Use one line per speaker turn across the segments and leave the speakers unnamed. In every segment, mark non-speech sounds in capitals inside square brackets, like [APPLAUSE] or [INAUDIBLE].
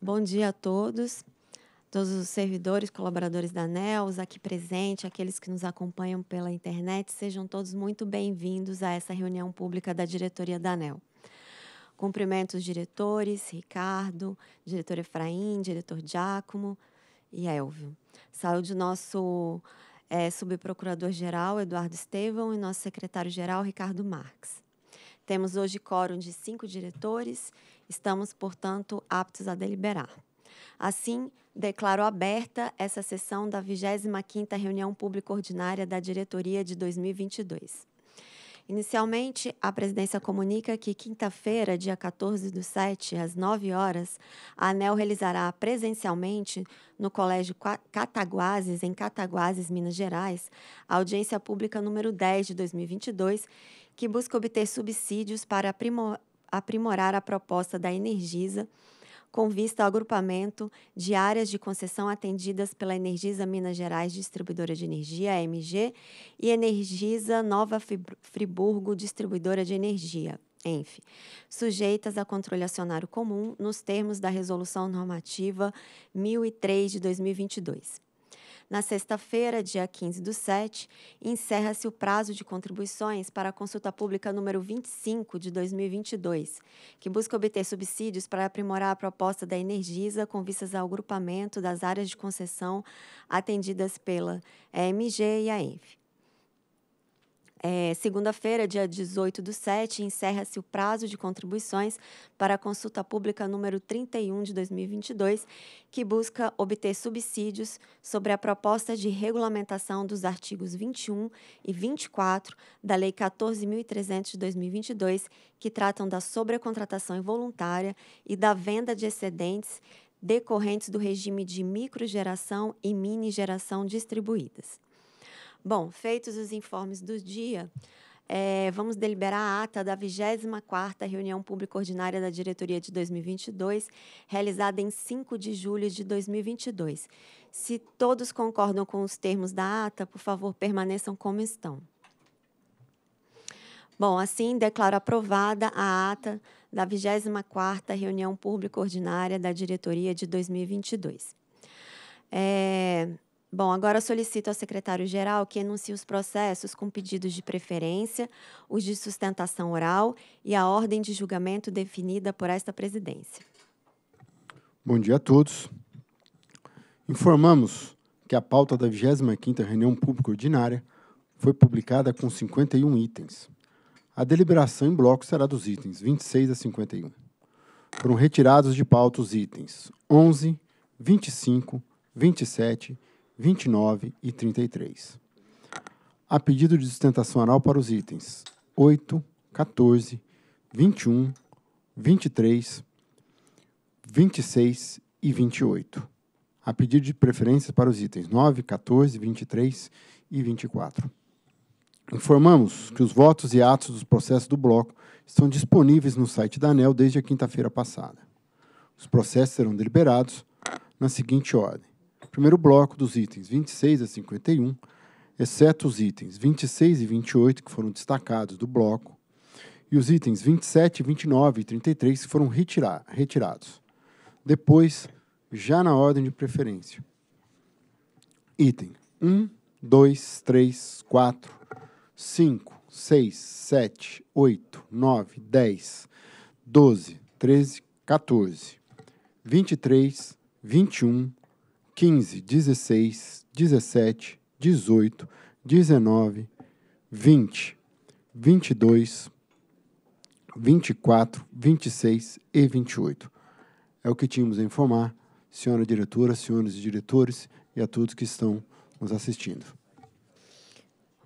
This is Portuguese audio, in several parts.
Bom dia a todos, todos os servidores, colaboradores da ANEL, os aqui presentes, aqueles que nos acompanham pela internet, sejam todos muito bem-vindos a essa reunião pública da diretoria da ANEL. Cumprimento os diretores, Ricardo, diretor Efraim, diretor Giacomo e Elvio. Saúde nosso é, subprocurador-geral, Eduardo Estevão, e nosso secretário-geral, Ricardo Marques. Temos hoje quórum de cinco diretores Estamos, portanto, aptos a deliberar. Assim, declaro aberta essa sessão da 25ª reunião pública ordinária da diretoria de 2022. Inicialmente, a presidência comunica que quinta-feira, dia 14 do 7, às 9 horas, a ANEL realizará presencialmente no Colégio Cataguases, em Cataguases, Minas Gerais, a audiência pública número 10 de 2022, que busca obter subsídios para aprimorar a proposta da Energisa com vista ao agrupamento de áreas de concessão atendidas pela Energisa Minas Gerais Distribuidora de Energia, (MG) e Energisa Nova Friburgo Distribuidora de Energia, ENF, sujeitas a controle acionário comum nos termos da Resolução Normativa 1003 de 2022. Na sexta-feira, dia 15 do 7, encerra-se o prazo de contribuições para a consulta pública número 25 de 2022, que busca obter subsídios para aprimorar a proposta da Energisa com vistas ao agrupamento das áreas de concessão atendidas pela EMG e a ENF. É, Segunda-feira, dia 18 do 7, encerra-se o prazo de contribuições para a consulta pública número 31 de 2022, que busca obter subsídios sobre a proposta de regulamentação dos artigos 21 e 24 da Lei 14.300 de 2022, que tratam da sobrecontratação involuntária e da venda de excedentes decorrentes do regime de microgeração e minigeração distribuídas. Bom, feitos os informes do dia, é, vamos deliberar a ata da 24ª reunião pública ordinária da diretoria de 2022, realizada em 5 de julho de 2022. Se todos concordam com os termos da ata, por favor, permaneçam como estão. Bom, assim declaro aprovada a ata da 24ª reunião pública ordinária da diretoria de 2022. É, Bom, agora solicito ao secretário-geral que enuncie os processos com pedidos de preferência, os de sustentação oral e a ordem de julgamento definida por esta presidência.
Bom dia a todos. Informamos que a pauta da 25ª reunião pública ordinária foi publicada com 51 itens. A deliberação em bloco será dos itens 26 a 51. Foram retirados de pauta os itens 11, 25, 27 29 e 33. Há pedido de sustentação oral para os itens 8, 14, 21, 23, 26 e 28. Há pedido de preferências para os itens 9, 14, 23 e 24. Informamos que os votos e atos dos processos do bloco estão disponíveis no site da ANEL desde a quinta-feira passada. Os processos serão deliberados na seguinte ordem: primeiro bloco dos itens 26 a 51, exceto os itens 26 e 28 que foram destacados do bloco, e os itens 27, 29 e 33 que foram retirar, retirados. Depois, já na ordem de preferência. Item 1, 2, 3, 4, 5, 6, 7, 8, 9, 10, 12, 13, 14, 23, 21, 15, 16, 17, 18, 19, 20, 22, 24, 26 e 28. É o que tínhamos a informar, senhora diretora, senhores e diretores e a todos que estão nos assistindo.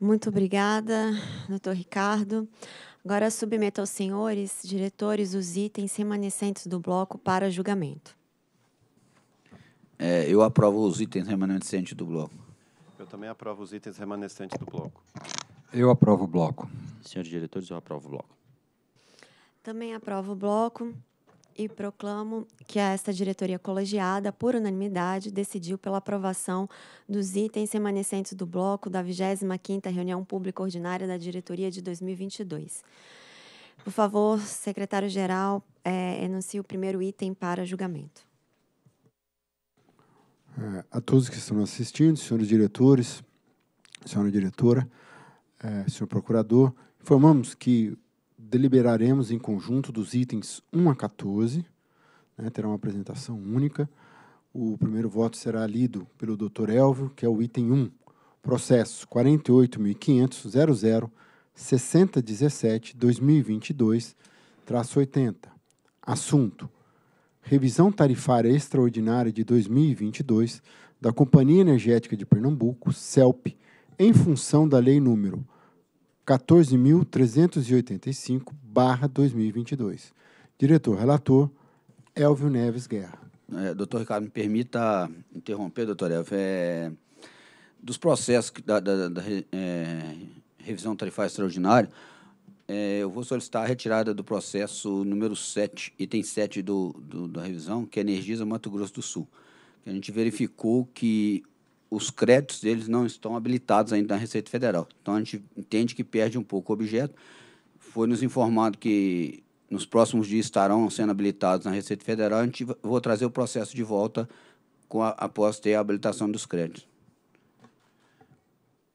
Muito obrigada, doutor Ricardo. Agora submeto aos senhores diretores os itens remanescentes do bloco para julgamento.
É, eu aprovo os itens remanescentes do bloco.
Eu também aprovo os itens remanescentes do bloco.
Eu aprovo o bloco. Senhores diretores, eu aprovo o bloco.
Também aprovo o bloco e proclamo que esta diretoria colegiada, por unanimidade, decidiu pela aprovação dos itens remanescentes do bloco da 25ª reunião pública ordinária da diretoria de 2022. Por favor, secretário-geral, é, enuncie o primeiro item para julgamento
é, a todos que estão assistindo, senhores diretores, senhora diretora, é, senhor procurador, informamos que deliberaremos em conjunto dos itens 1 a 14, né, terá uma apresentação única. O primeiro voto será lido pelo Dr. Elvio, que é o item 1, processo 48.500.00.6017.2022, traço 80. Assunto: revisão tarifária extraordinária de 2022 da Companhia Energética de Pernambuco, CELP, em função da Lei número 14.385-2022. Diretor relator, Elvio Neves Guerra.
É, doutor Ricardo, me permita interromper, doutor Elvio. É, dos processos da, da, da é, revisão tarifária extraordinária, é, eu vou solicitar a retirada do processo número 7, item 7 do, do, da revisão, que é Energisa Mato Grosso do Sul. A gente verificou que os créditos deles não estão habilitados ainda na Receita Federal. Então, a gente entende que perde um pouco o objeto. Foi nos informado que nos próximos dias estarão sendo habilitados na Receita Federal. A gente vou trazer o processo de volta com a, após ter a habilitação dos créditos.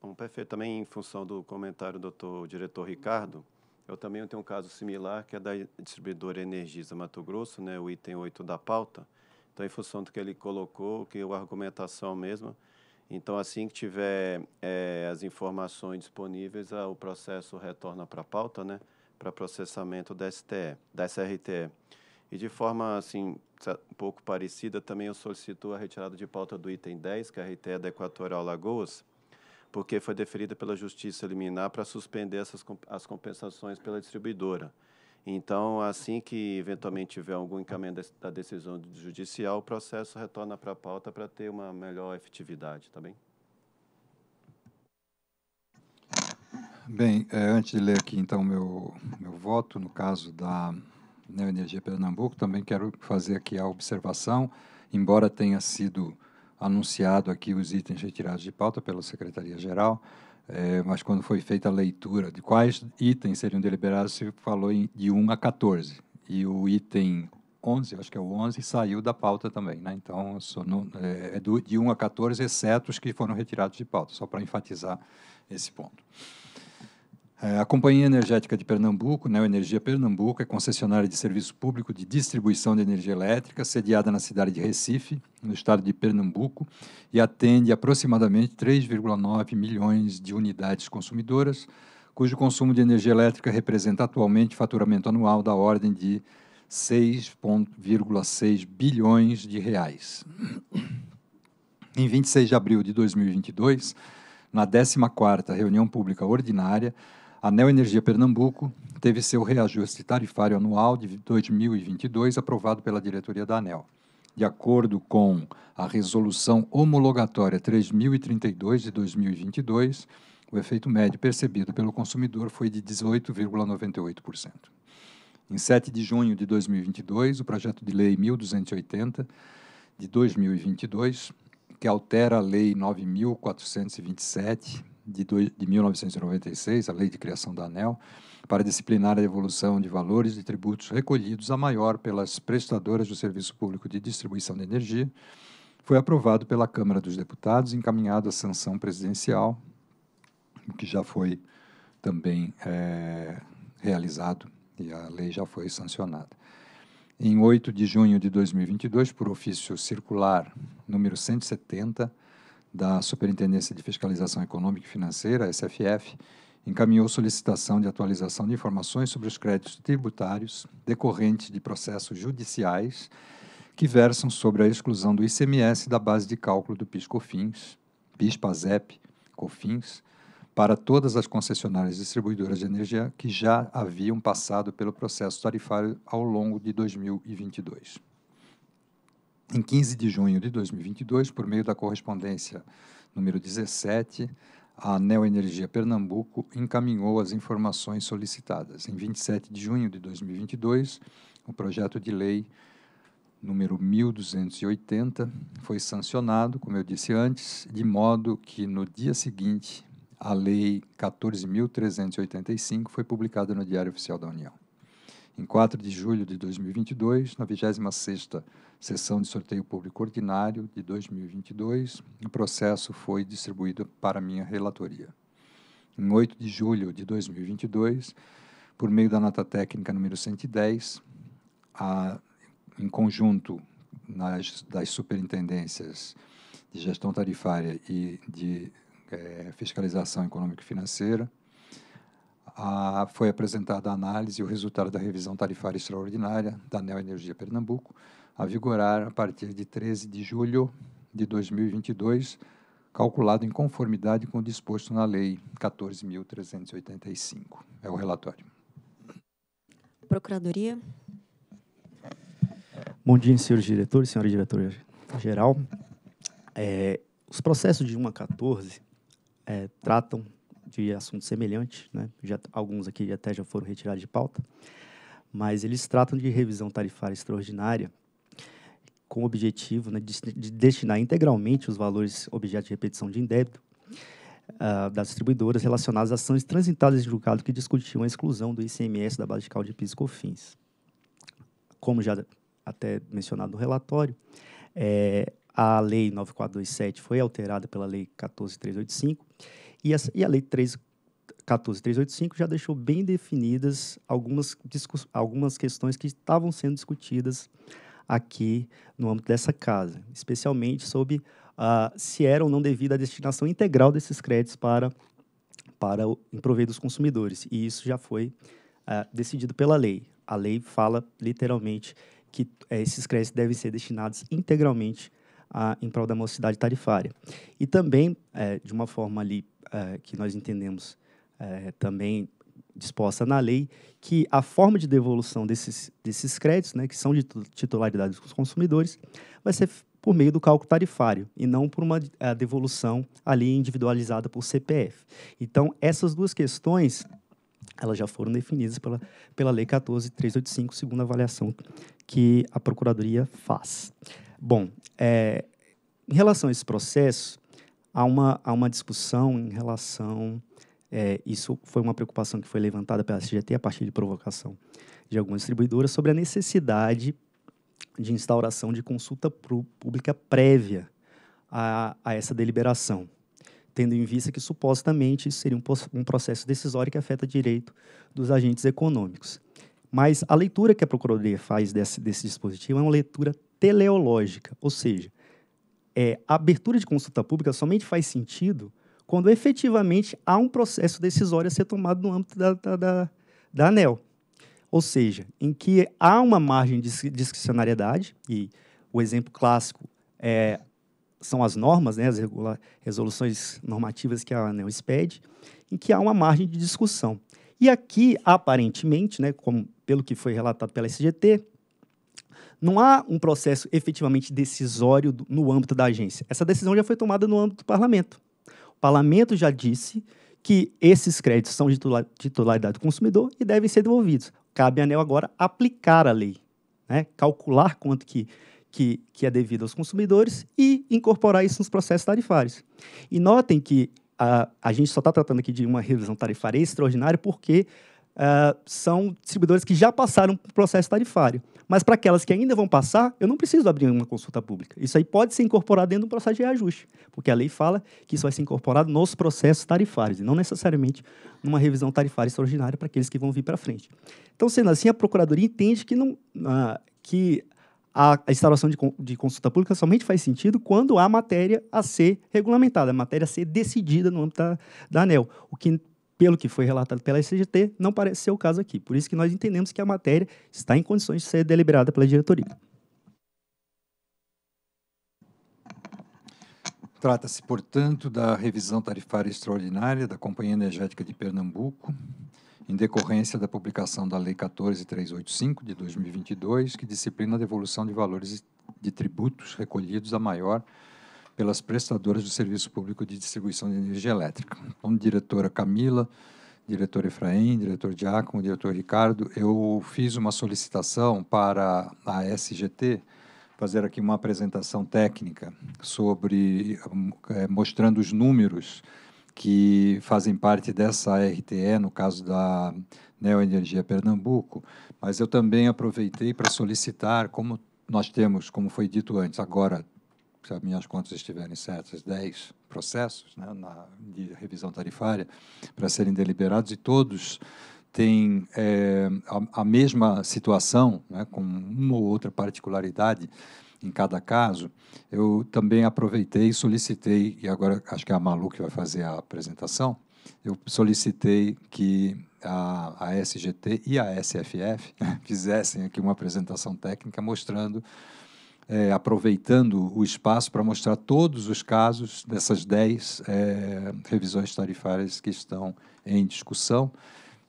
Bom, perfeito. Também em função do comentário do doutor diretor Ricardo, eu também tenho um caso similar, que é da distribuidora Energisa Mato Grosso, né, o item 8 da pauta. Então, em função do que ele colocou, que é a argumentação mesma. Então, assim que tiver é, as informações disponíveis, a, ah, o processo retorna para a pauta, né, para processamento da, STE, da SRTE. E de forma assim, um pouco parecida, também eu solicito a retirada de pauta do item 10, que é a RTE da Equatorial Lagoas, porque foi deferida pela Justiça Liminar para suspender essas, as compensações pela distribuidora. Então, assim que eventualmente tiver algum encaminhamento da decisão judicial, o processo retorna para a pauta para ter uma melhor efetividade, tá bem?
Bem, é, antes de ler aqui, então, meu, meu voto, no caso da Neoenergia Pernambuco, também quero fazer aqui a observação, embora tenha sido anunciado aqui os itens retirados de pauta pela Secretaria-Geral, é, mas quando foi feita a leitura de quais itens seriam deliberados, se falou em, de 1 a 14. E o item 11, acho que é o 11, saiu da pauta também. Né? Então, no, é, é do, de 1 a 14, exceto os que foram retirados de pauta, só para enfatizar esse ponto. É, a Companhia Energética de Pernambuco, Neo né, Energia Pernambuco, é concessionária de serviço público de distribuição de energia elétrica, sediada na cidade de Recife, no estado de Pernambuco, e atende aproximadamente 3,9 milhões de unidades consumidoras, cujo consumo de energia elétrica representa atualmente faturamento anual da ordem de 6,6 bilhões de reais. Em 26 de abril de 2022, na 14ª reunião pública ordinária, a Neoenergia Pernambuco teve seu reajuste tarifário anual de 2022 aprovado pela diretoria da ANEL. De acordo com a Resolução Homologatória 3032 de 2022, o efeito médio percebido pelo consumidor foi de 18,98%. Em 7 de junho de 2022, o projeto de lei 1280 de 2022, que altera a lei 9427 de, 1996, a Lei de Criação da ANEL, para disciplinar a devolução de valores e tributos recolhidos a maior pelas prestadoras do Serviço Público de Distribuição de Energia, foi aprovado pela Câmara dos Deputados e encaminhado à sanção presidencial, o que já foi também é, realizado e a lei já foi sancionada. Em 8 de junho de 2022, por ofício circular número 170, da Superintendência de Fiscalização Econômica e Financeira, SFF, encaminhou solicitação de atualização de informações sobre os créditos tributários decorrentes de processos judiciais que versam sobre a exclusão do ICMS da base de cálculo do PIS-COFINS, PIS-PASEP, COFINS, para todas as concessionárias distribuidoras de energia que já haviam passado pelo processo tarifário ao longo de 2022 em 15 de junho de 2022, por meio da correspondência número 17, a Neoenergia Pernambuco encaminhou as informações solicitadas. Em 27 de junho de 2022, o projeto de lei número 1280 foi sancionado, como eu disse antes, de modo que no dia seguinte a lei 14385 foi publicada no Diário Oficial da União. Em 4 de julho de 2022, na 26ª sessão de sorteio público ordinário de 2022, o processo foi distribuído para minha relatoria. Em 8 de julho de 2022, por meio da nota técnica número 110, a, em conjunto nas, das superintendências de gestão tarifária e de é, fiscalização econômica e financeira, foi apresentada a análise e o resultado da revisão tarifária extraordinária da Neo Energia Pernambuco, a vigorar a partir de 13 de julho de 2022, calculado em conformidade com o disposto na Lei 14.385. É o relatório.
Procuradoria.
Bom dia, senhores diretores, senhora diretora-geral. É, os processos de 1 a 14 é, tratam de assuntos semelhantes, né? já, alguns aqui até já foram retirados de pauta, mas eles tratam de revisão tarifária extraordinária com o objetivo né, de destinar integralmente os valores objeto de repetição de indébito uh, das distribuidoras relacionadas às ações transitadas de julgado que discutiam a exclusão do ICMS da base de cálculo de PIS e COFINS. Como já até mencionado no relatório, é, a Lei 9427 foi alterada pela Lei 14385 e, a, e a Lei 3, 14385 já deixou bem definidas algumas, algumas questões que estavam sendo discutidas aqui no âmbito dessa casa, especialmente sobre ah, se era ou não devida a destinação integral desses créditos para, para o, em proveito dos consumidores. E isso já foi ah, decidido pela lei. A lei fala literalmente que eh, esses créditos devem ser destinados integralmente a, ah, em prol da mocidade tarifária. E também, eh, de uma forma ali eh, que nós entendemos também disposta na lei que a forma de devolução desses, desses créditos, né, que são de titularidade dos consumidores, vai ser por meio do cálculo tarifário e não por uma eh, devolução ali individualizada por CPF. Então, essas duas questões elas já foram definidas pela, pela Lei 14385, segundo a avaliação que a Procuradoria faz. Bom, é, em relação a esse processo, há uma, há uma discussão em relação é, isso foi uma preocupação que foi levantada pela CGT a partir de provocação de algumas distribuidoras sobre a necessidade de instauração de consulta pública prévia a, a, essa deliberação, tendo em vista que supostamente isso seria um, um processo decisório que afeta direito dos agentes econômicos. Mas a leitura que a Procuradoria faz desse, desse dispositivo é uma leitura teleológica, ou seja, é, a abertura de consulta pública somente faz sentido quando efetivamente há um processo decisório a ser tomado no âmbito da, da, da, da ANEL. Ou seja, em que há uma margem de discricionariedade, e o exemplo clássico é, são as normas, né, as resoluções normativas que a ANEL expede, em que há uma margem de discussão. E aqui, aparentemente, né, como, pelo que foi relatado pela SGT, não há um processo efetivamente decisório do, no âmbito da agência. Essa decisão já foi tomada no âmbito do parlamento. O parlamento já disse que esses créditos são de titularidade do consumidor e devem ser devolvidos. Cabe à ANEL agora aplicar a lei, né? calcular quanto que, que, que é devido aos consumidores e incorporar isso nos processos tarifários. E notem que a, a gente só está tratando aqui de uma revisão tarifária extraordinária porque uh, são distribuidores que já passaram o processo tarifário. Mas para aquelas que ainda vão passar, eu não preciso abrir uma consulta pública. Isso aí pode ser incorporado dentro de um processo de reajuste, porque a lei fala que isso vai ser incorporado nos processos tarifários, e não necessariamente numa revisão tarifária extraordinária para aqueles que vão vir para frente. Então, sendo assim, a Procuradoria entende que, não, uh, que a, a instalação de, de, consulta pública somente faz sentido quando há matéria a ser regulamentada, a matéria a ser decidida no âmbito da, da ANEL, o que pelo que foi relatado pela SGT, não parece ser o caso aqui. Por isso que nós entendemos que a matéria está em condições de ser deliberada pela diretoria.
Trata-se, portanto, da revisão tarifária extraordinária da Companhia Energética de Pernambuco, em decorrência da publicação da Lei 14385 de 2022, que disciplina a devolução de valores de tributos recolhidos a maior pelas prestadoras do Serviço Público de Distribuição de Energia Elétrica. Então, diretora Camila, diretor Efraim, diretor Diácono, diretor Ricardo, eu fiz uma solicitação para a SGT fazer aqui uma apresentação técnica sobre é, mostrando os números que fazem parte dessa RTE, no caso da Neoenergia Pernambuco, mas eu também aproveitei para solicitar, como nós temos, como foi dito antes, agora se as minhas contas estiverem certas, 10 processos né, na, de revisão tarifária para serem deliberados e todos têm é, a, a, mesma situação, né, com uma ou outra particularidade em cada caso, eu também aproveitei e solicitei, e agora acho que é a Malu que vai fazer a apresentação, eu solicitei que a, a SGT e a SFF [LAUGHS] fizessem aqui uma apresentação técnica mostrando é, aproveitando o espaço para mostrar todos os casos dessas 10 é, revisões tarifárias que estão em discussão.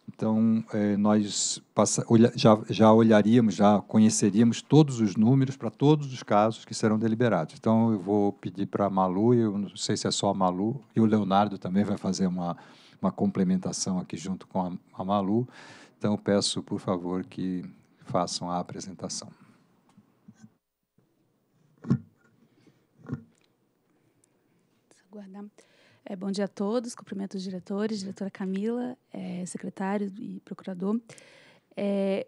Então, é, nós passa, olha, já, já, olharíamos, já conheceríamos todos os números para todos os casos que serão deliberados. Então, eu vou pedir para a Malu, eu não sei se é só a Malu, e o Leonardo também vai fazer uma, uma complementação aqui junto com a, a Malu. Então, peço, por favor, que façam a apresentação.
guardar. É, bom dia a todos, cumprimento os diretores, diretora Camila, é, secretário e procurador. É,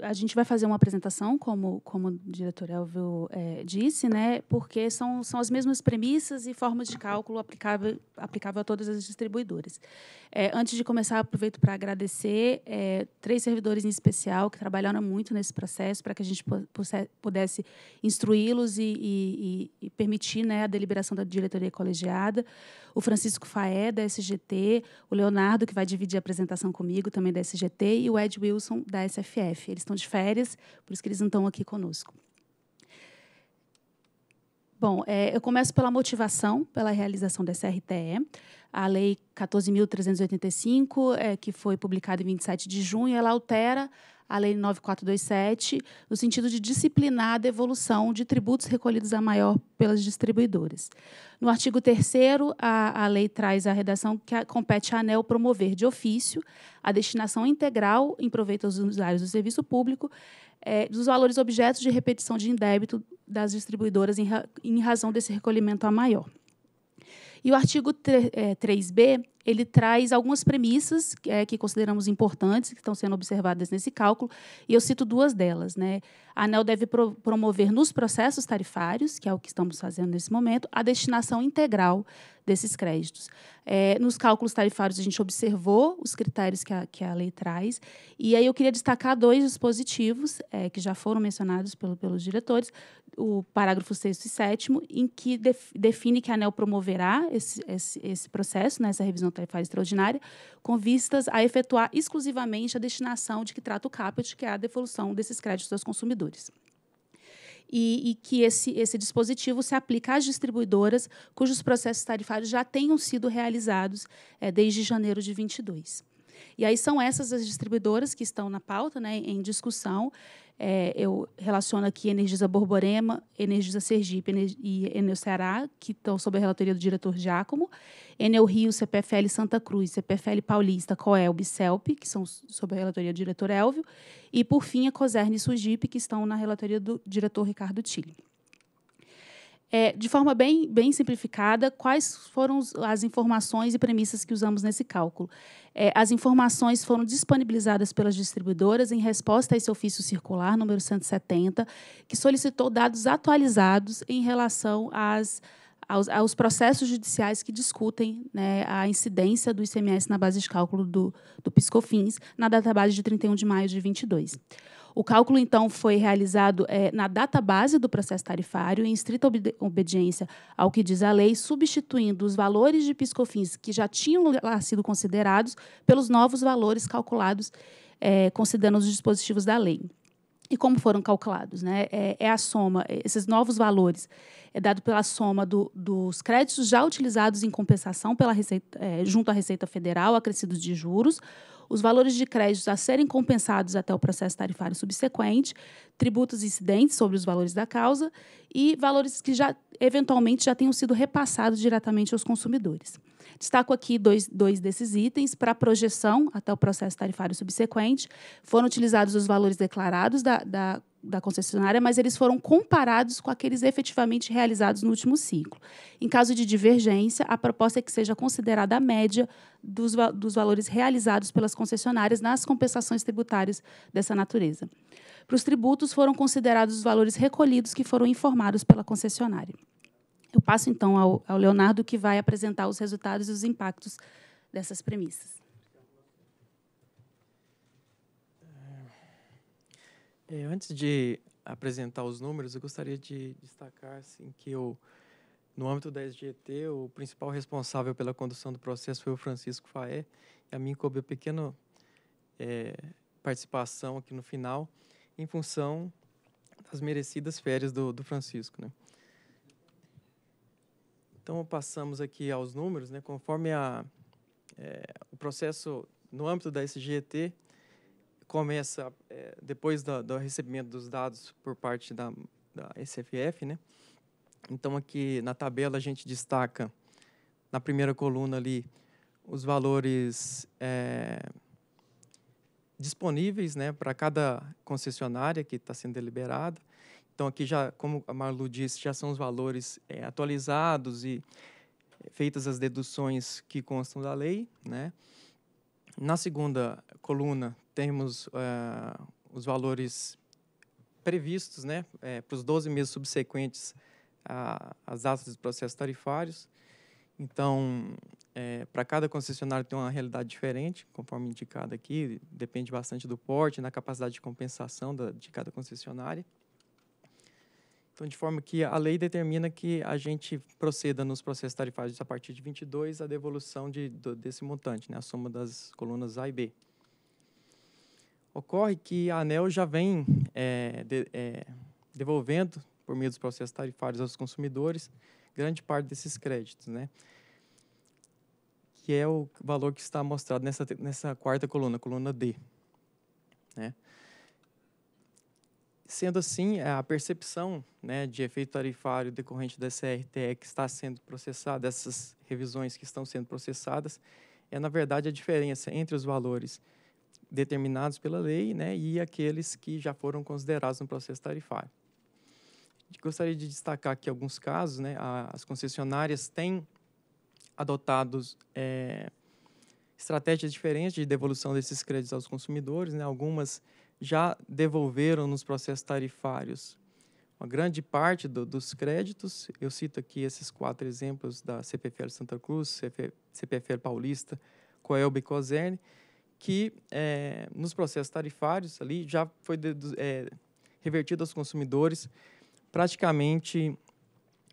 a gente vai fazer uma apresentação, como, como o diretor Elvio é, disse, né, porque são, são as mesmas premissas e formas de cálculo aplicável, aplicável a todas as distribuidoras. É, antes de começar, aproveito para agradecer é, três servidores em especial que trabalharam muito nesse processo para que a gente pudesse instruí-los e, e, e, permitir né, a deliberação da diretoria colegiada. O Francisco Faé, da SGT, o Leonardo, que vai dividir a apresentação comigo, também da SGT, e o Ed Wilson, da SFF eles estão de férias, por isso que eles não estão aqui conosco. Bom, é, eu começo pela motivação, pela realização dessa RTE. A Lei 14.385, é, que foi publicada em 27 de junho, ela altera a Lei 9427, no sentido de disciplinar a devolução de tributos recolhidos a maior pelas distribuidoras. No artigo 3 a, a lei traz a redação que compete à ANEL promover de ofício a destinação integral em proveito aos usuários do serviço público é, dos valores objetos de repetição de indébito das distribuidoras em, em razão desse recolhimento a maior. E o artigo 3b é, ele traz algumas premissas é, que consideramos importantes, que estão sendo observadas nesse cálculo, e eu cito duas delas. Né? A ANEL deve pro promover nos processos tarifários, que é o que estamos fazendo nesse momento, a destinação integral desses créditos. É, nos cálculos tarifários, a gente observou os critérios que a, que a lei traz, e aí eu queria destacar dois dispositivos é, que já foram mencionados pelo, pelos diretores, o parágrafo 6 e 7, em que define que a ANEL promoverá esse, esse, esse processo, né, essa revisão tarifária extraordinária, com vistas a efetuar exclusivamente a destinação de que trata o caput, que é a devolução desses créditos aos consumidores. E, e, que esse, esse dispositivo se aplica às distribuidoras cujos processos tarifários já tenham sido realizados é, desde janeiro de 22. E aí são essas as distribuidoras que estão na pauta, né, em discussão, é, eu relaciono aqui Energisa Borborema, Energisa Sergipe e Enel Ceará, que estão sob a relatoria do diretor Giacomo, Enel Rio, CPFL Santa Cruz, CPFL Paulista, Coelb e CELP, que são sob a relatoria do diretor Elvio, e, por fim, a Coserne e Sugip, que estão na relatoria do diretor Ricardo Tilly. É, de forma bem, bem simplificada, quais foram as informações e premissas que usamos nesse cálculo? É, as informações foram disponibilizadas pelas distribuidoras em resposta a esse ofício circular número 170, que solicitou dados atualizados em relação às aos, aos, processos judiciais que discutem né, a incidência do ICMS na base de cálculo do, do PiscoFins na database de 31 de maio de 2022. O cálculo, então, foi realizado é, na data base do processo tarifário, em estrita obedi obediência ao que diz a lei, substituindo os valores de piscofins que já tinham lá sido considerados pelos novos valores calculados, é, considerando os dispositivos da lei. E como foram calculados? Né? É, é a soma, eh, esses novos valores é dado pela soma do, dos créditos já utilizados em compensação pela receita, é, junto à Receita Federal, acrescidos de juros, os valores de créditos a serem compensados até o processo tarifário subsequente, tributos incidentes sobre os valores da causa e valores que já eventualmente já tenham sido repassados diretamente aos consumidores. Destaco aqui dois, dois desses itens. Para projeção até o processo tarifário subsequente, foram utilizados os valores declarados da, da da concessionária, mas eles foram comparados com aqueles efetivamente realizados no último ciclo. Em caso de divergência, a proposta é que seja considerada a média dos, dos valores realizados pelas concessionárias nas compensações tributárias dessa natureza. Para os tributos, foram considerados os valores recolhidos que foram informados pela concessionária. Eu passo, então, ao, ao Leonardo, que vai apresentar os resultados e os impactos dessas premissas.
É, antes de apresentar os números, eu gostaria de destacar assim, que eu, no âmbito da SGT, o principal responsável pela condução do processo foi o Francisco Faé, e a mim coube a pequena é, participação aqui no final, em função das merecidas férias do, do Francisco. Né? Então, passamos aqui aos números. Né? Conforme a, é, o processo no âmbito da SGT, começa é, depois do, do, recebimento dos dados por parte da, da SFF, né? Então aqui na tabela a gente destaca na primeira coluna ali os valores é, disponíveis, né, para cada concessionária que está sendo deliberada. Então aqui já, como a Marlu disse, já são os valores é, atualizados e é, feitas as deduções que constam da lei, né? Na segunda coluna temos uh, eh, os valores previstos né, é, para os 12 meses subsequentes às datas dos processos tarifários. Então, é, para cada concessionário tem uma realidade diferente, conforme indicado aqui, depende bastante do porte, na capacidade de compensação da, de cada concessionária. Então, de forma que a lei determina que a gente proceda nos processos tarifários a partir de 22 a devolução de, do, desse montante, né, a soma das colunas A e B. Ocorre que a ANEL já vem é, de, é, devolvendo, por meio dos processos tarifários aos consumidores, grande parte desses créditos, né? Que é o valor que está mostrado nessa, nessa quarta coluna, coluna D. Né? Sendo assim, a percepção né, de efeito tarifário decorrente da CRTE que está sendo processada, essas revisões que estão sendo processadas, é, na verdade, a diferença entre os valores determinados pela lei né, e aqueles que já foram considerados no processo tarifário. Gostaria de destacar aqui alguns casos. Né, as concessionárias têm adotado é, estratégias diferentes de devolução desses créditos aos consumidores. Né, algumas já devolveram nos processos tarifários uma grande parte do, dos créditos. Eu cito aqui esses quatro exemplos da CPFL Santa Cruz, CPFL Paulista, Coelba e Coserne que é, nos processos tarifários ali já foi é, revertido aos consumidores praticamente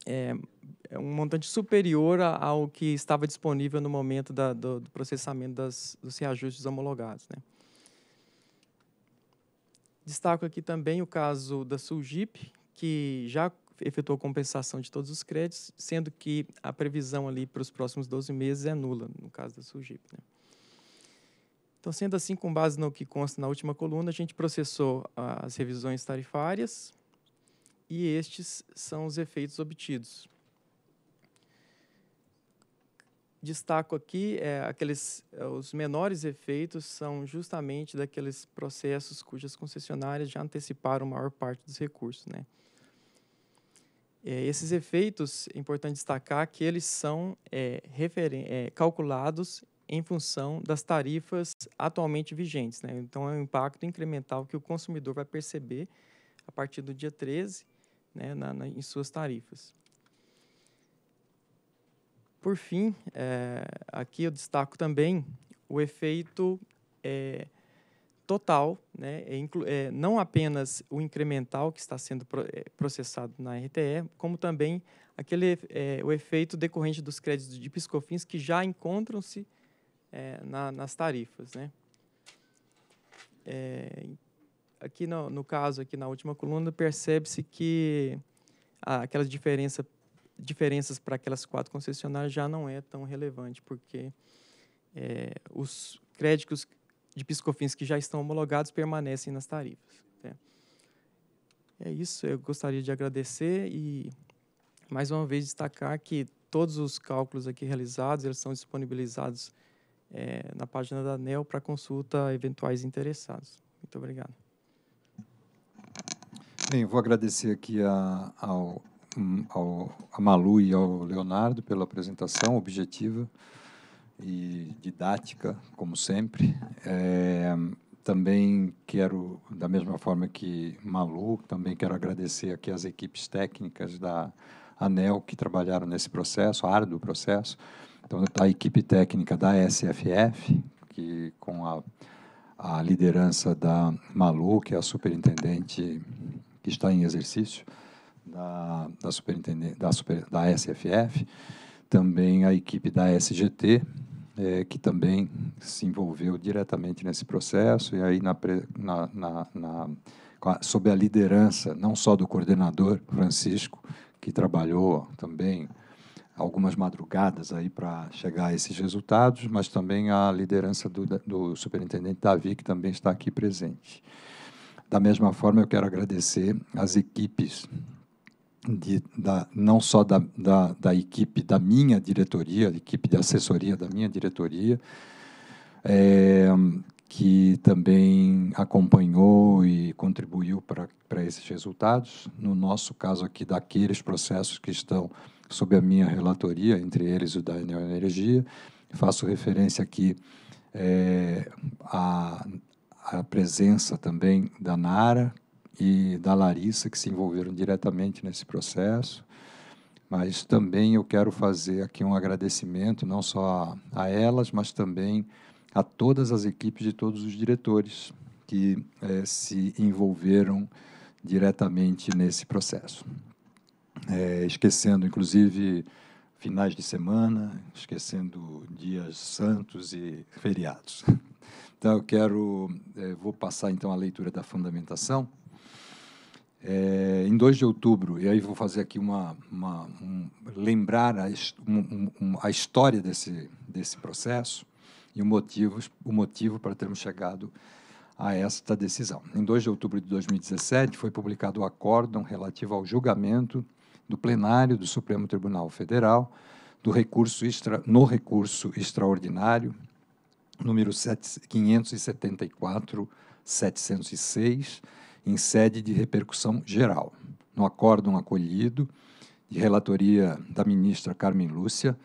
é, é um montante superior ao que estava disponível no momento da, do, do, processamento das, dos reajustes homologados. Né? Destaco aqui também o caso da Sulgip, que já efetuou compensação de todos os créditos, sendo que a previsão ali para os próximos 12 meses é nula, no caso da Sulgip. Né? Então, sendo assim, com base no que consta na última coluna, a gente processou as revisões tarifárias e estes são os efeitos obtidos. Destaco aqui é, aqueles é, os menores efeitos são justamente daqueles processos cujas concessionárias já anteciparam a maior parte dos recursos, né? É, esses efeitos, é importante destacar que eles são é, é, calculados em função das tarifas atualmente vigentes. Né? Então, é um impacto incremental que o consumidor vai perceber a partir do dia 13 né, na, na, em suas tarifas. Por fim, é, aqui eu destaco também o efeito é, total, né, é, é, não apenas o incremental que está sendo pro, eh, processado na RTE, como também aquele, o efeito decorrente dos créditos de piscofins que já encontram-se é, na, nas tarifas, né? É, aqui no, no, caso aqui na última coluna percebe-se que aquelas diferença, diferenças para aquelas quatro concessionárias já não é tão relevante porque é, os créditos de piscofins que já estão homologados permanecem nas tarifas. Né? É isso, eu gostaria de agradecer e mais uma vez destacar que todos os cálculos aqui realizados eles são disponibilizados é, na página da ANEL para consulta a eventuais interessados. Muito obrigado.
Bem, vou agradecer aqui a, ao, hum, ao, a Malu e ao Leonardo pela apresentação objetiva e didática, como sempre. É, também quero, da mesma forma que Malu, também quero agradecer aqui as equipes técnicas da ANEL que trabalharam nesse processo, árduo processo, então, está a equipe técnica da SFF, que com a, a liderança da Malu, que é a superintendente que está em exercício da, da, superintendente, da, super, da SFF, também a equipe da SGT, é, que também se envolveu diretamente nesse processo, e aí, na, na, na, na sob a liderança não só do coordenador Francisco, que trabalhou também algumas madrugadas aí para chegar a esses resultados, mas também a liderança do, do superintendente Davi, que também está aqui presente. Da mesma forma, eu quero agradecer as equipes, de, da, não só da, da, da, equipe da minha diretoria, a equipe de assessoria da minha diretoria, é, que também acompanhou e contribuiu para esses resultados. No nosso caso aqui, daqueles processos que estão sob a minha relatoria, entre eles o da Energia. Faço referência aqui é, à, à presença também da Nara e da Larissa, que se envolveram diretamente nesse processo. Mas também eu quero fazer aqui um agradecimento, não só a, a elas, mas também a todas as equipes de todos os diretores que é, se envolveram diretamente nesse processo é, esquecendo inclusive finais de semana, esquecendo dias santos e feriados. [LAUGHS] Então eu quero, é, vou passar então a leitura da fundamentação. É, em 2 de outubro, e aí vou fazer aqui uma, uma um, lembrar a, um, um, a história desse, desse processo e o motivo, o motivo para termos chegado a esta decisão. Em 2 de outubro de 2017, foi publicado o acórdão relativo ao julgamento do plenário do Supremo Tribunal Federal do recurso extra, no recurso extraordinário número 574-706, em sede de repercussão geral, no acórdão acolhido de relatoria da ministra Carmen Lúcia,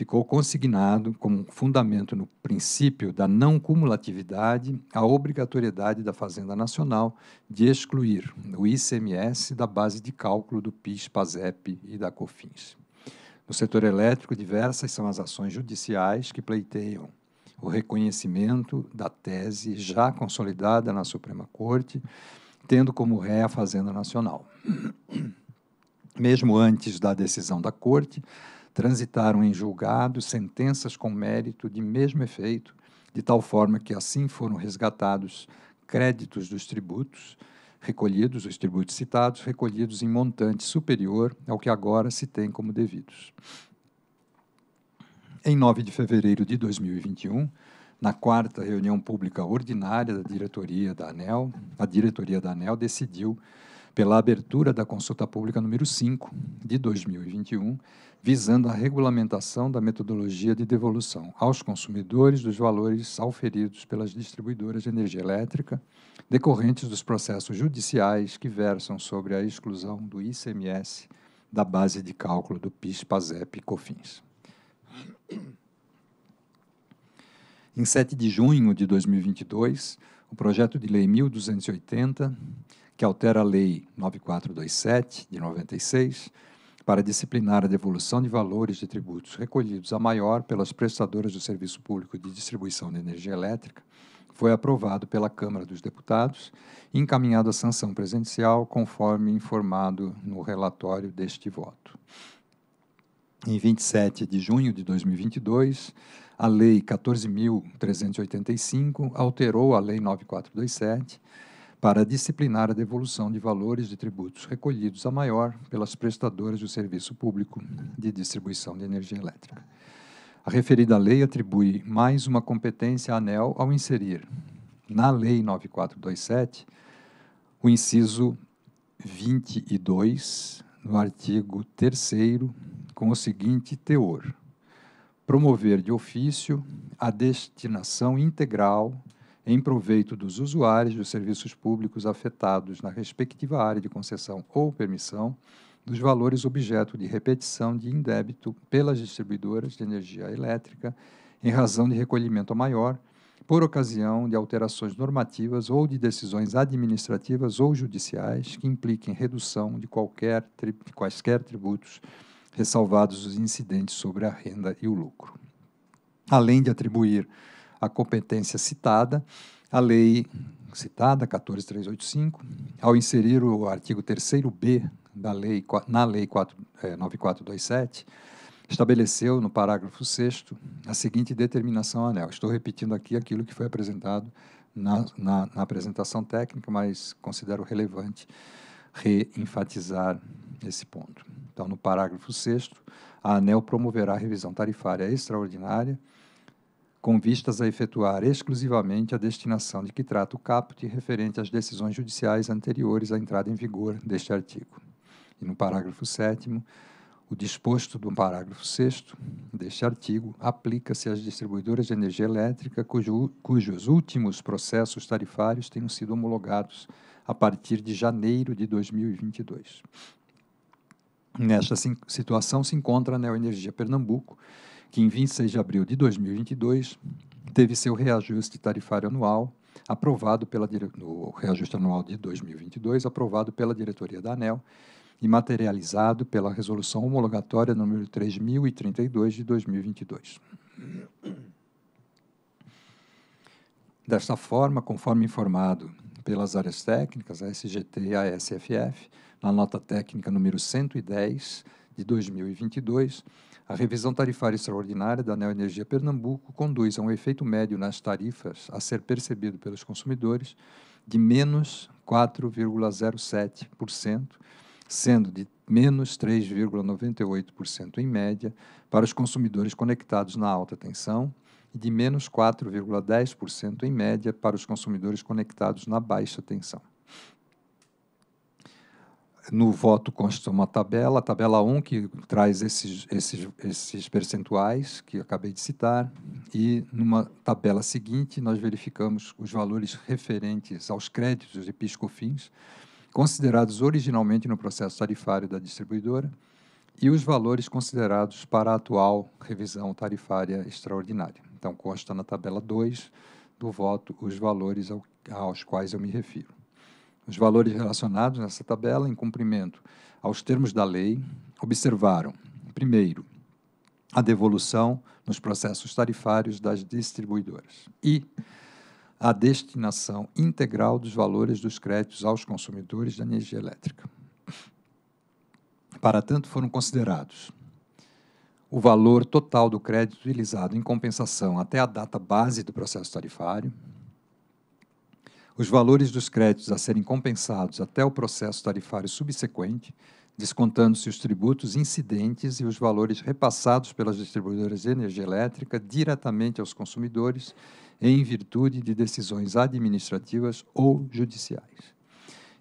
ficou consignado como fundamento no princípio da não cumulatividade a obrigatoriedade da Fazenda Nacional de excluir o ICMS da base de cálculo do PIS, PASEP e da COFINS. No setor elétrico, diversas são as ações judiciais que pleiteiam o reconhecimento da tese já consolidada na Suprema Corte, tendo como ré a Fazenda Nacional. Mesmo antes da decisão da Corte, transitaram em julgado sentenças com mérito de mesmo efeito, de tal forma que assim foram resgatados créditos dos tributos recolhidos, os tributos citados, recolhidos em montante superior ao que agora se tem como devidos. Em 9 de fevereiro de 2021, na quarta reunião pública ordinária da diretoria da ANEL, a diretoria da ANEL decidiu pela abertura da consulta pública número 5 de 2021, visando a regulamentação da metodologia de devolução aos consumidores dos valores auferidos pelas distribuidoras de energia elétrica, decorrentes dos processos judiciais que versam sobre a exclusão do ICMS da base de cálculo do PIS, PASEP e COFINS. Em 7 de junho de 2022, o projeto de lei 1280 que altera a Lei 9427, de 96, para disciplinar a devolução de valores de tributos recolhidos a maior pelas prestadoras do serviço público de distribuição de energia elétrica, foi aprovado pela Câmara dos Deputados e encaminhado à sanção presencial, conforme informado no relatório deste voto. Em 27 de junho de 2022, a Lei 14.385 alterou a Lei 9427 para disciplinar a devolução de valores de tributos recolhidos a maior pelas prestadoras do serviço público de distribuição de energia elétrica. A referida lei atribui mais uma competência à ANEL ao inserir, na Lei 9427, o inciso 22, no artigo 3, com o seguinte teor: promover de ofício a destinação integral em proveito dos usuários dos serviços públicos afetados na respectiva área de concessão ou permissão dos valores objeto de repetição de indébito pelas distribuidoras de energia elétrica em razão de recolhimento maior por ocasião de alterações normativas ou de decisões administrativas ou judiciais que impliquem redução de, qualquer, de quaisquer tributos, ressalvados os incidentes sobre a renda e o lucro. Além de atribuir a competência citada, a lei citada, 14385, ao inserir o artigo 3 b da lei, na Lei 4, é, 9427, estabeleceu no parágrafo 6 a seguinte determinação anel. Estou repetindo aqui aquilo que foi apresentado na, na, na apresentação técnica, mas considero relevante reenfatizar esse ponto. Então, no parágrafo 6 a ANEL promoverá a revisão tarifária extraordinária com vistas a efetuar exclusivamente a destinação de que trata o caput referente às decisões judiciais anteriores à entrada em vigor deste artigo. E no parágrafo 7 o disposto do parágrafo 6 deste artigo aplica-se às distribuidoras de energia elétrica cujo, cujos últimos processos tarifários tenham sido homologados a partir de janeiro de 2022. Nesta situação se encontra a Neoenergia Pernambuco, que em 26 de abril de 2022 teve seu reajuste tarifário anual aprovado pela no reajuste anual de 2022 aprovado pela diretoria da ANEL e materializado pela resolução homologatória número 3032 de 2022. Desta forma, conforme informado pelas áreas técnicas, a SGT e a SFF, na nota técnica número 110 de 2022, a revisão tarifária extraordinária da Neoenergia Pernambuco conduz a um efeito médio nas tarifas a ser percebido pelos consumidores de menos 4,07%, sendo de menos 3,98% em média para os consumidores conectados na alta tensão e de menos 4,10% em média para os consumidores conectados na baixa tensão no voto consta uma tabela, a tabela 1, que traz esses, esses, esses percentuais que acabei de citar, e numa tabela seguinte nós verificamos os valores referentes aos créditos de piscofins, considerados originalmente no processo tarifário da distribuidora, e os valores considerados para a atual revisão tarifária extraordinária. Então, consta na tabela 2 do voto os valores ao, aos quais eu me refiro os valores relacionados nessa tabela em cumprimento aos termos da lei observaram, primeiro, a devolução nos processos tarifários das distribuidoras e a destinação integral dos valores dos créditos aos consumidores da energia elétrica. Para tanto, foram considerados o valor total do crédito utilizado em compensação até a data base do processo tarifário, os valores dos créditos a serem compensados até o processo tarifário subsequente, descontando-se os tributos incidentes e os valores repassados pelas distribuidoras de energia elétrica diretamente aos consumidores em virtude de decisões administrativas ou judiciais.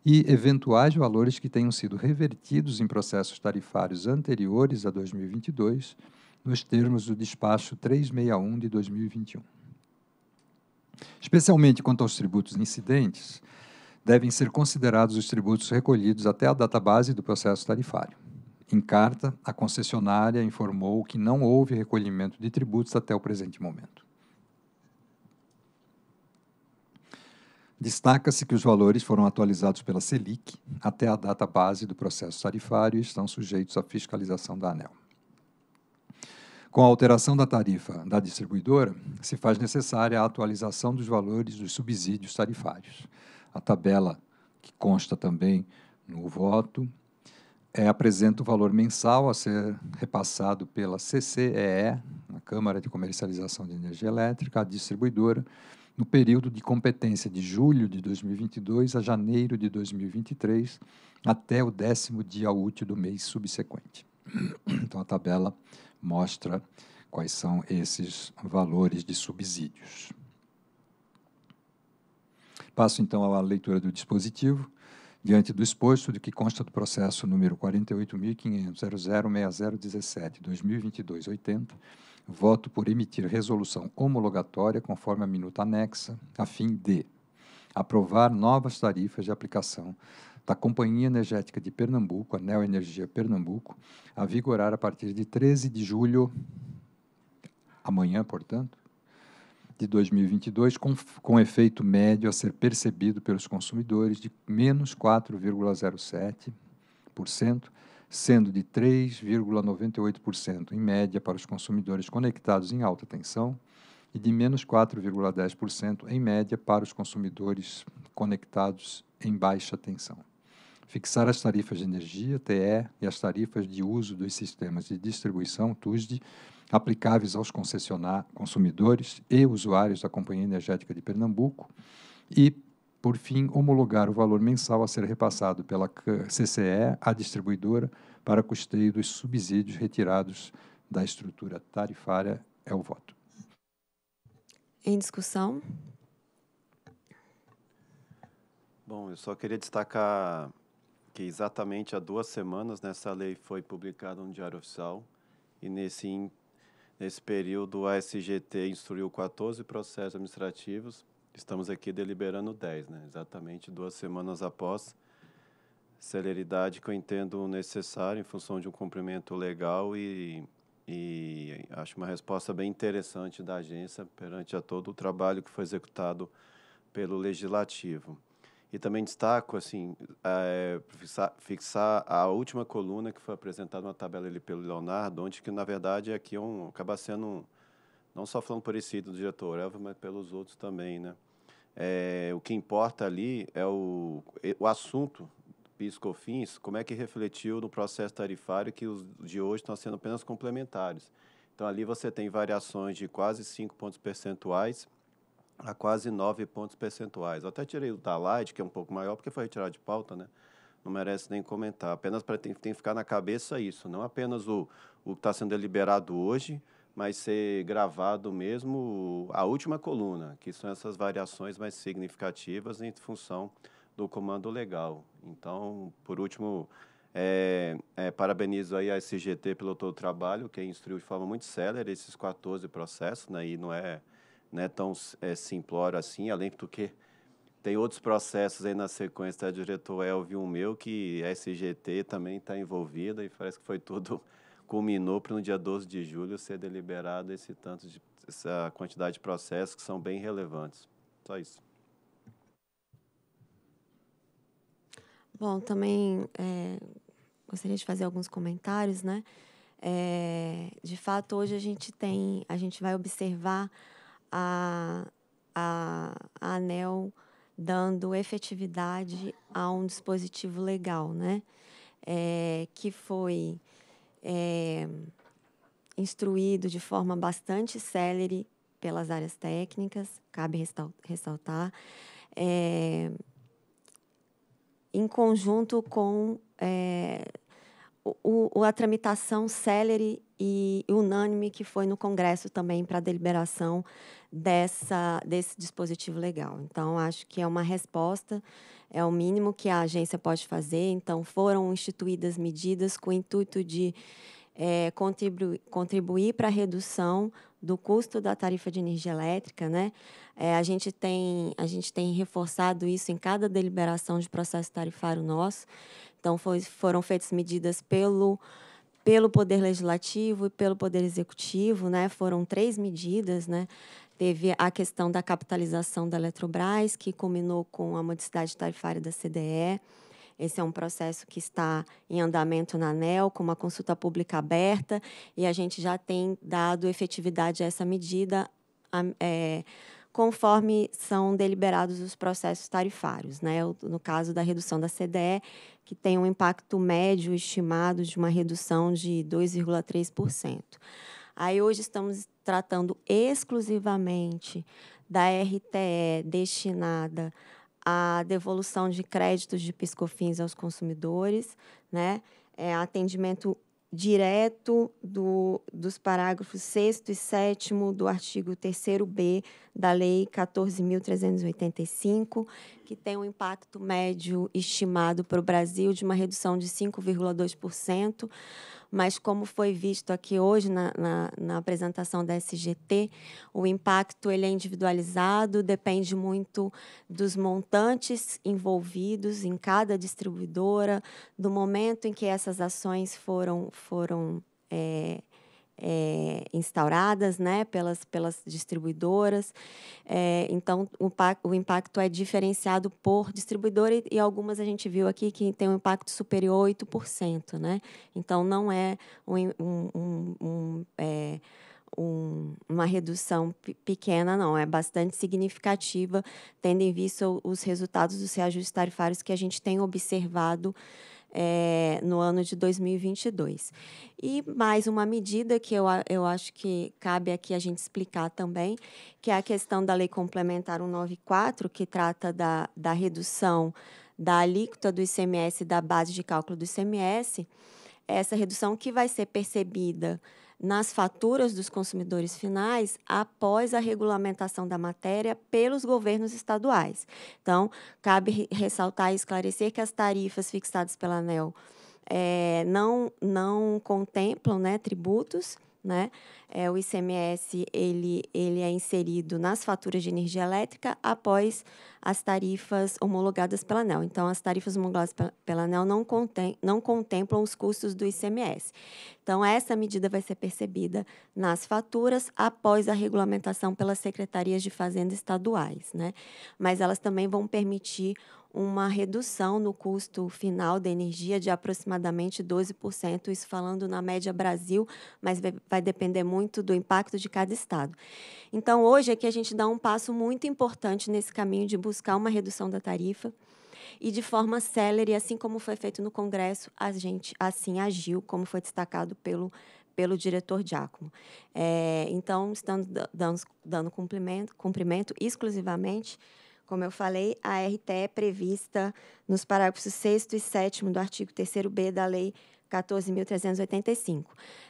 E eventuais valores que tenham sido revertidos em processos tarifários anteriores a 2022, nos termos do despacho 361 de 2021. Especialmente quanto aos tributos incidentes, devem ser considerados os tributos recolhidos até a data base do processo tarifário. Em carta, a concessionária informou que não houve recolhimento de tributos até o presente momento. Destaca-se que os valores foram atualizados pela Selic até a data base do processo tarifário e estão sujeitos à fiscalização da ANEL. Com a alteração da tarifa da distribuidora, se faz necessária a atualização dos valores dos subsídios tarifários. A tabela, que consta também no voto, é, apresenta o valor mensal a ser repassado pela CCEE, a Câmara de Comercialização de Energia Elétrica, a distribuidora, no período de competência de julho de 2022 a janeiro de 2023, até o décimo dia útil do mês subsequente. Então, a tabela mostra quais são esses valores de subsídios. Passo então à leitura do dispositivo. Diante do exposto do que consta do processo número 48.500.006017.2022.80, voto por emitir resolução homologatória conforme a minuta anexa, a fim de aprovar novas tarifas de aplicação da Companhia Energética de Pernambuco, a Neo Energia Pernambuco, a vigorar a partir de 13 de julho, amanhã, portanto, de 2022, com, com efeito médio a ser percebido pelos consumidores de menos 4,07%, sendo de 3,98% em média para os consumidores conectados em alta tensão e de menos 4,10% em média para os consumidores conectados em baixa tensão fixar as tarifas de energia, TE, e as tarifas de uso dos sistemas de distribuição, TUSD, aplicáveis aos concessionários, consumidores e usuários da Companhia Energética de Pernambuco e, por fim, homologar o valor mensal a ser repassado pela CCE à distribuidora para custeio dos subsídios retirados da estrutura tarifária. É o voto.
Em discussão?
Bom, eu só queria destacar que exatamente há duas semanas nessa lei foi publicada um diário oficial e nesse, nesse período a SGT instruiu 14 processos administrativos, estamos aqui deliberando 10, né? exatamente duas semanas após celeridade que eu entendo necessária em função de um cumprimento legal e, e acho uma resposta bem interessante da agência perante a todo o trabalho que foi executado pelo Legislativo. E também destaco, assim, é, eh, fixar, fixar, a última coluna que foi apresentada na tabela ali pelo Leonardo, onde que, na verdade, aqui é um, acaba sendo, um, não só falando por esse do diretor Elvio, mas pelos outros também, né? É, o que importa ali é o, o assunto PIS-COFINS, como é que refletiu no processo tarifário que os de hoje estão sendo apenas complementares. Então, ali você tem variações de quase 5 pontos percentuais, a quase 9 pontos percentuais. Eu até tirei o da Light, que é um pouco maior, porque foi retirado de pauta, né? Não merece nem comentar. Apenas para tem, tem que ficar na cabeça isso, não apenas o, o que está sendo deliberado hoje, mas ser gravado mesmo a última coluna, que são essas variações mais significativas em função do comando legal. Então, por último, é, é, parabenizo aí a SGT pelo todo o trabalho, que instruiu de forma muito célere esses 14 processos, né, e não é né, tão é, simplório assim, além do que tem outros processos aí na sequência da tá, diretor Elvio meu que a SGT também está envolvida e parece que foi tudo [LAUGHS] culminou para no dia 12 de julho ser deliberado esse tanto de essa quantidade de processos que são bem relevantes. Só
isso. Bom, também é, gostaria de fazer alguns comentários, né? É, de fato, hoje a gente tem, a gente vai observar a, a, a ANEL dando efetividade a um dispositivo legal, né? É, que foi é, instruído de forma bastante célere pelas áreas técnicas, cabe ressaltar, é, em conjunto com é, o, o, a tramitação célere e unânime que foi no Congresso também para a deliberação dessa, desse dispositivo legal. Então, acho que é uma resposta, é o mínimo que a agência pode fazer. Então, foram instituídas medidas com o intuito de é, contribuir, contribuir para a redução do custo da tarifa de energia elétrica, né? É, a, gente tem, a gente tem reforçado isso em cada deliberação de processo tarifário nosso. Então, foi, foram feitas medidas pelo, pelo Poder Legislativo e pelo Poder Executivo, né? Foram três medidas, né? Teve a questão da capitalização da Eletrobras, que combinou com a modicidade tarifária da CDE. Esse é um processo que está em andamento na ANEL, com uma consulta pública aberta, e a gente já tem dado efetividade a essa medida é, conforme são deliberados os processos tarifários. Né? No caso da redução da CDE, que tem um impacto médio estimado de uma redução de 2,3%. Aí hoje estamos tratando exclusivamente da RTE destinada à devolução de créditos de piscofins aos consumidores, né? É, atendimento direto do, dos parágrafos 6 e 7 do artigo 3b da Lei 14.385, que tem um impacto médio estimado para o Brasil de uma redução de 5,2% mas como foi visto aqui hoje na, na, na apresentação da SGT, o impacto ele é individualizado, depende muito dos montantes envolvidos em cada distribuidora, do momento em que essas ações foram, foram é, é, instauradas né, pelas, pelas distribuidoras. É, então, o, o, impacto é diferenciado por distribuidora e, e, algumas a gente viu aqui que tem um impacto superior a 8%. Né? Então, não é um, um, um, um é, um, uma redução pequena, não, é bastante significativa, tendo em vista os resultados dos reajustes tarifários que a gente tem observado é, no ano de 2022. E mais uma medida que eu, eu acho que cabe aqui a gente explicar também, que é a questão da Lei Complementar 194, que trata da, da redução da alíquota do ICMS, da base de cálculo do ICMS, essa redução que vai ser percebida nas faturas dos consumidores finais após a regulamentação da matéria pelos governos estaduais. Então, cabe ressaltar e esclarecer que as tarifas fixadas pela ANEL é, não, não contemplam né, tributos né? É, o ICMS ele, ele é inserido nas faturas de energia elétrica após as tarifas homologadas pela ANEL. Então, as tarifas homologadas pela ANEL não, contem, não contemplam os custos do ICMS. Então, essa medida vai ser percebida nas faturas após a regulamentação pelas secretarias de fazenda estaduais, né? Mas elas também vão permitir uma redução no custo final da energia de aproximadamente 12%, isso falando na média Brasil, mas vai depender muito do impacto de cada estado. Então, hoje é que a gente dá um passo muito importante nesse caminho de buscar uma redução da tarifa e de forma célere, assim como foi feito no Congresso, a gente assim agiu, como foi destacado pelo pelo diretor Giacomo. É, então, estamos dando, dando cumprimento, cumprimento exclusivamente como eu falei, a RT é prevista nos parágrafos 6 e 7 do artigo 3b da Lei 14.385.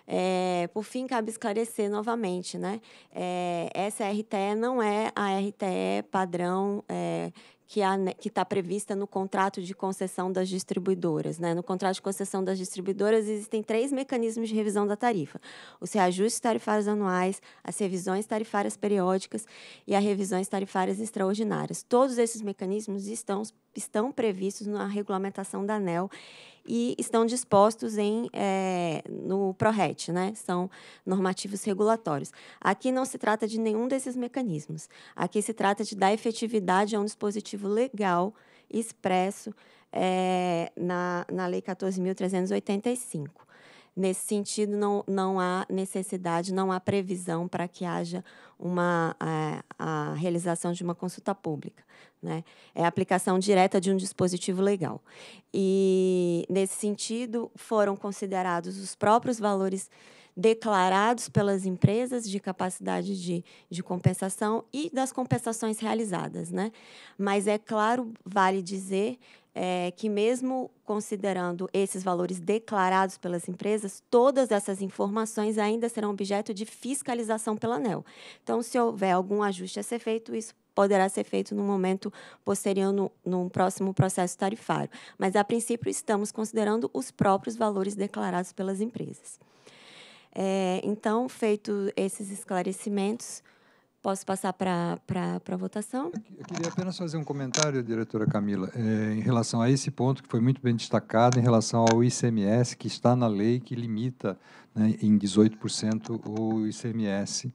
É, por fim, cabe esclarecer novamente, né? É, essa RTE não é a RTE padrão é, que está prevista no contrato de concessão das distribuidoras. Né? No contrato de concessão das distribuidoras existem três mecanismos de revisão da tarifa: os reajustes tarifários anuais, as revisões tarifárias periódicas e as revisões tarifárias extraordinárias. Todos esses mecanismos estão, estão previstos na regulamentação da ANEL e estão dispostos em, é, no PRORET, né? são normativos regulatórios. Aqui não se trata de nenhum desses mecanismos. Aqui se trata de dar efetividade a um dispositivo legal expresso é, na, na Lei 14.385. Nesse sentido, não, não há necessidade, não há previsão para que haja uma, a, é, a, realização de uma consulta pública. Né? É a aplicação direta de um dispositivo legal. E, nesse sentido, foram considerados os próprios valores declarados pelas empresas de capacidade de, de compensação e das compensações realizadas. Né? Mas, é claro, vale dizer é, que, mesmo considerando esses valores declarados pelas empresas, todas essas informações ainda serão objeto de fiscalização pela ANEL. Então, se houver algum ajuste a ser feito, isso poderá ser feito no momento posterior, no, num próximo processo tarifário. Mas, a princípio, estamos considerando os próprios valores declarados pelas empresas. É, então, feito esses esclarecimentos, Posso passar para a votação? Eu queria
apenas fazer um comentário, diretora Camila, é, em relação a esse ponto que foi muito bem destacado, em relação ao ICMS, que está na lei que limita né, em 18% o ICMS,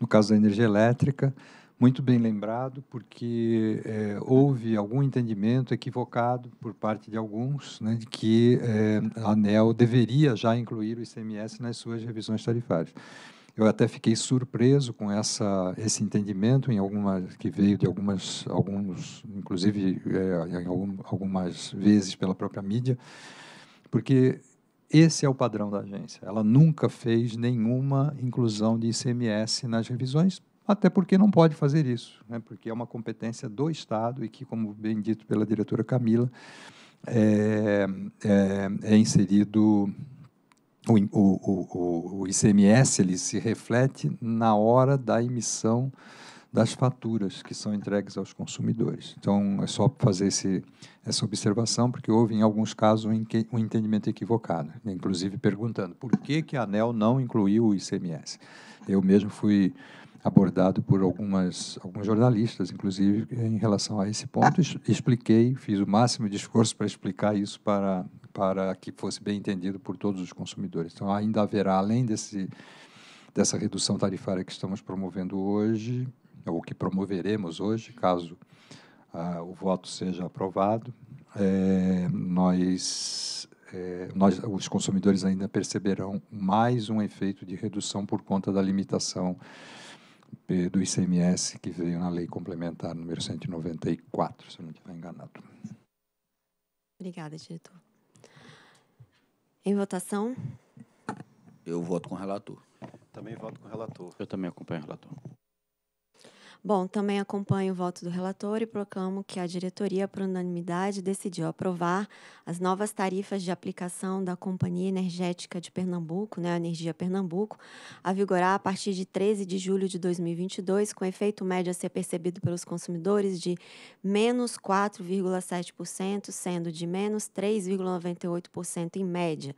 no caso da energia elétrica. Muito bem lembrado, porque é, houve algum entendimento equivocado por parte de alguns né, de que é, a ANEL deveria já incluir o ICMS nas suas revisões tarifárias. Eu até fiquei surpreso com essa, esse entendimento em alguma, que veio de algumas, alguns, inclusive é, algumas vezes pela própria mídia, porque esse é o padrão da agência. Ela nunca fez nenhuma inclusão de ICMS nas revisões, até porque não pode fazer isso, né? porque é uma competência do Estado e que, como bem dito pela diretora Camila, é, é, é inserido o, o, o, ICMS ele se reflete na hora da emissão das faturas que são entregues aos consumidores. Então, é só fazer esse, essa observação, porque houve, em alguns casos, um entendimento equivocado, inclusive perguntando por que, que a ANEL não incluiu o ICMS. Eu mesmo fui abordado por algumas, alguns jornalistas, inclusive, em relação a esse ponto. Expliquei, fiz o máximo de esforço para explicar isso para para que fosse bem entendido por todos os consumidores. Então, ainda haverá, além desse, dessa redução tarifária que estamos promovendo hoje, ou que promoveremos hoje, caso ah, o voto seja aprovado, é, nós, é, nós, os consumidores ainda perceberão mais um efeito de redução por conta da limitação eh, do ICMS que veio na lei complementar número 194, se eu não estiver enganado.
Obrigada, diretor. Em votação?
Eu voto com o relator. Também voto
com o relator. Eu também acompanho o relator.
Bom, também acompanho o voto do relator e proclamo que a diretoria, por unanimidade, decidiu aprovar as novas tarifas de aplicação da Companhia Energética de Pernambuco, né, Energia Pernambuco, a vigorar a partir de 13 de julho de 2022, com efeito médio a ser percebido pelos consumidores de menos 4,7%, sendo de menos 3,98% em média.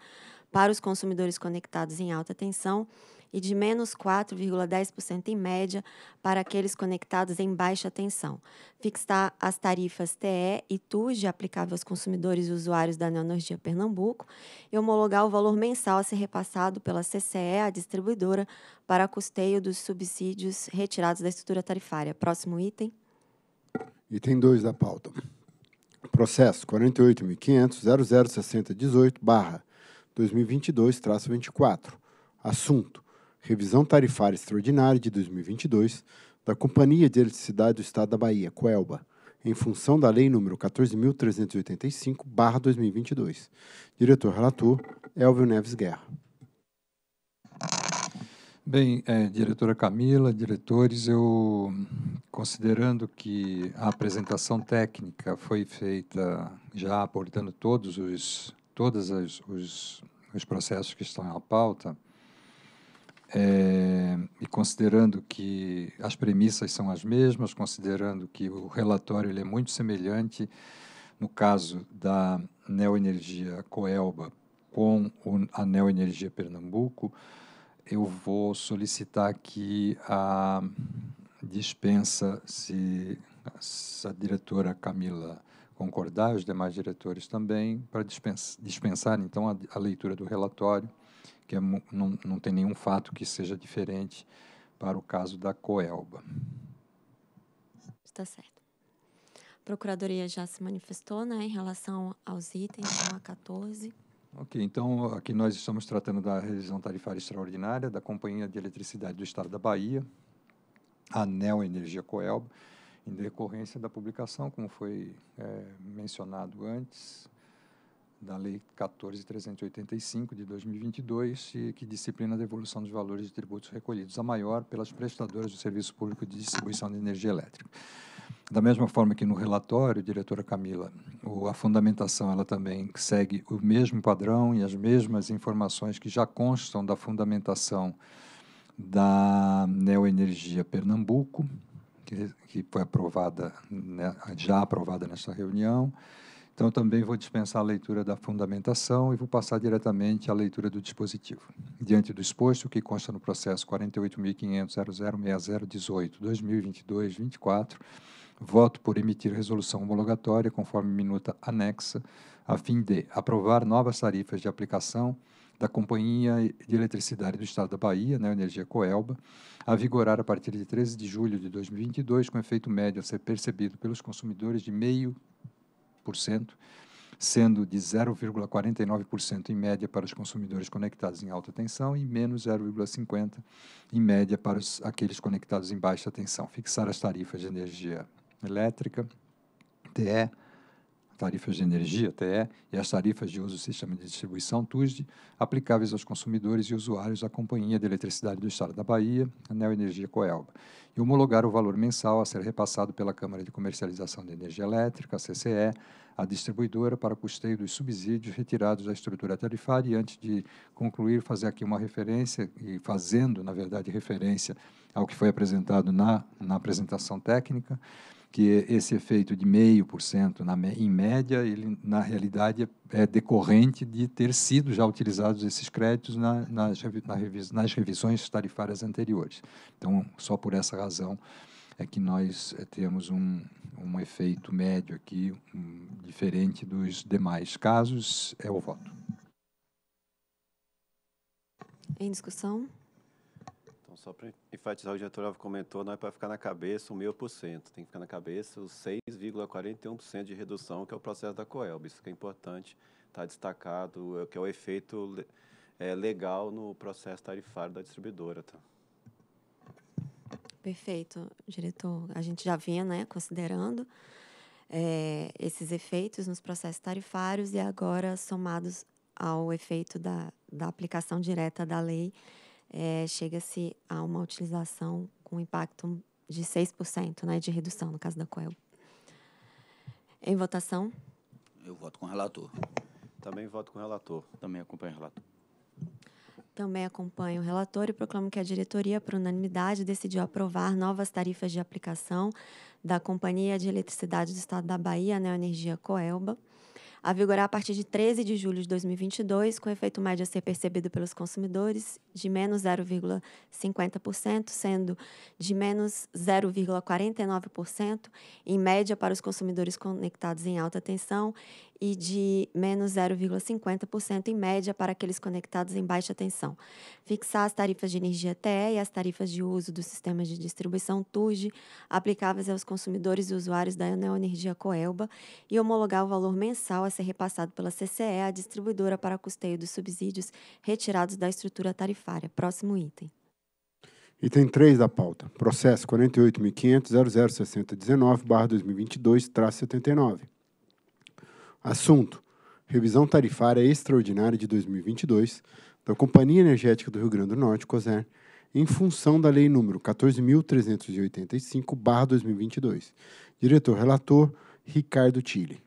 Para os consumidores conectados em alta tensão, e de menos 4,10% em média para aqueles conectados em baixa tensão. Fixar as tarifas TE e TUG aplicáveis aos consumidores e usuários da Neoenergia Pernambuco e homologar o valor mensal a ser repassado pela CCE, a distribuidora, para custeio dos subsídios retirados da estrutura tarifária. Próximo item.
Item 2 da pauta. Processo 48.500.006018-2022-24. Assunto: Revisão Tarifária Extraordinária de 2022 da Companhia de Eletricidade do Estado da Bahia, Coelba, em função da Lei nº 14.385-2022. Diretor Relator, Elvio Neves Guerra.
Bem, é, diretora Camila, diretores, eu considerando que a apresentação técnica foi feita já abordando todos os todas as os, os processos que estão na pauta, é, e considerando que as premissas são as mesmas, considerando que o relatório ele é muito semelhante, no caso da neoenergia Coelba com a neoenergia Pernambuco, eu vou solicitar que a dispensa, se, se a diretora Camila concordar, os demais diretores também, para dispensar, dispensar então a, a leitura do relatório que é, não, não tem nenhum fato que seja diferente para o caso da Coelba.
Está certo. A Procuradoria já se manifestou né, em relação aos itens então, a 14.
Ok, então aqui nós estamos tratando da revisão tarifária extraordinária da Companhia de Eletricidade do Estado da Bahia, a Neo Energia Coelba, em decorrência da publicação, como foi é, mencionado antes, da Lei 14.385 de 2022, que disciplina a devolução dos valores de tributos recolhidos, a maior pelas prestadoras do serviço público de distribuição de energia elétrica. Da mesma forma que no relatório, diretora Camila, a fundamentação ela também segue o mesmo padrão e as mesmas informações que já constam da fundamentação da Neoenergia Pernambuco, que, foi aprovada, né, já aprovada nesta reunião, então, também vou dispensar a leitura da fundamentação e vou passar diretamente à leitura do dispositivo. Diante do exposto, que consta no processo 48.500.006018-2022-24, voto por emitir resolução homologatória conforme minuta anexa, a fim de aprovar novas tarifas de aplicação da Companhia de Eletricidade do Estado da Bahia, né, Energia Coelba, a vigorar a partir de 13 de julho de 2022, com efeito médio a ser percebido pelos consumidores de meio 0,7%, sendo de 0,49% em média para os consumidores conectados em alta tensão e menos 0,50% em média para os, aqueles conectados em baixa tensão. Fixar as tarifas de energia elétrica, TE, tarifas de energia, TE, e as tarifas de uso do sistema de distribuição, TUSD, aplicáveis aos consumidores e usuários da Companhia de Eletricidade do Estado da Bahia, a Neoenergia Coelba, e homologar o valor mensal a ser repassado pela Câmara de Comercialização de Energia Elétrica, a CCE, à distribuidora para custeio dos subsídios retirados da estrutura tarifária. E antes de concluir, fazer aqui uma referência, e fazendo, na verdade, referência ao que foi apresentado na, na apresentação técnica, que esse efeito de meio por cento em média, ele na realidade é decorrente de ter sido já utilizados esses créditos na, nas, na revis, nas revisões tarifárias anteriores. Então, só por essa razão é que nós eh, temos um, um efeito médio aqui um, diferente dos demais casos. É o voto.
Em discussão?
Então, só para enfatizar, o diretor Alves comentou, não é para ficar na cabeça o meio por cento, tem que ficar na cabeça os 6,41% de redução, que é o processo da Coelb. Isso que é importante, está destacado, é que é o efeito é, legal no processo tarifário da distribuidora. Tá?
Perfeito, diretor. A gente já vinha né, considerando é, esses efeitos nos processos tarifários e agora somados ao efeito da, da aplicação direta da lei é, chega-se a uma utilização com impacto de 6% né, de redução no caso da Coel. Em votação?
Eu voto com o relator. Também voto com o
relator. Também acompanho o relator.
Também acompanho o relator e proclamo que a diretoria, por unanimidade, decidiu aprovar novas tarifas de aplicação da Companhia de Eletricidade do Estado da Bahia, Neoenergia Coelba, a vigorar a partir de 13 de julho de 2022, com efeito médio a ser percebido pelos consumidores de menos 0,50%, sendo de menos 0,49% em média para os consumidores conectados em alta tensão e de menos 0,50% em média para aqueles conectados em baixa tensão. Fixar as tarifas de energia TE e as tarifas de uso dos sistemas de distribuição TURG aplicáveis aos consumidores e usuários da Neoenergia Coelba e homologar o valor mensal a ser repassado pela CCE a distribuidora para custeio dos subsídios retirados da estrutura tarifária. Próximo item.
Item 3 da pauta. Processo 48.500.006019-2022-79. Assunto: Revisão tarifária extraordinária de 2022 da Companhia Energética do Rio Grande do Norte, COSER, em função da Lei nº 14.385-2022. Diretor relator Ricardo Tille.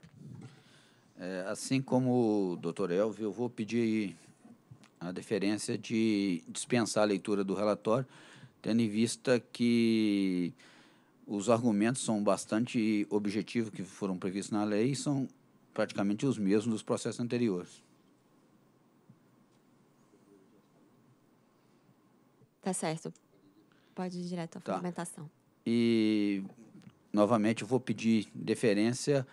É, assim como o doutor Elvio, eu vou pedir a deferência de dispensar a leitura do relatório, tendo em vista que os argumentos são bastante objetivos que foram previstos na lei e são praticamente os mesmos dos processos anteriores.
Tá certo. Pode ir direto à tá. fundamentação.
E, novamente, eu vou pedir deferência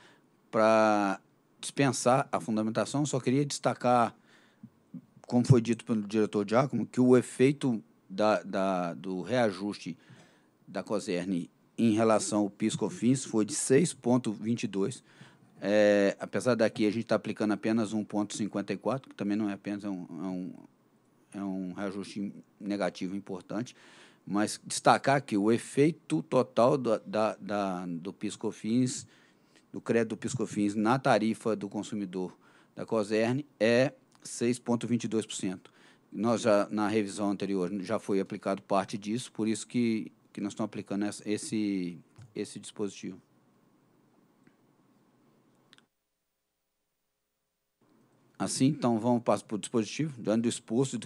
para dispensar a fundamentação. Só queria destacar, como foi dito pelo diretor Giacomo, que o efeito da, da, do reajuste da COSERN em relação ao PIS-COFINS foi de 6,22%, é, apesar daqui a gente está aplicando apenas 1,54, que também não é apenas é um, é um, é um reajuste negativo importante, mas destacar que o efeito total do, da, da, do PiscoFins, do crédito do PiscoFins na tarifa do consumidor da COSERN é 6,22%. Nós já, na revisão anterior, já foi aplicado parte disso, por isso que, que nós estamos aplicando esse, esse dispositivo. Assim, então, vamos para o dispositivo, dando exposto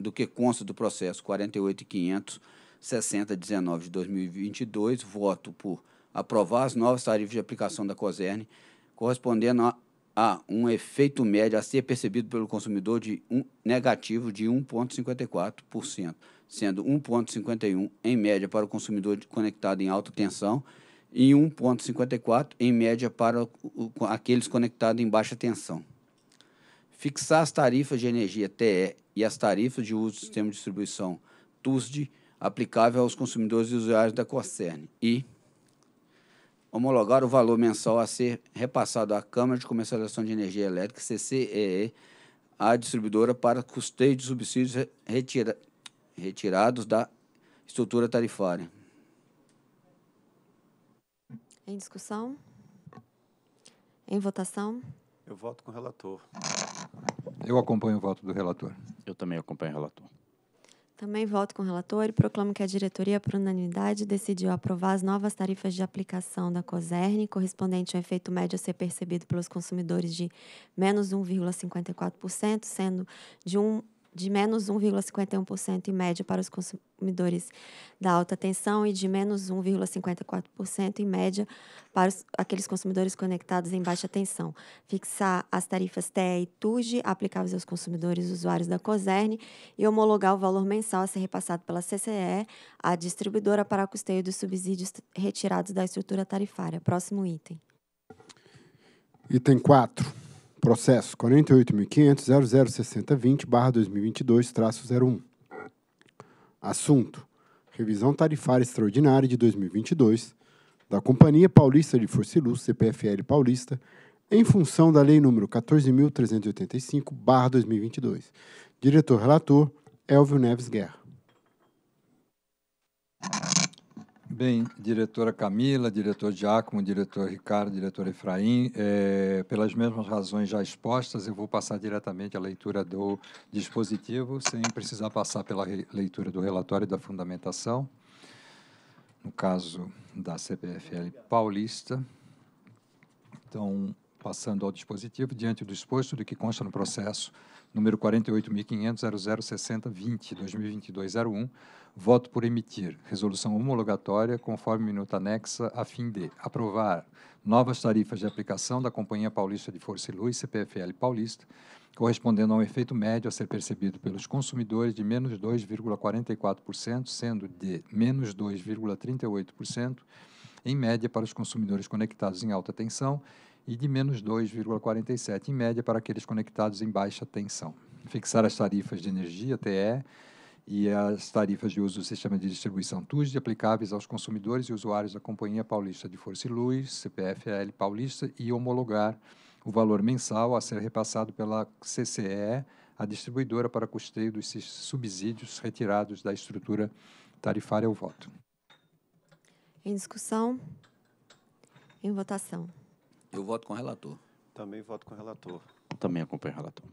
do, que consta do processo 48.560.19 de 2022, voto por aprovar as novas tarifas de aplicação da COSERN, correspondendo a, a, um efeito médio a ser percebido pelo consumidor de um, negativo de 1,54%, sendo 1,51% em média para o consumidor conectado em alta tensão e 1,54% em média para o, aqueles conectados em baixa tensão fixar as tarifas de energia TE e as tarifas de uso do sistema de distribuição TUSD aplicável aos consumidores e usuários da Cocern e homologar o valor mensal a ser repassado à Câmara de Comercialização de Energia Elétrica, CCEE, à distribuidora para custeio de subsídios retira retirados da estrutura tarifária.
Em discussão? Em votação?
Eu voto com o relator.
Eu acompanho o voto do relator. Eu também acompanho o relator.
Também voto com o relator e proclamo que a diretoria, por unanimidade, decidiu aprovar as novas tarifas de aplicação da COSERN, correspondente ao efeito médio a ser percebido pelos consumidores de menos 1,54%, sendo de um de menos 1,51% em média para os consumidores da alta tensão e de menos 1,54% em média para os, aqueles consumidores conectados em baixa tensão. Fixar as tarifas TE e TUG aplicáveis aos consumidores usuários da COSERN e homologar o valor mensal a ser repassado pela CCE à distribuidora para custeio dos subsídios retirados da estrutura tarifária. Próximo item.
Item 4 Processo 48.500.006020-2022-01. Assunto: Revisão tarifária extraordinária de 2022 da Companhia Paulista de Força e Luz, CPFL Paulista, em função da Lei nº 14.385-2022. Diretor-relator, Elvio Neves Guerra
bem, diretora Camila, diretor Giacomo, diretor Ricardo, diretor Efraim, é, pelas mesmas razões já expostas, eu vou passar diretamente a leitura do dispositivo, sem precisar passar pela leitura do relatório e da fundamentação, no caso da CPFL paulista. Então, passando ao dispositivo, diante do exposto do que consta no processo número 48.500.0060.20.2022.01, Voto por emitir resolução homologatória conforme minuta anexa a fim de aprovar novas tarifas de aplicação da Companhia Paulista de Força e Luz, CPFL Paulista, correspondendo a um efeito médio a ser percebido pelos consumidores de menos 2,44%, sendo de menos 2,38% em média para os consumidores conectados em alta tensão e de menos 2,47% em média para aqueles conectados em baixa tensão. Fixar as tarifas de energia, TE, e as tarifas de uso do sistema de distribuição TUSD aplicáveis aos consumidores e usuários da Companhia Paulista de Força e Luz, CPFL Paulista, e homologar o valor mensal a ser repassado pela CCE a distribuidora para custeio dos subsídios retirados da estrutura tarifária ao voto.
Em discussão? Em votação?
Eu voto com o relator.
Também voto com o relator.
Também acompanho o relator.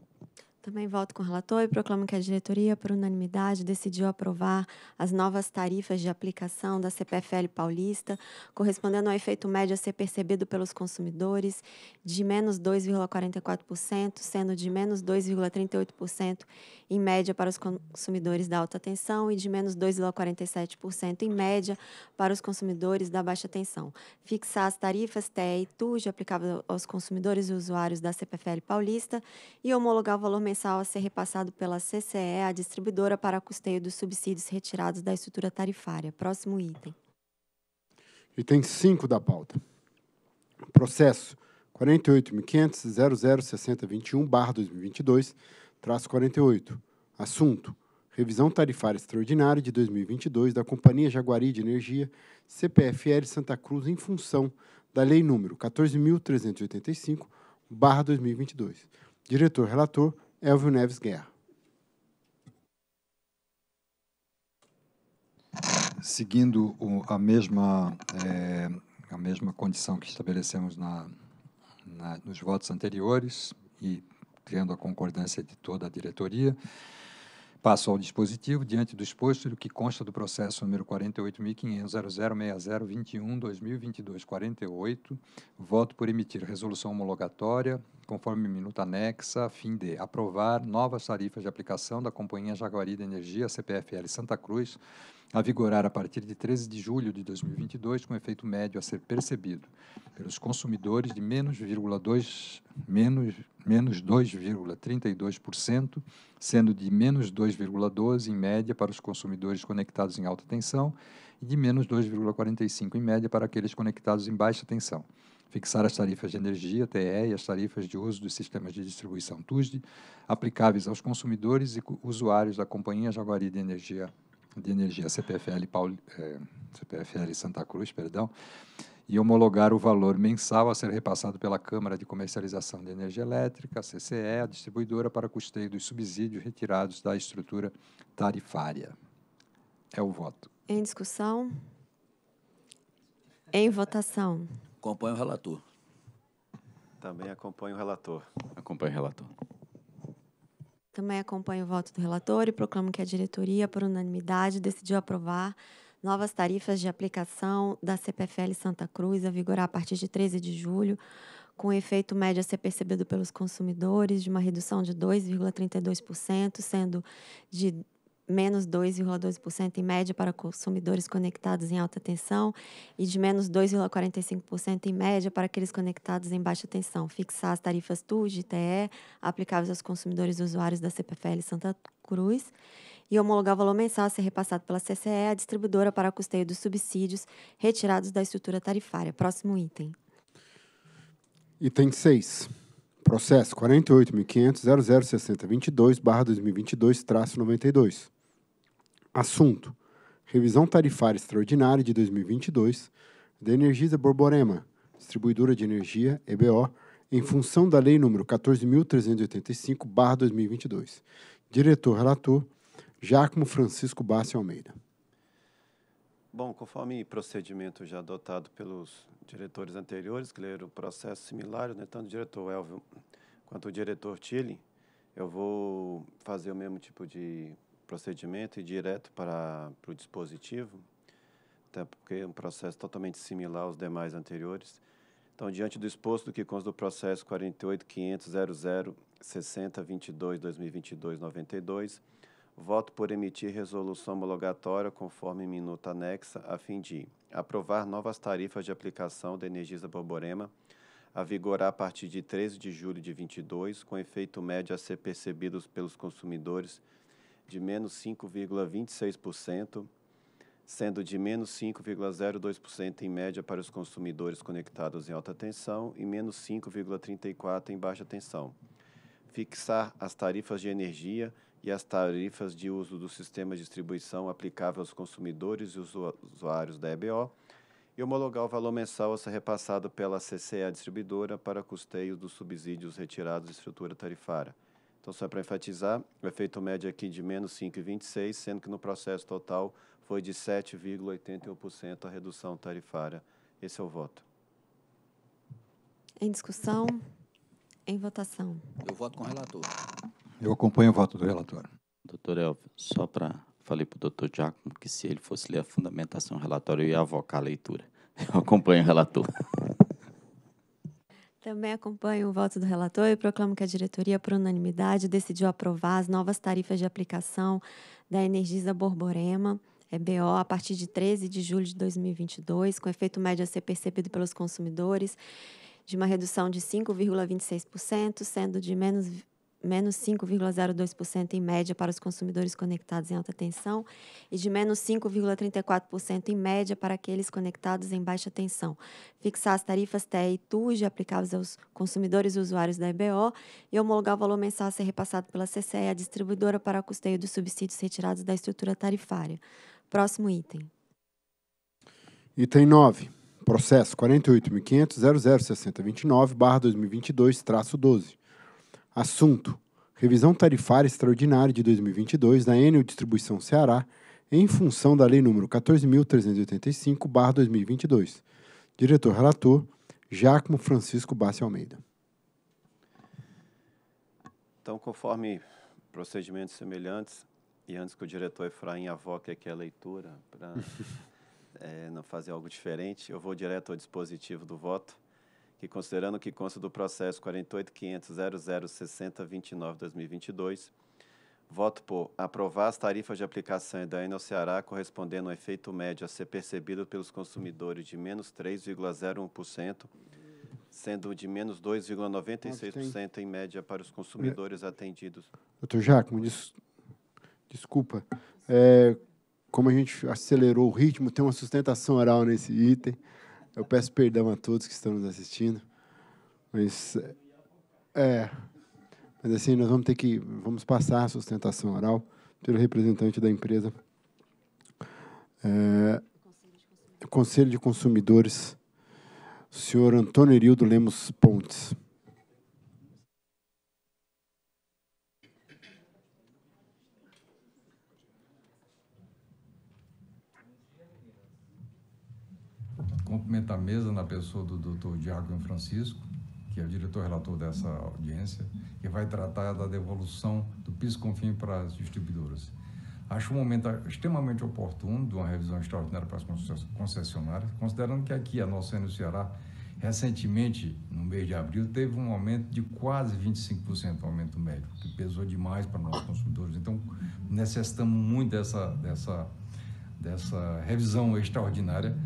Também voto com o relator e proclamo que a diretoria, por unanimidade, decidiu aprovar as novas tarifas de aplicação da CPFL paulista, correspondendo ao efeito médio a ser percebido pelos consumidores de menos 2,44%, sendo de menos 2,38% em média para os consumidores da alta tensão e de menos 2,47% em média para os consumidores da baixa tensão. Fixar as tarifas TE e TUJ aplicáveis aos consumidores e usuários da CPFL paulista e homologar o valor mensal mensal a ser repassado pela CCE a distribuidora para custeio dos subsídios retirados da estrutura tarifária. Próximo item.
Item 5 da pauta. Processo 48.500.006021-2022, traço 48. Assunto. Revisão tarifária extraordinária de 2022 da Companhia Jaguari de Energia, CPFL Santa Cruz, em função da Lei número 14.385, barra 2022. Diretor relator, Elvio Neves Guerra.
Seguindo o, a, mesma, é, a mesma condição que estabelecemos na, na, nos votos anteriores e tendo a concordância de toda a diretoria, Passo ao dispositivo, diante do exposto do que consta do processo número 48.500.006021.2022.48, voto por emitir resolução homologatória conforme minuta anexa, a fim de aprovar novas tarifas de aplicação da Companhia Jaguari de Energia, CPFL Santa Cruz, a vigorar a partir de 13 de julho de 2022, com efeito médio a ser percebido pelos consumidores de menos 2,32%, menos, menos sendo de menos 2,12% em média para os consumidores conectados em alta tensão e de menos 2,45% em média para aqueles conectados em baixa tensão fixar as tarifas de energia, TE, e as tarifas de uso dos sistemas de distribuição TUSD, aplicáveis aos consumidores e usuários da Companhia Jaguari de Energia, de energia CPFL, eh, CPFL Santa Cruz, perdão, e homologar o valor mensal a ser repassado pela Câmara de Comercialização de Energia Elétrica, CCE, a distribuidora, para custeio dos subsídios retirados da estrutura tarifária. É o voto.
Em discussão? Em votação.
Acompanho o
relator. Também acompanho o relator. Acompanho o relator.
Também acompanho o voto do relator e proclamo que a diretoria, por unanimidade, decidiu aprovar novas tarifas de aplicação da CPFL Santa Cruz a vigorar a partir de 13 de julho, com efeito médio a ser percebido pelos consumidores de uma redução de 2,32%, sendo de menos 2,12% em média para consumidores conectados em alta tensão e de menos 2,45% em média para aqueles conectados em baixa tensão. Fixar as tarifas TUD e TE aplicáveis aos consumidores e usuários da CPFL Santa Cruz e homologar o valor mensal a ser repassado pela CCE à distribuidora para custeio dos subsídios retirados da estrutura tarifária. Próximo item.
Item 6. Processo 48.500.006022-2022-92. Assunto: Revisão tarifária extraordinária de 2022 da Energisa Borborema, distribuidora de energia, EBO, em função da Lei nº 14.385/2022. Diretor relator Giacomo Francisco Bassi Almeida.
Bom, conforme procedimento já adotado pelos diretores anteriores, que leram processos similares, né, tanto o diretor Elvio quanto o diretor Tilly, eu vou fazer o mesmo tipo de procedimento e direto para, para o dispositivo, até porque é um processo totalmente similar aos demais anteriores. Então, diante do exposto que consta do processo 48.500.00.60.22.2022.92, voto por emitir resolução homologatória conforme minuta anexa, a fim de aprovar novas tarifas de aplicação da Energisa Borborema a vigorar a partir de 13 de julho de 22, com efeito médio a ser percebidos pelos consumidores de menos 5,26%, sendo de menos 5,02% em média para os consumidores conectados em alta tensão e menos 5,34% em baixa tensão. Fixar as tarifas de energia e as tarifas de uso do sistema de distribuição aplicável aos consumidores e usuários da EBO e homologar o valor mensal a ser repassado pela CCE distribuidora para custeio dos subsídios retirados da estrutura tarifária então, só para enfatizar, o efeito médio aqui de menos 5,26, sendo que no processo total foi de 7,81% a redução tarifária. Esse é o voto.
Em discussão? Em votação? Eu voto com o
relator.
Eu acompanho o voto do relator. Doutor Elvio, só para falei para o doutor Giacomo que se ele fosse ler a fundamentação relatório, eu ia avocar a leitura. Eu acompanho o relator.
Também acompanho o voto do relator e proclamo que a diretoria, por unanimidade, decidiu aprovar as novas tarifas de aplicação da Energisa Borborema, EBO, é a partir de 13 de julho de 2022, com efeito médio a ser percebido pelos consumidores de uma redução de 5,26%, sendo de menos menos 5,02% em média para os consumidores conectados em alta tensão e de menos 5,34% em média para aqueles conectados em baixa tensão. Fixar as tarifas TE e TUJ aplicáveis aos consumidores e usuários da EBO e homologar o valor mensal a ser repassado pela CCE à distribuidora para o custeio dos subsídios retirados da estrutura tarifária. Próximo item.
Item 9. Processo 48.500.006029-2022-12 Assunto: Revisão tarifária extraordinária de 2022 da Enel Distribuição Ceará, em função da Lei nº 14.385/2022. Diretor relator: Giacomo Francisco Bassi Almeida.
Então, conforme procedimentos semelhantes, e antes que o diretor Efraim avoque aqui a leitura para é, [LAUGHS] eh, não fazer algo diferente, eu vou direto ao dispositivo do voto que, considerando o que consta do processo 48.500.0060.29.2022, voto por aprovar as tarifas de aplicação da Enel Ceará correspondendo ao efeito médio a ser percebido pelos consumidores de menos 3,01%, sendo de menos 2,96% em média para os consumidores é. atendidos.
Doutor Jacome, des desculpa. É, como a gente acelerou o ritmo, tem uma sustentação oral nesse item. Eu peço perdão a todos que estão nos assistindo, mas é, mas assim nós vamos ter que vamos passar a sustentação oral pelo representante da empresa, é, Conselho de Consumidores, o senhor Antônio Irildo Lemos Pontes.
cumprimento a mesa na pessoa do doutor Diago Francisco, que é o diretor relator dessa audiência, que vai tratar da devolução do PIS-CONFIM para as distribuidoras. Acho um momento extremamente oportuno de uma revisão extraordinária para as concessionárias, considerando que aqui a nossa no Ceará, recentemente, no mês de abril, teve um aumento de quase 25% o aumento médio, que pesou demais para nós consumidores. Então, necessitamos muito dessa, dessa, dessa revisão extraordinária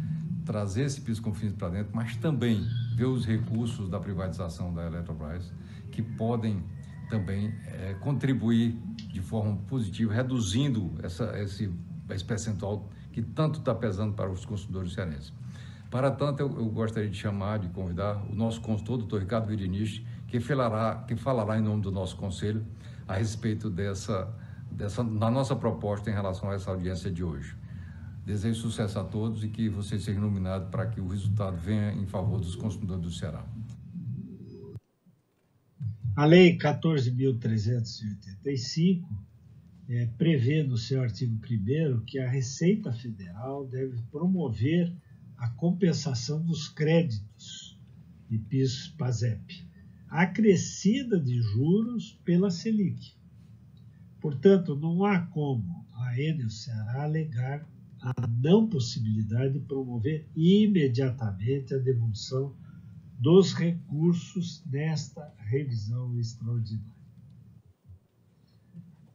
trazer esse piso confins para dentro, mas também ver os recursos da privatização da Eletrobras que podem também é, contribuir de forma positiva, reduzindo essa, esse, esse percentual que tanto está pesando para os consumidores cearenses. Para tanto, eu, eu, gostaria de chamar, de convidar o nosso consultor, doutor Ricardo Viriniche, que falará, que falará em nome do nosso conselho a respeito dessa, dessa, da nossa proposta em relação a essa audiência de hoje. Desejo sucesso a todos e que você seja nominado para que o resultado venha em favor dos consumidores do Ceará.
A Lei 14.385 é, prevê no seu artigo 1 que a Receita Federal deve promover a compensação dos créditos de PIS-PASEP, acrescida de juros pela Selic. Portanto, não há como a Enel Ceará alegar a não possibilidade de promover imediatamente a devolução dos recursos nesta revisão extraordinária.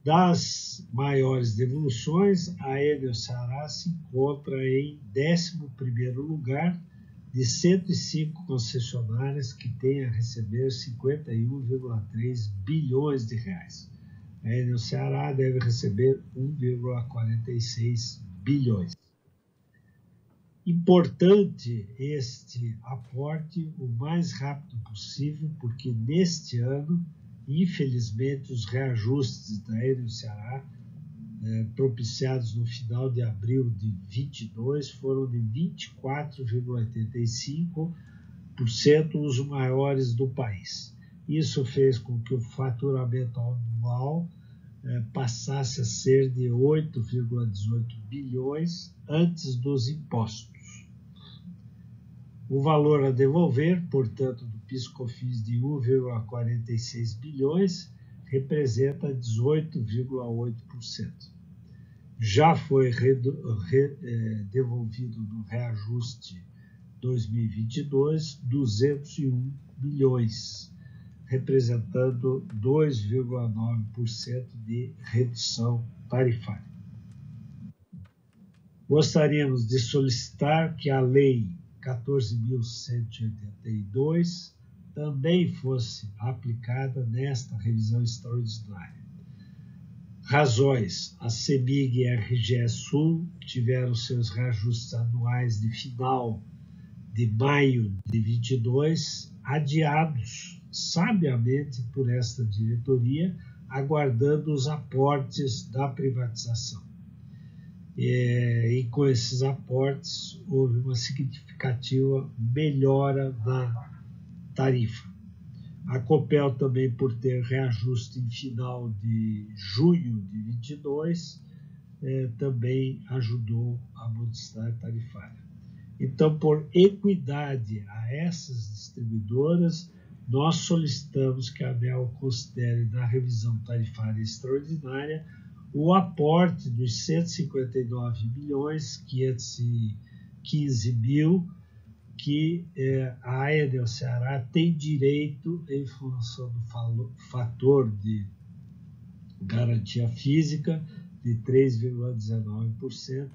Das maiores devoluções, a Enel Ceará se encontra em 11º lugar de 105 concessionárias que têm a receber 51,3 bilhões de reais. A Enel Ceará deve receber 1,46 bilhões. Importante este aporte o mais rápido possível, porque neste ano, infelizmente, os reajustes da Aero Ceará eh, propiciados no final de abril de 22 foram de 24,85% os maiores do país. Isso fez com que o faturamento anual é, passasse a ser de 8,18 bilhões antes dos impostos. O valor a devolver, portanto, do PiscoFins de 1,46 bilhões representa 18,8%. Já foi é, devolvido no reajuste 2022 201 bilhões representando 2,9% de redução tarifária. Gostaríamos de solicitar que a Lei 14.182 também fosse aplicada nesta revisão extraordinária. Razões: a CEMIG e a RGE Sul tiveram seus reajustes anuais de final de maio de 22 adiados sabiamente por esta diretoria, aguardando os aportes da privatização. É, e com esses aportes houve uma significativa melhora da tarifa. A Copel também, por ter reajuste em final de junho de 22, é, também ajudou a modificar a tarifária. Então, por equidade a essas distribuidoras, nós solicitamos que a ANEL considere na revisão tarifária extraordinária o aporte dos 159 milhões 515 mil que eh, a Enel Ceará tem direito em função do fator de garantia física de 3,19%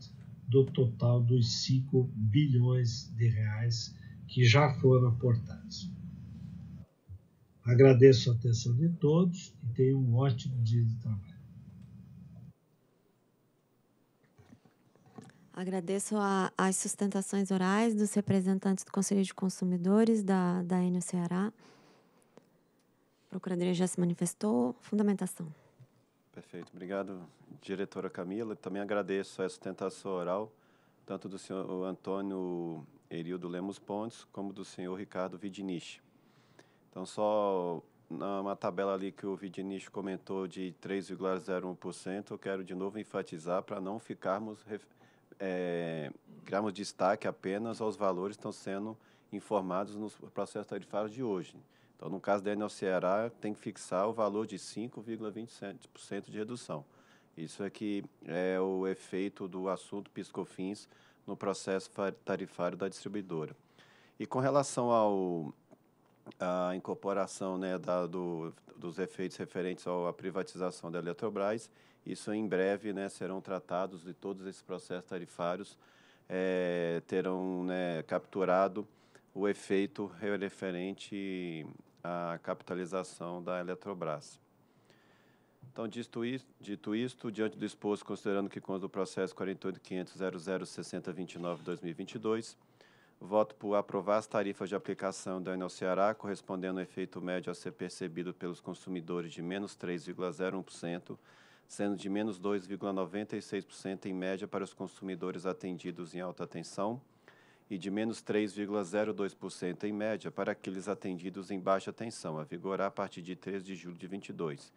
do total dos 5 bilhões de reais que já foram aportados. Agradeço a atenção de todos e tenham um ótimo dia de trabalho.
Agradeço a, as sustentações orais dos representantes do Conselho de Consumidores da, da Enio Ceará. A Procuradoria já se manifestou. Fundamentação.
Perfeito. Obrigado, diretora Camila. Também agradeço a sustentação oral, tanto do senhor Antônio Erildo Lemos Pontes, como do senhor Ricardo Vidinich. Então, só numa tabela ali que o Vidinich comentou de 3,01%, eu quero de novo enfatizar para não ficarmos, é, criarmos destaque apenas aos valores que estão sendo informados nos processos tarifários de hoje. Então, no caso da Enel Ceará, tem que fixar o valor de 5,27% de redução. Isso é que é o efeito do assunto piscofins no processo tarifário da distribuidora. E com relação ao a incorporação né, da, do, dos efeitos referentes à privatização da Eletrobras. Isso em breve né, serão tratados e todos esses processos tarifários é, terão né, capturado o efeito referente à capitalização da Eletrobras. Então, dito, is, dito isto, diante do exposto, considerando que consta do processo 48.500.00.60.29.2022, 2022 Voto por aprovar as tarifas de aplicação da Enel Ceará, correspondendo ao efeito médio a ser percebido pelos consumidores de menos 3,01%, sendo de menos 2,96% em média para os consumidores atendidos em alta tensão e de menos 3,02% em média para aqueles atendidos em baixa tensão, a vigorar a partir de 3 de julho de 22.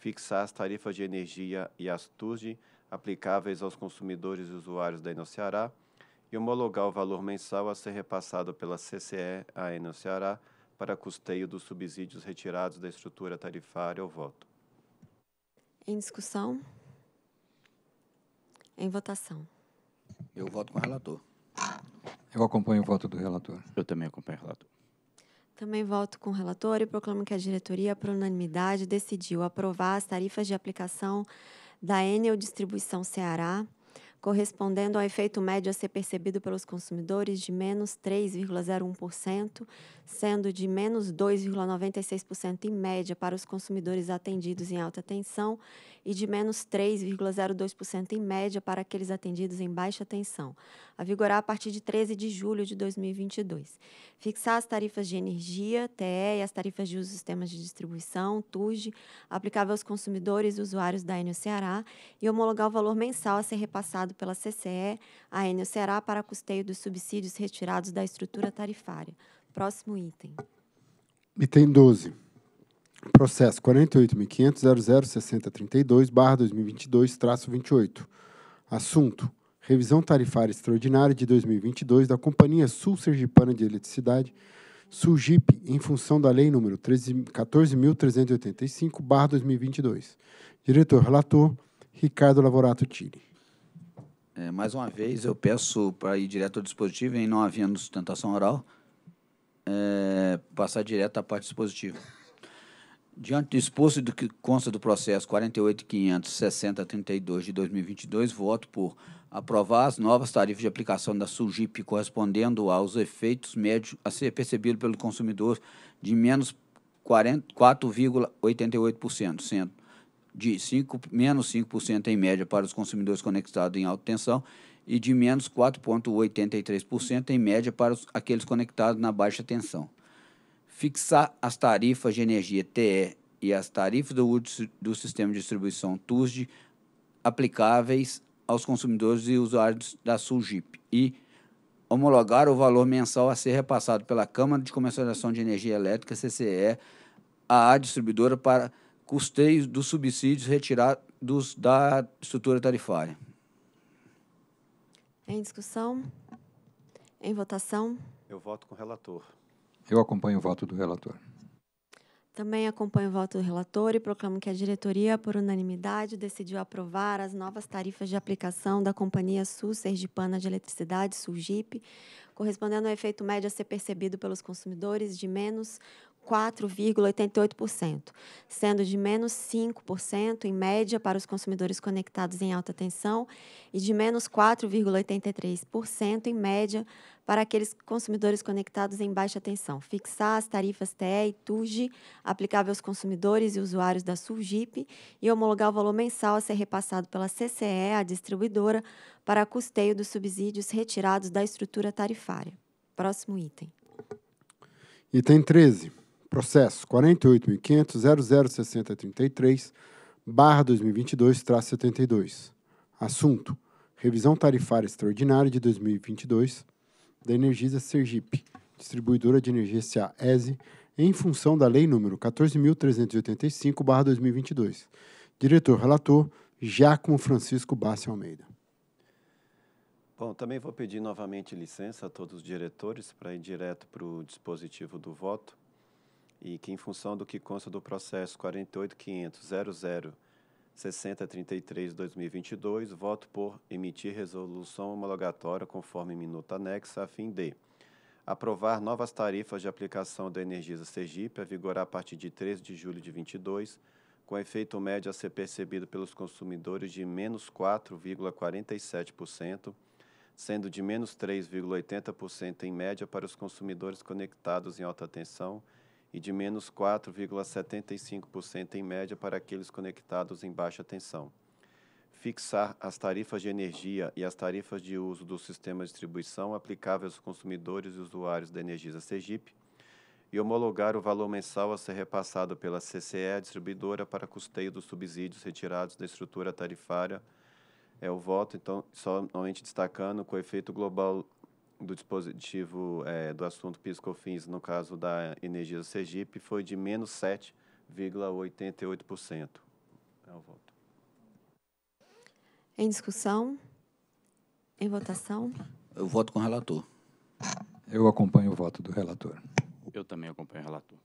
Fixar as tarifas de energia e as aplicáveis aos consumidores e usuários da Enel Ceará, homologar o valor mensal a ser repassado pela CCE à Enel Ceará para custeio dos subsídios retirados da estrutura tarifária ao voto.
Em discussão? Em votação.
Eu voto com o relator. Eu acompanho o voto do relator. Eu também acompanho o relator.
Também voto com o relator e proclamo que a diretoria, por unanimidade, decidiu aprovar as tarifas de aplicação da Enel Distribuição Ceará correspondendo ao efeito médio a ser percebido pelos consumidores de menos 3,01%, sendo de menos 2,96% em média para os consumidores atendidos em alta tensão e de menos 3,02% em média para aqueles atendidos em baixa tensão, a vigorar a partir de 13 de julho de 2022. Fixar as tarifas de energia, TE, e as tarifas de uso de sistemas de distribuição, TUG, aplicável aos consumidores e usuários da Enel Ceará, e homologar o valor mensal a ser repassado pela CCE a Enel Ceará para custeio dos subsídios retirados da estrutura tarifária. Próximo item.
Item 12. Processo 48.500.006032-2022-28. Assunto. Revisão tarifária extraordinária de 2022 da Companhia Sul Sergipana de Eletricidade, SUGIP, em função da Lei nº 14.385, 2022. Diretor-relator, Ricardo Lavorato Tire.
É, mais uma vez, eu peço para ir direto ao dispositivo, em não havendo sustentação oral, é, passar direto à parte dispositiva. Diante do exposto do que consta do processo 48.560.32 de 2022, voto por aprovar as novas tarifas de aplicação da SUGIP correspondendo aos efeitos médios a ser percebido pelo consumidor de menos 4,88%, sendo de 5, menos 5% em média para os consumidores conectados em alta tensão e de menos 4,83% em média para os, aqueles conectados na baixa tensão. Fixar as tarifas de energia TE e as tarifas do, do sistema de distribuição TUSD aplicáveis aos consumidores e usuários da SUGIP e homologar o valor mensal a ser repassado pela Câmara de Comercialização de Energia Elétrica, CCE, à distribuidora para custeios dos subsídios retirados da estrutura tarifária.
Em discussão? Em votação?
Eu voto com o relator.
Eu acompanho o voto do relator.
Também acompanho o voto do relator e proclamo que a diretoria, por unanimidade, decidiu aprovar as novas tarifas de aplicação da Companhia Sul Sergipana de Eletricidade, SULGIP, correspondendo ao efeito médio a ser percebido pelos consumidores de menos 4,88%, sendo de menos 5% em média para os consumidores conectados em alta tensão e de menos 4,83% em média para aqueles consumidores conectados em baixa tensão. Fixar as tarifas TE e TUGE aplicável aos consumidores e usuários da Surgip e homologar o valor mensal a ser repassado pela CCE, a distribuidora, para custeio dos subsídios retirados da estrutura tarifária. Próximo item.
Item 13. Processo 48.500.006033, barra 2022, traço 72. Assunto, revisão tarifária extraordinária de 2022 da Energisa Sergipe, distribuidora de energia SA ese em função da Lei nº 14.385-2022. Diretor-relator, Giacomo Francisco Bassi Almeida.
Bom, também vou pedir novamente licença a todos os diretores para ir direto para o dispositivo do voto e que, em função do que consta do processo 48.500.00.60.33.2022, voto por emitir resolução homologatória conforme minuta anexa a fim de aprovar novas tarifas de aplicação da Energisa Sergipe a vigorar a partir de 13 de julho de 2022, com efeito médio a ser percebido pelos consumidores de menos 4,47%, sendo de menos 3,80% em média para os consumidores conectados em alta tensão e de menos 4,75% em média para aqueles conectados em baixa tensão. Fixar as tarifas de energia e as tarifas de uso do sistema de distribuição aplicáveis aos consumidores e usuários da Energisa Sergipe e homologar o valor mensal a ser repassado pela CCE, distribuidora, para custeio dos subsídios retirados da estrutura tarifária é o voto, então, somente destacando com o efeito global do dispositivo é, do assunto PIS/COFINS, no caso da Energia Sergipe, foi de menos 7,88%. É o
voto.
Em discussão? Em votação?
Eu voto com o relator. Eu acompanho o voto do relator. Eu
também acompanho o relator.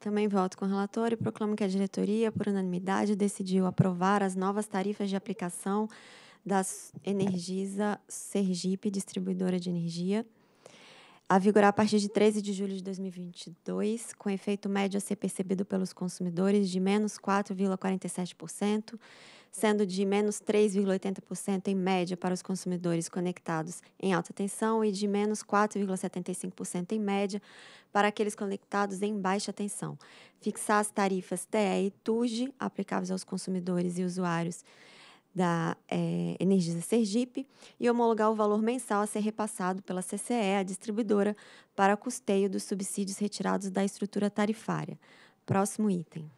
Também voto com o relator e proclamo que a diretoria, por unanimidade, decidiu aprovar as novas tarifas de aplicação da Energisa Sergipe, distribuidora de energia, a vigorar a partir de 13 de julho de 2022, com efeito médio a ser percebido pelos consumidores de menos 4,47%, sendo de menos 3,80% em média para os consumidores conectados em alta tensão e de menos 4,75% em média para aqueles conectados em baixa tensão. Fixar as tarifas TE e Tuge aplicáveis aos consumidores e usuários da é, Energisa Sergipe e homologar o valor mensal a ser repassado pela CCE, a distribuidora, para custeio dos subsídios retirados da estrutura tarifária. Próximo item.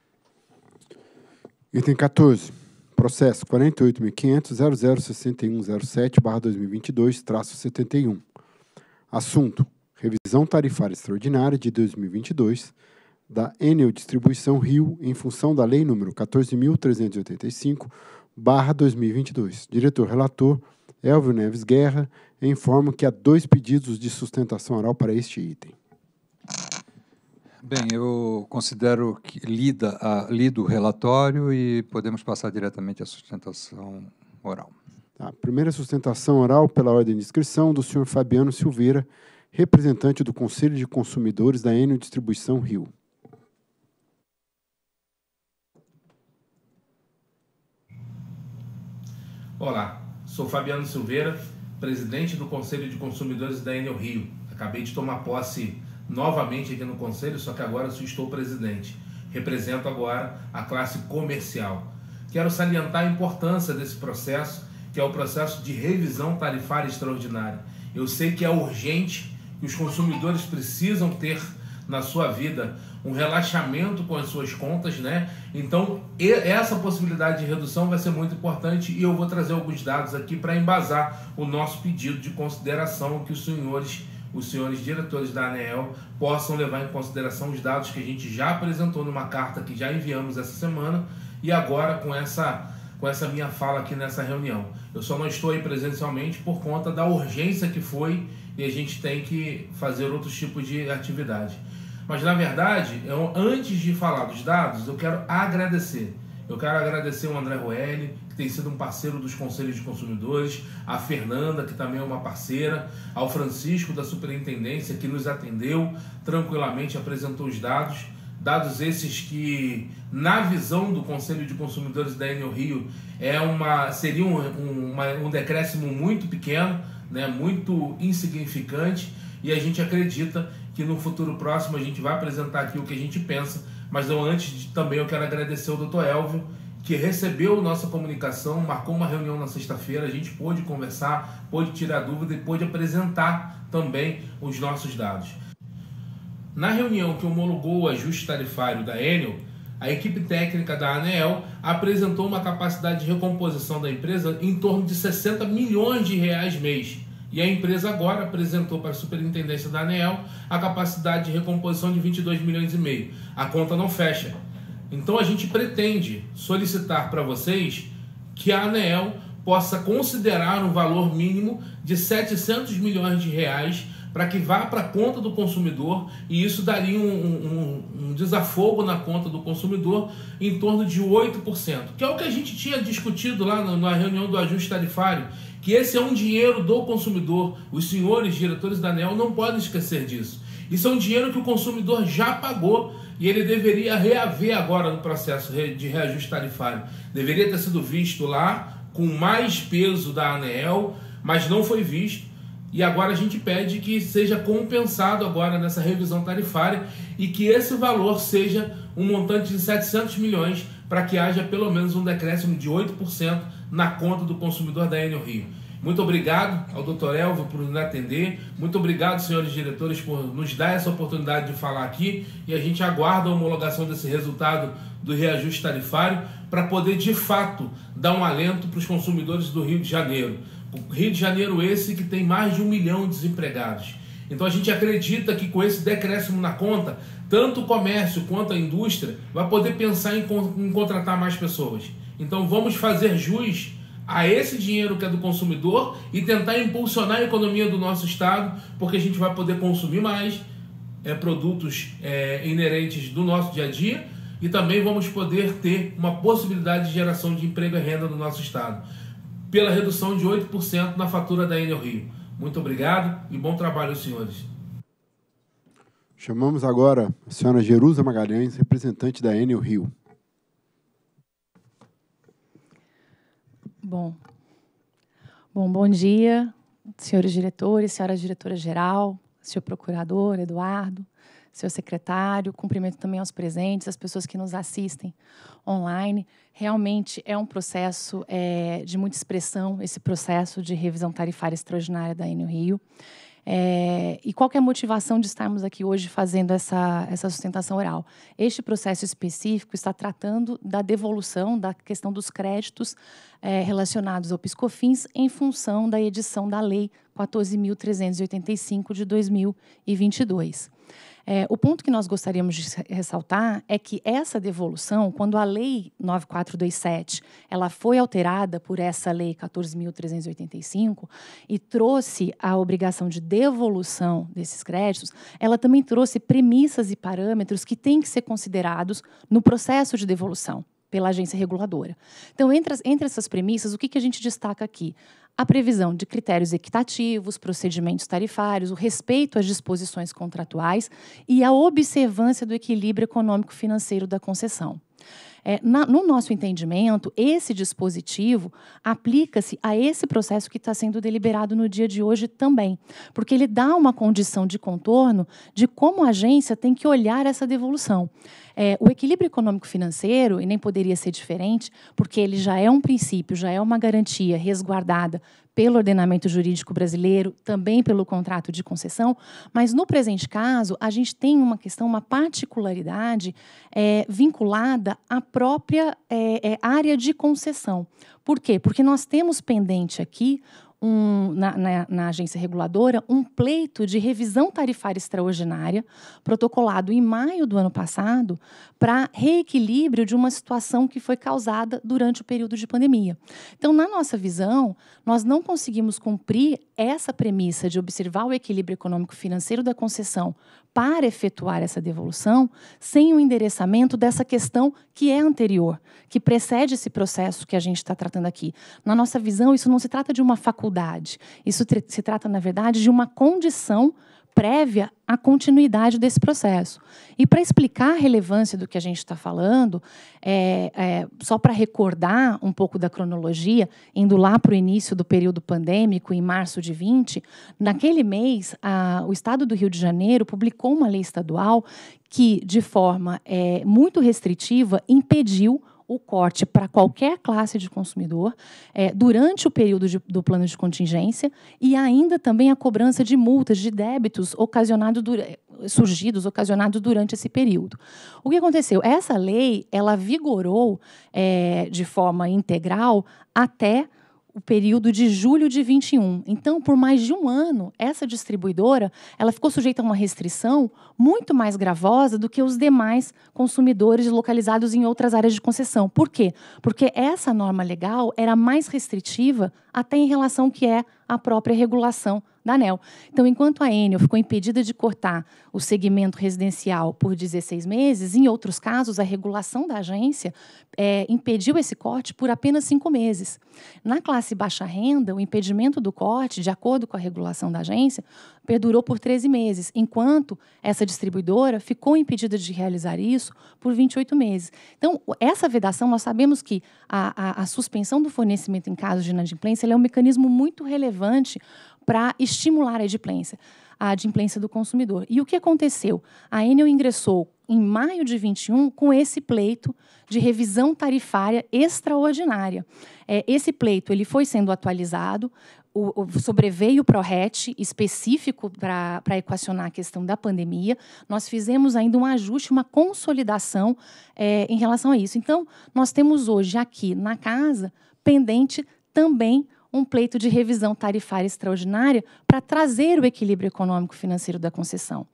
Item 14. Processo 48.500.006107-2022-71. Assunto: Revisão tarifária extraordinária de 2022 da Enel Distribuição Rio em função da Lei nº 14.385, barra 2022. Diretor relator Elvio Neves Guerra informa que há dois pedidos de sustentação oral para este item.
Bem, eu considero que lida, lido o relatório e podemos passar diretamente à sustentação
oral. A tá, primeira sustentação oral, pela ordem de inscrição, do senhor Fabiano Silveira, representante do Conselho de Consumidores da Enio Distribuição Rio.
Olá, sou Fabiano Silveira, presidente do Conselho de Consumidores da Enel Rio. Acabei de tomar posse novamente aqui no Conselho, só que agora sou estou presidente. Represento agora a classe comercial. Quero salientar a importância desse processo, que é o processo de revisão tarifária extraordinária. Eu sei que é urgente, que os consumidores precisam ter na sua vida um relaxamento com as suas contas, né? Então, essa possibilidade de redução vai ser muito importante e eu vou trazer alguns dados aqui para embasar o nosso pedido de consideração que os senhores os senhores diretores da ANEEL possam levar em consideração os dados que a gente já apresentou numa carta que já enviamos essa semana e agora com essa com essa minha fala aqui nessa reunião. Eu só não estou aí presencialmente por conta da urgência que foi e a gente tem que fazer outros tipos de atividade. Mas na verdade, eu, antes de falar dos dados, eu quero agradecer. Eu quero agradecer o André Roelli, que tem sido um parceiro dos Conselhos de Consumidores, a Fernanda, que também é uma parceira, ao Francisco da Superintendência, que nos atendeu tranquilamente, apresentou os dados. Dados esses que, na visão do Conselho de Consumidores da Enel Rio, é uma, seria um, um, uma, um decréscimo muito pequeno, né, muito insignificante, e a gente acredita que no futuro próximo a gente vai apresentar aqui o que a gente pensa. Mas eu, antes também eu quero agradecer o Dr. Elvio, que recebeu nossa comunicação, marcou uma reunião na sexta-feira, a gente pôde conversar, pôde tirar dúvida e pôde apresentar também os nossos dados. Na reunião que homologou o ajuste tarifário da Enel, a equipe técnica da ANEEL apresentou uma capacidade de recomposição da empresa em torno de 60 milhões de reais mês, e a empresa agora apresentou para a superintendência da ANEEL a capacidade de recomposição de 22 milhões e meio. A conta não fecha. Então a gente pretende solicitar para vocês que a ANEEL possa considerar um valor mínimo de 700 milhões de reais para que vá para a conta do consumidor e isso daria um, um, um, desafogo na conta do consumidor em torno de 8%, que é o que a gente tinha discutido lá na reunião do ajuste tarifário que esse é um dinheiro do consumidor. Os senhores diretores da ANEL não podem esquecer disso. Isso é um dinheiro que o consumidor já pagou e ele deveria reaver agora no processo de reajuste tarifário. Deveria ter sido visto lá com mais peso da ANEL, mas não foi visto. E agora a gente pede que seja compensado agora nessa revisão tarifária e que esse valor seja um montante de 700 milhões para que haja pelo menos um decréscimo de 8% na conta do consumidor da Enel Rio. Muito obrigado ao doutor Elvio por nos atender. Muito obrigado, senhores diretores, por nos dar essa oportunidade de falar aqui. E a gente aguarda a homologação desse resultado do reajuste tarifário para poder, de fato, dar um alento para os consumidores do Rio de Janeiro. O Rio de Janeiro esse que tem mais de um milhão de desempregados. Então a gente acredita que com esse decréscimo na conta, tanto o comércio quanto a indústria vai poder pensar em, em contratar mais pessoas. Então vamos fazer jus a esse dinheiro que é do consumidor e tentar impulsionar a economia do nosso estado, porque a gente vai poder consumir mais é, produtos é, inerentes do nosso dia a dia e também vamos poder ter uma possibilidade de geração de emprego e renda no nosso estado, pela redução de 8% na fatura da Enel Rio. Muito obrigado e bom trabalho, senhores.
Chamamos agora a senhora Jerusa Magalhães, representante da Enel Rio.
Bom, bom, bom dia, senhores diretores, senhora diretora-geral, senhor procurador Eduardo, seu secretário, cumprimento também aos presentes, as pessoas que nos assistem online. Realmente é um processo é, de muita expressão, esse processo de revisão tarifária extraordinária da Enel Rio. É, e qual é a motivação de estarmos aqui hoje fazendo essa, essa sustentação oral? Este processo específico está tratando da devolução da questão dos créditos é, relacionados ao PiscoFins em função da edição da Lei 14.385 de 2022. É, o ponto que nós gostaríamos de ressaltar é que essa devolução, quando a Lei 9427 ela foi alterada por essa Lei 14.385 e trouxe a obrigação de devolução desses créditos, ela também trouxe premissas e parâmetros que têm que ser considerados no processo de devolução pela agência reguladora. Então, entre, entre essas premissas, o que, que a gente destaca aqui? a previsão de critérios equitativos, procedimentos tarifários, o respeito às disposições contratuais e a observância do equilíbrio econômico-financeiro da concessão. É, na, no nosso entendimento, esse dispositivo aplica-se a esse processo que está sendo deliberado no dia de hoje também, porque ele dá uma condição de contorno de como a agência tem que olhar essa devolução. É, o equilíbrio econômico-financeiro, e nem poderia ser diferente, porque ele já é um princípio, já é uma garantia resguardada pelo ordenamento jurídico brasileiro, também pelo contrato de concessão, mas no presente caso, a gente tem uma questão, uma particularidade é, vinculada à própria é, é área de concessão. Por quê? Porque nós temos pendente aqui um, na, na, na, agência reguladora um pleito de revisão tarifária extraordinária, protocolado em maio do ano passado, para reequilíbrio de uma situação que foi causada durante o período de pandemia. Então, na nossa visão, nós não conseguimos cumprir essa premissa de observar o equilíbrio econômico-financeiro da concessão para efetuar essa devolução sem o endereçamento dessa questão que é anterior, que precede esse processo que a gente está tratando aqui. Na nossa visão, isso não se trata de uma faculdade dificuldade. Isso se trata, na verdade, de uma condição prévia à continuidade desse processo. E para explicar a relevância do que a gente está falando, é, é, só para recordar um pouco da cronologia, indo lá para o início do período pandêmico, em março de 20, naquele mês, a, o Estado do Rio de Janeiro publicou uma lei estadual que, de forma é, muito restritiva, impediu o corte para qualquer classe de consumidor é, durante o período de, do plano de contingência e ainda também a cobrança de multas, de débitos ocasionados eh, surgidos, ocasionados durante esse período. O que aconteceu? Essa lei ela vigorou é, de forma integral até o período de julho de 21. Então, por mais de um ano, essa distribuidora ela ficou sujeita a uma restrição muito mais gravosa do que os demais consumidores localizados em outras áreas de concessão. Por quê? Porque essa norma legal era mais restritiva até em relação ao que é a própria regulação da ANEL. Então, enquanto a Enel ficou impedida de cortar o segmento residencial por 16 meses, em outros casos, a regulação da agência é, impediu esse corte por apenas cinco meses. Na classe baixa renda, o impedimento do corte, de acordo com a regulação da agência, perdurou por 13 meses, enquanto essa distribuidora ficou impedida de realizar isso por 28 meses. Então, essa vedação, nós sabemos que a, a, a suspensão do fornecimento em caso de inadimplência é um mecanismo muito relevante para estimular a adimplência, a adimplência do consumidor. E o que aconteceu? A Enel ingressou em maio de 21 com esse pleito de revisão tarifária extraordinária. É, esse pleito ele foi sendo atualizado, o, o sobreveio o ProRet específico para equacionar a questão da pandemia. Nós fizemos ainda um ajuste, uma consolidação é, em relação a isso. Então, nós temos hoje aqui na casa pendente também um pleito de revisão tarifária extraordinária para trazer o equilíbrio econômico financeiro da concessão.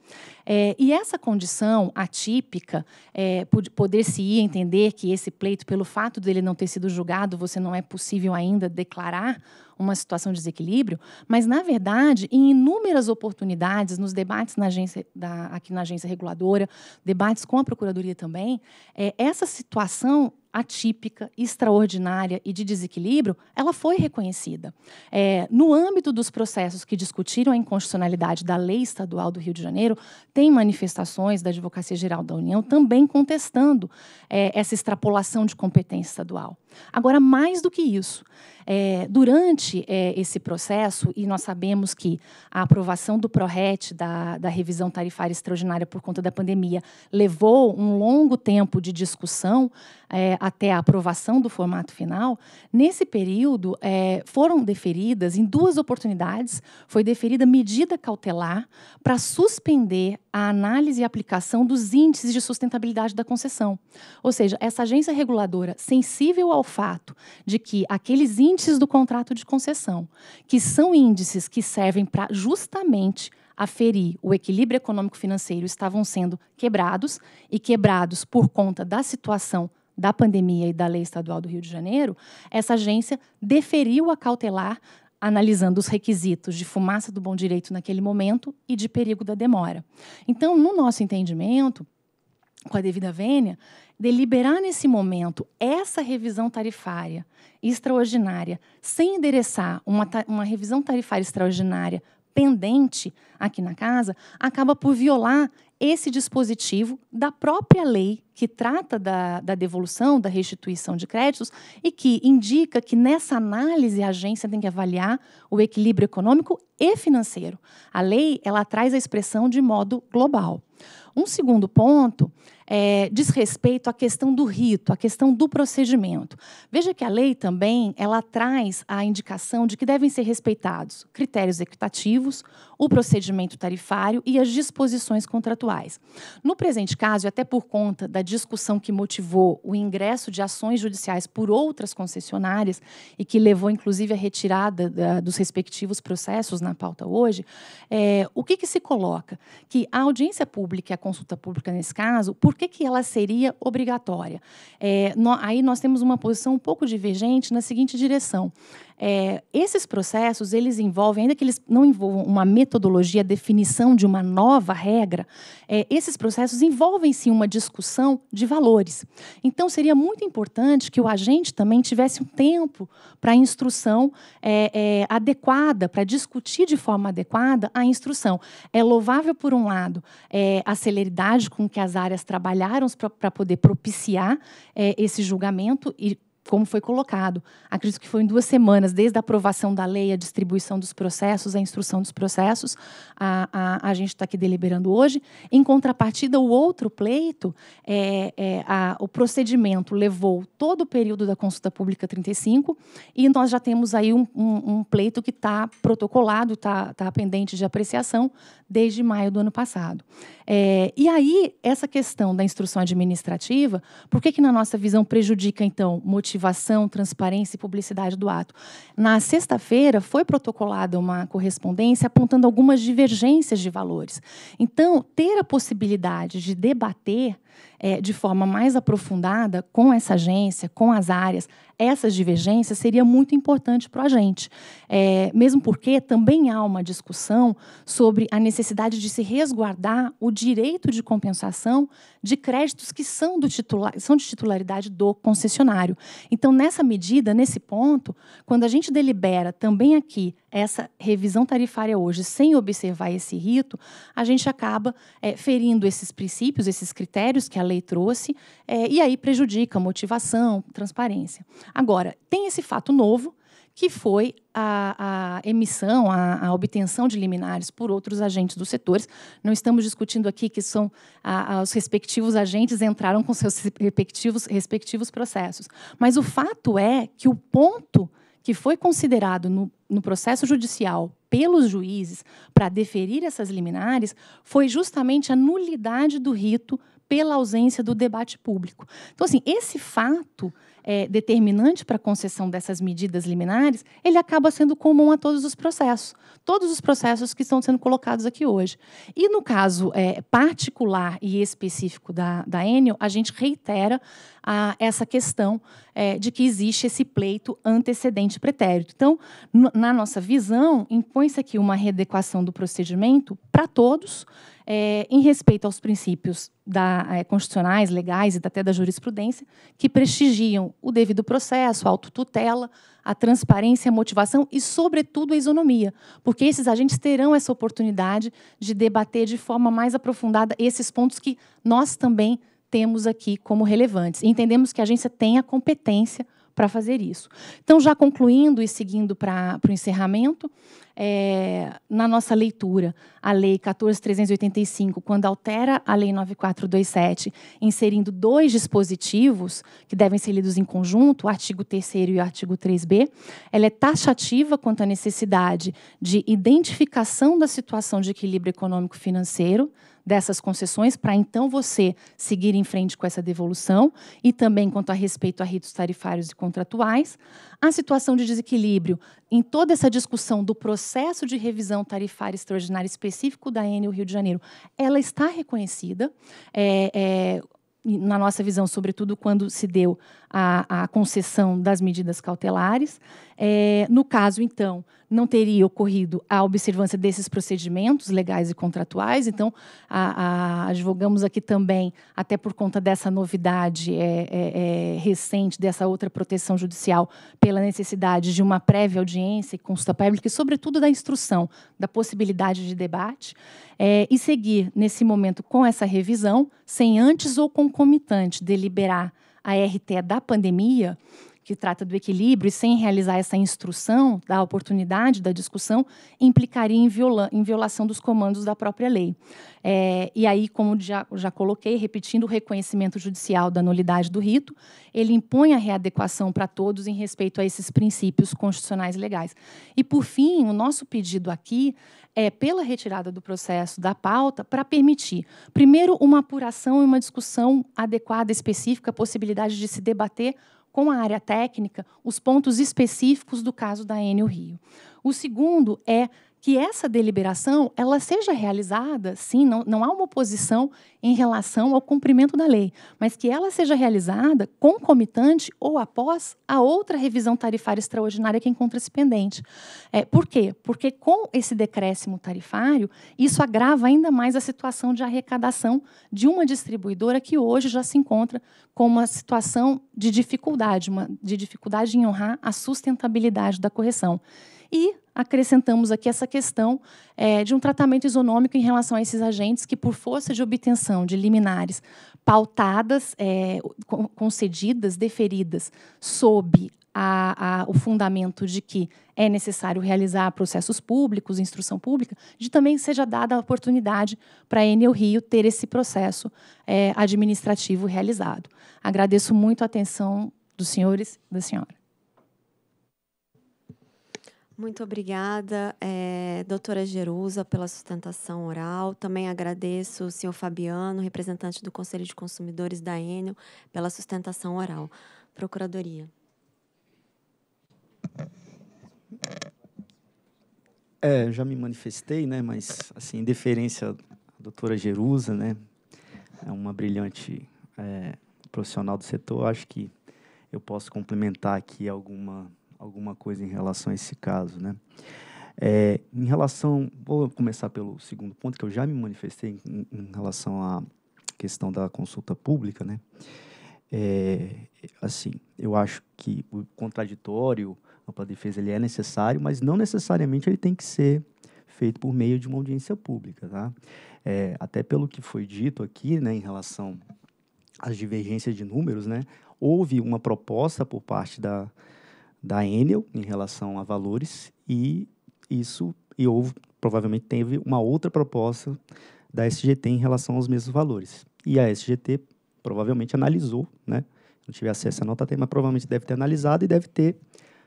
É, e essa condição atípica, é, poder se entender que esse pleito, pelo fato dele não ter sido julgado, você não é possível ainda declarar uma situação de desequilíbrio, mas, na verdade, em inúmeras oportunidades, nos debates na agência, da, aqui na agência reguladora, debates com a Procuradoria também, é, essa situação atípica, extraordinária e de desequilíbrio, ela foi reconhecida. É, no âmbito dos processos que discutiram a inconstitucionalidade da lei estadual do Rio de Janeiro, tem manifestações da Advocacia Geral da União também contestando é, essa extrapolação de competência estadual. Agora, mais do que isso, é, durante é, esse processo, e nós sabemos que a aprovação do PRORET, da, da revisão tarifária extraordinária por conta da pandemia, levou um longo tempo de discussão é, até a aprovação do formato final, nesse período é, foram deferidas, em duas oportunidades, foi deferida medida cautelar para suspender a análise e aplicação dos índices de sustentabilidade da concessão. Ou seja, essa agência reguladora, sensível ao fato de que aqueles índices antes do contrato de concessão, que são índices que servem para justamente aferir o equilíbrio econômico-financeiro, estavam sendo quebrados e quebrados por conta da situação da pandemia e da lei estadual do Rio de Janeiro, essa agência deferiu a cautelar analisando os requisitos de fumaça do bom direito naquele momento e de perigo da demora. Então, no nosso entendimento, com a devida vênia, deliberar nesse momento essa revisão tarifária extraordinária, sem endereçar uma, uma revisão tarifária extraordinária pendente aqui na casa, acaba por violar esse dispositivo da própria lei que trata da, da, devolução, da restituição de créditos e que indica que nessa análise a agência tem que avaliar o equilíbrio econômico e financeiro. A lei ela traz a expressão de modo global. Um segundo ponto é, diz respeito à questão do rito, à questão do procedimento. Veja que a lei também ela traz a indicação de que devem ser respeitados critérios equitativos, o procedimento tarifário e as disposições contratuais. No presente caso, e até por conta da discussão que motivou o ingresso de ações judiciais por outras concessionárias e que levou inclusive à retirada da, dos respectivos processos na pauta hoje, é, o que, que se coloca? Que a audiência pública e a consulta pública nesse caso, por que, que ela seria obrigatória? É, no, aí nós temos uma posição um pouco divergente na seguinte direção. É, esses processos, eles envolvem, ainda que eles não envolvam uma metodologia, definição de uma nova regra, é, esses processos envolvem sim uma discussão de valores. Então, seria muito importante que o agente também tivesse um tempo para instrução é, é, adequada, para discutir de forma adequada a instrução. É louvável, por um lado, é, a celeridade com que as áreas trabalharam para poder propiciar é, esse julgamento e como foi colocado. Acredito que foi em duas semanas, desde a aprovação da lei, a distribuição dos processos, a instrução dos processos, a, a, a gente está aqui deliberando hoje. Em contrapartida, o outro pleito, é, é a, o procedimento levou todo o período da consulta pública 35 e nós já temos aí um, um, um pleito que está protocolado, está tá pendente de apreciação desde maio do ano passado. É, e aí, essa questão da instrução administrativa, por que, que na nossa visão prejudica, então, motivação, transparência e publicidade do ato? Na sexta-feira, foi protocolada uma correspondência apontando algumas divergências de valores. Então, ter a possibilidade de debater é, de forma mais aprofundada com essa agência, com as áreas, essas divergências seria muito importante para a gente. É, mesmo porque também há uma discussão sobre a necessidade de se resguardar o direito de compensação de créditos que são, do titular, são de titularidade do concessionário. Então, nessa medida, nesse ponto, quando a gente delibera também aqui essa revisão tarifária hoje sem observar esse rito, a gente acaba é, ferindo esses princípios, esses critérios critérios que a lei trouxe, é, e aí prejudica motivação, transparência. Agora, tem esse fato novo, que foi a, a emissão, a, a, obtenção de liminares por outros agentes dos setores. Não estamos discutindo aqui que são a, os respectivos agentes entraram com seus respectivos, respectivos processos. Mas o fato é que o ponto que foi considerado no, no processo judicial pelos juízes para deferir essas liminares foi justamente a nulidade do rito pela ausência do debate público. Então, assim, esse fato é, determinante para a concessão dessas medidas liminares, ele acaba sendo comum a todos os processos, todos os processos que estão sendo colocados aqui hoje. E no caso é, particular e específico da, da Enel, a gente reitera a, essa questão é, de que existe esse pleito antecedente pretérito. Então, na nossa visão, impõe-se aqui uma readequação do procedimento para todos, é, em respeito aos princípios da, é, constitucionais, legais e até da jurisprudência, que prestigiam o devido processo, a autotutela, a transparência, a motivação e, sobretudo, a isonomia, porque esses agentes terão essa oportunidade de debater de forma mais aprofundada esses pontos que nós também temos aqui como relevantes. entendemos que a agência tem a competência para fazer isso. Então, já concluindo e seguindo para o encerramento, é, na nossa leitura, a Lei 14.385, quando altera a Lei 9427, inserindo dois dispositivos que devem ser lidos em conjunto, o artigo 3 e o artigo 3b, ela é taxativa quanto à necessidade de identificação da situação de equilíbrio econômico-financeiro dessas concessões para então você seguir em frente com essa devolução e também quanto a respeito a ritos tarifários e contratuais. A situação de desequilíbrio em toda essa discussão do processo de revisão tarifária extraordinária específico da Enel Rio de Janeiro, ela está reconhecida. É, é, na nossa visão, sobretudo quando se deu a, a concessão das medidas cautelares. É, no caso, então, não teria ocorrido a observância desses procedimentos legais e contratuais, então, a, a, advogamos aqui também, até por conta dessa novidade é, é, é recente, dessa outra proteção judicial, pela necessidade de uma prévia audiência e consulta pública, e, sobretudo, da instrução, da possibilidade de debate, é, e seguir, nesse momento, com essa revisão, sem antes ou concomitante deliberar a RT da pandemia, que trata do equilíbrio, e sem realizar essa instrução da oportunidade da discussão, implicaria em, viola, em violação dos comandos da própria lei. É, e aí, como já, já coloquei, repetindo o reconhecimento judicial da nulidade do rito, ele impõe a readequação para todos em respeito a esses princípios constitucionais legais. E, por fim, o nosso pedido aqui é pela retirada do processo da pauta para permitir, primeiro, uma apuração e uma discussão adequada, específica, a possibilidade de se debater com a área técnica os pontos específicos do caso da Enel Rio. O segundo é que essa deliberação ela seja realizada, sim, não, não há uma oposição em relação ao cumprimento da lei, mas que ela seja realizada concomitante ou após a outra revisão tarifária extraordinária que encontra-se pendente. É, por quê? Porque com esse decréscimo tarifário, isso agrava ainda mais a situação de arrecadação de uma distribuidora que hoje já se encontra com uma situação de dificuldade, uma, de dificuldade em honrar a sustentabilidade da correção. E acrescentamos aqui essa questão é, de um tratamento isonômico em relação a esses agentes que, por força de obtenção de liminares pautadas, é, concedidas, deferidas sob a, a, o fundamento de que é necessário realizar processos públicos, instrução pública, de também seja dada a oportunidade para a Enel Rio ter esse processo é, administrativo realizado. Agradeço muito a atenção dos senhores e da senhora.
Muito obrigada, é, doutora Jerusa, pela sustentação oral. Também agradeço o senhor Fabiano, representante do Conselho de Consumidores da Enel, pela sustentação oral. Procuradoria.
É, já me manifestei, né, mas, assim, em deferência à doutora Jerusa, né, é uma brilhante é, profissional do setor, acho que eu posso complementar aqui alguma alguma coisa em relação a esse caso, né? É, em relação, vou começar pelo segundo ponto que eu já me manifestei em, em relação à questão da consulta pública, né? É, assim, eu acho que o contraditório, para a defesa, ele é necessário, mas não necessariamente ele tem que ser feito por meio de uma audiência pública, tá? É, até pelo que foi dito aqui, né, em relação às divergências de números, né? Houve uma proposta por parte da, da Enel em relação a valores e isso e houve provavelmente teve uma outra proposta da SGT em relação aos mesmos valores. E a SGT provavelmente analisou, né? Não tive acesso à nota tem mas provavelmente deve ter analisado e deve ter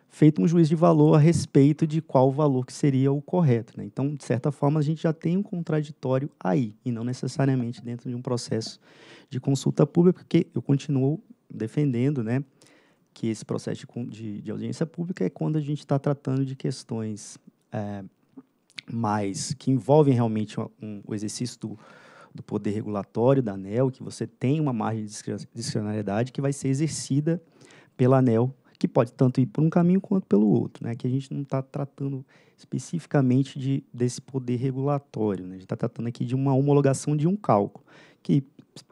feito um juízo de valor a respeito de qual valor que seria o correto. Né? Então, de certa forma, a gente já tem um contraditório aí, e não necessariamente dentro de um processo de consulta pública, porque eu continuo defendendo né, que esse processo de, de, audiência pública é quando a gente está tratando de questões é, mais que envolvem realmente um, um, o exercício do, do poder regulatório da ANEL, que você tem uma margem de discricionalidade que vai ser exercida pela ANEL, que pode tanto ir por um caminho quanto pelo outro, né? Que a gente não está tratando especificamente de, desse poder regulatório, né? A gente está tratando aqui de uma homologação de um cálculo, que,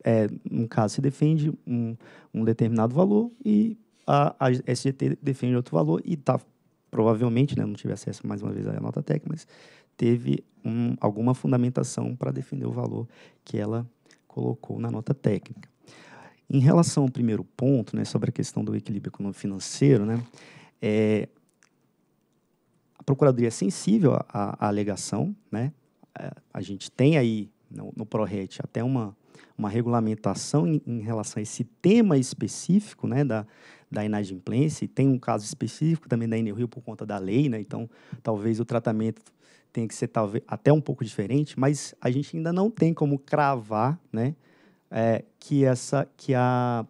é, no caso, se defende um, um determinado valor e a, a SGT defende outro valor e está provavelmente, né, não tive acesso mais uma vez à nota técnica, mas teve um, alguma fundamentação para defender o valor que ela colocou na nota técnica. Em relação ao primeiro ponto, né, sobre a questão do equilíbrio econômico-financeiro, né, é, a Procuradoria é sensível à, à alegação, né, a, é, a gente tem aí no, no ProRet até uma, uma regulamentação em, em relação a esse tema específico né, da, da inadimplência, e tem um caso específico também da Rio por conta da lei, né? então talvez o tratamento tenha que ser talvez, até um pouco diferente, mas a gente ainda não tem como cravar né, é, que, essa, que a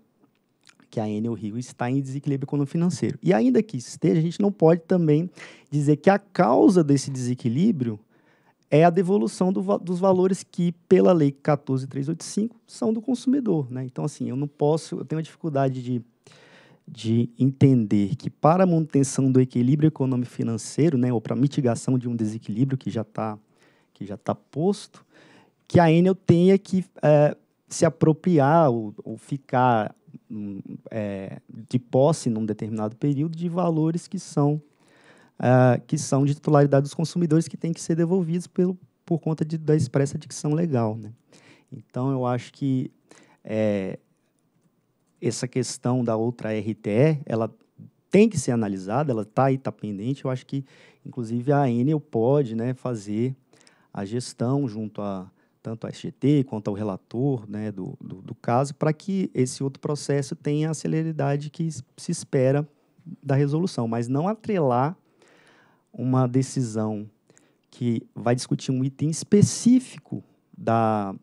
que a Enel Rio está em desequilíbrio econômico financeiro. E ainda que esteja, a gente não pode também dizer que a causa desse desequilíbrio é a devolução do, dos valores que, pela lei 14.385, são do consumidor. Né? Então, assim, eu não posso, eu tenho a dificuldade de, de entender que para a manutenção do equilíbrio econômico-financeiro, né, ou para mitigação de um desequilíbrio que já está que já está posto, que a Enel tenha que é, se apropriar ou, ou ficar hum, é, de posse num determinado período de valores que são uh, que são de titularidade dos consumidores que têm que ser devolvidos pelo, por conta de, da expressa dicção legal. Né? Então, eu acho que é, essa questão da outra RTE, ela tem que ser analisada, ela está aí, está pendente. Eu acho que, inclusive, a Enel pode né, fazer a gestão junto a tanto a SGT quanto ao relator né, do, do, do caso, para que esse outro processo tenha a celeridade que se espera da resolução, mas não atrelar uma decisão que vai discutir um item específico da,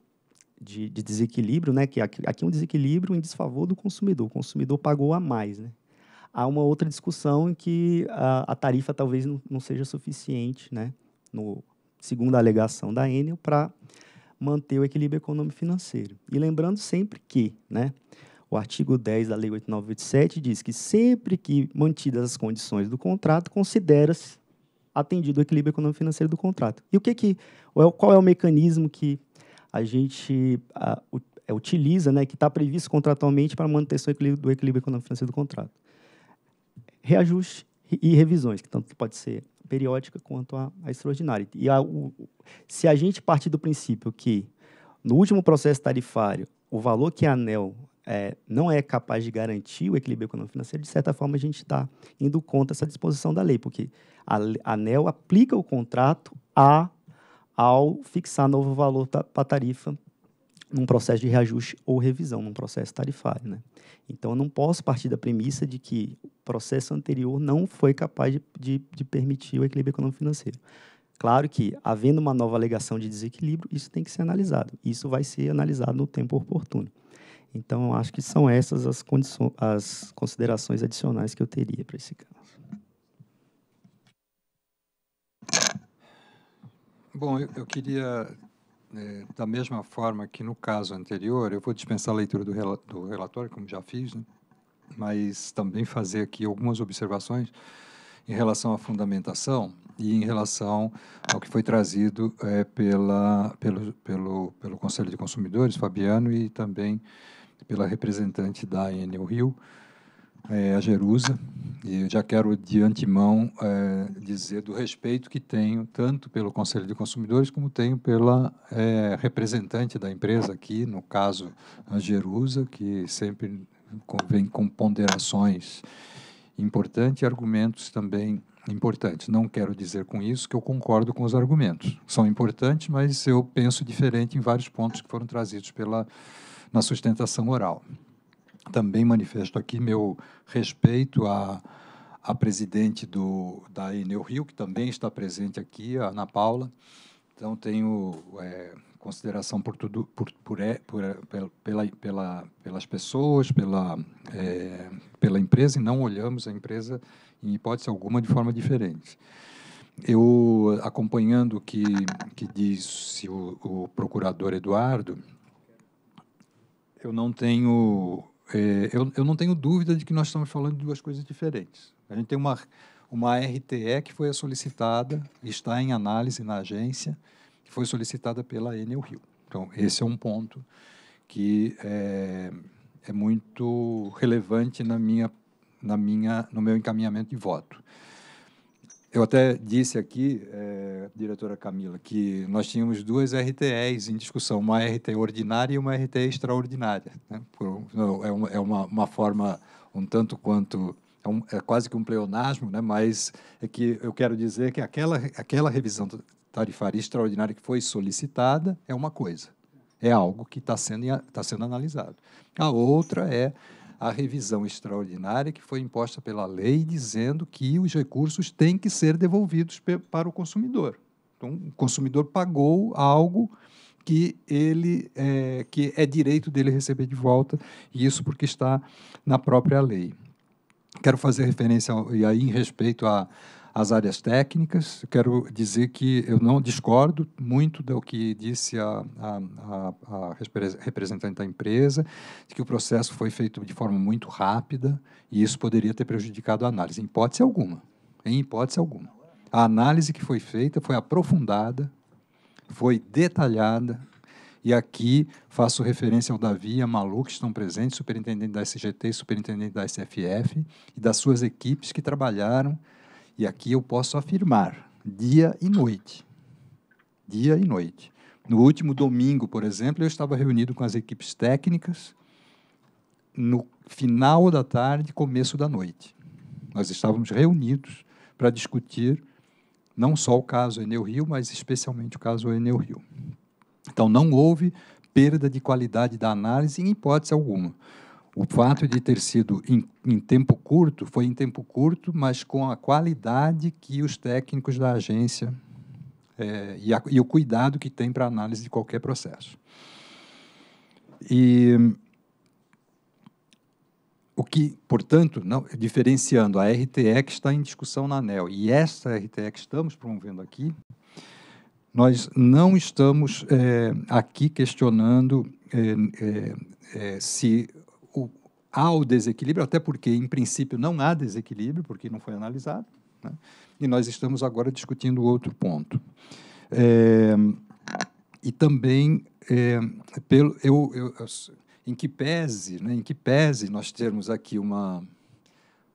de, de desequilíbrio, né? que aqui, aqui é um desequilíbrio em desfavor do consumidor, o consumidor pagou a mais. Né? Há uma outra discussão em que a, a tarifa talvez não, não, seja suficiente, né? no, segundo a alegação da Enel, para manter o equilíbrio econômico-financeiro. E lembrando sempre que né, o artigo 10 da Lei 8987 diz que sempre que mantidas as condições do contrato, considera-se atendido o equilíbrio econômico-financeiro do contrato. E o que que é qual é o mecanismo que a gente é, utiliza, né, que está previsto contratualmente para manutenção do equilíbrio econômico-financeiro do contrato? Reajuste e revisões, que tanto pode ser periódica quanto a, a extraordinária. E a, o, se a gente partir do princípio que no último processo tarifário o valor que a ANEL é, não é capaz de garantir o equilíbrio econômico-financeiro, de certa forma a gente está indo contra essa disposição da lei, porque a ANEL aplica o contrato a, ao fixar novo valor para a tarifa num processo de reajuste ou revisão, num processo tarifário. Né? Então, eu não posso partir da premissa de que o processo anterior não foi capaz de, de, de permitir o equilíbrio econômico-financeiro. Claro que, havendo uma nova alegação de desequilíbrio, isso tem que ser analisado. Isso vai ser analisado no tempo oportuno. Então, acho que são essas as, condições, as considerações adicionais que eu teria para esse caso.
Bom, eu, eu queria, é, da mesma forma que no caso anterior, eu vou dispensar a leitura do, rel do relatório, como já fiz, né? mas também fazer aqui algumas observações em relação à fundamentação e em relação ao que foi trazido é, pela, pelo, pelo, pelo Conselho de Consumidores, Fabiano, e também pela representante da Enel Rio, é, a Jerusa. E eu já quero, de antemão, é, dizer do respeito que tenho, tanto pelo Conselho de Consumidores, como tenho pela é, representante da empresa aqui, no caso, a Jerusa, que sempre vem com ponderações importantes e argumentos também importantes. Não quero dizer com isso que eu concordo com os argumentos. São importantes, mas eu penso diferente em vários pontos que foram trazidos pela na sustentação oral. Também manifesto aqui meu respeito à, à presidente do, da Enel Rio, que também está presente aqui, a Ana Paula. Então, tenho é, consideração por tudo, por, por, é, por, pela, pela, pelas pessoas, pela, é, pela empresa, e não olhamos a empresa, em hipótese alguma, de forma diferente. Eu, acompanhando o que, que disse o, o procurador Eduardo, eu não tenho é, eu, eu, não tenho dúvida de que nós estamos falando de duas coisas diferentes. A gente tem uma, uma RTE que foi solicitada, está em análise na agência, que foi solicitada pela Enel Rio. Então, esse é um ponto que é, é muito relevante na minha, na minha, no meu encaminhamento de voto. Eu até disse aqui, é, diretora Camila, que nós tínhamos duas RTEs em discussão, uma RT ordinária e uma RT extraordinária. Né? Por, não, é, uma, é uma, uma, forma um tanto quanto. É, um, é, quase que um pleonasmo, né? mas é que eu quero dizer que aquela, aquela revisão tarifária extraordinária que foi solicitada é uma coisa, é algo que está sendo, tá sendo analisado. A outra é a revisão extraordinária que foi imposta pela lei, dizendo que os recursos têm que ser devolvidos para o consumidor. Então, o consumidor pagou algo que ele é, que é direito dele receber de volta, e isso porque está na própria lei. Quero fazer referência e aí em respeito a, as áreas técnicas. Eu quero dizer que eu não discordo muito do que disse a, a, a, a representante da empresa, de que o processo foi feito de forma muito rápida e isso poderia ter prejudicado a análise, em hipótese alguma. Em hipótese alguma. A análise que foi feita foi aprofundada, foi detalhada, e aqui faço referência ao Davi e a Malu, que estão presentes, superintendente da SGT e superintendente da SFF, e das suas equipes que trabalharam e aqui eu posso afirmar, dia e noite. Dia e noite. No último domingo, por exemplo, eu estava reunido com as equipes técnicas no final da tarde, começo da noite. Nós estávamos reunidos para discutir não só o caso Enel Rio, mas especialmente o caso Enel Rio. Então, não houve perda de qualidade da análise em hipótese alguma. O fato de ter sido em, em, tempo curto, foi em tempo curto, mas com a qualidade que os técnicos da agência é, e, a, e, o cuidado que tem para análise de qualquer processo. E o que, portanto, não, diferenciando a RTE que está em discussão na ANEL e essa RTE que estamos promovendo aqui, nós não estamos é, aqui questionando é, é, é se há o desequilíbrio, até porque, em princípio, não há desequilíbrio, porque não foi analisado, né? e nós estamos agora discutindo outro ponto. É, e também, é, pelo, eu, eu, eu, em que pese, né, em que pese nós termos aqui uma,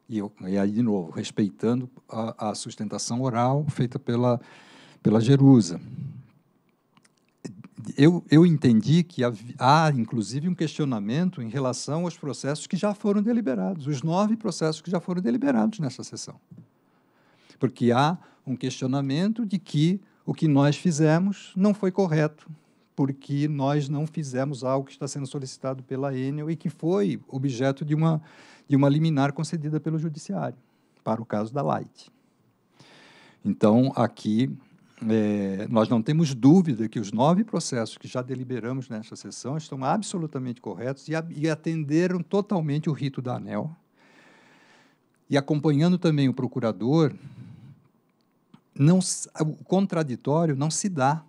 e, eu, e aí, de novo, respeitando a, a sustentação oral feita pela, pela Jerusa, eu, eu entendi que há, inclusive, um questionamento em relação aos processos que já foram deliberados, os nove processos que já foram deliberados nessa sessão. Porque há um questionamento de que o que nós fizemos não foi correto, porque nós não fizemos algo que está sendo solicitado pela Enel e que foi objeto de uma, de uma liminar concedida pelo Judiciário, para o caso da Light. Então, aqui é, nós não temos dúvida que os nove processos que já deliberamos nesta sessão estão absolutamente corretos e, e atenderam totalmente o rito da ANEL. E acompanhando também o procurador, não, o contraditório não se dá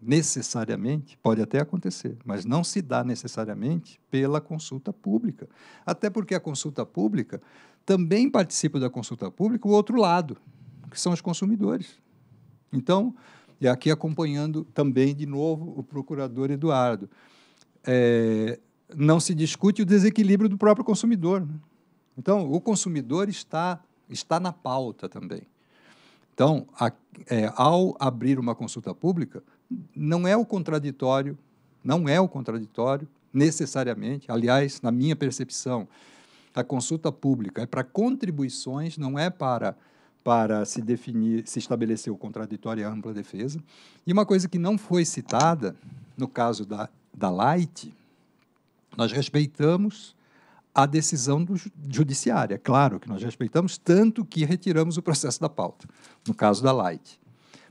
necessariamente, pode até acontecer, mas não se dá necessariamente pela consulta pública. Até porque a consulta pública também participa da consulta pública o outro lado, que são os consumidores. Então, e aqui acompanhando também, de novo, o procurador Eduardo, é, não se discute o desequilíbrio do próprio consumidor. Né? Então, o consumidor está, está na pauta também. Então, a, é, ao abrir uma consulta pública, não é o contraditório, não é o contraditório necessariamente. Aliás, na minha percepção, a consulta pública é para contribuições, não é para para se definir, se estabelecer o contraditório e a ampla defesa. E uma coisa que não foi citada, no caso da, da Light, nós respeitamos a decisão do judiciária. Claro que nós respeitamos, tanto que retiramos o processo da pauta, no caso da Light.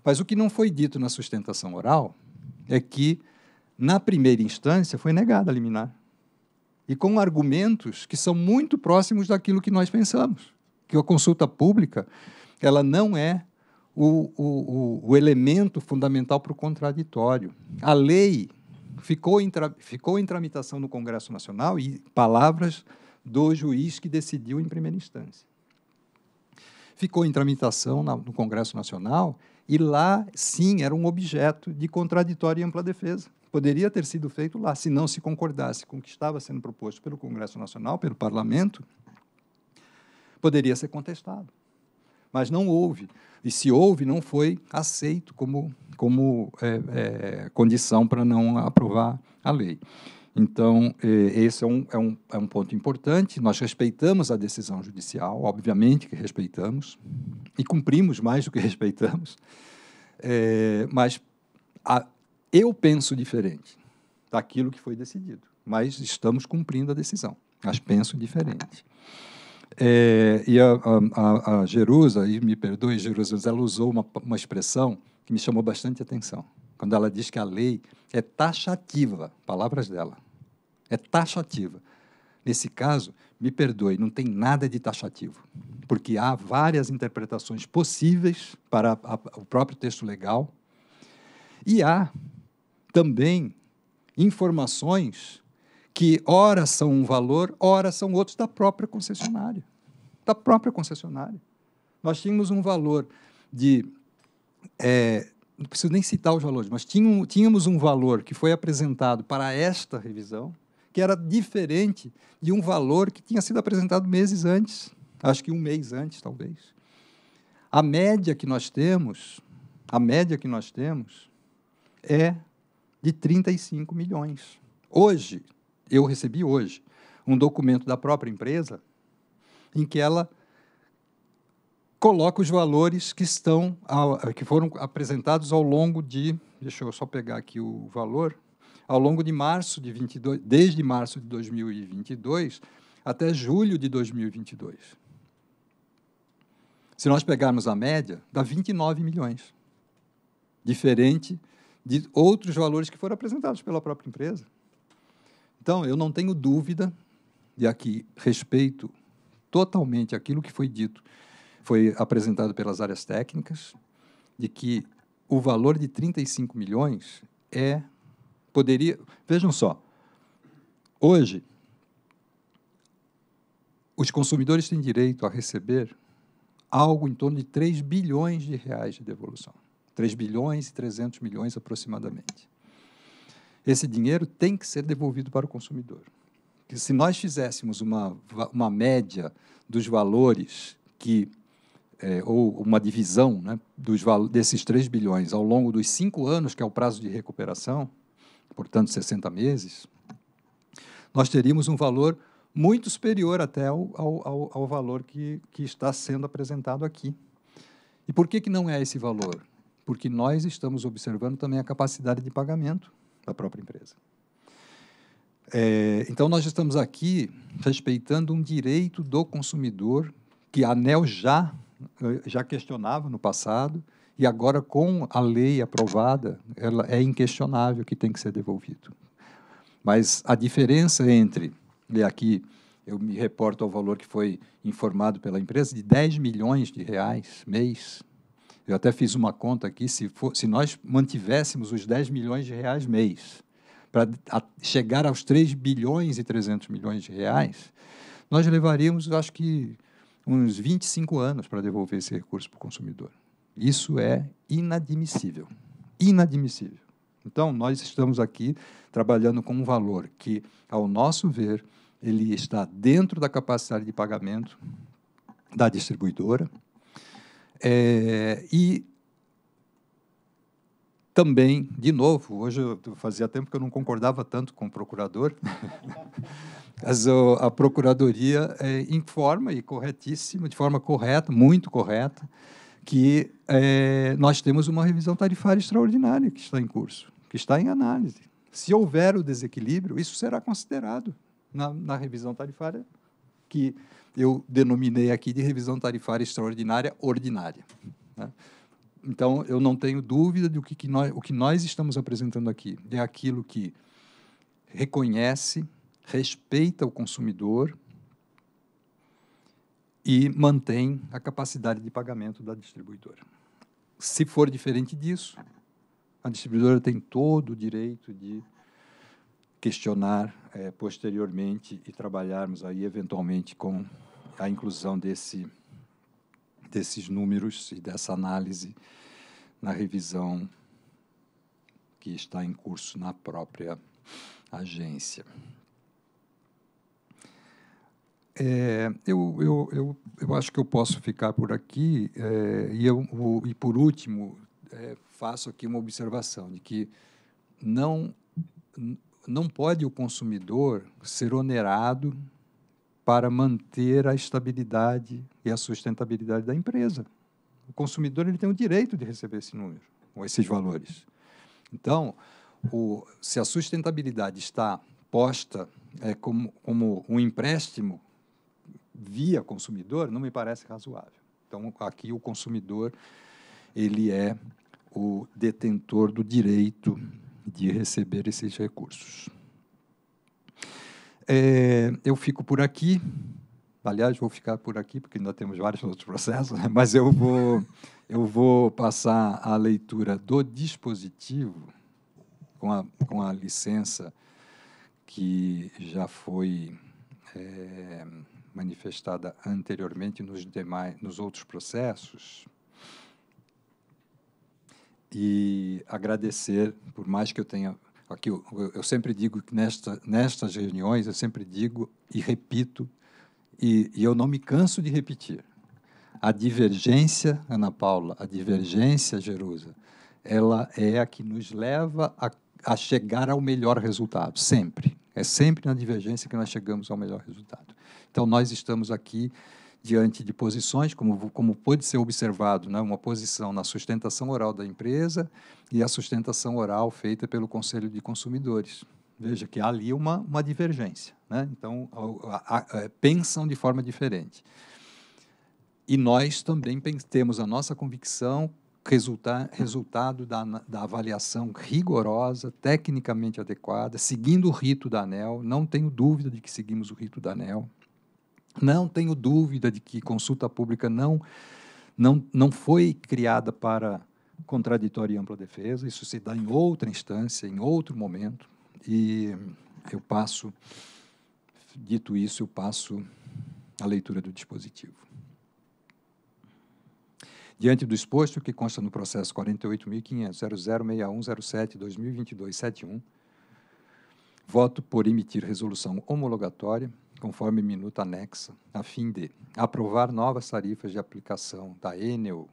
Mas o que não foi dito na sustentação oral é que, na primeira instância, foi negada a liminar. E com argumentos que são muito próximos daquilo que nós pensamos. Que a consulta pública ela não é o, o, o, elemento fundamental para o contraditório. A lei ficou em, ficou em tramitação no Congresso Nacional e palavras do juiz que decidiu em primeira instância. Ficou em tramitação na, no Congresso Nacional e lá, sim, era um objeto de contraditório e ampla defesa. Poderia ter sido feito lá, se não se concordasse com o que estava sendo proposto pelo Congresso Nacional, pelo Parlamento, poderia ser contestado mas não houve. E se houve, não foi aceito como, como é, é, condição para não aprovar a lei. Então, é, esse é um, é, um, é um ponto importante. Nós respeitamos a decisão judicial, obviamente que respeitamos, e cumprimos mais do que [LAUGHS] respeitamos, é, mas a, eu penso diferente daquilo que foi decidido, mas estamos cumprindo a decisão, mas penso diferente. É, e a, a, a, Jerusa, e me perdoe, Jerusa, ela usou uma, uma expressão que me chamou bastante atenção, quando ela diz que a lei é taxativa, palavras dela, é taxativa. Nesse caso, me perdoe, não tem nada de taxativo, porque há várias interpretações possíveis para a, o próprio texto legal, e há também informações que ora são um valor, ora são outros da própria concessionária. Da própria concessionária. Nós tínhamos um valor de. É, não preciso nem citar os valores, mas tínhamos um valor que foi apresentado para esta revisão, que era diferente de um valor que tinha sido apresentado meses antes, acho que um mês antes, talvez. A média que nós temos, a média que nós temos é de 35 milhões. Hoje, eu recebi hoje um documento da própria empresa em que ela coloca os valores que estão que foram apresentados ao longo de deixa eu só pegar aqui o valor ao longo de março de 22 desde março de 2022 até julho de 2022 se nós pegarmos a média dá 29 milhões diferente de outros valores que foram apresentados pela própria empresa então, eu não tenho dúvida, e aqui respeito totalmente aquilo que foi dito, foi apresentado pelas áreas técnicas, de que o valor de 35 milhões é poderia, vejam só, hoje os consumidores têm direito a receber algo em torno de 3 bilhões de reais de devolução. 3 bilhões e 300 milhões aproximadamente esse dinheiro tem que ser devolvido para o consumidor. Que se nós fizéssemos uma, uma média dos valores que é, ou uma divisão né, dos desses 3 bilhões ao longo dos cinco anos, que é o prazo de recuperação, portanto 60 meses, nós teríamos um valor muito superior até ao, ao, ao valor que, que está sendo apresentado aqui. E por que, que não é esse valor? Porque nós estamos observando também a capacidade de pagamento da própria empresa. É, então, nós estamos aqui respeitando um direito do consumidor que a ANEL já, já questionava no passado e agora, com a lei aprovada, ela é inquestionável que tem que ser devolvido. Mas a diferença entre, e aqui eu me reporto ao valor que foi informado pela empresa, de 10 milhões de reais mês eu até fiz uma conta aqui, se, for, se nós mantivéssemos os 10 milhões de reais mês, para chegar aos 3 bilhões e 300 milhões de reais, nós levaríamos, acho que, uns 25 anos para devolver esse recurso para o consumidor. Isso é inadmissível. Inadmissível. Então, nós estamos aqui trabalhando com um valor que, ao nosso ver, ele está dentro da capacidade de pagamento da distribuidora, é, e também, de novo, hoje eu fazia tempo que eu não concordava tanto com o procurador, [LAUGHS] mas a procuradoria é, informa e corretíssima, de forma correta, muito correta, que é, nós temos uma revisão tarifária extraordinária que está em curso, que está em análise. Se houver o desequilíbrio, isso será considerado na, na revisão tarifária que eu denominei aqui de revisão tarifária extraordinária ordinária. Né? Então, eu não tenho dúvida de o que, que, nós, o que nós estamos apresentando aqui é aquilo que reconhece, respeita o consumidor e mantém a capacidade de pagamento da distribuidora. Se for diferente disso, a distribuidora tem todo o direito de questionar é, posteriormente e trabalharmos aí eventualmente com a inclusão desse, desses números e dessa análise na revisão que está em curso na própria agência. É, eu, eu, eu, eu acho que eu posso ficar por aqui é, e, eu, o, e, por último, é, faço aqui uma observação de que não não pode o consumidor ser onerado para manter a estabilidade e a sustentabilidade da empresa. O consumidor ele tem o direito de receber esse número, ou esses valores. Então, o, se a sustentabilidade está posta é, como, como um empréstimo via consumidor, não me parece razoável. Então, aqui o consumidor ele é o detentor do direito de receber esses recursos. É, eu fico por aqui. Aliás, vou ficar por aqui porque ainda temos vários outros processos, né? mas eu vou, eu vou passar a leitura do dispositivo com a, com a licença que já foi é, manifestada anteriormente nos demais, nos outros processos e agradecer, por mais que eu tenha aqui, eu, eu sempre digo que nesta, nestas reuniões, eu sempre digo e repito, e, e eu não me canso de repetir. A divergência, Ana Paula, a divergência, Jerusa, ela é a que nos leva a, a chegar ao melhor resultado, sempre. É sempre na divergência que nós chegamos ao melhor resultado. Então, nós estamos aqui diante de posições, como, como pode ser observado, né, uma posição na sustentação oral da empresa e a sustentação oral feita pelo Conselho de Consumidores. Veja que há ali uma, uma divergência. Né? Então, a, a, a, é, pensam de forma diferente. E nós também temos a nossa convicção resulta, resultado da, da, avaliação rigorosa, tecnicamente adequada, seguindo o rito da ANEL. Não tenho dúvida de que seguimos o rito da ANEL. Não tenho dúvida de que consulta pública não, não, não foi criada para contraditória e ampla defesa, isso se dá em outra instância, em outro momento, e eu passo, dito isso, eu passo a leitura do dispositivo. Diante do exposto que consta no processo 48.500.006107-2022-71, voto por emitir resolução homologatória conforme minuta anexa, a fim de aprovar novas tarifas de aplicação da Enel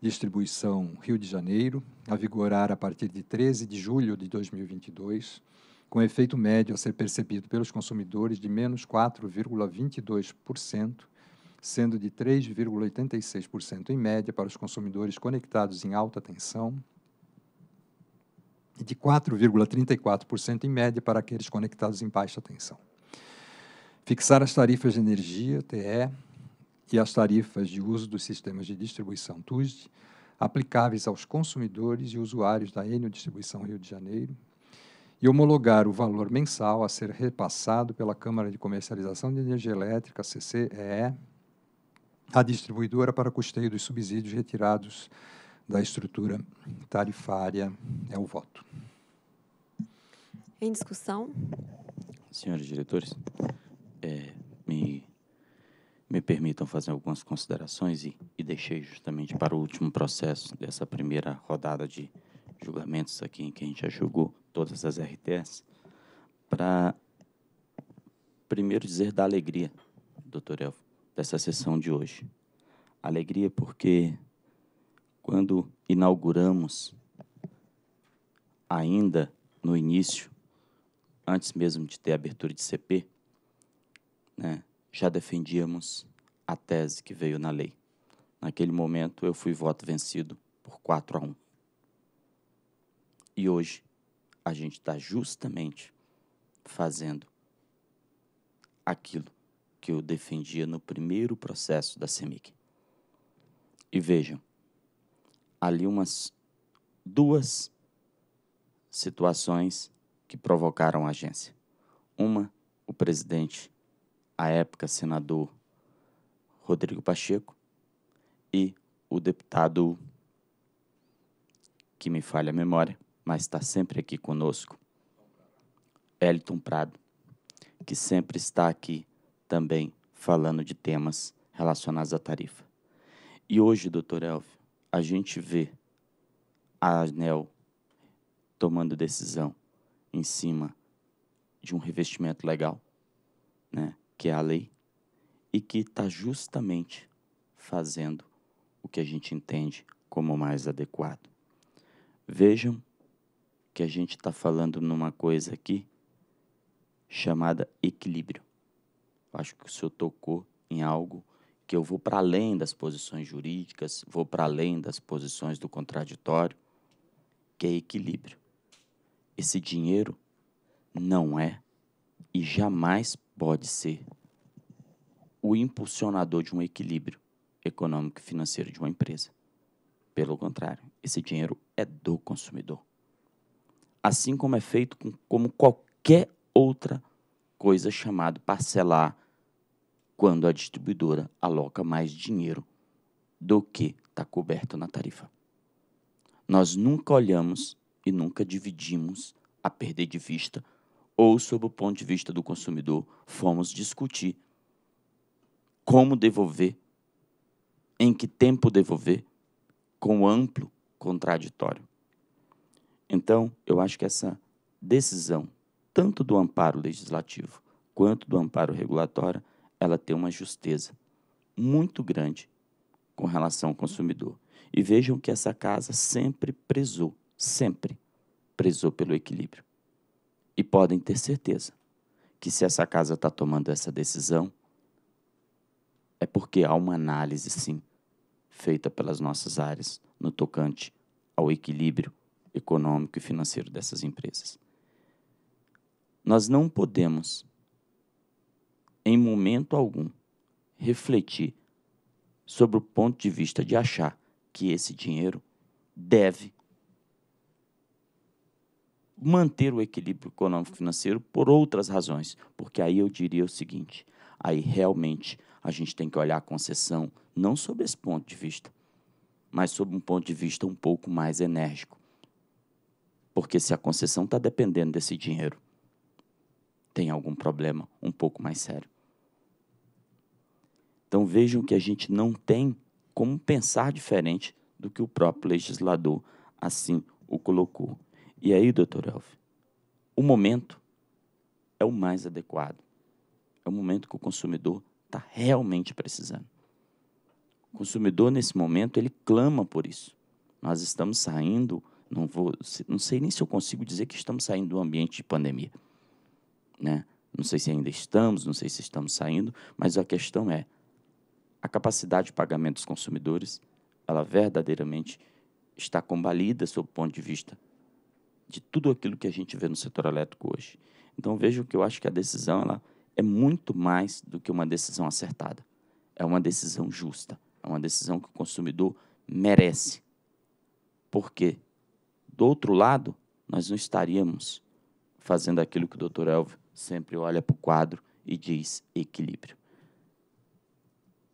Distribuição Rio de Janeiro, a vigorar a partir de 13 de julho de 2022, com efeito médio a ser percebido pelos consumidores de menos 4,22%, sendo de 3,86% em média para os consumidores conectados em alta tensão e de 4,34% em média para aqueles conectados em baixa tensão fixar as tarifas de energia, TE, e as tarifas de uso dos sistemas de distribuição TUSD, aplicáveis aos consumidores e usuários da Enio Distribuição Rio de Janeiro, e homologar o valor mensal a ser repassado pela Câmara de Comercialização de Energia Elétrica, CCEE, à distribuidora para custeio dos subsídios retirados da estrutura tarifária. É o voto.
Em discussão?
Senhores
diretores, é, me, me permitam fazer algumas considerações e, e deixei justamente para o último processo dessa primeira rodada de julgamentos aqui, em que a gente já julgou todas as RTs, para primeiro dizer da alegria, doutor Elfo, dessa sessão de hoje. Alegria porque quando inauguramos, ainda no início, antes mesmo de ter abertura de CP, né, já defendíamos a tese que veio na lei. Naquele momento eu fui voto vencido por 4 a 1. E hoje a gente está justamente fazendo aquilo que eu defendia no primeiro processo da CEMIC. E vejam, ali umas duas situações que provocaram a agência. Uma, o presidente à época senador Rodrigo Pacheco e o deputado que me falha a memória, mas está sempre aqui conosco, Elton Prado, que sempre está aqui também falando de temas relacionados à tarifa. E hoje, doutor Elvio, a gente vê a ANEL tomando decisão em cima de um revestimento legal, né? que é a lei, e que está justamente fazendo o que a gente entende como mais adequado. Vejam que a gente está falando numa coisa aqui chamada equilíbrio. acho que o senhor tocou em algo que eu vou para além das posições jurídicas, vou para além das posições do contraditório, que é equilíbrio. Esse dinheiro não é e jamais pode ser o impulsionador de um equilíbrio econômico e financeiro de uma empresa. Pelo contrário, esse dinheiro é do consumidor. Assim como é feito com, como qualquer outra coisa chamada parcelar, quando a distribuidora aloca mais dinheiro do que está coberto na tarifa. Nós nunca olhamos e nunca dividimos a perder de vista ou sob o ponto de vista do consumidor, fomos discutir como devolver, em que tempo devolver, com amplo contraditório. Então, eu acho que essa decisão, tanto do amparo legislativo quanto do amparo regulatório, ela tem uma justeza muito grande com relação ao consumidor. E vejam que essa casa sempre prezou, sempre prezou pelo equilíbrio. E podem ter certeza que se essa casa está tomando essa decisão, é porque há uma análise, sim, feita pelas nossas áreas no tocante ao equilíbrio econômico e financeiro dessas empresas. Nós não podemos, em momento algum, refletir sobre o ponto de vista de achar que esse dinheiro deve manter o equilíbrio econômico financeiro por outras razões, porque aí eu diria o seguinte, aí realmente a gente tem que olhar a concessão não sob esse ponto de vista, mas sob um ponto de vista um pouco mais enérgico. Porque se a concessão está dependendo desse dinheiro, tem algum problema um pouco mais sério. Então vejam que a gente não tem como pensar diferente do que o próprio legislador assim o colocou. E aí, doutor Elf, o momento é o mais adequado. É o momento que o consumidor está realmente precisando. O consumidor, nesse momento, ele clama por isso. Nós estamos saindo, não, vou, não sei nem se eu consigo dizer que estamos saindo do ambiente de pandemia. Né? Não sei se ainda estamos, não sei se estamos saindo, mas a questão é a capacidade de pagamento dos consumidores, ela verdadeiramente está combalida sob o ponto de vista de tudo aquilo que a gente vê no setor elétrico hoje. Então vejam que eu acho que a decisão ela é muito mais do que uma decisão acertada. É uma decisão justa, é uma decisão que o consumidor merece. Porque, do outro lado, nós não estaríamos fazendo aquilo que o Dr. Elvio sempre olha para o quadro e diz equilíbrio.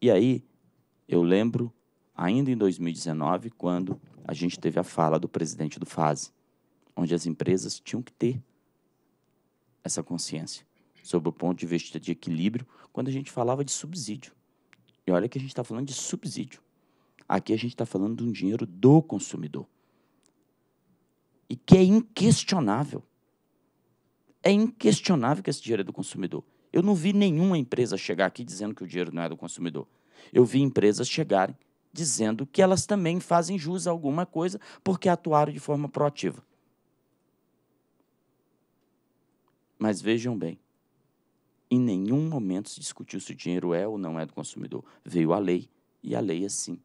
E aí, eu lembro, ainda em 2019, quando a gente teve a fala do presidente do FASE, onde as empresas tinham que ter essa consciência sobre o ponto de vista de equilíbrio quando a gente falava de subsídio. E olha que a gente está falando de subsídio. Aqui a gente está falando de um dinheiro do consumidor. E que é inquestionável. É inquestionável que esse dinheiro é do consumidor. Eu não vi nenhuma empresa chegar aqui dizendo que o dinheiro não é do consumidor. Eu vi empresas chegarem dizendo que elas também fazem jus a alguma coisa porque atuaram de forma proativa. Mas vejam bem, em nenhum momento se discutiu se o dinheiro é ou não é do consumidor. Veio a lei e a lei assim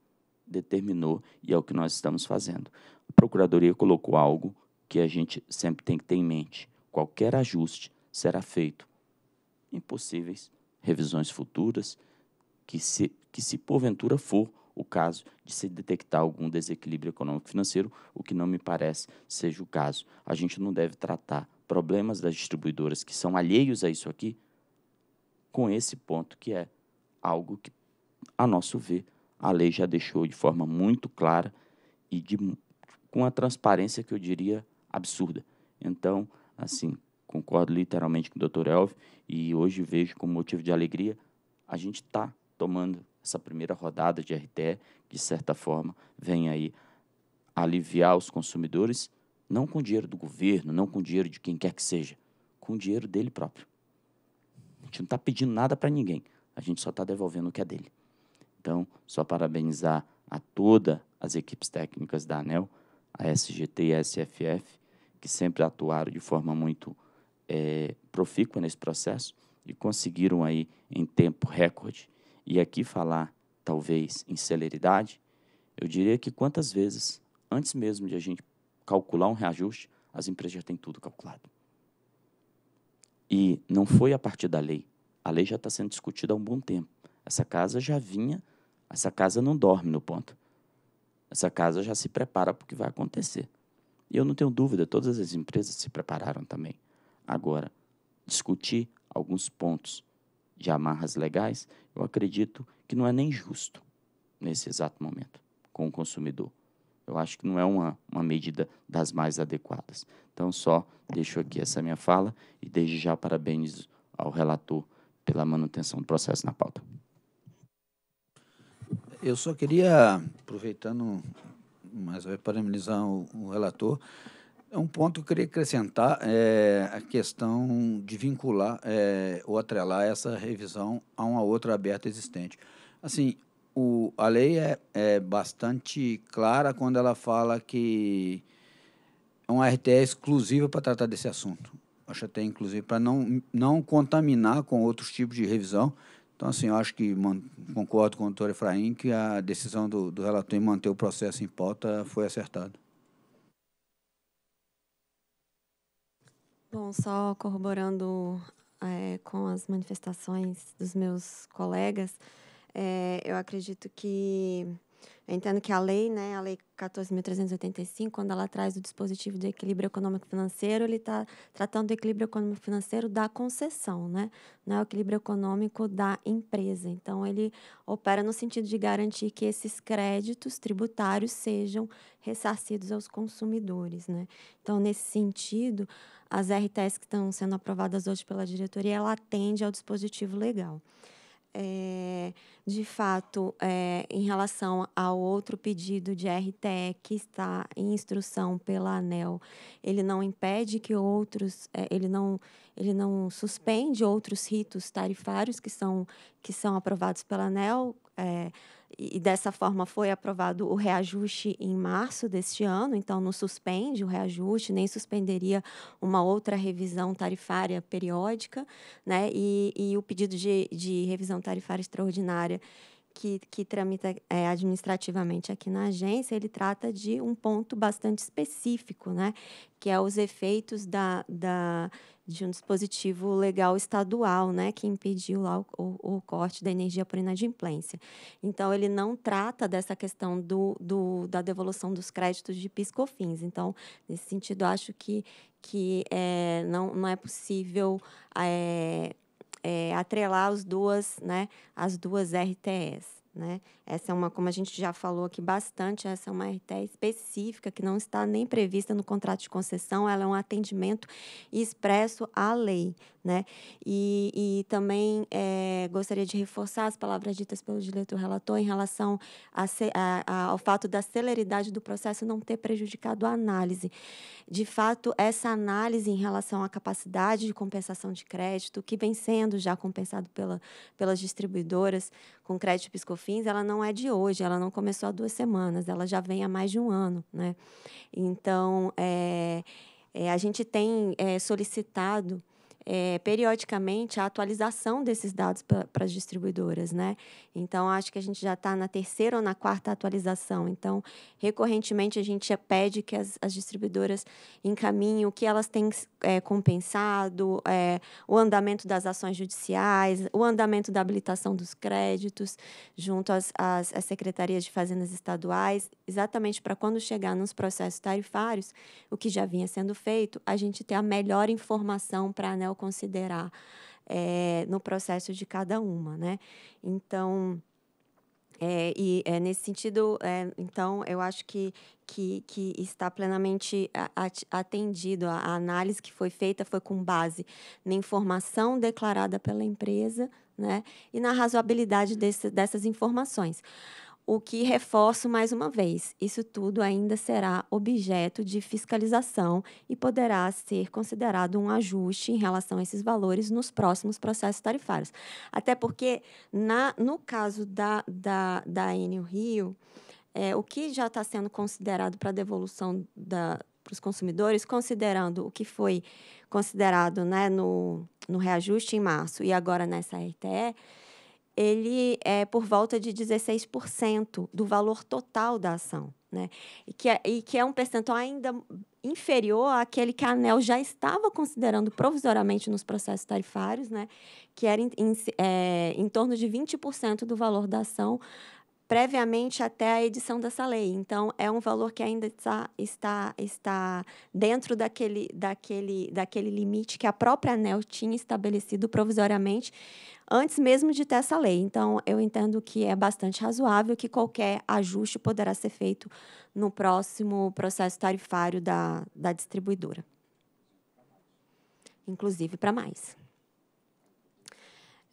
determinou e é o que nós estamos fazendo. A procuradoria colocou algo que a gente sempre tem que ter em mente. Qualquer ajuste será feito em possíveis revisões futuras que se que se porventura for o caso de se detectar algum desequilíbrio econômico financeiro, o que não me parece seja o caso. A gente não deve tratar problemas das distribuidoras que são alheios a isso aqui, com esse ponto que é algo que, a nosso ver, a lei já deixou de forma muito clara e de, com a transparência que eu diria absurda. Então, assim, concordo literalmente com o Dr. Elvio e hoje vejo como motivo de alegria a gente está tomando essa primeira rodada de RTE, que de certa forma vem aí aliviar os consumidores não com dinheiro do governo, não com dinheiro de quem quer que seja, com dinheiro dele próprio. A gente não está pedindo nada para ninguém, a gente só está devolvendo o que é dele. Então, só parabenizar a todas as equipes técnicas da ANEL, a SGT e a SFF, que sempre atuaram de forma muito é, profícua nesse processo e conseguiram aí em tempo recorde. E aqui falar, talvez, em celeridade, eu diria que quantas vezes, antes mesmo de a gente calcular um reajuste, as empresas já têm tudo calculado. E não foi a partir da lei. A lei já está sendo discutida há um bom tempo. Essa casa já vinha, essa casa não dorme no ponto. Essa casa já se prepara para o que vai acontecer. E eu não tenho dúvida, todas as empresas se prepararam também. Agora, discutir alguns pontos de amarras legais, eu acredito que não é nem justo nesse exato momento com o consumidor. Eu acho que não é uma, uma medida das mais adequadas. Então, só deixo aqui essa minha fala e desde já parabéns ao relator pela manutenção do processo na pauta.
Eu só queria, aproveitando, mais vai parabenizar o, o relator. É um ponto que eu queria acrescentar é a questão de vincular é, ou atrelar essa revisão a uma outra aberta existente. Assim, o, a lei é, é bastante clara quando ela fala que é uma RTE exclusiva para tratar desse assunto. Acho até, inclusive, para não, não contaminar com outros tipos de revisão. Então, assim, eu acho que man, concordo com o doutor Efraim que a decisão do, do relator em manter o processo em pauta foi acertada.
Bom, só corroborando é, com as manifestações dos meus colegas, é, eu acredito que eu entendo que a lei, né, a lei 14.385, quando ela traz o dispositivo de equilíbrio econômico financeiro, ele está tratando do equilíbrio econômico financeiro da concessão, né? Não é o equilíbrio econômico da empresa. Então, ele opera no sentido de garantir que esses créditos tributários sejam ressarcidos aos consumidores, né? Então, nesse sentido, as RTS que estão sendo aprovadas hoje pela diretoria, ela atende ao dispositivo legal é, de fato, é, em relação ao outro pedido de RTE que está em instrução pela ANEL, ele não impede que outros, é, ele, não, ele não suspende outros ritos tarifários que são, que são aprovados pela ANEL. É, e dessa forma foi aprovado o reajuste em março deste ano, então não suspende o reajuste, nem suspenderia uma outra revisão tarifária periódica, né? E, e o pedido de, de revisão tarifária extraordinária que, que tramita é, administrativamente aqui na agência, ele trata de um ponto bastante específico, né? Que é os efeitos da, da, de um dispositivo legal estadual, né? Que impediu lá o, o, o corte da energia por inadimplência. Então, ele não trata dessa questão do, do, da devolução dos créditos de piscofins. Então, nesse sentido, acho que, que é, não, não é possível... É, é, atrelar as duas, né, as duas RTEs. Né? Essa é uma, como a gente já falou aqui bastante, essa é uma RTE específica que não está nem prevista no contrato de concessão, ela é um atendimento expresso à lei né? E, e também é, gostaria de reforçar as palavras ditas pelo diretor relator em relação a, a, ao fato da celeridade do processo não ter prejudicado a análise. De fato, essa análise em relação à capacidade de compensação de crédito, que vem sendo já compensado pela, pelas distribuidoras com crédito piscofins, ela não é de hoje, ela não começou há duas semanas, ela já vem há mais de um ano, né? Então, é, é a gente tem é, solicitado é, periodicamente a atualização desses dados para as distribuidoras, né? Então, acho que a gente já está na terceira ou na quarta atualização. Então, recorrentemente, a gente pede que as, as distribuidoras encaminhem o que elas têm é, compensado, é, o andamento das ações judiciais, o andamento da habilitação dos créditos junto às, às, às secretarias de fazendas estaduais, exatamente para quando chegar nos processos tarifários, o que já vinha sendo feito, a gente ter a melhor informação para a né, considerar é, no processo de cada uma, né? Então, é, e é, nesse sentido, é, então, eu acho que, que, que está plenamente atendido. A, a, análise que foi feita foi com base na informação declarada pela empresa né, e na razoabilidade desse, dessas informações o que reforço mais uma vez, isso tudo ainda será objeto de fiscalização e poderá ser considerado um ajuste em relação a esses valores nos próximos processos tarifários. Até porque, na, no caso da, da, da Enel Rio, é, o que já está sendo considerado para devolução para os consumidores, considerando o que foi considerado né, no, no reajuste em março e agora nessa RTE, ele é por volta de 16% do valor total da ação. Né? E, que é, e que é um percentual ainda inferior àquele que a ANEL já estava considerando provisoriamente nos processos tarifários, né? que era em, em, é, em torno de 20% do valor da ação previamente até a edição dessa lei. Então, é um valor que ainda está, está, está dentro daquele, daquele, daquele limite que a própria ANEL tinha estabelecido provisoriamente antes mesmo de ter essa lei. Então, eu entendo que é bastante razoável que qualquer ajuste poderá ser feito no próximo processo tarifário da, da distribuidora. Inclusive para mais.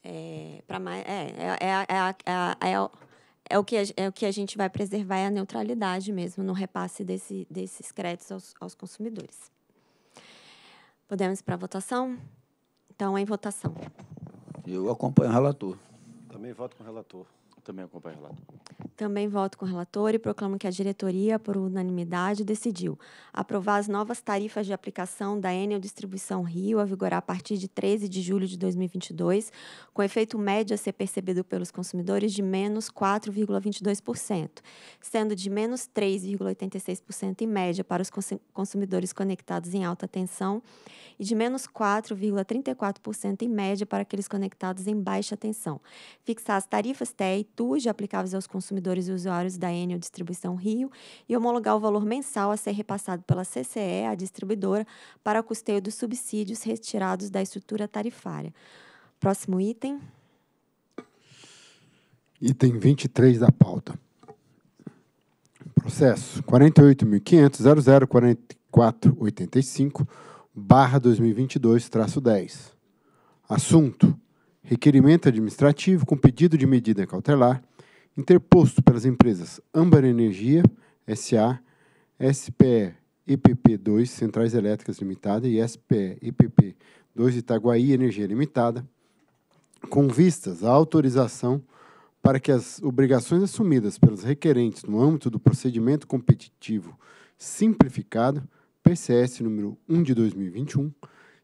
É, para mais. É, é, é, é, é, é, é é o que a, é o que a gente vai preservar é a neutralidade mesmo no repasse desse, desses créditos aos, aos consumidores. Podemos ir para a votação? Então, em votação.
Eu acompanho o relator. Também
voto com o relator. Também acompanho o relator.
Também voto com o relator e proclamo que a diretoria, por unanimidade, decidiu aprovar as novas tarifas de aplicação da Enel Distribuição Rio a vigorar a partir de 13 de julho de 2022, com efeito médio a ser percebido pelos consumidores de menos 4,22%, sendo de menos 3,86% em média para os consumidores conectados em alta tensão e de menos 4,34% em média para aqueles conectados em baixa tensão. Fixar as tarifas TEI SUS aplicáveis aos consumidores e usuários da Enel Distribuição Rio e homologar o valor mensal a ser repassado pela CCE, a distribuidora, para o custeio dos subsídios retirados da estrutura tarifária. Próximo item.
Item 23 da pauta. Processo 48.500.004485 barra 2022, traço 10. Assunto: requerimento administrativo com pedido de medida cautelar interposto pelas empresas Âmbar Energia, SA, SPE EPP2 Centrais Elétricas Limitada e SPE EPP2 Itaguaí Energia Limitada, com vistas à autorização para que as obrigações assumidas pelos requerentes no âmbito do procedimento competitivo simplificado, PCS número 1 de 2021,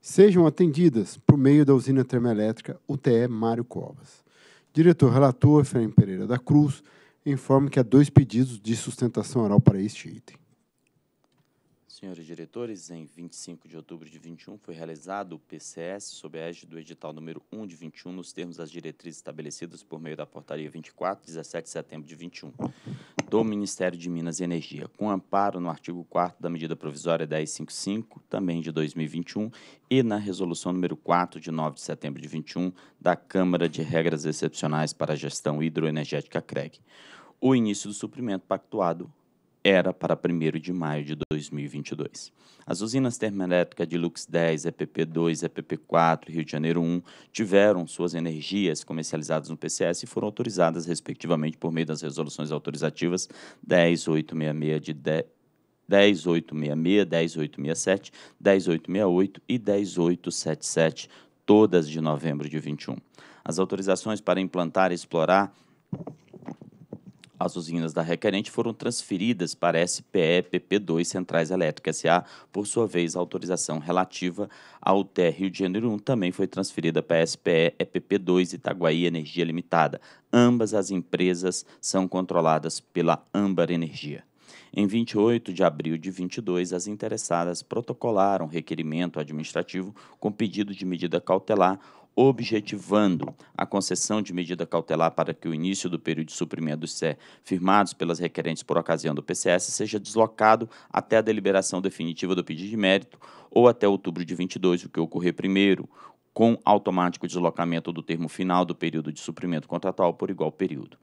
sejam atendidas por meio da usina termoelétrica UTE Mário Covas. Diretor relator, Fernando Pereira da Cruz, informa que há dois pedidos de sustentação oral para este item.
Senhores diretores, em 25 de outubro de 21 foi realizado o PCS sob a égide do edital número 1 de 21, nos termos das diretrizes estabelecidas por meio da portaria 24, 17 de setembro de 21, do Ministério de Minas e Energia, com amparo no artigo 4 da medida provisória 1055, também de 2021, e na resolução número 4 de 9 de setembro de 21 da Câmara de Regras Excepcionais para a Gestão Hidroenergética CREG. O início do suprimento pactuado era para 1 de maio de 2022. As usinas termoelétricas de Lux 10, EPP 2, EPP 4 Rio de Janeiro 1 tiveram suas energias comercializadas no PCS e foram autorizadas, respectivamente, por meio das resoluções autorizativas 10866 de 10. 10866, 10867, 10868 e 10877, todas de novembro de 21. As autorizações para implantar e explorar as usinas da requerente foram transferidas para SPE PP2 Centrais Elétricas SA. Por sua vez, a autorização relativa ao tr Rio de Janeiro 1 também foi transferida para SPE EPP2 Itaguaí Energia Limitada. Ambas as empresas são controladas pela Âmbar Energia. Em 28 de abril de 22, as interessadas protocolaram requerimento administrativo com pedido de medida cautelar objetivando a concessão de medida cautelar para que o início do período de suprimento dos CE firmados pelas requerentes por ocasião do PCS seja deslocado até a deliberação definitiva do pedido de mérito ou até outubro de 22, o que ocorrer primeiro, com automático deslocamento do termo final do período de suprimento contratual por igual período.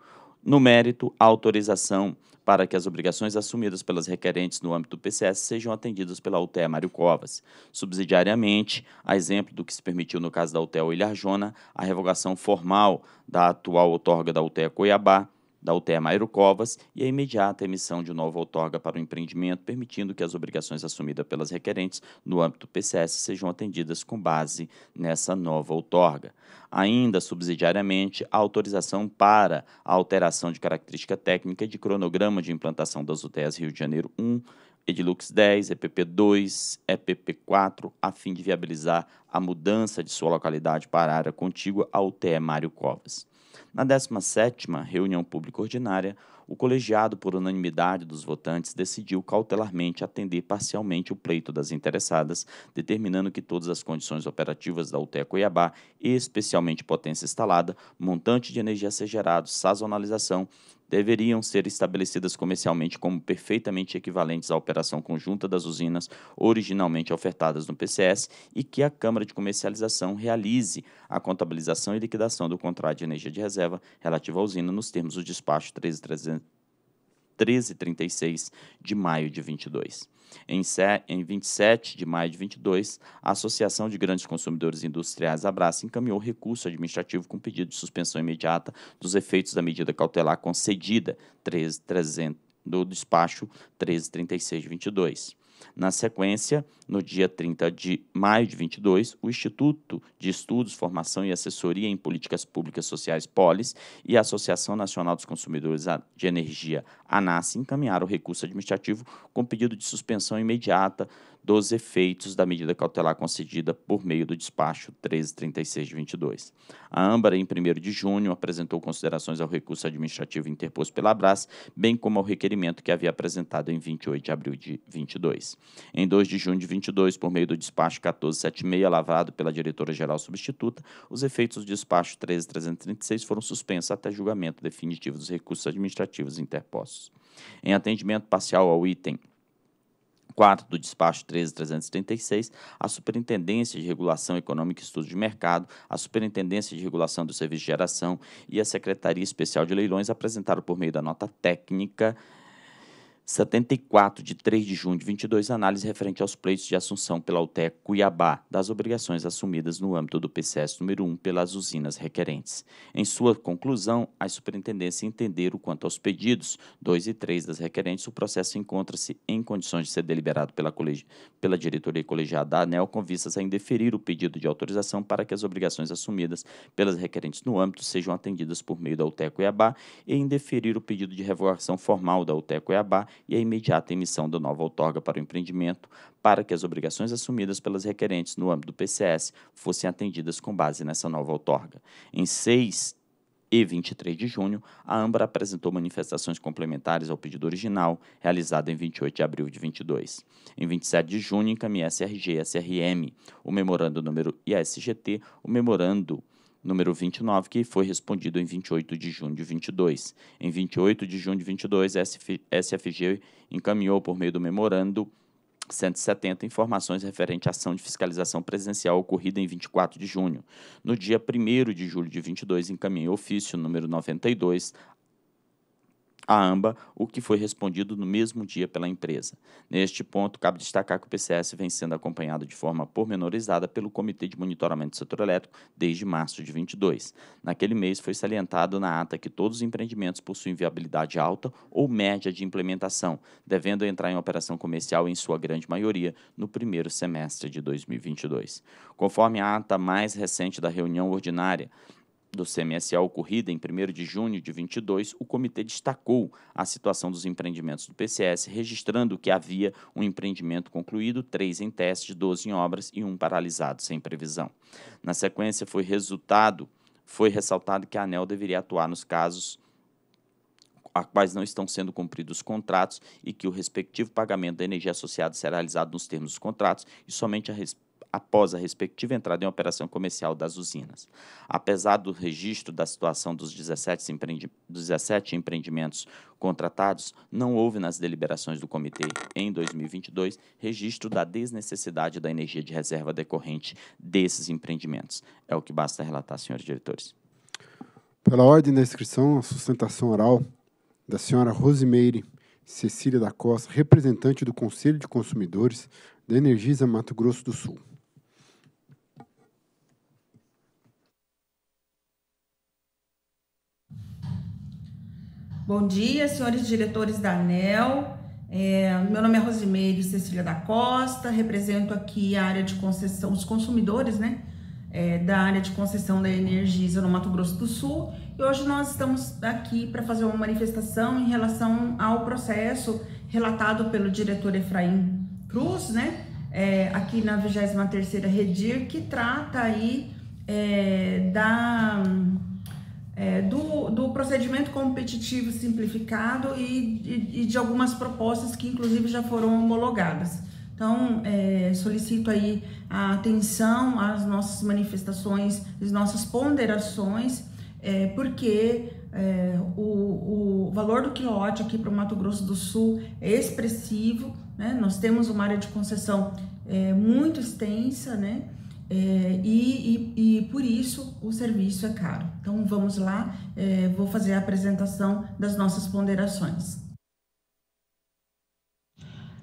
No mérito, a autorização para que as obrigações assumidas pelas requerentes no âmbito do PCS sejam atendidas pela UTE Mário Covas. Subsidiariamente, a exemplo do que se permitiu no caso da UTE Ilharjona, a revogação formal da atual outorga da UTE Cuiabá da UTE Mairo Covas e a imediata emissão de nova outorga para o empreendimento, permitindo que as obrigações assumidas pelas requerentes no âmbito do PCS sejam atendidas com base nessa nova outorga. Ainda subsidiariamente, a autorização para a alteração de característica técnica de cronograma de implantação das UTEs Rio de Janeiro 1, Edilux 10, EPP 2, EPP 4, a fim de viabilizar a mudança de sua localidade para a área contígua ao TE Mário Covas. Na 17ª reunião pública ordinária, o colegiado, por unanimidade dos votantes, decidiu cautelarmente atender parcialmente o pleito das interessadas, determinando que todas as condições operativas da UTE Cuiabá, especialmente potência instalada, montante de energia a ser gerado, sazonalização deveriam ser estabelecidas comercialmente como perfeitamente equivalentes à operação conjunta das usinas originalmente ofertadas no PCS e que a Câmara de Comercialização realize a contabilização e liquidação do contrato de energia de reserva relativo à usina nos termos do despacho 1336 de maio de 22. Em, em 27 de maio de 22, a Associação de Grandes Consumidores Industriais, Abraça, encaminhou recurso administrativo com pedido de suspensão imediata dos efeitos da medida cautelar concedida 13, 300, do despacho 1336 de 22. Na sequência, no dia 30 de maio de 22, o Instituto de Estudos, Formação e Assessoria em Políticas Públicas Sociais, POLIS, e a Associação Nacional dos Consumidores de Energia, ANAS, encaminharam o recurso administrativo com pedido de suspensão imediata dos efeitos da medida cautelar concedida por meio do despacho 1336 de 22. A Âmbara, em 1 de junho, apresentou considerações ao recurso administrativo interposto pela Abras, bem como ao requerimento que havia apresentado em 28 de abril de 22. Em 2 de junho de 22, por meio do despacho 1476, lavrado pela diretora-geral substituta, os efeitos do despacho 13336 foram suspensos até julgamento definitivo dos recursos administrativos interpostos. Em atendimento parcial ao item 4 do despacho 13336, a Superintendência de Regulação Econômica e Estudo de Mercado, a Superintendência de Regulação do Serviço de Geração e a Secretaria Especial de Leilões apresentaram por meio da nota técnica 74, de 3 de junho de 22, análise referente aos pleitos de assunção pela UTEC Cuiabá das obrigações assumidas no âmbito do PCS número 1 pelas usinas requerentes. Em sua conclusão, a superintendência entenderam quanto aos pedidos 2 e 3 das requerentes, o processo encontra-se em condições de ser deliberado pela, colegi pela diretoria colegiada da ANEL com vistas a indeferir o pedido de autorização para que as obrigações assumidas pelas requerentes no âmbito sejam atendidas por meio da UTEC Cuiabá e indeferir o pedido de revogação formal da UTEC Cuiabá e a imediata emissão da nova outorga para o empreendimento, para que as obrigações assumidas pelas requerentes no âmbito do PCS fossem atendidas com base nessa nova outorga. Em 6 e 23 de junho, a Ambra apresentou manifestações complementares ao pedido original, realizado em 28 de abril de 22. Em 27 de junho, encaminhei a CRG e a o memorando número ISGT, o memorando número 29, que foi respondido em 28 de junho de 22. Em 28 de junho de 22, SF, SFG encaminhou por meio do memorando 170 informações referente à ação de fiscalização presencial ocorrida em 24 de junho. No dia 1 de julho de 22, encaminhei ofício número 92 a AMBA, o que foi respondido no mesmo dia pela empresa. Neste ponto, cabe destacar que o PCS vem sendo acompanhado de forma pormenorizada pelo Comitê de Monitoramento do Setor Elétrico desde março de 22. Naquele mês, foi salientado na ata que todos os empreendimentos possuem viabilidade alta ou média de implementação, devendo entrar em operação comercial em sua grande maioria no primeiro semestre de 2022. Conforme a ata mais recente da reunião ordinária, do CMSA ocorrida em 1 de junho de 22, o comitê destacou a situação dos empreendimentos do PCS, registrando que havia um empreendimento concluído, três em teste, 12 em obras e um paralisado sem previsão. Na sequência, foi resultado, foi ressaltado que a ANEL deveria atuar nos casos a quais não estão sendo cumpridos os contratos e que o respectivo pagamento da energia associada será realizado nos termos dos contratos e somente a respeito após a respectiva entrada em operação comercial das usinas. Apesar do registro da situação dos 17, empreendi 17 empreendimentos contratados, não houve nas deliberações do comitê em 2022 registro da desnecessidade da energia de reserva decorrente desses empreendimentos. É o que basta relatar, senhores diretores.
Pela ordem da inscrição, a sustentação oral da senhora Rosimeire Cecília da Costa, representante do Conselho de Consumidores da Energisa Mato Grosso do Sul.
Bom dia, senhores diretores da ANEL. É, meu nome é Rosimeire Cecília da Costa, represento aqui a área de concessão, os consumidores, né? É, da área de concessão da Energisa no Mato Grosso do Sul. E hoje nós estamos aqui para fazer uma manifestação em relação ao processo relatado pelo diretor Efraim Cruz, né? É, aqui na 23ª Redir, que trata aí é, da é, do, do procedimento competitivo simplificado e, e, e, de algumas propostas que, inclusive, já foram homologadas. Então, é, solicito aí a atenção às nossas manifestações, às nossas ponderações, é, porque é, o, o, valor do quilote aqui para o Mato Grosso do Sul é expressivo, né? nós temos uma área de concessão é, muito extensa, né? É, e, e, e, por isso o serviço é caro. Então vamos lá, é, vou fazer a apresentação das nossas ponderações.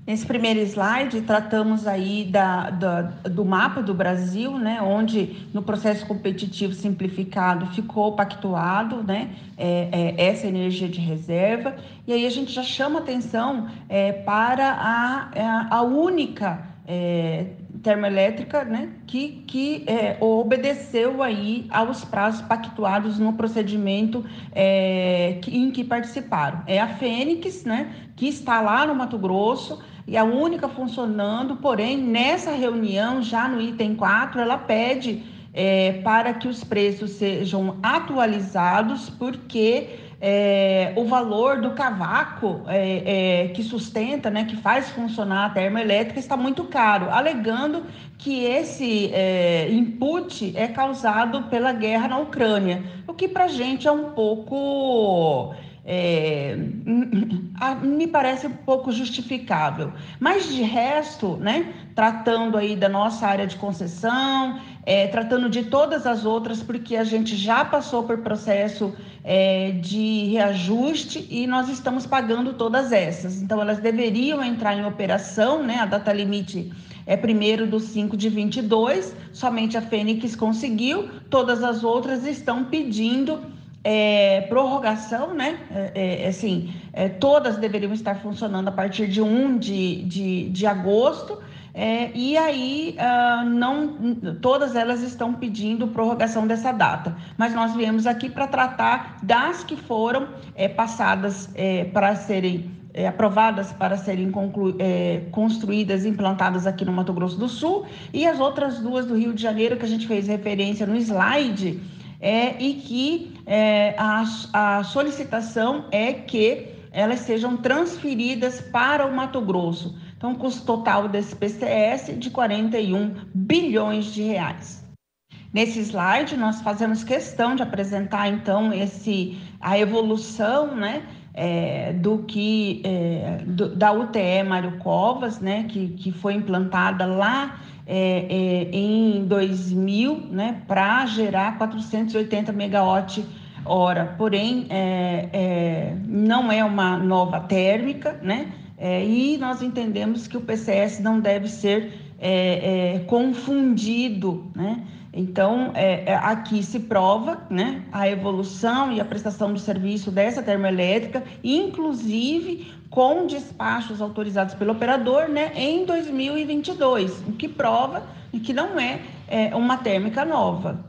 Nesse primeiro slide, tratamos aí da, da, do mapa do Brasil, né, onde no processo competitivo simplificado ficou pactuado né, é, é, essa energia de reserva. E aí a gente já chama atenção é, para a, é, a única é, termoelétrica, né, que, que é, obedeceu aí aos prazos pactuados no procedimento é, que, em que participaram. É a Fênix, né, que está lá no Mato Grosso, e é a única funcionando, porém, nessa reunião, já no item 4, ela pede é, para que os preços sejam atualizados, porque é, o valor do cavaco é, é, que sustenta, né, que faz funcionar a termoelétrica está muito caro, alegando que esse é, input é causado pela guerra na Ucrânia, o que para a gente é um pouco é, [CLEARS THROAT] me parece um pouco justificável. Mas de resto, né, tratando aí da nossa área de concessão, é, tratando de todas as outras, porque a gente já passou por processo é, de reajuste e nós estamos pagando todas essas. Então, elas deveriam entrar em operação, né? A data limite é primeiro do 5 de 22, somente a Fênix conseguiu, todas as outras estão pedindo é, prorrogação, né? É, é, é assim, é, todas deveriam estar funcionando a partir de 1 de, de, de agosto é, e aí, uh, não, todas elas estão pedindo prorrogação dessa data. Mas nós viemos aqui para tratar das que foram é, passadas é, para serem é, aprovadas para serem é, construídas, implantadas aqui no Mato Grosso do Sul, e as outras duas do Rio de Janeiro, que a gente fez referência no slide, é, e que é, a, a solicitação é que elas sejam transferidas para o Mato Grosso. Então, o custo total desse PCS é de 41 bilhões de reais. Nesse slide, nós fazemos questão de apresentar, então, esse, a evolução né, é, do que é, do, da UTE Mário Covas, né, que, que foi implantada lá é, é em 2000 né, para gerar 480 megawatt hora. Porém, é, é, não é uma nova térmica, né? É, e nós entendemos que o PCS não deve ser é, é, confundido, né? Então, é, é, aqui se prova né, a evolução e a prestação do serviço dessa termoelétrica, inclusive com despachos autorizados pelo operador né, em 2022, o que prova que não é, é uma térmica nova.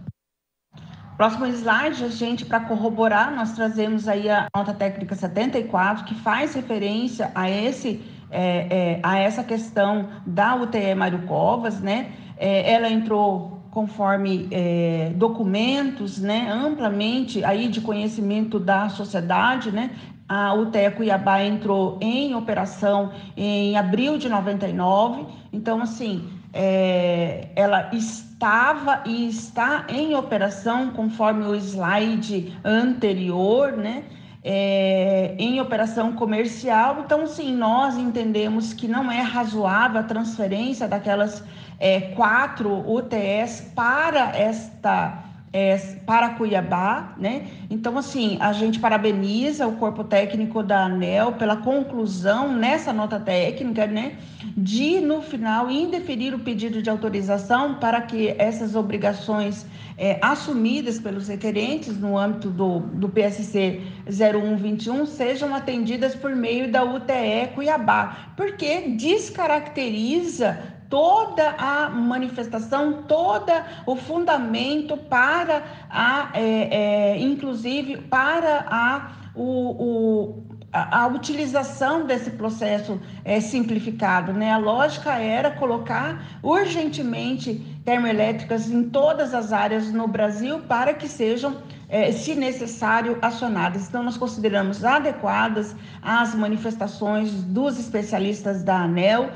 Próximo slide, a gente, para corroborar, nós trazemos aí a nota técnica 74, que faz referência a esse é, é, a essa questão da UTE Mário Covas, né? É, ela entrou conforme é, documentos, né, amplamente aí de conhecimento da sociedade, né? A UTE Cuiabá entrou em operação em abril de 99, então assim é, ela estava e está em operação, conforme o slide anterior, né? É, em operação comercial. Então, sim, nós entendemos que não é razoável a transferência daquelas é, quatro UTS para esta é, para Cuiabá, né? Então, assim, a gente parabeniza o corpo técnico da ANEL pela conclusão nessa nota técnica, né? De, no final, indeferir o pedido de autorização para que essas obrigações é, assumidas pelos requerentes no âmbito do, do PSC 0121 sejam atendidas por meio da UTE Cuiabá, porque descaracteriza toda a manifestação, todo o fundamento para a, é, é, inclusive para a, o, o a, a, utilização desse processo é, simplificado. Né? A lógica era colocar urgentemente termoelétricas em todas as áreas no Brasil para que sejam é, se necessário, acionadas. Então, nós consideramos adequadas as manifestações dos especialistas da ANEL,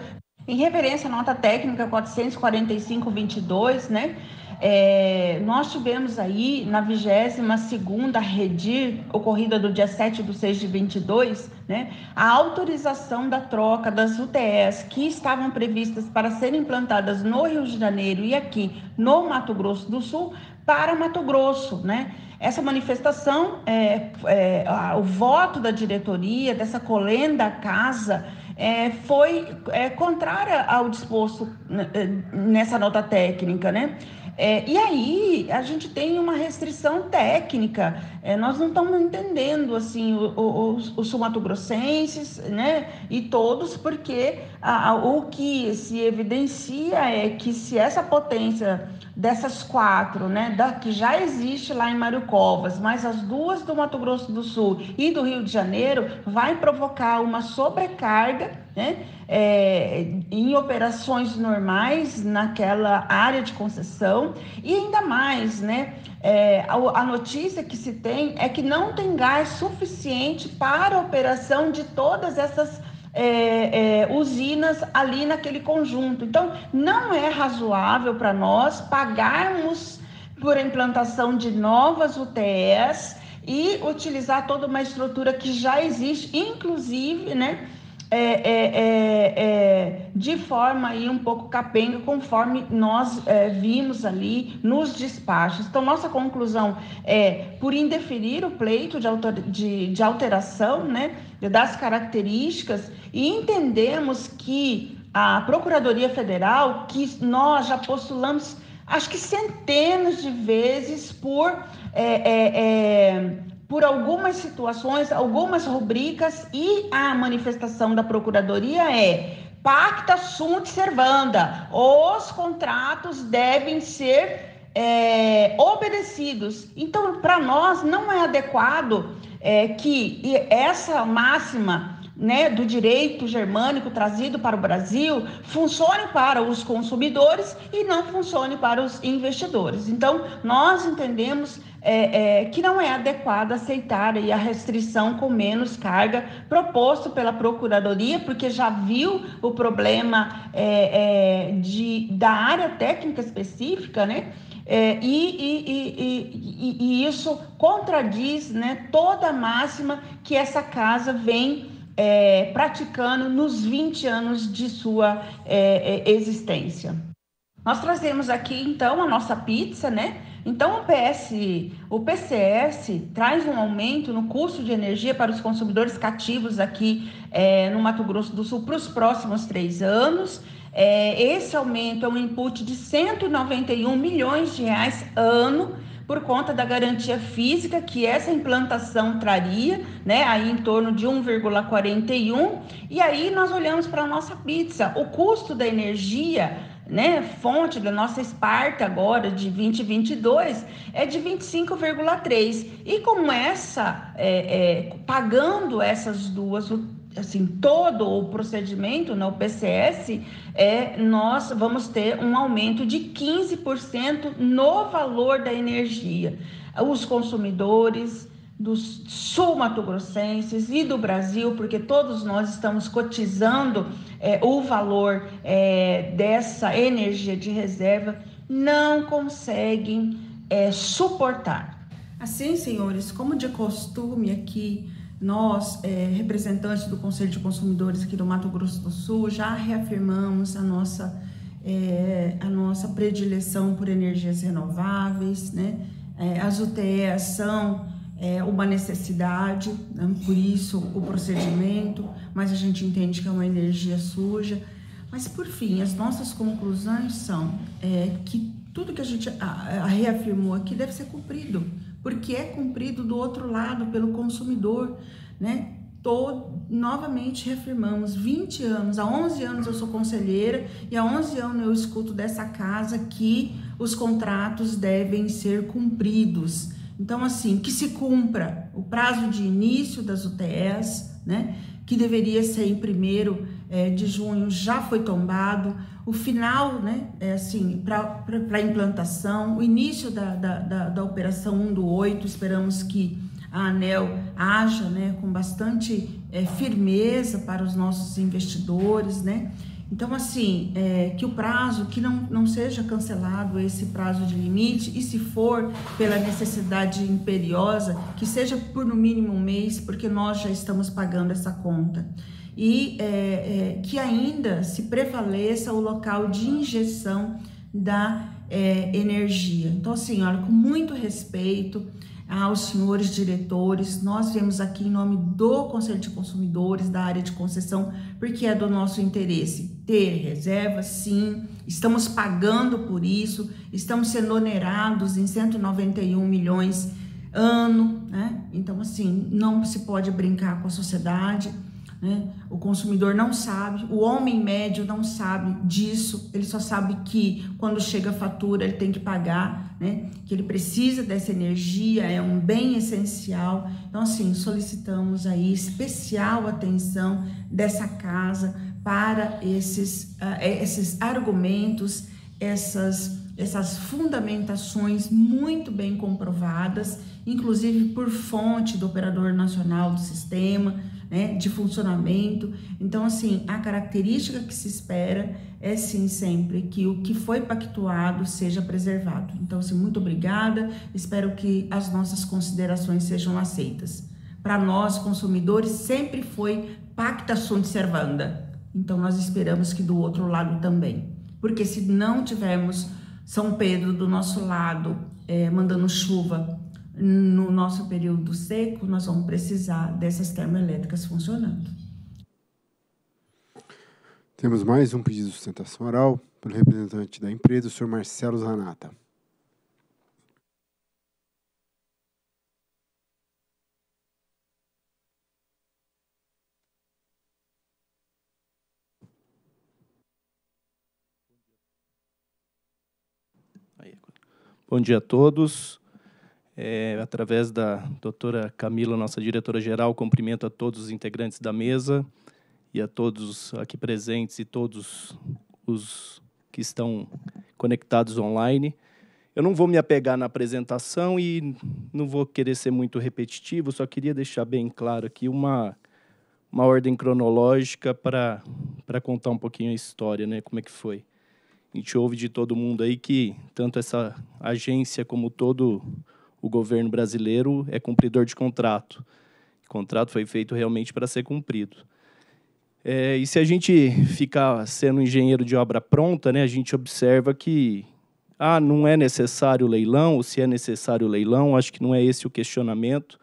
em referência à nota técnica 445-22, né, é, nós tivemos aí na 22ª Redir, ocorrida do dia 7 de 6 de 22, né, a autorização da troca das UTS que estavam previstas para serem implantadas no Rio de Janeiro e aqui no Mato Grosso do Sul para Mato Grosso, né? Essa manifestação, é, é, o voto da diretoria, dessa colenda casa, é, foi é, contrária ao disposto né, é, nessa nota técnica, né? É, e aí a gente tem uma restrição técnica. É, nós não estamos entendendo assim os, os sumatogrossenses, né? E todos, porque a, a, o que se evidencia é que se essa potência dessas quatro, né, da, que já existe lá em Mário Covas, mas as duas do Mato Grosso do Sul e do Rio de Janeiro, vai provocar uma sobrecarga né? É, em operações normais naquela área de concessão e ainda mais, né? É, a, a, notícia que se tem é que não tem gás suficiente para a operação de todas essas é, é usinas ali naquele conjunto. Então, não é razoável para nós pagarmos por implantação de novas UTS e utilizar toda uma estrutura que já existe, inclusive, né? É, é, é, é, de forma aí um pouco capenga, conforme nós vimos ali nos despachos. Então, nossa conclusão é, por indeferir o pleito de, alter, de, de alteração né, das características, e entendemos que a Procuradoria Federal, que nós já postulamos acho que centenas de vezes por é, é, é, por algumas situações, algumas rubricas e a manifestação da Procuradoria é pacta sunt servanda, os contratos devem ser é, obedecidos. Então, para nós, não é adequado é, que essa máxima né, do direito germânico trazido para o Brasil funcione para os consumidores e não funcione para os investidores. Então, nós entendemos é, é, que não é adequado aceitar aí a restrição com menos carga proposto pela Procuradoria, porque já viu o problema é, é de, da área técnica específica, né? É, e, e, e, e, isso contradiz né, toda a máxima que essa casa vem é, praticando nos 20 anos de sua é, é existência. Nós trazemos aqui então a nossa pizza, né? Então o PS, o PCS traz um aumento no custo de energia para os consumidores cativos aqui é, no Mato Grosso do Sul para os próximos três anos. É, esse aumento é um input de 191 milhões de reais ano por conta da garantia física que essa implantação traria, né, aí em torno de 1,41. E aí nós olhamos para a nossa pizza, o custo da energia né, fonte da nossa Esparta agora de 2022 é de 25,3 e como essa é, é, pagando essas duas assim todo o procedimento no né, PCS é nós vamos ter um aumento de 15% no valor da energia os consumidores dos sul-mato-grossenses e do Brasil, porque todos nós estamos cotizando é, o valor é, dessa energia de reserva, não conseguem é, suportar. Assim, senhores, como de costume aqui, nós, é, representantes do Conselho de Consumidores aqui do Mato Grosso do Sul, já reafirmamos a nossa, é, a nossa predileção por energias renováveis, né? É, as UTEs são é uma necessidade, né? por isso o procedimento, mas a gente entende que é uma energia suja. Mas por fim, as nossas conclusões são é, que tudo que a gente reafirmou aqui deve ser cumprido, porque é cumprido do outro lado, pelo consumidor, né? tô novamente reafirmamos, 20 anos, há 11 anos eu sou conselheira e há 11 anos eu escuto dessa casa que os contratos devem ser cumpridos. Então, assim, que se cumpra o prazo de início das UTS, né? Que deveria ser em primeiro é, de junho, já foi tombado. O final, né? É assim, para implantação, o início da, da, da, da operação 1 do 8, esperamos que a ANEL haja né, com bastante é, firmeza para os nossos investidores, né? Então, assim, é, que o prazo que não, não seja cancelado esse prazo de limite, e se for pela necessidade imperiosa, que seja por no mínimo um mês, porque nós já estamos pagando essa conta. E é, é, que ainda se prevaleça o local de injeção da é, energia. Então, assim, olha, com muito respeito, aos senhores diretores. Nós viemos aqui em nome do Conselho de Consumidores da área de concessão, porque é do nosso interesse ter reserva, sim. Estamos pagando por isso, estamos sendo onerados em 191 milhões ano, né? Então assim, não se pode brincar com a sociedade. Né? O consumidor não sabe, o homem médio não sabe disso, ele só sabe que quando chega a fatura ele tem que pagar, né? que ele precisa dessa energia, é um bem essencial. Então, assim, solicitamos aí especial atenção dessa casa para esses, uh, esses argumentos, essas essas fundamentações muito bem comprovadas, inclusive por fonte do operador nacional do sistema, né, de funcionamento. Então, assim, a característica que se espera é sim sempre que o que foi pactuado seja preservado. Então, assim, muito obrigada. Espero que as nossas considerações sejam aceitas. Para nós, consumidores, sempre foi pacta sunt servanda. Então, nós esperamos que do outro lado também. Porque se não tivermos São Pedro do nosso lado, é, mandando chuva no nosso período seco, nós vamos precisar dessas termoelétricas funcionando.
Temos mais um pedido de sustentação oral pelo representante da empresa, o senhor Marcelo Zanata.
Bom dia a todos. É, através da doutora Camila, nossa diretora-geral, cumprimento a todos os integrantes da mesa e a todos aqui presentes e todos os que estão conectados online. Eu não vou me apegar na apresentação e não vou querer ser muito repetitivo, só queria deixar bem claro aqui uma, uma ordem cronológica para contar um pouquinho a história, né, como é que foi. A gente ouve de todo mundo aí que tanto essa agência como todo o governo brasileiro é cumpridor de contrato. O contrato foi feito realmente para ser cumprido. É, e se a gente ficar sendo engenheiro de obra pronta, né, a gente observa que ah, não é necessário leilão, ou se é necessário leilão, acho que não é esse o questionamento,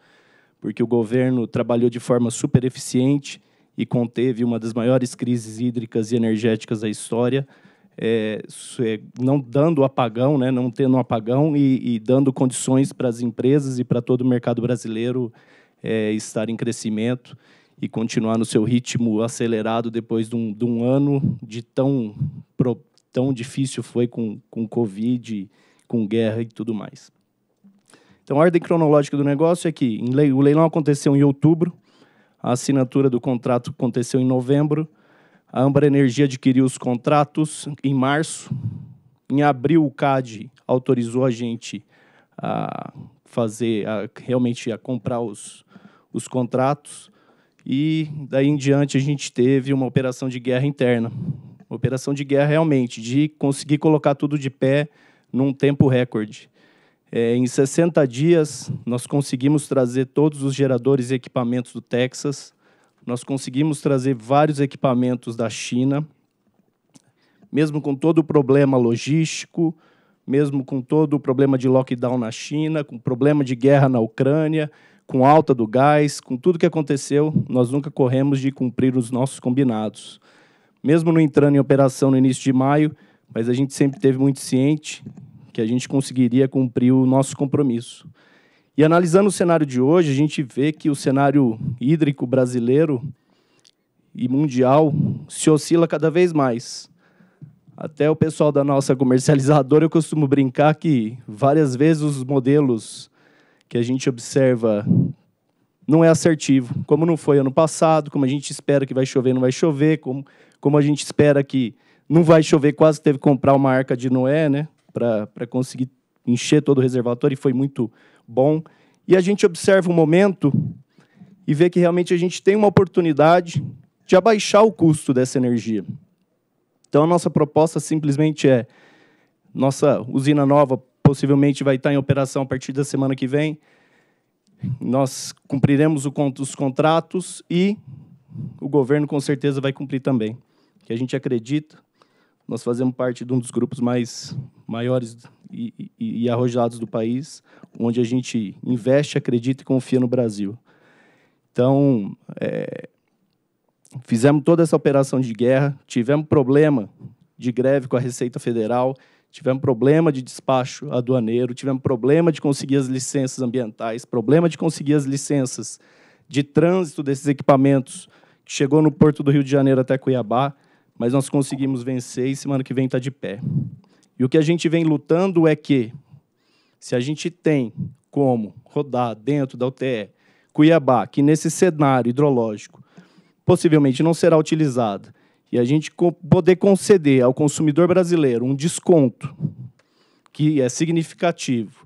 porque o governo trabalhou de forma super eficiente e conteve uma das maiores crises hídricas e energéticas da história, é, é, não dando apagão, né, não tendo um apagão e, e dando condições para as empresas e para todo o mercado brasileiro é, estar em crescimento e continuar no seu ritmo acelerado depois de um, de um ano de tão, pro, tão difícil foi com, com Covid, com guerra e tudo mais. Então, a ordem cronológica do negócio é que lei, o leilão aconteceu em outubro, a assinatura do contrato aconteceu em novembro, a Ambra Energia adquiriu os contratos em março. Em abril, o CAD autorizou a gente a fazer, a, realmente a comprar os, os contratos. E daí em diante a gente teve uma operação de guerra interna. Uma operação de guerra realmente, de conseguir colocar tudo de pé num tempo recorde. É, em 60 dias, nós conseguimos trazer todos os geradores e equipamentos do Texas nós conseguimos trazer vários equipamentos da China, mesmo com todo o problema logístico, mesmo com todo o problema de lockdown na China, com problema de guerra na Ucrânia, com alta do gás, com tudo que aconteceu, nós nunca corremos de cumprir os nossos combinados. Mesmo não entrando em operação no início de maio, mas a gente sempre teve muito ciente que a gente conseguiria cumprir o nosso compromisso. E analisando o cenário de hoje, a gente vê que o cenário hídrico brasileiro e mundial se oscila cada vez mais. Até o pessoal da nossa comercializadora, eu costumo brincar que várias vezes os modelos que a gente observa não é assertivo, como não foi ano passado, como a gente espera que vai chover, não vai chover, como, como a gente espera que não vai chover, quase teve que comprar uma arca de Noé, né, para conseguir encher todo o reservatório e foi muito bom. E a gente observa o momento e vê que realmente a gente tem uma oportunidade de abaixar o custo dessa energia. Então, a nossa proposta simplesmente é: nossa usina nova possivelmente vai estar em operação a partir da semana que vem. Nós cumpriremos os contratos e o governo com certeza vai cumprir também. Que a gente acredita, nós fazemos parte de um dos grupos mais maiores e, e, arrojados do país, onde a gente investe, acredita e confia no Brasil. Então, é, fizemos toda essa operação de guerra, tivemos problema de greve com a Receita Federal, tivemos problema de despacho aduaneiro, tivemos problema de conseguir as licenças ambientais, problema de conseguir as licenças de trânsito desses equipamentos que chegou no Porto do Rio de Janeiro até Cuiabá, mas nós conseguimos vencer e semana que vem está de pé. E o que a gente vem lutando é que, se a gente tem como rodar dentro da UTE Cuiabá, que nesse cenário hidrológico possivelmente não será utilizada, e a gente poder conceder ao consumidor brasileiro um desconto que é significativo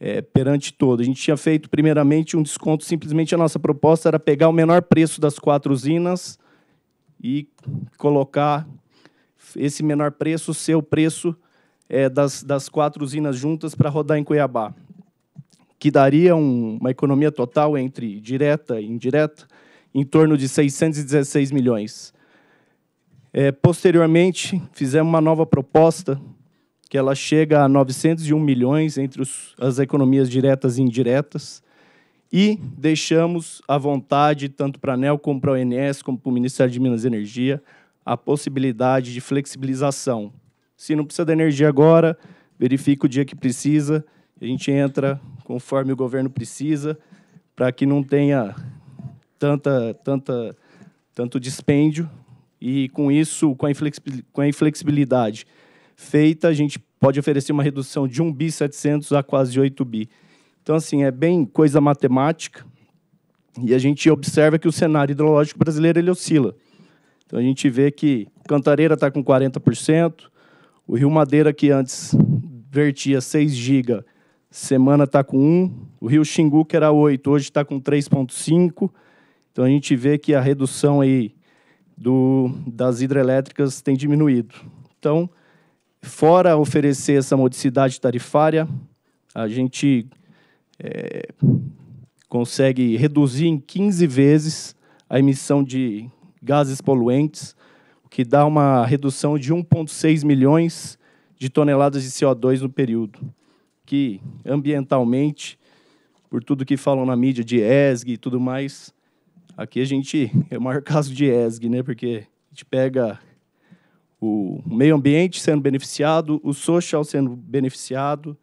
é, perante todo. A gente tinha feito, primeiramente, um desconto, simplesmente a nossa proposta era pegar o menor preço das quatro usinas e colocar esse menor preço ser o preço é, das, das quatro usinas juntas para rodar em Cuiabá, que daria um, uma economia total entre direta e indireta em torno de 616 milhões. É, posteriormente, fizemos uma nova proposta que ela chega a 901 milhões entre os, as economias diretas e indiretas e deixamos à vontade, tanto para a ANEL como para o ONS, como para o Ministério de Minas e Energia, a possibilidade de flexibilização. Se não precisa da energia agora, verifica o dia que precisa, a gente entra conforme o governo precisa, para que não tenha tanta, tanta, tanto dispêndio. E com isso, com a inflexibilidade feita, a gente pode oferecer uma redução de 1 bi 700 a quase 8 bi. Então, assim, é bem coisa matemática. E a gente observa que o cenário hidrológico brasileiro ele oscila. Então a gente vê que Cantareira está com 40%, o Rio Madeira, que antes vertia 6 GB, semana está com 1, o Rio Xingu, que era 8, hoje está com 3,5. Então a gente vê que a redução aí do, das hidrelétricas tem diminuído. Então, fora oferecer essa modicidade tarifária, a gente é, consegue reduzir em 15 vezes a emissão de gases poluentes, o que dá uma redução de 1,6 milhões de toneladas de CO2 no período, que ambientalmente, por tudo que falam na mídia de ESG e tudo mais, aqui a gente é o maior [LAUGHS] caso de ESG, né? Porque a gente pega o meio ambiente sendo beneficiado, o social sendo beneficiado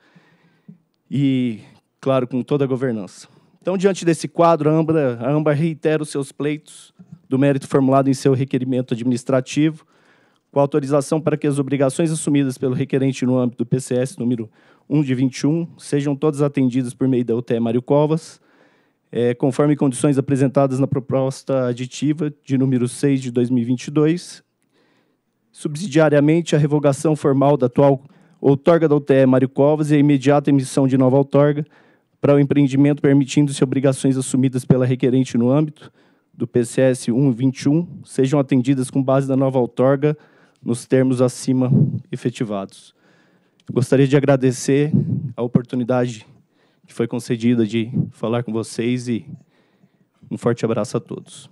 e, claro, com toda a governança. Então, diante desse quadro, a AMBA, a AMBA reitera os seus pleitos do mérito formulado em seu requerimento administrativo, com autorização para que as obrigações assumidas pelo requerente no âmbito do PCS número 1 de 21 sejam todas atendidas por meio da UTE Mário Covas, é, conforme condições apresentadas na proposta aditiva de número 6 de 2022, subsidiariamente a revogação formal da atual outorga da UTE Mário Covas e a imediata emissão de nova outorga para o empreendimento, permitindo-se obrigações assumidas pela requerente no âmbito do PCS 121 sejam atendidas com base na nova outorga nos termos acima efetivados. Gostaria de agradecer a oportunidade que foi concedida de falar com vocês e um forte abraço a todos.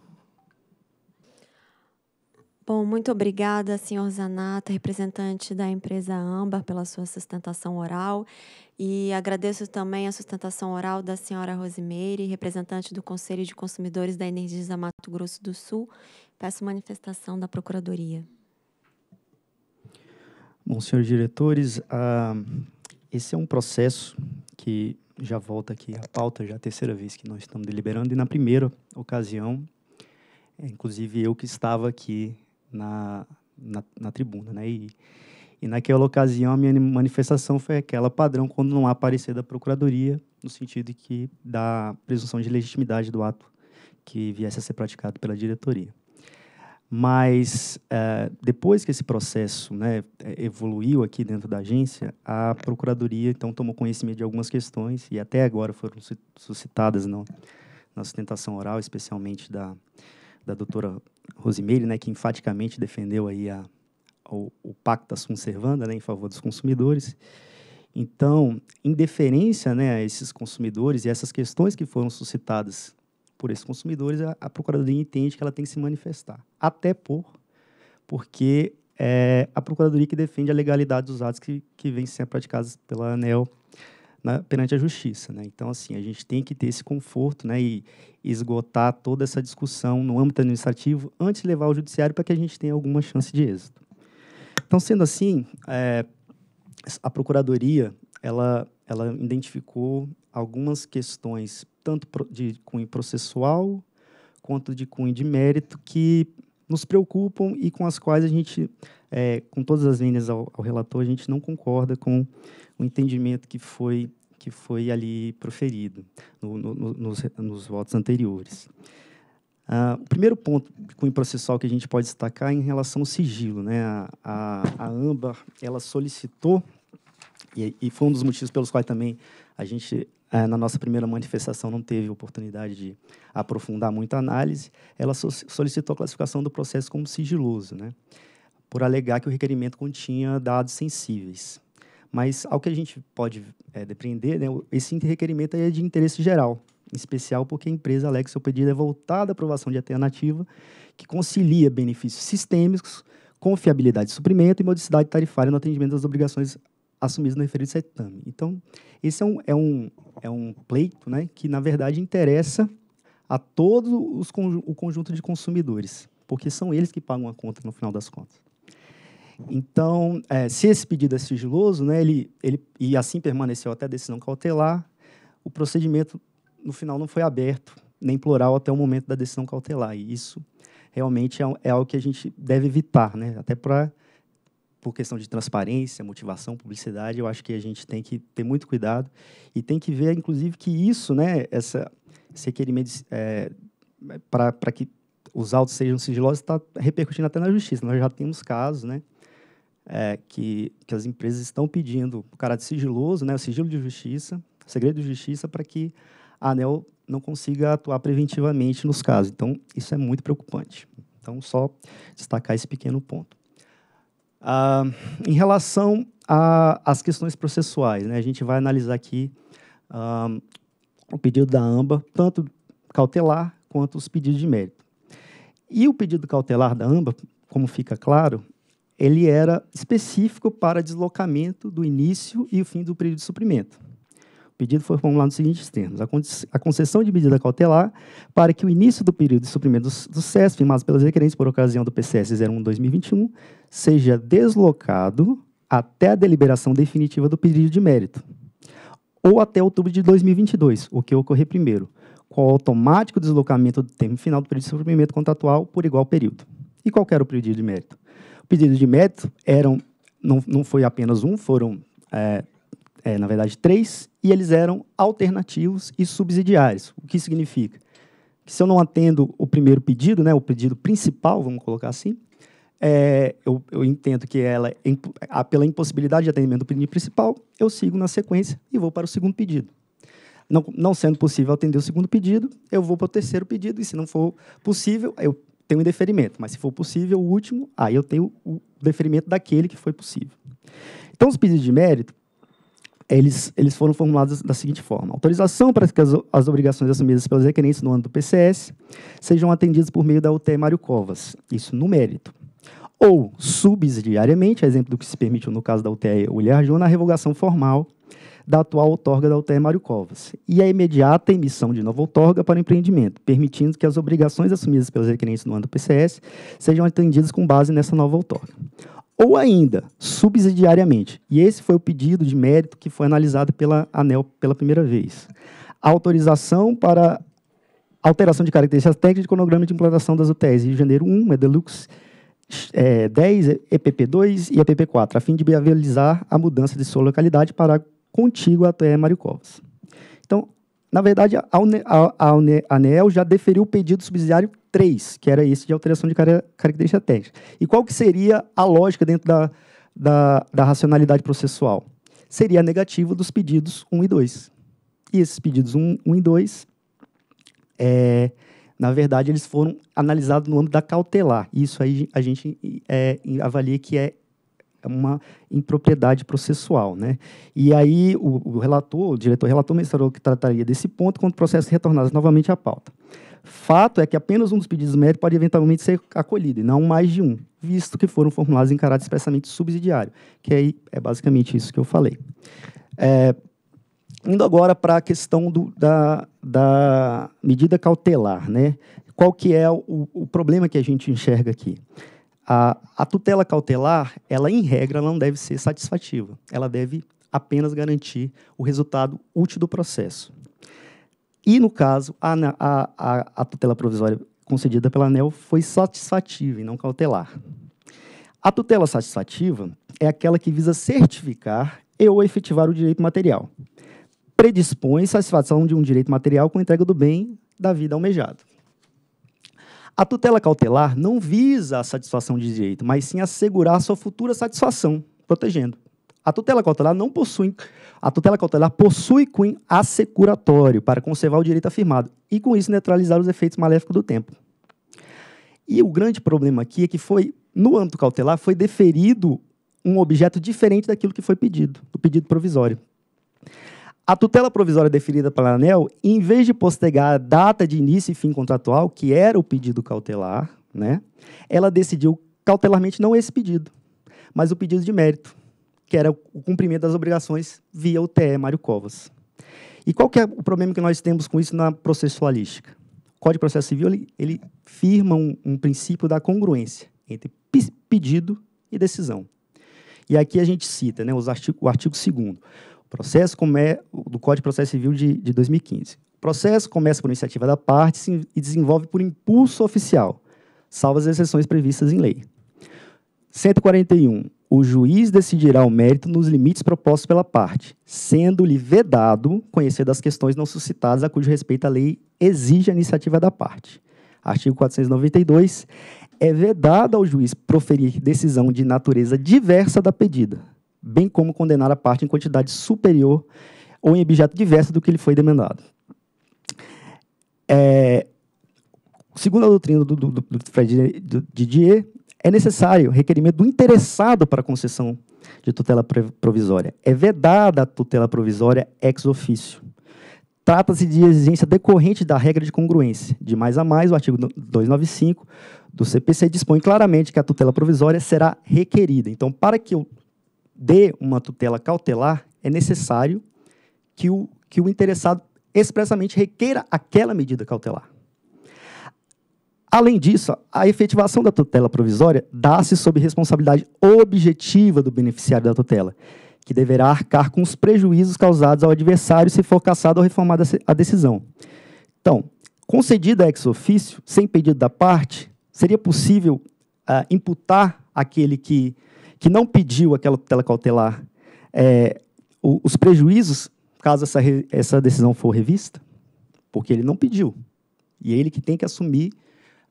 Bom, muito obrigada, senhor Zanata, representante da empresa Âmbar, pela sua sustentação oral. E agradeço também a sustentação oral da senhora Rosimeire, representante do Conselho de Consumidores da Energisa Mato Grosso do Sul. Peço manifestação da Procuradoria.
Bom, senhores diretores, ah, esse é um processo que já volta aqui à pauta, já é a terceira vez que nós estamos deliberando, e na primeira ocasião, é, inclusive eu que estava aqui na, na, na tribuna, né? E, e naquela ocasião a minha manifestação foi aquela padrão quando não há parecer da procuradoria no sentido de que da presunção de legitimidade do ato que viesse a ser praticado pela diretoria. Mas uh, depois que esse processo né, evoluiu aqui dentro da agência, a procuradoria então tomou conhecimento de algumas questões e até agora foram suscitadas não, na sustentação oral, especialmente da da doutora Rosimeire, né, que enfaticamente defendeu aí a, o, o Pacta Sunt né, em favor dos consumidores. Então, em deferência né, a esses consumidores e essas questões que foram suscitadas por esses consumidores, a, a Procuradoria entende que ela tem que se manifestar. Até por, porque é a Procuradoria que defende a legalidade dos atos que, que vêm sendo praticados pela ANEL na, perante a justiça. Né? Então, assim, a gente tem que ter esse conforto né, e esgotar toda essa discussão no âmbito administrativo antes de levar ao judiciário para que a gente tenha alguma chance de êxito. Então, sendo assim, é, a Procuradoria ela, ela identificou algumas questões, tanto de cunho processual quanto de cunho de mérito, que nos preocupam e com as quais a gente, é, com todas as linhas ao, ao, relator, a gente não concorda com o entendimento que foi, que foi ali proferido no, no, nos, nos, votos anteriores. Uh, o primeiro ponto com o processual que a gente pode destacar é em relação ao sigilo. Né? A, a, a AMBA ela solicitou, e, e foi um dos motivos pelos quais também a gente ah, na nossa primeira manifestação não teve oportunidade de aprofundar muito a análise, ela solicitou a classificação do processo como sigiloso, né? por alegar que o requerimento continha dados sensíveis. Mas, ao que a gente pode é, depreender, né, esse requerimento é de interesse geral, em especial porque a empresa alega que seu pedido é voltado à aprovação de alternativa que concilia benefícios sistêmicos com fiabilidade de suprimento e modicidade tarifária no atendimento das obrigações assumidos no referido certame. Então, esse é um, é um, é um pleito né, que, na verdade, interessa a todo os, o conjunto de consumidores, porque são eles que pagam a conta no final das contas. Então, é, se esse pedido é sigiloso, né, ele, ele, e assim permaneceu até a decisão cautelar, o procedimento, no final, não foi aberto, nem plural, até o momento da decisão cautelar. E isso realmente é, é algo que a gente deve evitar, né, até para por questão de transparência, motivação, publicidade, eu acho que a gente tem que ter muito cuidado e tem que ver, inclusive, que isso, né, essa, esse requerimento é, para que os autos sejam sigilosos está repercutindo até na justiça. Nós já temos casos, né, é, que, que as empresas estão pedindo o cara de sigiloso, né, o sigilo de justiça, o segredo de justiça, para que a ANEL não consiga atuar preventivamente nos casos. Então, isso é muito preocupante. Então, só destacar esse pequeno ponto. Ah, em relação às questões processuais, né, a gente vai analisar aqui ah, o pedido da AMBA, tanto cautelar quanto os pedidos de mérito. E o pedido cautelar da AMBA, como fica claro, ele era específico para deslocamento do início e o fim do período de suprimento pedido foi formulado nos seguintes termos. A concessão de medida cautelar para que o início do período de suprimento do dos SES firmados pelas requerentes por ocasião do PCS 01-2021 seja deslocado até a deliberação definitiva do pedido de mérito, ou até outubro de 2022, o que ocorrer primeiro, com o automático deslocamento do termo final do período de suprimento contratual por igual período. E qual era o pedido de mérito? O pedido de mérito eram, não, não foi apenas um, foram, é, é, na verdade, três, e eles eram alternativos e subsidiários. O que significa? Que se eu não atendo o primeiro pedido, né, o pedido principal, vamos colocar assim, é, eu, eu, entendo que ela, pela impossibilidade de atendimento do pedido principal, eu sigo na sequência e vou para o segundo pedido. Não, não sendo possível atender o segundo pedido, eu vou para o terceiro pedido, e se não for possível, eu tenho um deferimento, mas se for possível, o último, aí eu tenho o deferimento daquele que foi possível. Então, os pedidos de mérito, eles, eles foram formulados da seguinte forma: autorização para que as, as obrigações assumidas pelos requerentes no ano do PCS sejam atendidas por meio da UTE Mário Covas, isso no mérito. Ou, subsidiariamente, a exemplo do que se permitiu no caso da UTE Ulhar Juna, a revogação formal da atual outorga da UTE Mário Covas e a imediata emissão de nova outorga para o empreendimento, permitindo que as obrigações assumidas pelos requerentes no ano do PCS sejam atendidas com base nessa nova outorga ou ainda subsidiariamente. E esse foi o pedido de mérito que foi analisado pela ANEL pela primeira vez. Autorização para alteração de características técnicas de cronograma de implantação das UTEs Rio de Janeiro 1, Medelux é, 10, EPP 2 e EPP 4, a fim de viabilizar a mudança de sua localidade para contigo até Mário Covas. Na verdade, a, a, a ANEL já deferiu o pedido subsidiário 3, que era esse de alteração de característica técnica. E qual que seria a lógica dentro da, da, da racionalidade processual? Seria a negativa dos pedidos 1 e 2. E esses pedidos 1, 1 e 2, é, na verdade, eles foram analisados no âmbito da cautelar. Isso aí a gente é, avalia que é é uma impropriedade processual. Né? E aí o, o relator, o diretor relator mencionou que trataria desse ponto quando o processo retornasse novamente à pauta. Fato é que apenas um dos pedidos médicos pode eventualmente ser acolhido, e não mais de um, visto que foram formulados em caráter expressamente subsidiário, que aí é basicamente isso que eu falei. É, indo agora para a questão do, da, da medida cautelar, né? Qual que é o, o problema que a gente enxerga aqui? A, a tutela cautelar, ela em regra não deve ser satisfativa. Ela deve apenas garantir o resultado útil do processo. E, no caso, a, a, a, tutela provisória concedida pela ANEL foi satisfativa e não cautelar. A tutela satisfativa é aquela que visa certificar e ou efetivar o direito material. Predispõe satisfação de um direito material com entrega do bem da vida almejado. A tutela cautelar não visa a satisfação de direito, mas sim assegurar sua futura satisfação, protegendo. A tutela cautelar não possui, a tutela cautelar possui cunho assecuratório para conservar o direito afirmado e com isso neutralizar os efeitos maléficos do tempo. E o grande problema aqui é que foi no âmbito cautelar foi deferido um objeto diferente daquilo que foi pedido, do pedido provisório. A tutela provisória deferida pela ANEL, em vez de postergar a data de início e fim contratual, que era o pedido cautelar, né, ela decidiu cautelarmente não esse pedido, mas o pedido de mérito, que era o cumprimento das obrigações via o TE Mário Covas. E qual que é o problema que nós temos com isso na processualística? O Código de Processo Civil ele, ele firma um, um princípio da congruência entre pedido e decisão. E aqui a gente cita né, os artigo, o artigo 2 Processo come... do Código de Processo Civil de, de 2015. O processo começa por iniciativa da parte e desenvolve por impulso oficial, salvo as exceções previstas em lei. 141. O juiz decidirá o mérito nos limites propostos pela parte, sendo-lhe vedado conhecer das questões não suscitadas a cujo respeito a lei exige a iniciativa da parte. Artigo 492. É vedado ao juiz proferir decisão de natureza diversa da pedida bem como condenar a parte em quantidade superior ou em objeto diverso do que lhe foi demandado. É, segundo a doutrina do, do, do, Fred Didier, é necessário requerimento do interessado para concessão de tutela provisória. É vedada a tutela provisória ex ofício. Trata-se de exigência decorrente da regra de congruência. De mais a mais, o artigo 295 do CPC dispõe claramente que a tutela provisória será requerida. Então, para que eu dê uma tutela cautelar, é necessário que o, que o interessado expressamente requeira aquela medida cautelar. Além disso, a efetivação da tutela provisória dá-se sob responsabilidade objetiva do beneficiário da tutela, que deverá arcar com os prejuízos causados ao adversário se for cassado ou reformada a decisão. Então, concedida ex ofício, sem pedido da parte, seria possível uh, imputar aquele que que não pediu aquela tutela cautelar, é, o, os prejuízos, caso essa, re, essa decisão for revista, porque ele não pediu. E é ele que tem que assumir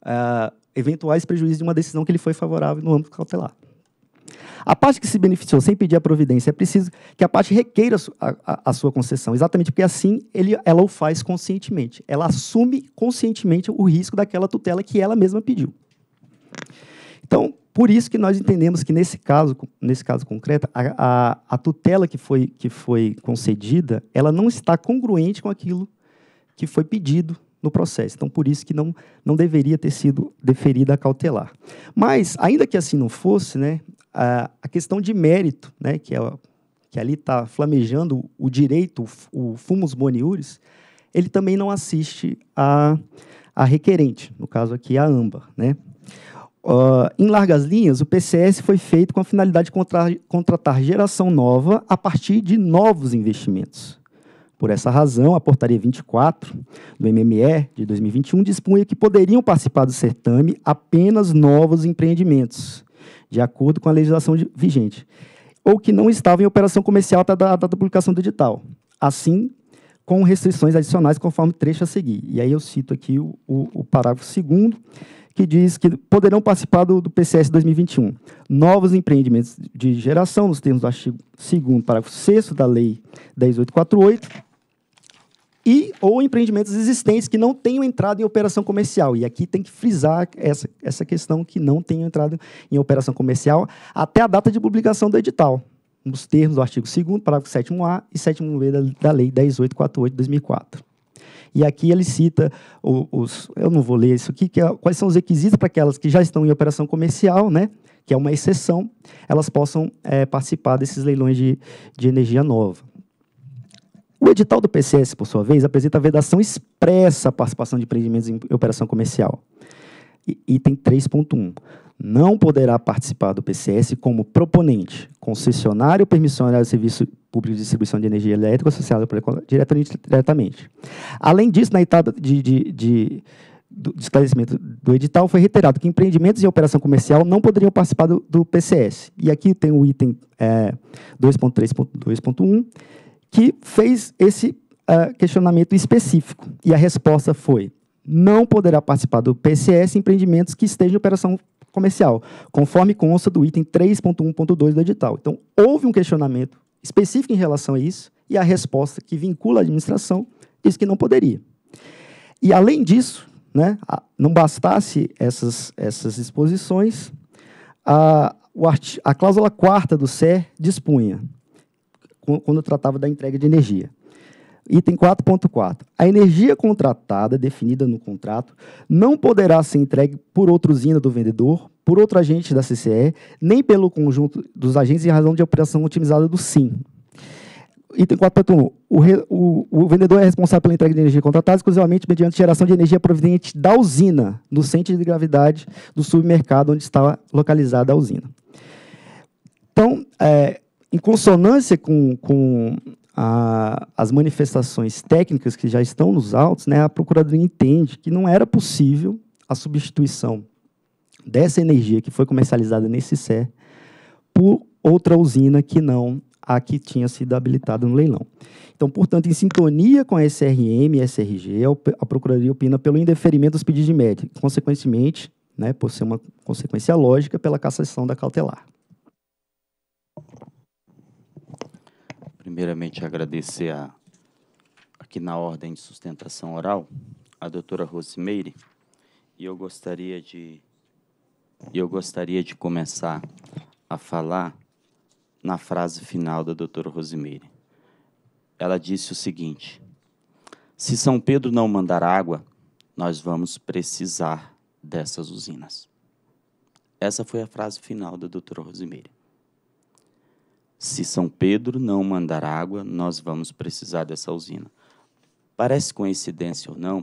uh, eventuais prejuízos de uma decisão que ele foi favorável no âmbito cautelar. A parte que se beneficiou sem pedir a providência é preciso que a parte requeira a, a, a sua concessão, exatamente porque assim ele, ela o faz conscientemente. Ela assume conscientemente o risco daquela tutela que ela mesma pediu. Então, por isso que nós entendemos que nesse caso, nesse caso concreto, a, a, a, tutela que foi, que foi concedida, ela não está congruente com aquilo que foi pedido no processo. Então, por isso que não, não deveria ter sido deferida a cautelar. Mas, ainda que assim não fosse, né, a, a questão de mérito, né, que, é, que ali está flamejando o direito, o, o fumus boniuris, ele também não assiste a, a requerente, no caso aqui a âmbar. Né? Uh, em largas linhas, o PCS foi feito com a finalidade de contra contratar geração nova a partir de novos investimentos. Por essa razão, a Portaria 24 do MME de 2021 dispunha que poderiam participar do certame apenas novos empreendimentos, de acordo com a legislação vigente, ou que não estavam em operação comercial até a data da publicação do edital. Assim, com restrições adicionais conforme trecho a seguir. E aí eu cito aqui o, o, o parágrafo segundo, que diz que poderão participar do, do, PCS 2021 novos empreendimentos de geração, nos termos do artigo 2 parágrafo 6 da Lei 10848, e ou empreendimentos existentes que não tenham entrado em operação comercial. E aqui tem que frisar essa, essa questão que não tenham entrado em operação comercial até a data de publicação do edital nos termos do artigo 2 parágrafo 7º-A e 7º-B da, da Lei 10.848 de 2004. E aqui ele cita os, eu não vou ler isso aqui, que é, quais são os requisitos para aquelas que já estão em operação comercial, né, que é uma exceção, elas possam é, participar desses leilões de, de energia nova. O edital do PCS, por sua vez, apresenta a vedação expressa à participação de empreendimentos em operação comercial. item 3.1 não poderá participar do PCS como proponente, concessionário ou permissionário de serviço público de distribuição de energia elétrica associado diretamente, diretamente. Além disso, na etapa de, de, de, de, esclarecimento do edital, foi reiterado que empreendimentos em operação comercial não poderiam participar do, do PCS. E aqui tem o item é, 2.3.2.1, que fez esse é, questionamento específico. E a resposta foi, não poderá participar do PCS empreendimentos que estejam em operação comercial, conforme consta do item 3.1.2 do edital. Então, houve um questionamento específico em relação a isso, e a resposta que vincula a administração diz que não poderia. E, além disso, né, não bastasse essas, essas a, a cláusula quarta do CER dispunha, quando tratava da entrega de energia. Item 4.4. A energia contratada, definida no contrato, não poderá ser entregue por outra usina do vendedor, por outro agente da CCE, nem pelo conjunto dos agentes em razão de operação otimizada do SIM. Item 4.1. O, o, o, vendedor é responsável pela entrega de energia contratada exclusivamente mediante geração de energia proveniente da usina, no centro de gravidade do submercado onde está localizada a usina. Então, é, em consonância com, com a, as manifestações técnicas que já estão nos autos, né, a Procuradoria entende que não era possível a substituição dessa energia que foi comercializada nesse CER por outra usina que não a que tinha sido habilitada no leilão. Então, portanto, em sintonia com a SRM e a SRG, a Procuradoria opina pelo indeferimento dos pedidos de média, consequentemente, né, por ser uma consequência lógica, pela cassação da cautelar.
primeiramente agradecer a, aqui na ordem de sustentação oral a doutora Rosimeire e eu gostaria de eu gostaria de começar a falar na frase final da doutora Rosimeire. Ela disse o seguinte: Se São Pedro não mandar água, nós vamos precisar dessas usinas. Essa foi a frase final da doutora Rosimeire. Se São Pedro não mandar água, nós vamos precisar dessa usina. Parece coincidência ou não,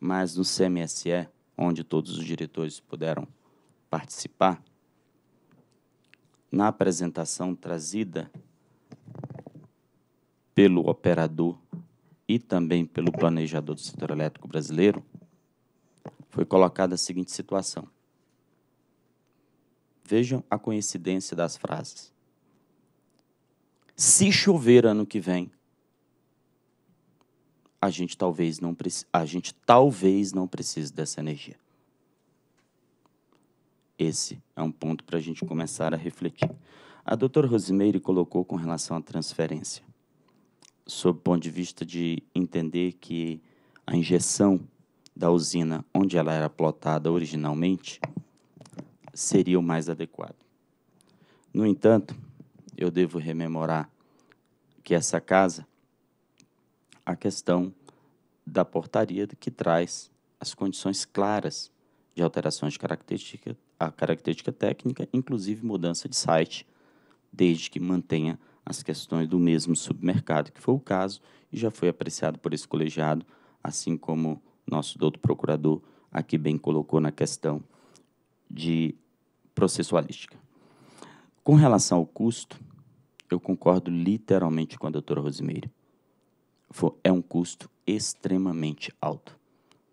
mas no CMSE, onde todos os diretores puderam participar, na apresentação trazida pelo operador e também pelo planejador do setor elétrico brasileiro, foi colocada a seguinte situação. Vejam a coincidência das frases. Se chover ano que vem, a gente talvez não a gente talvez não precise dessa energia. Esse é um ponto para a gente começar a refletir. A doutora Rosimeire colocou com relação à transferência, sob o ponto de vista de entender que a injeção da usina onde ela era plotada originalmente seria o mais adequado. No entanto, eu devo rememorar que essa casa, a questão da portaria que traz as condições claras de alterações de característica, a característica técnica, inclusive mudança de site, desde que mantenha as questões do mesmo submercado, que foi o caso e já foi apreciado por esse colegiado, assim como nosso doutor procurador aqui bem colocou na questão de processualística. Com relação ao custo, eu concordo literalmente com a doutora Rosimeire. É um custo extremamente alto.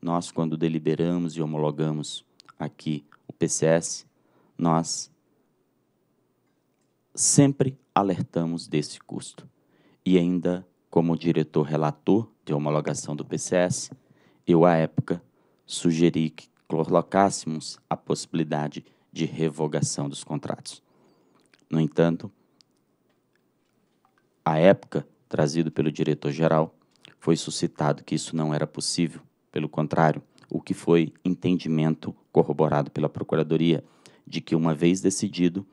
Nós, quando deliberamos e homologamos aqui o PCS, nós sempre alertamos desse custo. E ainda, como diretor relator de homologação do PCS, eu, à época, sugeri que colocássemos a possibilidade de revogação dos contratos. No entanto, à época trazido pelo diretor-geral, foi suscitado que isso não era possível, pelo contrário, o que foi entendimento corroborado pela Procuradoria, de que, uma vez decidido,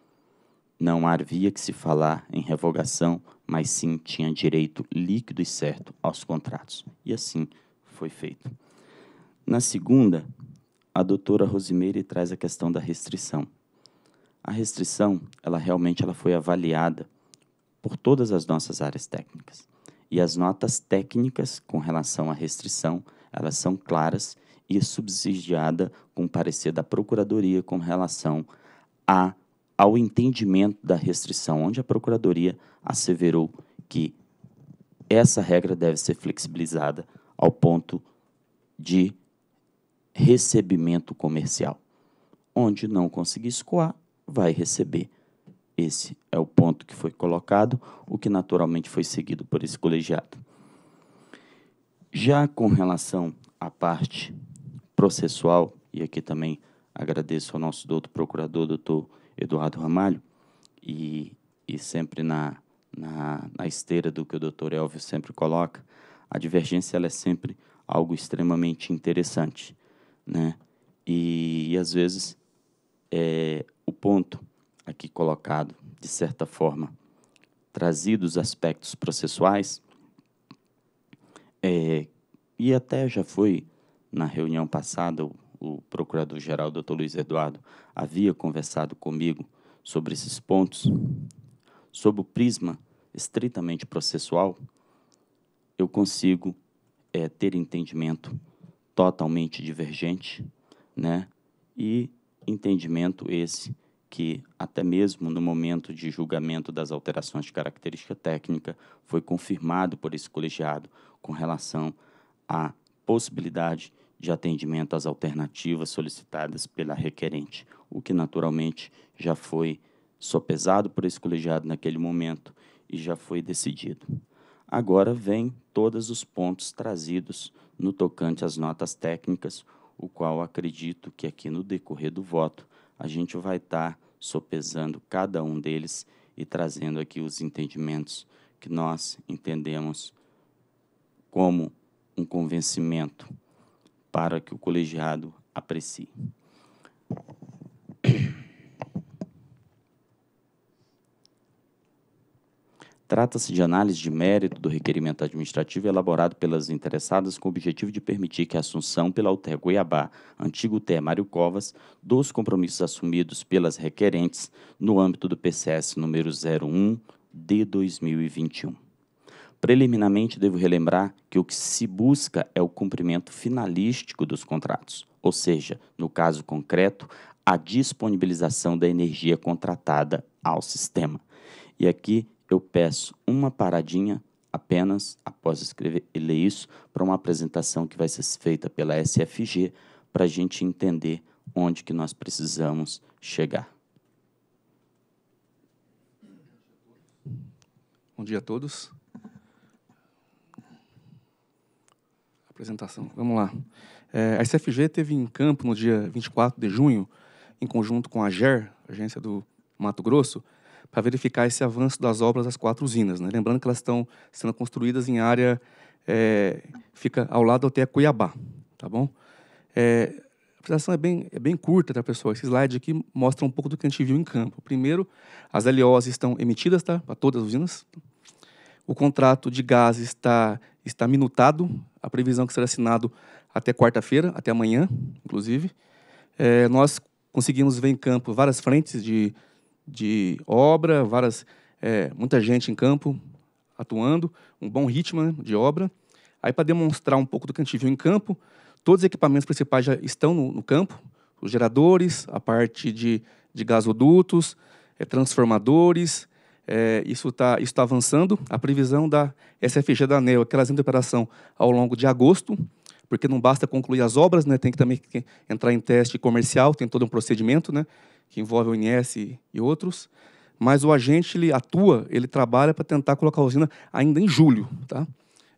não havia que se falar em revogação, mas sim tinha direito líquido e certo aos contratos. E assim foi feito. Na segunda, a doutora Rosimeire traz a questão da restrição. A restrição, ela realmente ela foi avaliada por todas as nossas áreas técnicas. E as notas técnicas com relação à restrição, elas são claras e subsidiada com parecer da Procuradoria com relação a, ao entendimento da restrição, onde a Procuradoria asseverou que essa regra deve ser flexibilizada ao ponto de recebimento comercial. Onde não conseguir escoar, vai receber. Esse é o ponto que foi colocado, o que naturalmente foi seguido por esse colegiado. Já com relação à parte processual, e aqui também agradeço ao nosso doutor procurador, doutor Eduardo Ramalho, e, e sempre na, na, na esteira do que o doutor Elvio sempre coloca, a divergência ela é sempre algo extremamente interessante. Né? E, e às vezes, é, o ponto aqui colocado, de certa forma, trazidos aspectos processuais, é, e até já foi na reunião passada, o, o procurador-geral, doutor Luiz Eduardo, havia conversado comigo sobre esses pontos, sob o prisma estritamente processual, eu consigo é, ter entendimento totalmente divergente, né? E entendimento esse que, até mesmo no momento de julgamento das alterações de característica técnica, foi confirmado por esse colegiado com relação à possibilidade de atendimento às alternativas solicitadas pela requerente, o que naturalmente já foi sopesado por esse colegiado naquele momento e já foi decidido. Agora vem todos os pontos trazidos no tocante às notas técnicas, o qual acredito que aqui no decorrer do voto a gente vai estar tá sopesando cada um deles e trazendo aqui os entendimentos que nós entendemos como um convencimento para que o colegiado aprecie. Trata-se de análise de mérito do requerimento administrativo elaborado pelas interessadas com o objetivo de permitir que a assunção pela UTER Goiabá, antigo UTER Mário Covas, dos compromissos assumidos pelas requerentes no âmbito do PCS número 01 de 2021. Preliminarmente, devo relembrar que o que se busca é o cumprimento finalístico dos contratos, ou seja, no caso concreto, a disponibilização da energia contratada ao sistema. E aqui eu peço uma paradinha apenas após escrever e ler isso para uma apresentação que vai ser feita pela SFG para a gente entender onde que nós precisamos
chegar. Bom dia a todos. Apresentação, vamos lá. É, a SFG teve em campo no dia 24 de junho, em conjunto com a GER, Agência do Mato Grosso, para verificar esse avanço das obras das quatro usinas. Né? Lembrando que elas estão sendo construídas em área é, fica ao lado até Cuiabá, tá bom? É, a apresentação é bem, é bem curta, tá, pessoal? Esse slide aqui mostra um pouco do que a gente viu em campo. Primeiro, as LOs estão emitidas, tá? Para todas as usinas. O contrato de gás está, está minutado. A previsão é que será assinado até quarta-feira, até amanhã, inclusive. É, nós conseguimos ver em campo várias frentes de de obra, várias, é, muita gente em campo atuando, um bom ritmo né, de obra. Aí, para demonstrar um pouco do que a gente viu em campo, todos os equipamentos principais já estão no, no campo, os geradores, a parte de, de gasodutos, é, transformadores, é, isso está isso tá avançando. A previsão da SFG da ANEL é que elas entram em operação ao longo de agosto, porque não basta concluir as obras, né, tem que também entrar em teste comercial, tem todo um procedimento, né? que envolve o INS e outros, mas o agente ele atua, ele trabalha para tentar colocar a usina ainda em julho. Tá?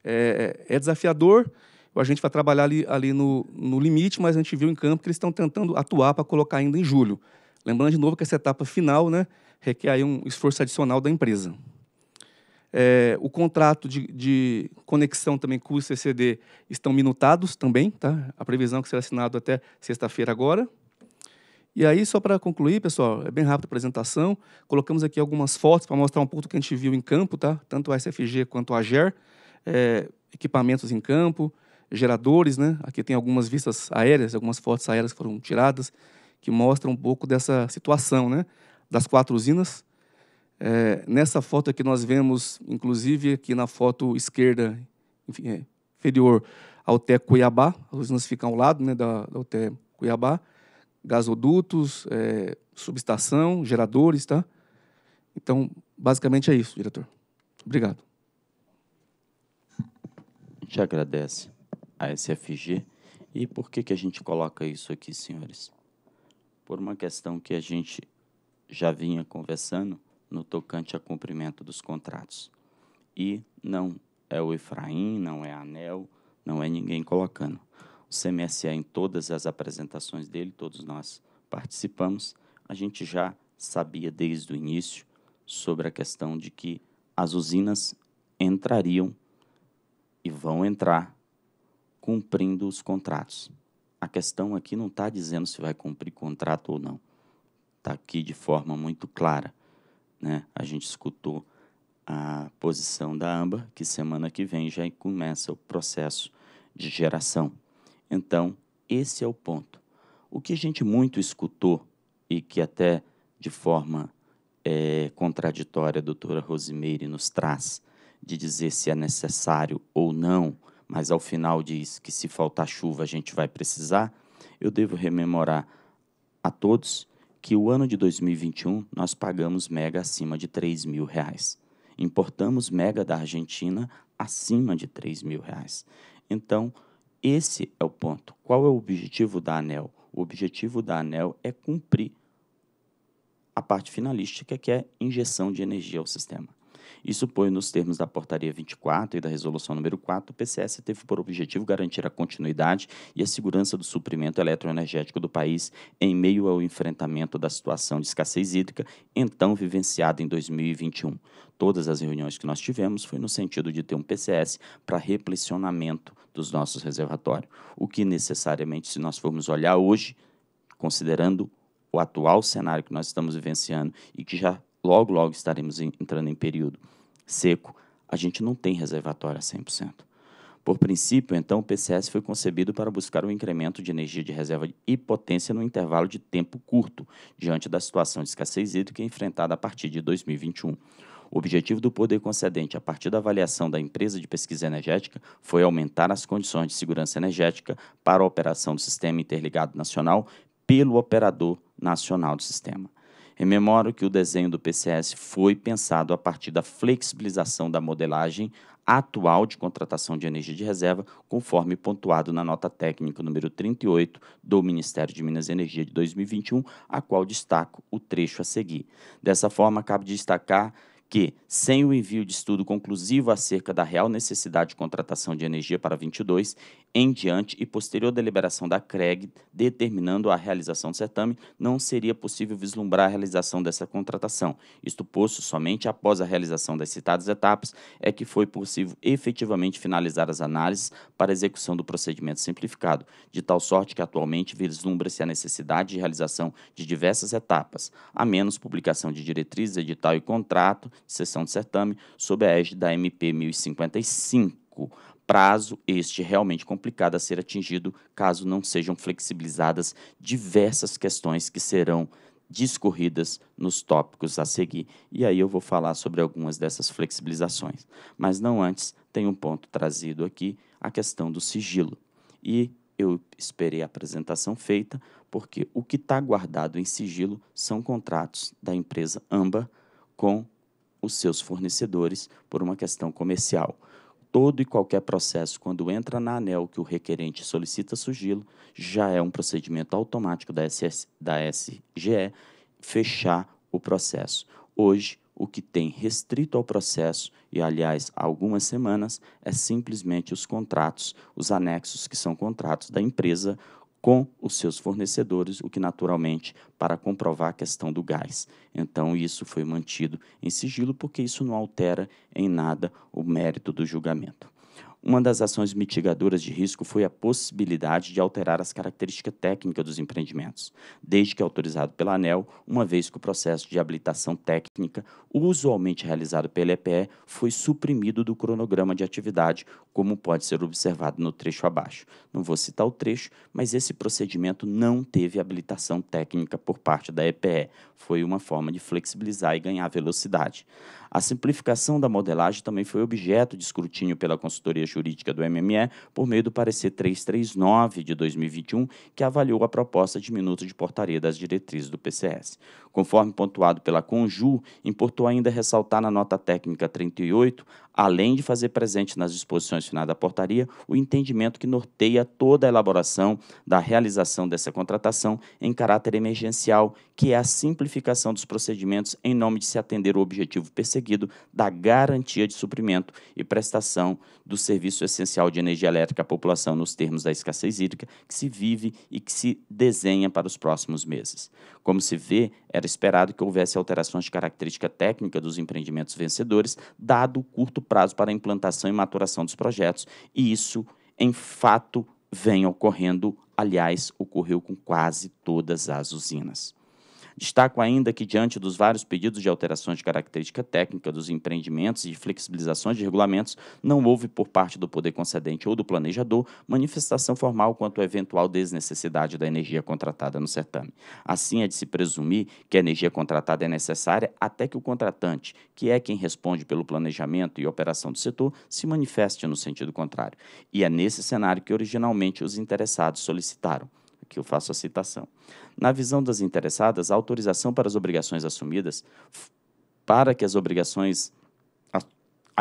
É, é, é desafiador, o agente vai trabalhar ali, ali no, no limite, mas a gente viu em campo que eles estão tentando atuar para colocar ainda em julho. Lembrando de novo que essa etapa final né, requer aí um esforço adicional da empresa. É, o contrato de, de conexão também com o CCD estão minutados também, tá? A previsão é que será assinado até sexta-feira agora. E aí, só para concluir, pessoal, é bem rápida a apresentação. Colocamos aqui algumas fotos para mostrar um pouco do que a gente viu em campo, tá? Tanto a SFG quanto a GER, é, equipamentos em campo, geradores, né? Aqui tem algumas vistas aéreas, algumas fotos aéreas foram tiradas, que mostram um pouco dessa situação, né? Das quatro usinas. É, nessa foto aqui nós vemos, inclusive aqui na foto esquerda, enfim, é, inferior, a UTE Cuiabá, as usinas ficam ao lado né, da, da UTE Cuiabá gasodutos, é, subestação, geradores, tá? Então, basicamente é isso, diretor. Obrigado.
A gente agradece a SFG. E por que, que a gente coloca isso aqui, senhores? Por uma questão que a gente já vinha conversando no tocante a cumprimento dos contratos. E não é o Efraim, não é a ANEL, não é ninguém colocando o CMSE em todas as apresentações dele, todos nós participamos, a gente já sabia desde o início sobre a questão de que as usinas entrariam e vão entrar cumprindo os contratos. A questão aqui não está dizendo se vai cumprir contrato ou não. Está aqui de forma muito clara. Né? A gente escutou a posição da AMBA, que semana que vem já começa o processo de geração. Então, esse é o ponto. O que a gente muito escutou e que até de forma é, contraditória a doutora Rosimeire nos traz, de dizer se é necessário ou não, mas ao final diz que se faltar chuva a gente vai precisar, eu devo rememorar a todos que o ano de 2021 nós pagamos mega acima de 3 mil reais. Importamos mega da Argentina acima de 3 mil reais. Então, esse é o ponto. Qual é o objetivo da ANEL? O objetivo da ANEL é cumprir a parte finalística, que é injeção de energia ao sistema. Isso põe nos termos da portaria 24 e da resolução número 4, o PCS teve por objetivo garantir a continuidade e a segurança do suprimento eletroenergético do país em meio ao enfrentamento da situação de escassez hídrica então vivenciada em 2021. Todas as reuniões que nós tivemos foi no sentido de ter um PCS para replecionamento dos nossos reservatórios. O que necessariamente, se nós formos olhar hoje, considerando o atual cenário que nós estamos vivenciando e que já logo, logo estaremos entrando em período seco, a gente não tem reservatório a 100%. Por princípio, então, o PCS foi concebido para buscar um incremento de energia de reserva e potência no intervalo de tempo curto, diante da situação de escassez hídrica enfrentada a partir de 2021. O objetivo do poder concedente, a partir da avaliação da empresa de pesquisa energética, foi aumentar as condições de segurança energética para a operação do Sistema Interligado Nacional pelo operador nacional do sistema. Rememoro que o desenho do PCS foi pensado a partir da flexibilização da modelagem atual de contratação de energia de reserva, conforme pontuado na nota técnica número 38 do Ministério de Minas e Energia de 2021, a qual destaco o trecho a seguir. Dessa forma, cabe destacar que, sem o envio de estudo conclusivo acerca da real necessidade de contratação de energia para 22 em diante e posterior deliberação da CREG determinando a realização do certame, não seria possível vislumbrar a realização dessa contratação. Isto posto, somente após a realização das citadas etapas é que foi possível efetivamente finalizar as análises para execução do procedimento simplificado, de tal sorte que atualmente vislumbra-se a necessidade de realização de diversas etapas, a menos publicação de diretrizes, edital e contrato, sessão de certame, sob a égide da MP 1055. Prazo este realmente complicado a ser atingido caso não sejam flexibilizadas diversas questões que serão discorridas nos tópicos a seguir. E aí eu vou falar sobre algumas dessas flexibilizações. Mas não antes, tem um ponto trazido aqui, a questão do sigilo. E eu esperei a apresentação feita, porque o que está guardado em sigilo são contratos da empresa Amba com os seus fornecedores por uma questão comercial. Todo e qualquer processo, quando entra na ANEL que o requerente solicita sugilo, já é um procedimento automático da, SS, da SGE fechar o processo. Hoje, o que tem restrito ao processo, e aliás, há algumas semanas, é simplesmente os contratos, os anexos que são contratos da empresa com os seus fornecedores, o que naturalmente para comprovar a questão do gás. Então, isso foi mantido em sigilo, porque isso não altera em nada o mérito do julgamento. Uma das ações mitigadoras de risco foi a possibilidade de alterar as características técnicas dos empreendimentos, desde que autorizado pela ANEL, uma vez que o processo de habilitação técnica, usualmente realizado pela EPE, foi suprimido do cronograma de atividade, como pode ser observado no trecho abaixo. Não vou citar o trecho, mas esse procedimento não teve habilitação técnica por parte da EPE. Foi uma forma de flexibilizar e ganhar velocidade. A simplificação da modelagem também foi objeto de escrutínio pela consultoria jurídica do MME por meio do parecer 339 de 2021, que avaliou a proposta de minuto de portaria das diretrizes do PCS. Conforme pontuado pela Conju, importou ainda ressaltar na nota técnica 38 além de fazer presente nas disposições finais da portaria o entendimento que norteia toda a elaboração da realização dessa contratação em caráter emergencial, que é a simplificação dos procedimentos em nome de se atender o objetivo perseguido da garantia de suprimento e prestação do serviço essencial de energia elétrica à população nos termos da escassez hídrica que se vive e que se desenha para os próximos meses. Como se vê, era esperado que houvesse alterações de característica técnica dos empreendimentos vencedores, dado o curto prazo para a implantação e maturação dos projetos, e isso, em fato, vem ocorrendo, aliás, ocorreu com quase todas as usinas. Destaco ainda que, diante dos vários pedidos de alterações de característica técnica dos empreendimentos e de flexibilizações de regulamentos, não houve por parte do poder concedente ou do planejador manifestação formal quanto à eventual desnecessidade da energia contratada no certame. Assim, é de se presumir que a energia contratada é necessária até que o contratante, que é quem responde pelo planejamento e operação do setor, se manifeste no sentido contrário. E é nesse cenário que originalmente os interessados solicitaram que eu faço a citação. Na visão das interessadas, a autorização para as obrigações assumidas, para que as obrigações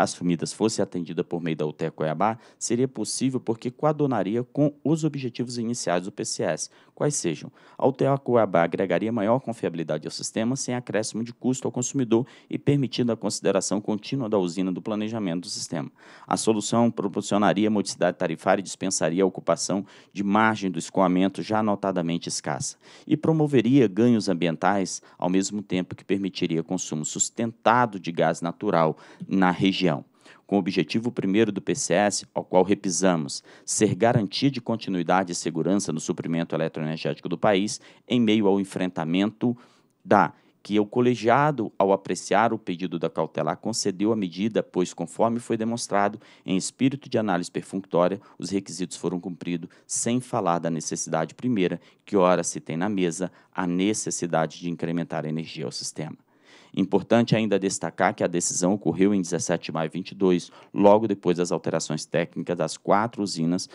assumidas fosse atendida por meio da UTE Cuiabá, seria possível porque coadunaria com os objetivos iniciais do PCS, quais sejam. A UTE Cuiabá agregaria maior confiabilidade ao sistema sem acréscimo de custo ao consumidor e permitindo a consideração contínua da usina do planejamento do sistema. A solução proporcionaria modicidade tarifária e dispensaria a ocupação de margem do escoamento já notadamente escassa e promoveria ganhos ambientais ao mesmo tempo que permitiria consumo sustentado de gás natural na região região, com o objetivo primeiro do PCS, ao qual repisamos, ser garantia de continuidade e segurança no suprimento eletroenergético do país em meio ao enfrentamento da que o colegiado, ao apreciar o pedido da cautelar, concedeu a medida, pois, conforme foi demonstrado, em espírito de análise perfunctória, os requisitos foram cumpridos, sem falar da necessidade primeira, que ora se tem na mesa, a necessidade de incrementar a energia ao sistema. Importante ainda destacar que a decisão ocorreu em 17 de maio de 22, logo depois das alterações técnicas das quatro usinas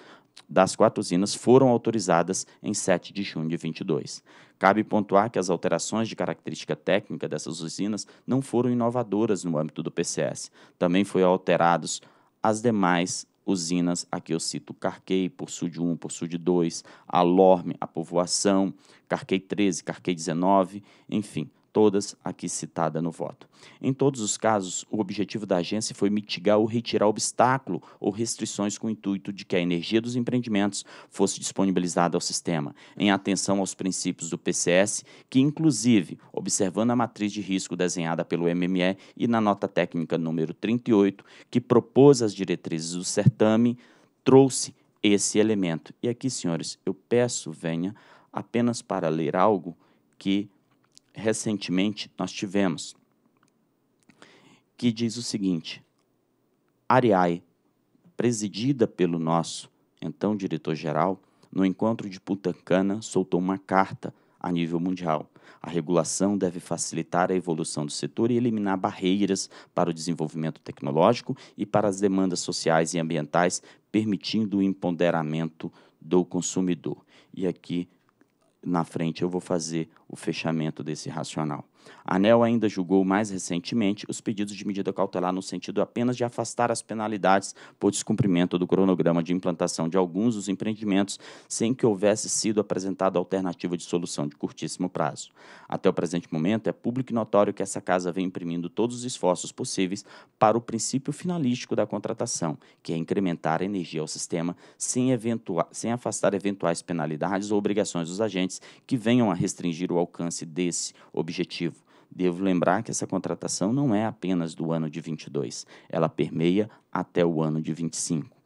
das quatro usinas foram autorizadas em 7 de junho de 22. Cabe pontuar que as alterações de característica técnica dessas usinas não foram inovadoras no âmbito do PCS. Também foram alterados as demais usinas, aqui eu cito Carquei, por Sud 1, por Sud 2, Alorme, a Povoação, Carquei 13, Carquei 19, enfim, todas aqui citada no voto. Em todos os casos, o objetivo da agência foi mitigar ou retirar obstáculo ou restrições com o intuito de que a energia dos empreendimentos fosse disponibilizada ao sistema, em atenção aos princípios do PCS, que inclusive, observando a matriz de risco desenhada pelo MME e na nota técnica número 38, que propôs as diretrizes do certame, trouxe esse elemento. E aqui, senhores, eu peço venha apenas para ler algo que recentemente nós tivemos, que diz o seguinte: Ariai, presidida pelo nosso então diretor-geral, no encontro de Putancana soltou uma carta a nível mundial. A regulação deve facilitar a evolução do setor e eliminar barreiras para o desenvolvimento tecnológico e para as demandas sociais e ambientais, permitindo o empoderamento do consumidor. E aqui na frente eu vou fazer o fechamento desse racional. A ANEL ainda julgou mais recentemente os pedidos de medida cautelar no sentido apenas de afastar as penalidades por descumprimento do cronograma de implantação de alguns dos empreendimentos sem que houvesse sido apresentada alternativa de solução de curtíssimo prazo. Até o presente momento, é público e notório que essa casa vem imprimindo todos os esforços possíveis para o princípio finalístico da contratação, que é incrementar a energia ao sistema sem, sem afastar eventuais penalidades ou obrigações dos agentes que venham a restringir o alcance desse objetivo Devo lembrar que essa contratação não é apenas do ano de 22, ela permeia até o ano de 25.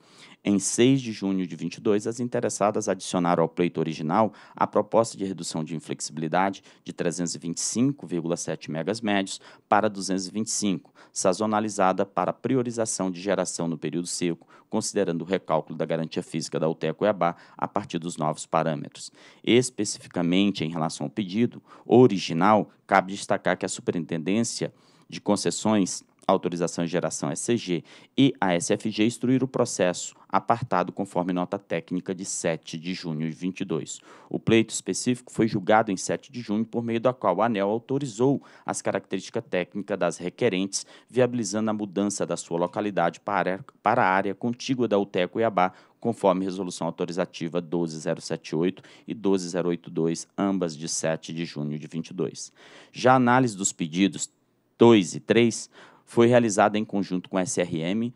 Em 6 de junho de 22, as interessadas adicionaram ao pleito original a proposta de redução de inflexibilidade de 325,7 megas médios para 225, sazonalizada para priorização de geração no período seco, considerando o recálculo da garantia física da UTE Cuiabá a partir dos novos parâmetros. Especificamente em relação ao pedido original, cabe destacar que a Superintendência de Concessões autorização e geração SCG e a SFG instruir o processo apartado conforme nota técnica de 7 de junho de 22. O pleito específico foi julgado em 7 de junho, por meio da qual o ANEL autorizou as características técnicas das requerentes, viabilizando a mudança da sua localidade para, para a área contígua da UTE Cuiabá, conforme resolução autorizativa 12078 e 12082, ambas de 7 de junho de 22. Já a análise dos pedidos 2 e 3 foi realizada em conjunto com SRM,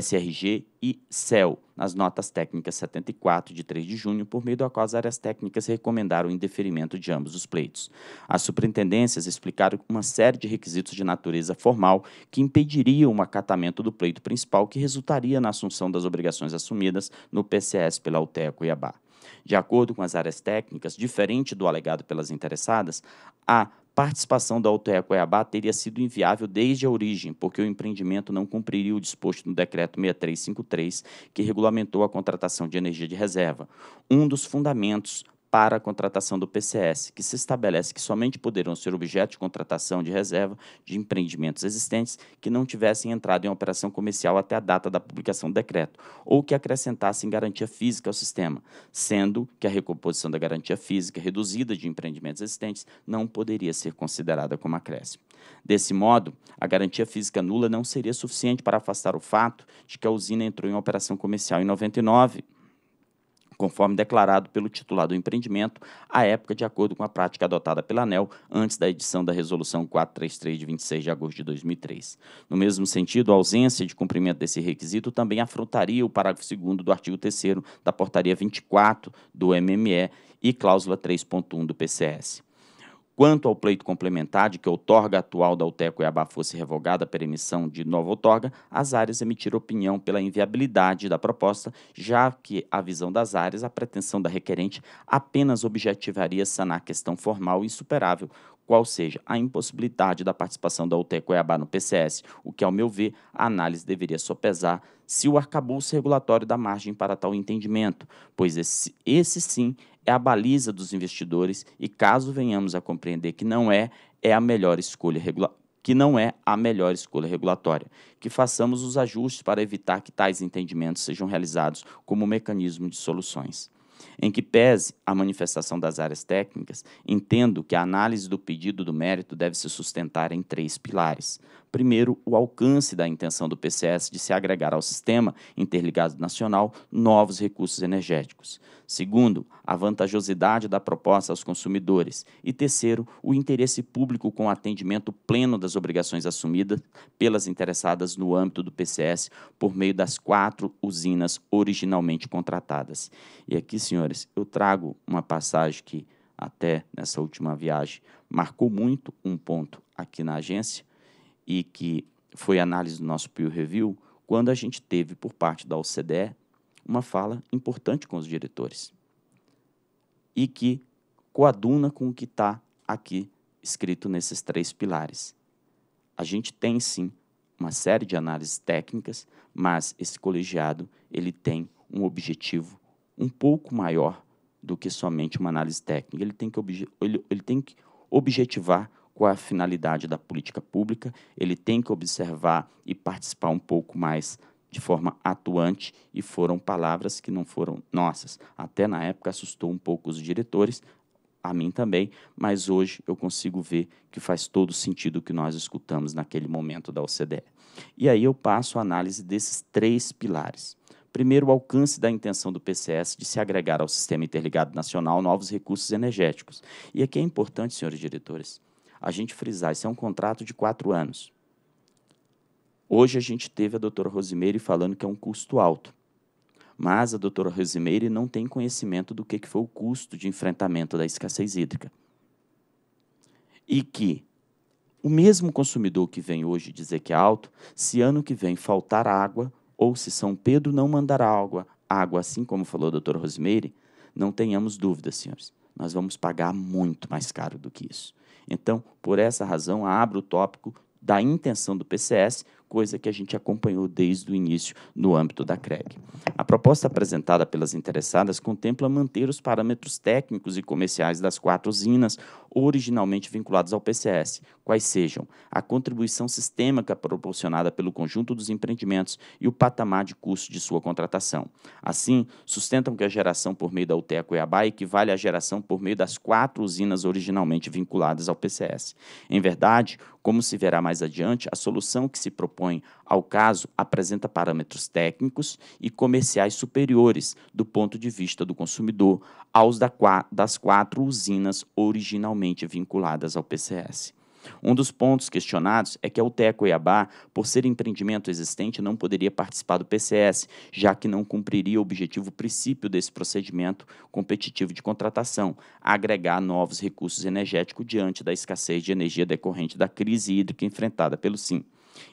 SRG e CEL, nas notas técnicas 74 de 3 de junho, por meio da qual as áreas técnicas recomendaram o indeferimento de ambos os pleitos. As superintendências explicaram uma série de requisitos de natureza formal que impediriam o acatamento do pleito principal, que resultaria na assunção das obrigações assumidas no PCS pela UTEA Cuiabá. De acordo com as áreas técnicas, diferente do alegado pelas interessadas, a participação da Altea Cuiabá teria sido inviável desde a origem, porque o empreendimento não cumpriria o disposto no Decreto 6353, que regulamentou a contratação de energia de reserva, um dos fundamentos para a contratação do PCS, que se estabelece que somente poderão ser objeto de contratação de reserva de empreendimentos existentes que não tivessem entrado em operação comercial até a data da publicação do decreto, ou que acrescentassem garantia física ao sistema, sendo que a recomposição da garantia física reduzida de empreendimentos existentes não poderia ser considerada como acréscimo. Desse modo, a garantia física nula não seria suficiente para afastar o fato de que a usina entrou em operação comercial em 99 conforme declarado pelo titular do empreendimento, à época, de acordo com a prática adotada pela ANEL antes da edição da Resolução 433 de 26 de agosto de 2003. No mesmo sentido, a ausência de cumprimento desse requisito também afrontaria o parágrafo 2 do artigo 3 da Portaria 24 do MME e cláusula 3.1 do PCS. Quanto ao pleito complementar de que a outorga atual da UTE Cuiabá fosse revogada pela emissão de nova outorga, as áreas emitiram opinião pela inviabilidade da proposta, já que, a visão das áreas, a pretensão da requerente apenas objetivaria sanar a questão formal insuperável, qual seja a impossibilidade da participação da UTE Cuiabá no PCS, o que, ao meu ver, a análise deveria sopesar se o arcabouço regulatório dá margem para tal entendimento, pois esse, esse sim é a baliza dos investidores e caso venhamos a compreender que não é, é a melhor escolha que não é a melhor escolha regulatória, que façamos os ajustes para evitar que tais entendimentos sejam realizados como mecanismo de soluções. Em que pese a manifestação das áreas técnicas, entendo que a análise do pedido do mérito deve se sustentar em três pilares: Primeiro, o alcance da intenção do PCS de se agregar ao sistema interligado nacional novos recursos energéticos. Segundo, a vantajosidade da proposta aos consumidores. E terceiro, o interesse público com atendimento pleno das obrigações assumidas pelas interessadas no âmbito do PCS por meio das quatro usinas originalmente contratadas. E aqui, senhores, eu trago uma passagem que até nessa última viagem marcou muito um ponto aqui na agência, e que foi análise do nosso peer review, quando a gente teve por parte da OCDE uma fala importante com os diretores e que coaduna com o que está aqui escrito nesses três pilares. A gente tem sim uma série de análises técnicas, mas esse colegiado ele tem um objetivo um pouco maior do que somente uma análise técnica. Ele tem que, ele, ele tem que objetivar qual é a finalidade da política pública, ele tem que observar e participar um pouco mais de forma atuante e foram palavras que não foram nossas. Até na época assustou um pouco os diretores, a mim também, mas hoje eu consigo ver que faz todo sentido o que nós escutamos naquele momento da OCDE. E aí eu passo a análise desses três pilares. Primeiro, o alcance da intenção do PCS de se agregar ao Sistema Interligado Nacional novos recursos energéticos. E aqui é importante, senhores diretores, a gente frisar, isso é um contrato de quatro anos. Hoje a gente teve a doutora Rosimeire falando que é um custo alto, mas a doutora Rosimeire não tem conhecimento do que, que foi o custo de enfrentamento da escassez hídrica. E que o mesmo consumidor que vem hoje dizer que é alto, se ano que vem faltar água, ou se São Pedro não mandar água, água assim como falou a doutora Rosimeire, não tenhamos dúvidas, senhores, nós vamos pagar muito mais caro do que isso. Então, por essa razão, abro o tópico da intenção do PCS coisa que a gente acompanhou desde o início no âmbito da CREG. A proposta apresentada pelas interessadas contempla manter os parâmetros técnicos e comerciais das quatro usinas originalmente vinculados ao PCS, quais sejam a contribuição sistêmica proporcionada pelo conjunto dos empreendimentos e o patamar de custo de sua contratação. Assim, sustentam que a geração por meio da UTEA Cuiabá equivale à geração por meio das quatro usinas originalmente vinculadas ao PCS. Em verdade, como se verá mais adiante, a solução que se propõe ao caso apresenta parâmetros técnicos e comerciais superiores do ponto de vista do consumidor aos das quatro usinas originalmente vinculadas ao PCS. Um dos pontos questionados é que a a Bar, por ser empreendimento existente, não poderia participar do PCS, já que não cumpriria o objetivo princípio desse procedimento competitivo de contratação, agregar novos recursos energéticos diante da escassez de energia decorrente da crise hídrica enfrentada pelo SIM.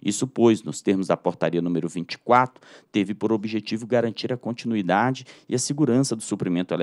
Isso, pois, nos termos da portaria número 24, teve por objetivo garantir a continuidade e a segurança do suprimento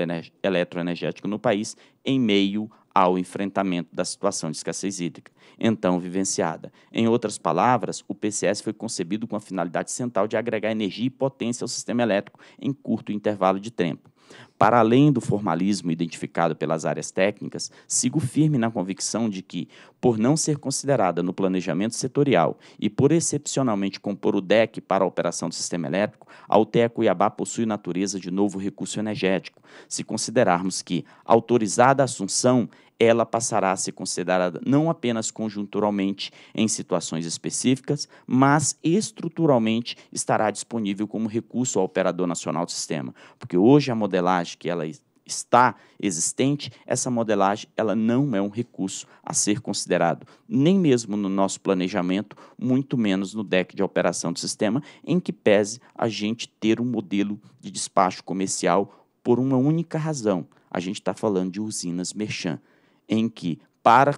eletroenergético no país em meio ao enfrentamento da situação de escassez hídrica, então vivenciada. Em outras palavras, o PCS foi concebido com a finalidade central de agregar energia e potência ao sistema elétrico em curto intervalo de tempo. Para além do formalismo identificado pelas áreas técnicas, sigo firme na convicção de que, por não ser considerada no planejamento setorial e por excepcionalmente compor o DEC para a operação do sistema elétrico, a UTE Cuiabá possui natureza de novo recurso energético, se considerarmos que, autorizada a assunção, ela passará a ser considerada não apenas conjunturalmente em situações específicas, mas estruturalmente estará disponível como recurso ao operador nacional do sistema, porque hoje a modelagem que ela está existente, essa modelagem ela não é um recurso a ser considerado, nem mesmo no nosso planejamento, muito menos no deck de operação do sistema, em que pese a gente ter um modelo de despacho comercial por uma única razão. A gente está falando de usinas merchan em que, para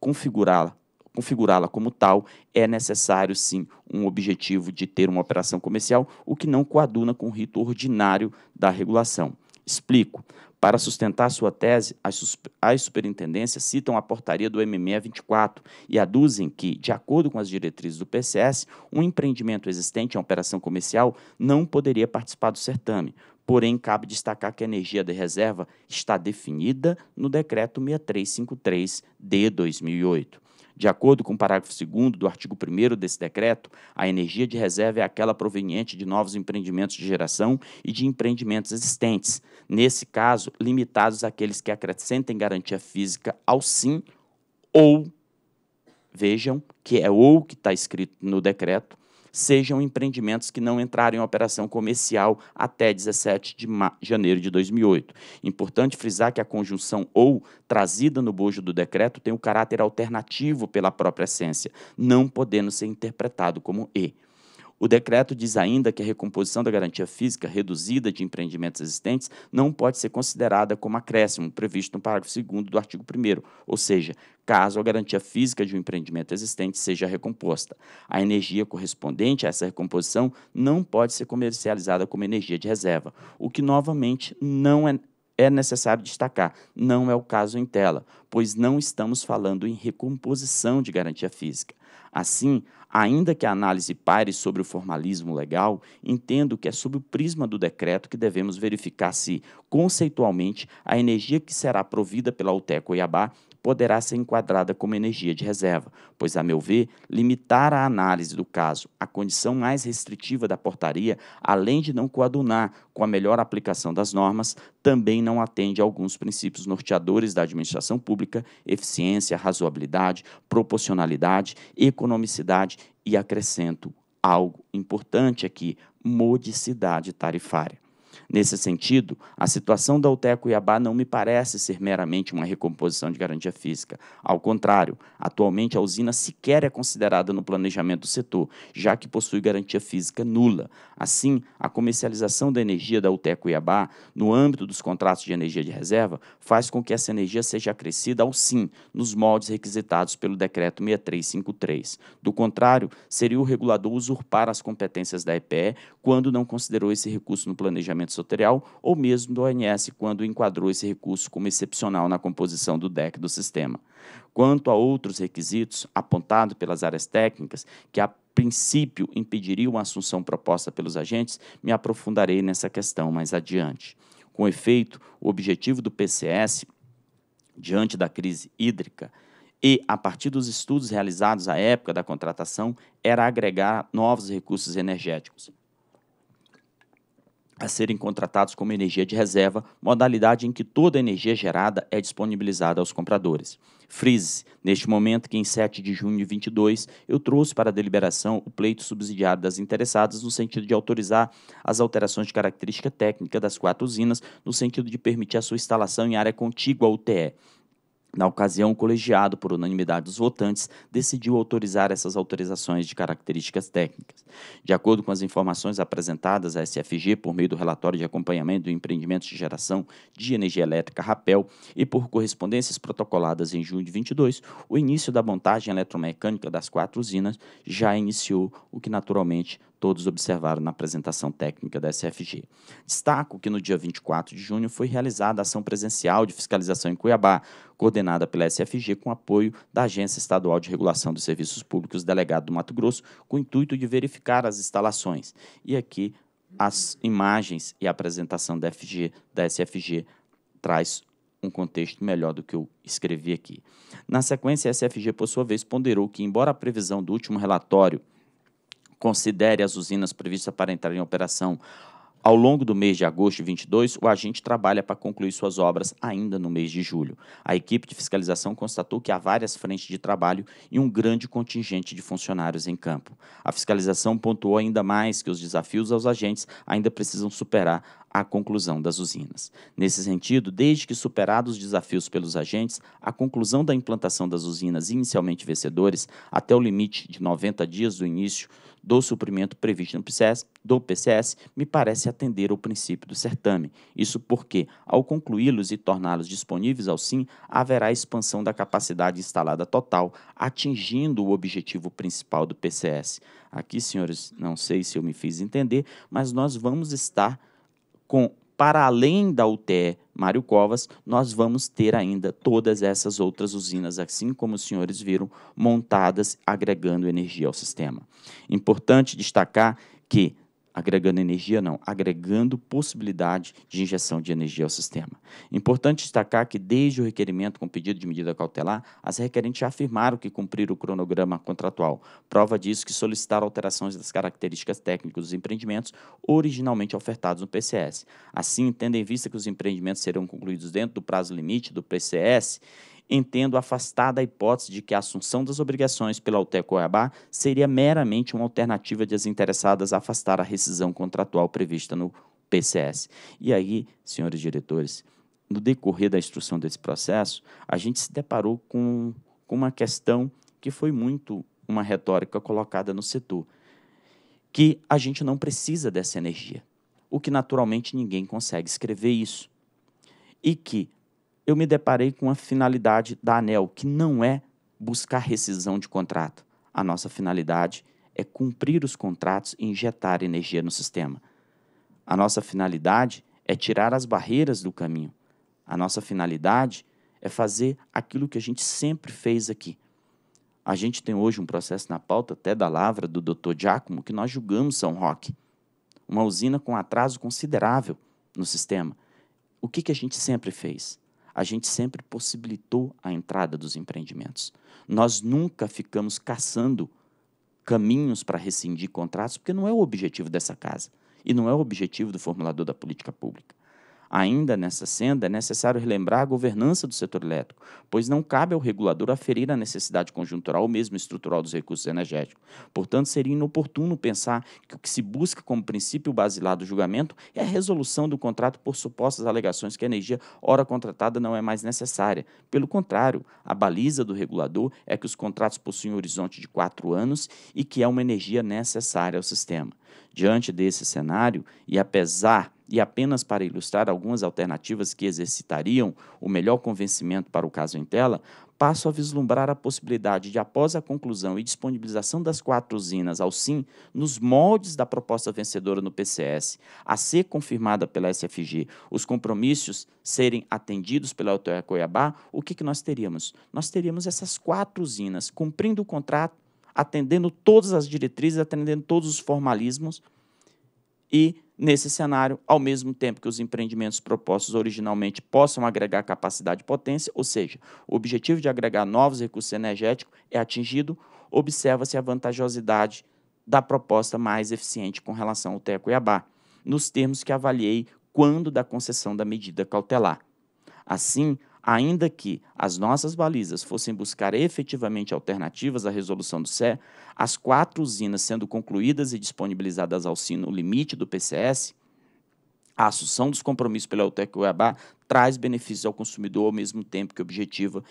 configurá-la, configurá-la como tal, é necessário sim um objetivo de ter uma operação comercial, o que não coaduna com o rito ordinário da regulação. Explico. Para sustentar sua tese, as, superintendências citam a portaria do MME 24 e aduzem que, de acordo com as diretrizes do PCS, um empreendimento existente em operação comercial não poderia participar do certame, Porém, cabe destacar que a energia de reserva está definida no decreto 6353 de 2008. De acordo com o parágrafo 2 do artigo 1 desse decreto, a energia de reserva é aquela proveniente de novos empreendimentos de geração e de empreendimentos existentes, nesse caso, limitados àqueles que acrescentem garantia física ao sim ou, vejam que é ou que está escrito no decreto, sejam empreendimentos que não entraram em operação comercial até 17 de janeiro de 2008. Importante frisar que a conjunção ou trazida no bojo do decreto tem o um caráter alternativo pela própria essência, não podendo ser interpretado como e. O decreto diz ainda que a recomposição da garantia física reduzida de empreendimentos existentes não pode ser considerada como acréscimo previsto no parágrafo 2 do artigo 1, ou seja, caso a garantia física de um empreendimento existente seja recomposta. A energia correspondente a essa recomposição não pode ser comercializada como energia de reserva, o que novamente não é é necessário destacar, não é o caso em tela, pois não estamos falando em recomposição de garantia física. Assim, ainda que a análise pare sobre o formalismo legal, entendo que é sob o prisma do decreto que devemos verificar se, conceitualmente, a energia que será provida pela UTE Cuiabá poderá ser enquadrada como energia de reserva, pois, a meu ver, limitar a análise do caso à condição mais restritiva da portaria, além de não coadunar com a melhor aplicação das normas, também não atende a alguns princípios norteadores da administração pública, eficiência, razoabilidade, proporcionalidade, economicidade e acrescento algo importante aqui: modicidade tarifária. Nesse sentido, a situação da UTE Cuiabá não me parece ser meramente uma recomposição de garantia física. Ao contrário, atualmente a usina sequer é considerada no planejamento do setor, já que possui garantia física nula. Assim, a comercialização da energia da UTE Cuiabá, no âmbito dos contratos de energia de reserva, faz com que essa energia seja acrescida ao sim, nos moldes requisitados pelo Decreto 6353. Do contrário, seria o regulador usurpar as competências da EPE quando não considerou esse recurso no planejamento financiamento setorial ou mesmo do ONS quando enquadrou esse recurso como excepcional na composição do DEC do sistema. Quanto a outros requisitos apontados pelas áreas técnicas que a princípio impediriam a assunção proposta pelos agentes, me aprofundarei nessa questão mais adiante. Com efeito, o objetivo do PCS diante da crise hídrica e, a partir dos estudos realizados à época da contratação, era agregar novos recursos energéticos, a serem contratados como energia de reserva, modalidade em que toda a energia gerada é disponibilizada aos compradores. Frise, neste momento que em 7 de junho de 22 eu trouxe para a deliberação o pleito subsidiado das interessadas no sentido de autorizar as alterações de característica técnica das quatro usinas no sentido de permitir a sua instalação em área contígua à UTE. Na ocasião, o colegiado, por unanimidade dos votantes, decidiu autorizar essas autorizações de características técnicas. De acordo com as informações apresentadas à SFG por meio do relatório de acompanhamento do empreendimento de geração de energia elétrica RAPEL e por correspondências protocoladas em junho de 22, o início da montagem eletromecânica das quatro usinas já iniciou, o que naturalmente todos observaram na apresentação técnica da SFG. Destaco que no dia 24 de junho foi realizada a ação presencial de fiscalização em Cuiabá, coordenada pela SFG com apoio da Agência Estadual de Regulação dos Serviços Públicos Delegado do Mato Grosso, com o intuito de verificar as instalações. E aqui as imagens e a apresentação da, FG, da SFG traz um contexto melhor do que eu escrevi aqui. Na sequência, a SFG, por sua vez, ponderou que, embora a previsão do último relatório Considere as usinas previstas para entrar em operação ao longo do mês de agosto de 22, o agente trabalha para concluir suas obras ainda no mês de julho. A equipe de fiscalização constatou que há várias frentes de trabalho e um grande contingente de funcionários em campo. A fiscalização pontuou ainda mais que os desafios aos agentes ainda precisam superar a conclusão das usinas. Nesse sentido, desde que superados os desafios pelos agentes, a conclusão da implantação das usinas inicialmente vencedores até o limite de 90 dias do início do suprimento previsto no PCS, do PCS me parece atender ao princípio do certame. Isso porque, ao concluí-los e torná-los disponíveis ao SIM, haverá expansão da capacidade instalada total, atingindo o objetivo principal do PCS. Aqui, senhores, não sei se eu me fiz entender, mas nós vamos estar com para além da UTE Mário Covas, nós vamos ter ainda todas essas outras usinas, assim como os senhores viram, montadas, agregando energia ao sistema. Importante destacar que agregando energia não, agregando possibilidade de injeção de energia ao sistema. Importante destacar que desde o requerimento com pedido de medida cautelar, as requerentes já afirmaram que cumpriram o cronograma contratual. Prova disso que solicitaram alterações das características técnicas dos empreendimentos originalmente ofertados no PCS. Assim, tendo em vista que os empreendimentos serão concluídos dentro do prazo limite do PCS entendo afastada a hipótese de que a assunção das obrigações pela UTE Cuiabá seria meramente uma alternativa de as interessadas afastar a rescisão contratual prevista no PCS. E aí, senhores diretores, no decorrer da instrução desse processo, a gente se deparou com, com uma questão que foi muito uma retórica colocada no setor, que a gente não precisa dessa energia, o que naturalmente ninguém consegue escrever isso. E que eu me deparei com a finalidade da ANEL, que não é buscar rescisão de contrato. A nossa finalidade é cumprir os contratos e injetar energia no sistema. A nossa finalidade é tirar as barreiras do caminho. A nossa finalidade é fazer aquilo que a gente sempre fez aqui. A gente tem hoje um processo na pauta, até da Lavra, do Dr. Giacomo, que nós julgamos São Roque. Uma usina com atraso considerável no sistema. O que, que a gente sempre fez? a gente sempre possibilitou a entrada dos empreendimentos. Nós nunca ficamos caçando caminhos para rescindir contratos, porque não é o objetivo dessa casa e não é o objetivo do formulador da política pública. Ainda nessa senda, é necessário relembrar a governança do setor elétrico, pois não cabe ao regulador aferir a necessidade conjuntural ou mesmo estrutural dos recursos energéticos. Portanto, seria inoportuno pensar que o que se busca como princípio basilar do julgamento é a resolução do contrato por supostas alegações que a energia ora contratada não é mais necessária. Pelo contrário, a baliza do regulador é que os contratos possuem um horizonte de quatro anos e que é uma energia necessária ao sistema. Diante desse cenário, e apesar e apenas para ilustrar algumas alternativas que exercitariam o melhor convencimento para o caso em tela, passo a vislumbrar a possibilidade de, após a conclusão e disponibilização das quatro usinas ao SIM, nos moldes da proposta vencedora no PCS, a ser confirmada pela SFG, os compromissos serem atendidos pela Autoria Coiabá, o que, que nós teríamos? Nós teríamos essas quatro usinas cumprindo o contrato, atendendo todas as diretrizes, atendendo todos os formalismos e Nesse cenário, ao mesmo tempo que os empreendimentos propostos originalmente possam agregar capacidade e potência, ou seja, o objetivo de agregar novos recursos energéticos é atingido, observa-se a vantajosidade da proposta mais eficiente com relação ao TECO nos termos que avaliei quando da concessão da medida cautelar. Assim, ainda que as nossas balizas fossem buscar efetivamente alternativas à resolução do CE, as quatro usinas sendo concluídas e disponibilizadas ao sino no limite do PCS, a assunção dos compromissos pela UTEC Cuiabá traz benefícios ao consumidor ao mesmo tempo que objetiva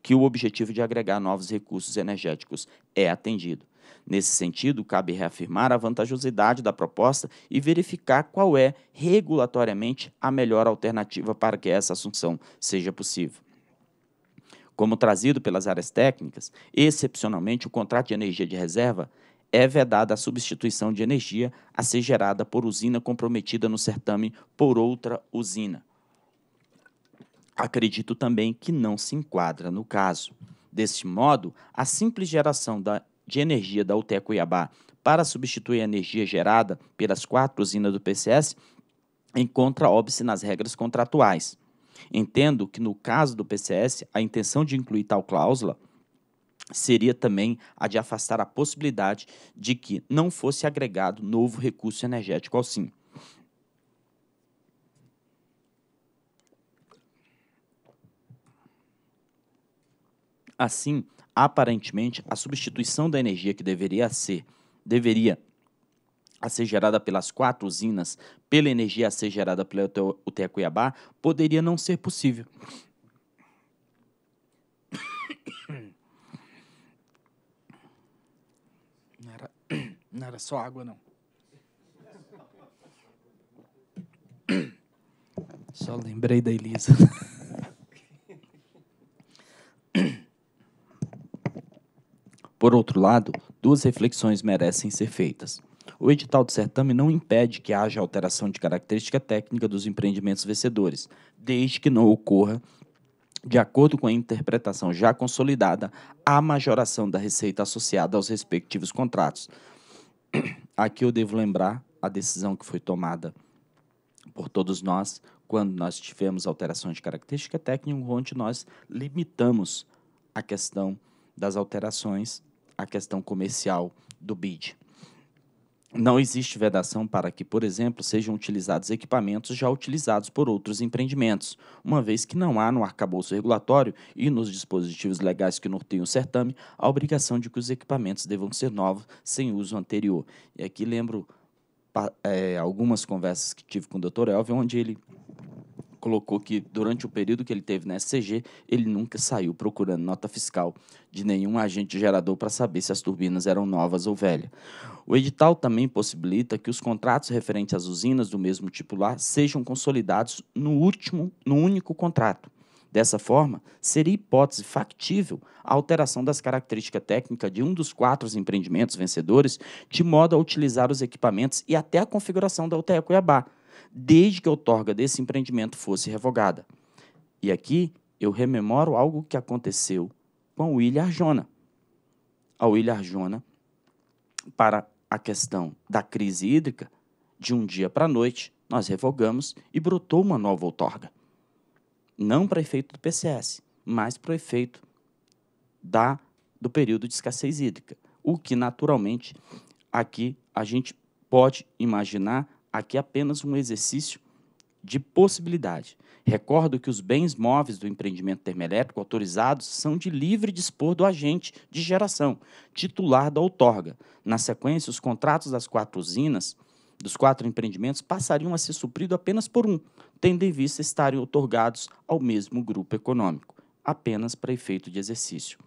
que o objetivo de agregar novos recursos energéticos é atendido. Nesse sentido, cabe reafirmar a vantajosidade da proposta e verificar qual é, regulatoriamente, a melhor alternativa para que essa assunção seja possível. Como trazido pelas áreas técnicas, excepcionalmente o contrato de energia de reserva é vedada a substituição de energia a ser gerada por usina comprometida no certame por outra usina. Acredito também que não se enquadra no caso. Deste modo, a simples geração da de energia da UTE Cuiabá para substituir a energia gerada pelas quatro usinas do PCS encontra óbice nas regras contratuais. Entendo que no caso do PCS, a intenção de incluir tal cláusula seria também a de afastar a possibilidade de que não fosse agregado novo recurso energético ao SIM. Assim, aparentemente a substituição da energia que deveria ser deveria a ser gerada pelas quatro usinas pela energia a ser gerada pela UTE Cuiabá poderia não ser possível.
Não era, [COUGHS] não era só água, não. Só
lembrei da Elisa. Por outro lado, duas reflexões merecem ser feitas. O edital de certame não impede que haja alteração de característica técnica dos empreendimentos vencedores, desde que não ocorra, de acordo com a interpretação já consolidada, a majoração da receita associada aos respectivos contratos. [CLEARS THROAT] Aqui eu devo lembrar a decisão que foi tomada por todos nós quando nós tivemos alterações de característica técnica, onde nós limitamos a questão das alterações a questão comercial do BID. Não existe vedação para que, por exemplo, sejam utilizados equipamentos já utilizados por outros empreendimentos, uma vez que não há no arcabouço regulatório e nos dispositivos legais que norteiam o certame a obrigação de que os equipamentos devam ser novos sem uso anterior. E aqui lembro é, algumas conversas que tive com o Dr. Elvio, onde ele colocou que durante o período que ele teve na SCG, ele nunca saiu procurando nota fiscal de nenhum agente gerador para saber se as turbinas eram novas ou velhas. O edital também possibilita que os contratos referentes às usinas do mesmo titular tipo sejam consolidados no último, no único contrato. Dessa forma, seria hipótese factível a alteração das características técnicas de um dos quatro empreendimentos vencedores, de modo a utilizar os equipamentos e até a configuração da UTE Cuiabá, desde que a outorga desse empreendimento fosse revogada. E aqui eu rememoro algo que aconteceu com o William Arjona. A William Arjona, para a questão da crise hídrica, de um dia para a noite, nós revogamos e brotou uma nova outorga. Não para efeito do PCS, mas para o efeito da, do período de escassez hídrica. O que, naturalmente, aqui a gente pode imaginar aqui é apenas um exercício de possibilidade. Recordo que os bens móveis do empreendimento termoelétrico autorizados são de livre dispor do agente de geração, titular da outorga. Na sequência, os contratos das quatro usinas, dos quatro empreendimentos, passariam a ser supridos apenas por um, tendo em vista estarem outorgados ao mesmo grupo econômico, apenas para efeito de exercício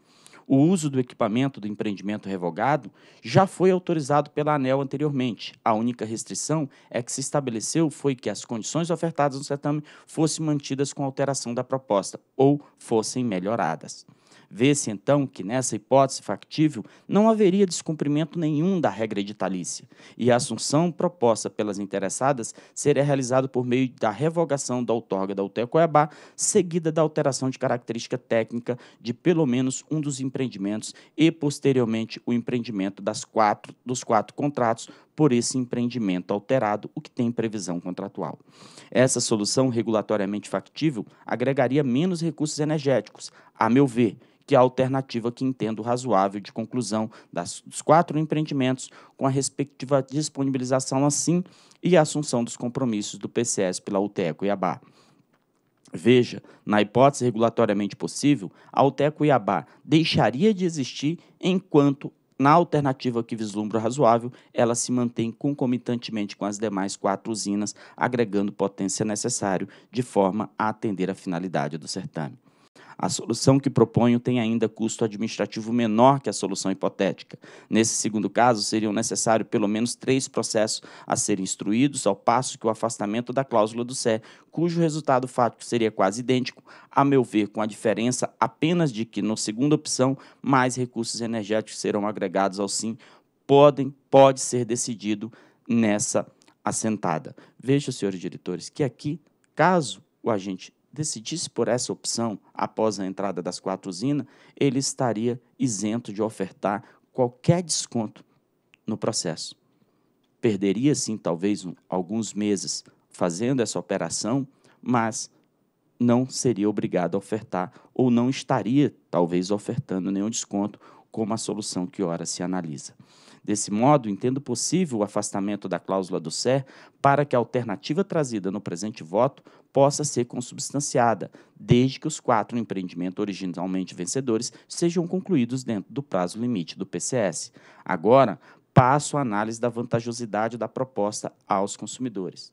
o uso do equipamento do empreendimento revogado já foi autorizado pela ANEL anteriormente. A única restrição é que se estabeleceu foi que as condições ofertadas no certame fossem mantidas com alteração da proposta ou fossem melhoradas. Vê-se, então, que nessa hipótese factível não haveria descumprimento nenhum da regra editalícia, e a assunção proposta pelas interessadas seria realizada por meio da revogação da outorga da UTE seguida da alteração de característica técnica de pelo menos um dos empreendimentos e, posteriormente, o empreendimento das quatro, dos quatro contratos por esse empreendimento alterado, o que tem previsão contratual. Essa solução regulatoriamente factível agregaria menos recursos energéticos, a meu ver, que a alternativa que entendo razoável de conclusão das, dos quatro empreendimentos, com a respectiva disponibilização assim e a assunção dos compromissos do PCS pela e Cuiabá. Veja, na hipótese regulatoriamente possível, a UTE Iabá deixaria de existir enquanto na alternativa que vislumbra razoável, ela se mantém concomitantemente com as demais quatro usinas, agregando potência necessário, de forma a atender a finalidade do certame. A solução que proponho tem ainda custo administrativo menor que a solução hipotética. Nesse segundo caso, seriam necessários pelo menos três processos a serem instruídos, ao passo que o afastamento da cláusula do SE, cujo resultado fático seria quase idêntico, a meu ver, com a diferença apenas de que, na segunda opção, mais recursos energéticos serão agregados ao sim, podem, pode ser decidido nessa assentada. Veja, senhores diretores, que aqui, caso o agente decidisse por essa opção após a entrada das quatro usinas, ele estaria isento de ofertar qualquer desconto no processo. Perderia, sim, talvez um, alguns meses fazendo essa operação, mas não seria obrigado a ofertar ou não estaria, talvez, ofertando nenhum desconto, como a solução que ora se analisa. Desse modo, entendo possível o afastamento da cláusula do SER para que a alternativa trazida no presente voto possa ser consubstanciada, desde que os quatro empreendimentos originalmente vencedores sejam concluídos dentro do prazo limite do PCS. Agora, passo à análise da vantajosidade da proposta aos consumidores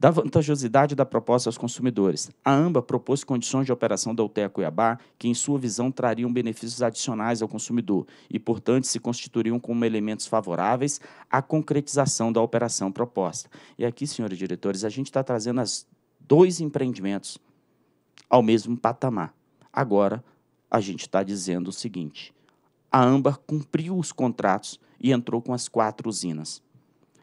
da vantajosidade da proposta aos consumidores. A AMBA propôs condições de operação da UTEA Cuiabá que, em sua visão, trariam benefícios adicionais ao consumidor e, portanto, se constituiriam como elementos favoráveis à concretização da operação proposta. E aqui, senhores diretores, a gente está trazendo os dois empreendimentos ao mesmo patamar. Agora, a gente está dizendo o seguinte: a AMBA cumpriu os contratos e entrou com as quatro usinas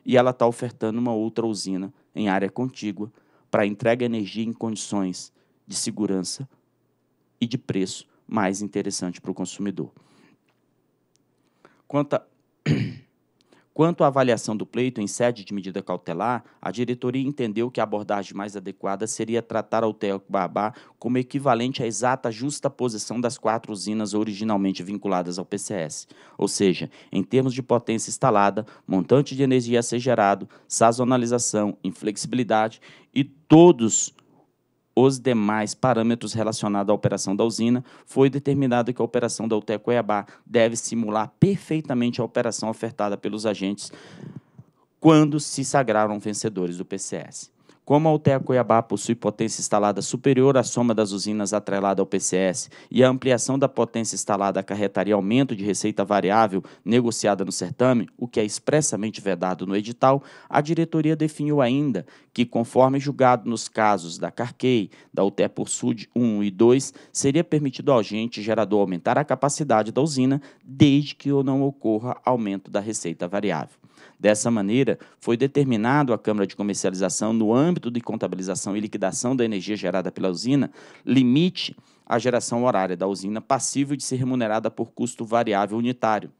e ela está ofertando uma outra usina em área contígua para entrega de energia em condições de segurança e de preço mais interessante para o consumidor. Quanto a [CLEARS THROAT] Quanto à avaliação do pleito em sede de medida cautelar, a diretoria entendeu que a abordagem mais adequada seria tratar ao Babá como equivalente à exata justa posição das quatro usinas originalmente vinculadas ao PCS, ou seja, em termos de potência instalada, montante de energia a ser gerado, sazonalização, inflexibilidade e todos os demais parâmetros relacionados à operação da usina, foi determinado que a operação da UTEC Cuiabá deve simular perfeitamente a operação ofertada pelos agentes quando se sagraram vencedores do PCS. Como a UTEA Cuiabá possui potência instalada superior à soma das usinas atrelada ao PCS e a ampliação da potência instalada acarretaria aumento de receita variável negociada no certame, o que é expressamente vedado no edital, a diretoria definiu ainda que, conforme julgado nos casos da Carquei, da UTEA por Sud 1 e 2, seria permitido ao agente gerador aumentar a capacidade da usina desde que não ocorra aumento da receita variável. Dessa maneira, foi determinado à Câmara de Comercialização, no âmbito de contabilização e liquidação da energia gerada pela usina, limite à geração horária da usina passível de ser remunerada por custo variável unitário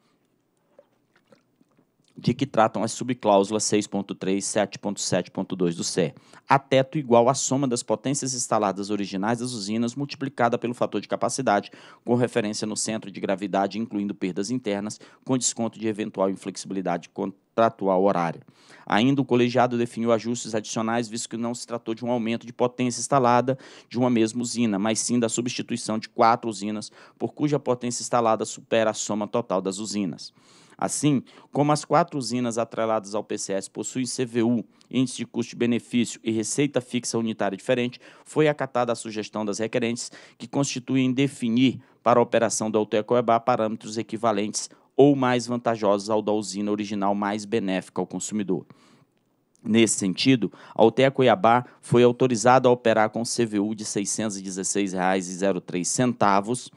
de que tratam as subcláusulas 6.3, 7.7.2 do CE, a teto igual à soma das potências instaladas originais das usinas multiplicada pelo fator de capacidade, com referência no centro de gravidade, incluindo perdas internas, com desconto de eventual inflexibilidade contratual horária. Ainda o colegiado definiu ajustes adicionais, visto que não se tratou de um aumento de potência instalada de uma mesma usina, mas sim da substituição de quatro usinas, por cuja potência instalada supera a soma total das usinas. Assim, como as quatro usinas atreladas ao PCS possuem CVU, índice de custo-benefício e receita fixa unitária diferente, foi acatada a sugestão das requerentes que constituem definir para a operação da UTECOEBA parâmetros equivalentes ou mais vantajosos ao da usina original mais benéfica ao consumidor. Nesse sentido, a Altea Cuiabá foi autorizada a operar com CVU de R$ 616,03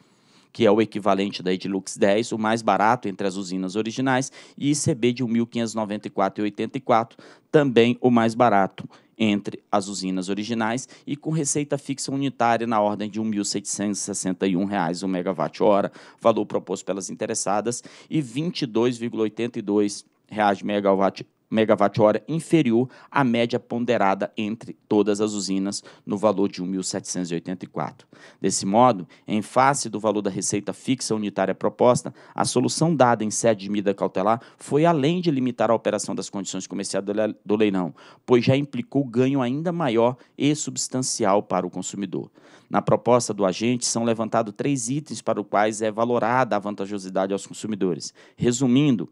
que é o equivalente daí de Lux 10, o mais barato entre as usinas originais, e ICB de 1.594,84, também o mais barato entre as usinas originais e com receita fixa unitária na ordem de R$ 1.661 o megawatt-hora, valor proposto pelas interessadas, e R$ 22,82 reais megawatt megawatt-hora inferior à média ponderada entre todas as usinas no valor de 1.784. Desse modo, em face do valor da receita fixa unitária proposta, a solução dada em sede de medida cautelar foi além de limitar a operação das condições comerciais do leilão, pois já implicou ganho ainda maior e substancial para o consumidor. Na proposta do agente são levantados três itens para os quais é valorada a vantajosidade aos consumidores. Resumindo,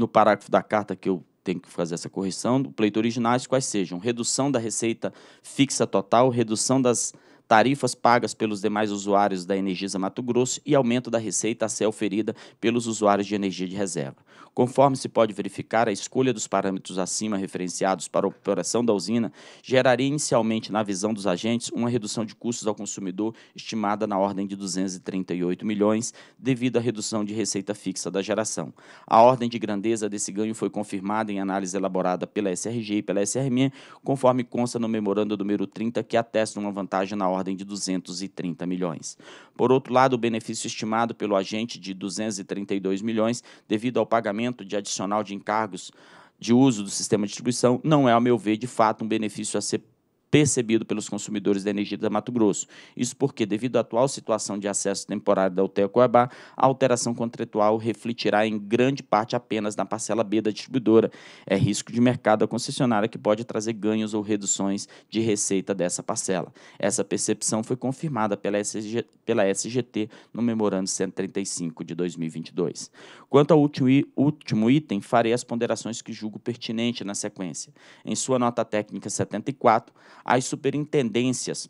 no parágrafo da carta que eu tenho que fazer essa correção, do pleito originário, quais sejam redução da receita fixa total, redução das tarifas pagas pelos demais usuários da Energisa Mato Grosso e aumento da receita a ser oferida pelos usuários de energia de reserva. Conforme se pode verificar, a escolha dos parâmetros acima referenciados para a operação da usina geraria inicialmente, na visão dos agentes, uma redução de custos ao consumidor estimada na ordem de 238 milhões, devido à redução de receita fixa da geração. A ordem de grandeza desse ganho foi confirmada em análise elaborada pela SRG e pela SRM, conforme consta no memorando número 30, que atesta uma vantagem na ordem ordem de 230 milhões. Por outro lado, o benefício estimado pelo agente de 232 milhões, devido ao pagamento de adicional de encargos de uso do sistema de distribuição, não é, ao meu ver, de fato, um benefício a ser percebido pelos consumidores da energia da Mato Grosso. Isso porque, devido à atual situação de acesso temporário da UTEL Cuiabá, a alteração contratual refletirá em grande parte apenas na parcela B da distribuidora. É risco de mercado a concessionária que pode trazer ganhos ou reduções de receita dessa parcela. Essa percepção foi confirmada pela, SG, pela SGT no Memorando 135 de 2022. Quanto ao último item, farei as ponderações que julgo pertinente na sequência. Em sua nota técnica 74, as superintendências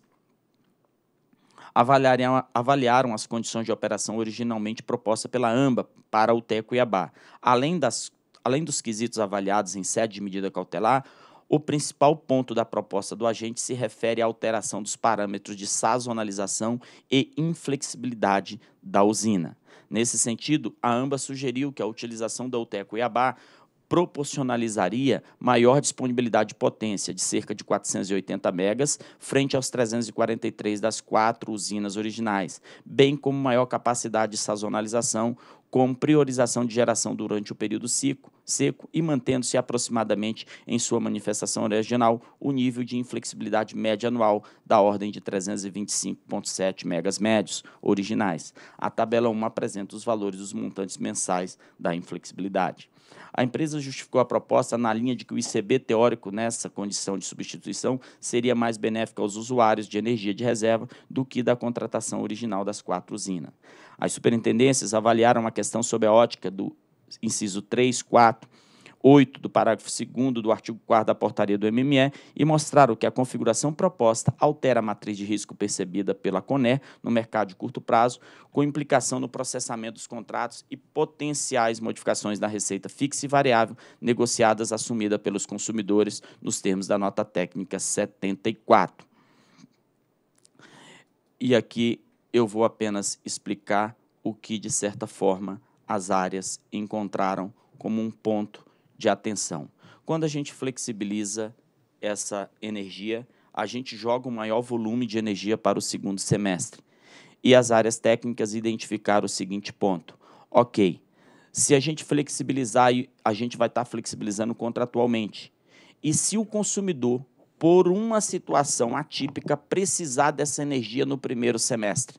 avaliaram, avaliaram as condições de operação originalmente proposta pela AMBA para o TE Cuiabá. Além, das, além dos quesitos avaliados em sede de medida cautelar, o principal ponto da proposta do agente se refere à alteração dos parâmetros de sazonalização e inflexibilidade da usina. Nesse sentido, a AMBA sugeriu que a utilização da UTE Cuiabá proporcionalizaria maior disponibilidade de potência, de cerca de 480 megas, frente aos 343 das quatro usinas originais, bem como maior capacidade de sazonalização, com priorização de geração durante o período seco, seco e mantendo-se aproximadamente em sua manifestação original o nível de inflexibilidade média anual da ordem de 325,7 megas médios originais. A tabela 1 apresenta os valores dos montantes mensais da inflexibilidade. A empresa justificou a proposta na linha de que o ICB teórico nessa condição de substituição seria mais benéfico aos usuários de energia de reserva do que da contratação original das quatro usinas. As superintendências avaliaram a questão sob a ótica do inciso 3, 4 8 do parágrafo 2 do artigo 4 da portaria do MME e mostraram que a configuração proposta altera a matriz de risco percebida pela CONER no mercado de curto prazo, com implicação no processamento dos contratos e potenciais modificações da receita fixa e variável negociadas assumida pelos consumidores nos termos da nota técnica 74. E aqui eu vou apenas explicar o que, de certa forma, as áreas encontraram como um ponto de atenção. Quando a gente flexibiliza essa energia, a gente joga um maior volume de energia para o segundo semestre. E as áreas técnicas identificaram o seguinte ponto: ok, se a gente flexibilizar, a gente vai estar flexibilizando contratualmente. E se o consumidor, por uma situação atípica, precisar dessa energia no primeiro semestre,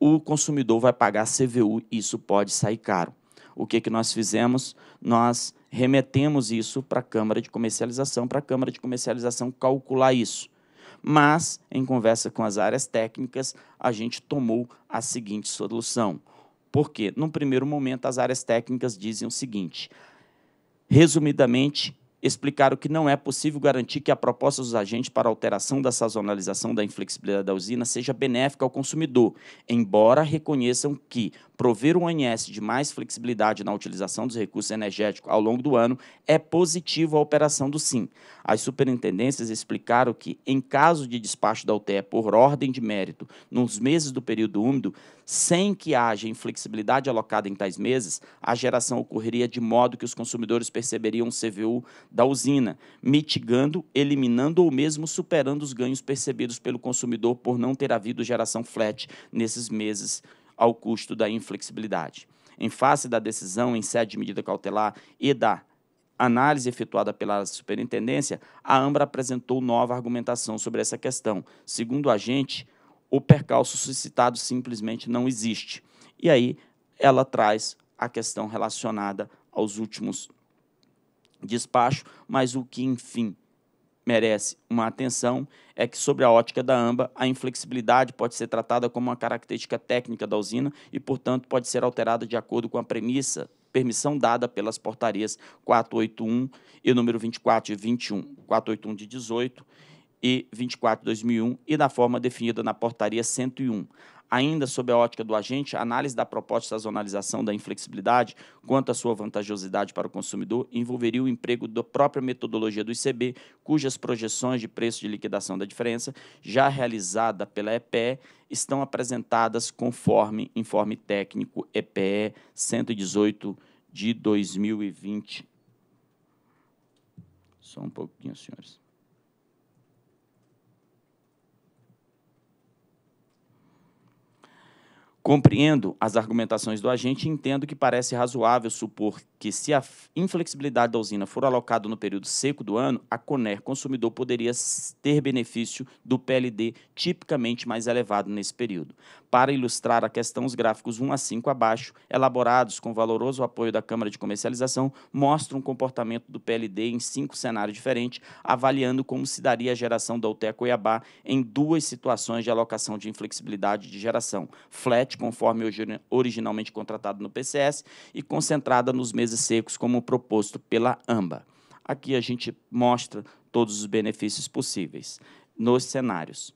o consumidor vai pagar CVU e isso pode sair caro o que, que nós fizemos? Nós remetemos isso para a Câmara de Comercialização, para a Câmara de Comercialização calcular isso. Mas, em conversa com as áreas técnicas, a gente tomou a seguinte solução. Porque, num primeiro momento, as áreas técnicas dizem o seguinte: resumidamente, explicaram que não é possível garantir que a proposta dos agentes para alteração da sazonalização da inflexibilidade da usina seja benéfica ao consumidor, embora reconheçam que prover o ONS de mais flexibilidade na utilização dos recursos energéticos ao longo do ano é positivo à operação do SIM. As superintendências explicaram que, em caso de despacho da UTE por ordem de mérito nos meses do período úmido, sem que haja inflexibilidade alocada em tais meses, a geração ocorreria de modo que os consumidores perceberiam o CVU da usina, mitigando, eliminando ou mesmo superando os ganhos percebidos pelo consumidor por não ter havido geração flat nesses meses ao custo da inflexibilidade. Em face da decisão em sede de medida cautelar e da análise efetuada pela superintendência, a AMBRA apresentou nova argumentação sobre essa questão. Segundo a gente, o percalço suscitado simplesmente não existe. E aí ela traz a questão relacionada aos últimos despachos, mas o que, enfim, merece uma atenção é que, sobre a ótica da AMBA, a inflexibilidade pode ser tratada como uma característica técnica da usina e, portanto, pode ser alterada de acordo com a premissa, permissão dada pelas portarias 481 e número 24 e 21, 481 de 18 e 24 de 2001 e da forma definida na portaria 101 ainda sob a ótica do agente, a análise da proposta de sazonalização da inflexibilidade quanto à sua vantajosidade para o consumidor envolveria o emprego da própria metodologia do ICB, cujas projeções de preço de liquidação da diferença, já realizada pela EPE, estão apresentadas conforme informe técnico EPE 118 de 2020. Só um pouquinho, senhores. Compreendo as argumentações do agente e entendo que parece razoável supor que, se a inflexibilidade da usina for alocada no período seco do ano, a Coner consumidor poderia ter benefício do PLD tipicamente mais elevado nesse período. Para ilustrar a questão, os gráficos 1 a 5 abaixo, elaborados com valoroso apoio da Câmara de Comercialização, mostram o comportamento do PLD em cinco cenários diferentes, avaliando como se daria a geração da UTE Cuiabá em duas situações de alocação de inflexibilidade de geração, flat conforme originalmente contratado no PCS e concentrada nos meses secos, como proposto pela AMBA. Aqui a gente mostra todos os benefícios possíveis nos cenários.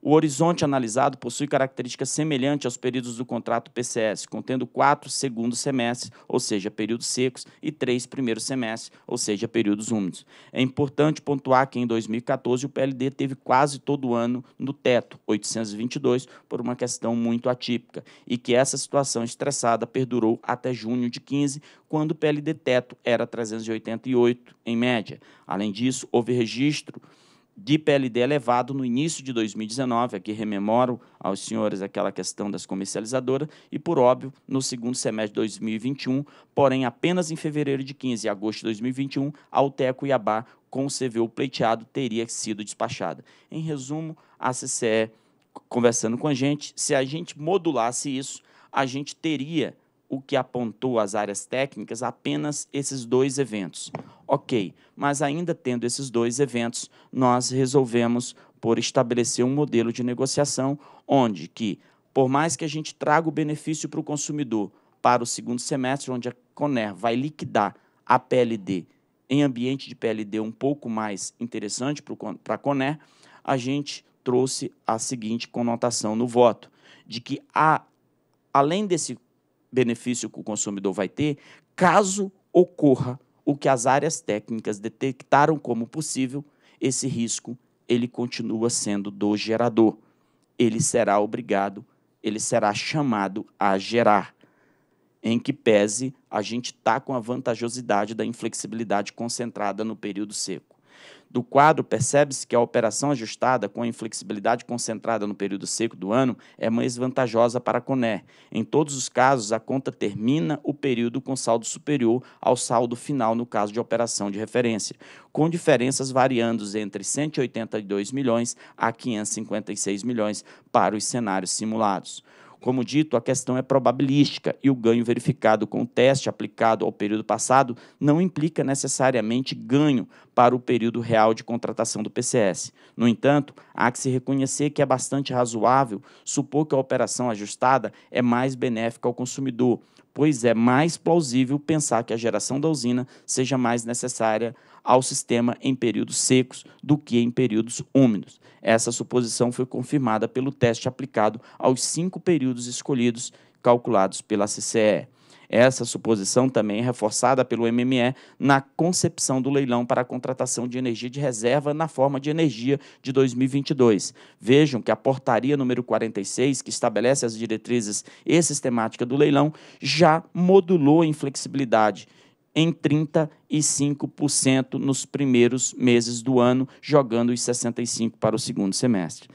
O horizonte analisado possui características semelhantes aos períodos do contrato PCS, contendo quatro segundos semestres, ou seja, períodos secos, e três primeiros semestres, ou seja, períodos úmidos. É importante pontuar que em 2014 o PLD teve quase todo ano no teto, 822, por uma questão muito atípica, e que essa situação estressada perdurou até junho de 15, quando o PLD teto era 388 em média. Além disso, houve registro de PLD elevado no início de 2019, aqui rememoro aos senhores aquela questão das comercializadoras, e por óbvio, no segundo semestre de 2021, porém apenas em fevereiro de 15 e agosto de 2021, a a Cuiabá, com o CVU pleiteado, teria sido despachada. Em resumo, a CCE conversando com a gente, se a gente modulasse isso, a gente teria o que apontou as áreas técnicas apenas esses dois eventos. Ok, mas ainda tendo esses dois eventos, nós resolvemos por estabelecer um modelo de negociação onde que, por mais que a gente traga o benefício para o consumidor para o segundo semestre, onde a Coner vai liquidar a PLD em ambiente de PLD um pouco mais interessante para a Coner, a gente trouxe a seguinte conotação no voto, de que a, além desse benefício que o consumidor vai ter caso
ocorra
o que as áreas técnicas detectaram como possível, esse risco ele continua sendo do gerador. Ele será obrigado, ele será chamado a gerar. Em que pese a gente está com a vantajosidade da inflexibilidade concentrada no período seco do quadro, percebe-se que a operação ajustada com a inflexibilidade concentrada no período seco do ano é mais vantajosa para a Coné. Em todos os casos, a conta termina o período com saldo superior ao saldo final no caso de operação de referência, com diferenças variando entre 182 milhões a 556 milhões para os cenários simulados. Como dito, a questão é probabilística e o ganho verificado com o teste aplicado ao período passado não implica necessariamente ganho para o período real de contratação do PCS. No entanto, há que se reconhecer que é bastante razoável supor que a operação ajustada é mais benéfica ao consumidor, pois é mais plausível pensar que a geração da usina seja mais necessária ao sistema em períodos secos do que em períodos úmidos. Essa suposição foi confirmada pelo teste aplicado aos cinco períodos escolhidos, calculados pela CCE. Essa suposição também é reforçada pelo MME na concepção do leilão para a contratação de energia de reserva na forma de energia de 2022. Vejam que a portaria número 46, que estabelece as diretrizes e sistemática do leilão, já modulou a inflexibilidade em 35% nos primeiros meses do ano, jogando os 65% para o segundo semestre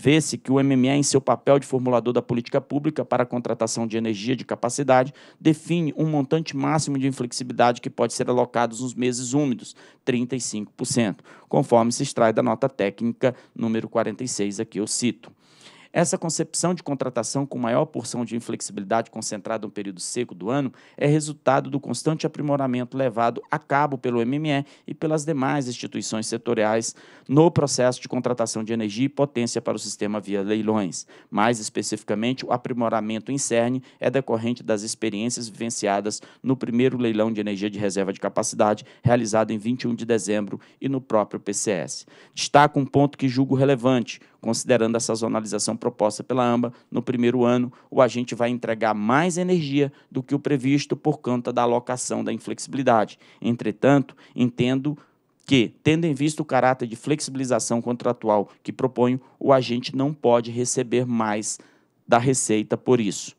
vê-se que o MMA, em seu papel de formulador da política pública para a contratação de energia de capacidade, define um montante máximo de inflexibilidade que pode ser alocado nos meses úmidos, 35%, conforme se extrai da nota técnica número 46, aqui eu cito. Essa concepção de contratação com maior porção de inflexibilidade concentrada no período seco do ano é resultado do constante aprimoramento levado a cabo pelo MME e pelas demais instituições setoriais no processo de contratação de energia e potência para o sistema via leilões. Mais especificamente, o aprimoramento em cerne é decorrente das experiências vivenciadas no primeiro leilão de energia de reserva de capacidade, realizado em 21 de dezembro, e no próprio PCS. Destaco um ponto que julgo relevante: Considerando a sazonalização proposta pela AMBA, no primeiro ano o agente vai entregar mais energia do que o previsto por conta da alocação da inflexibilidade. Entretanto, entendo que, tendo em vista o caráter de flexibilização contratual que proponho, o agente não pode receber mais da receita por isso.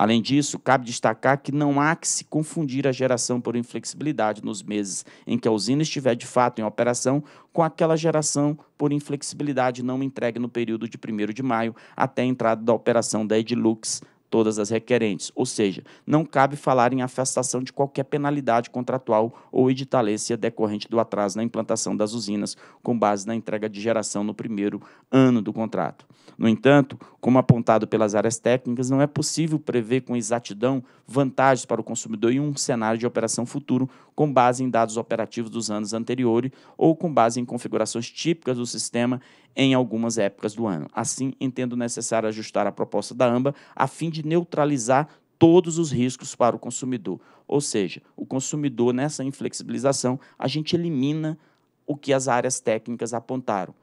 Além disso, cabe destacar que não há que se confundir a geração por inflexibilidade nos meses em que a usina estiver de fato em operação com aquela geração por inflexibilidade não entregue no período de 1 de maio até a entrada da operação da Edilux todas as requerentes, ou seja, não cabe falar em afastação de qualquer penalidade contratual ou editalícia decorrente do atraso na implantação das usinas com base na entrega de geração no primeiro ano do contrato. No entanto, como apontado pelas áreas técnicas, não é possível prever com exatidão vantagens para o consumidor em um cenário de operação futuro com base em dados operativos dos anos anteriores ou com base em configurações típicas do sistema em algumas épocas do ano. Assim, entendo necessário ajustar a proposta da AMBA a fim de neutralizar todos os riscos para o consumidor. Ou seja, o consumidor, nessa inflexibilização, a gente elimina o que as áreas técnicas apontaram.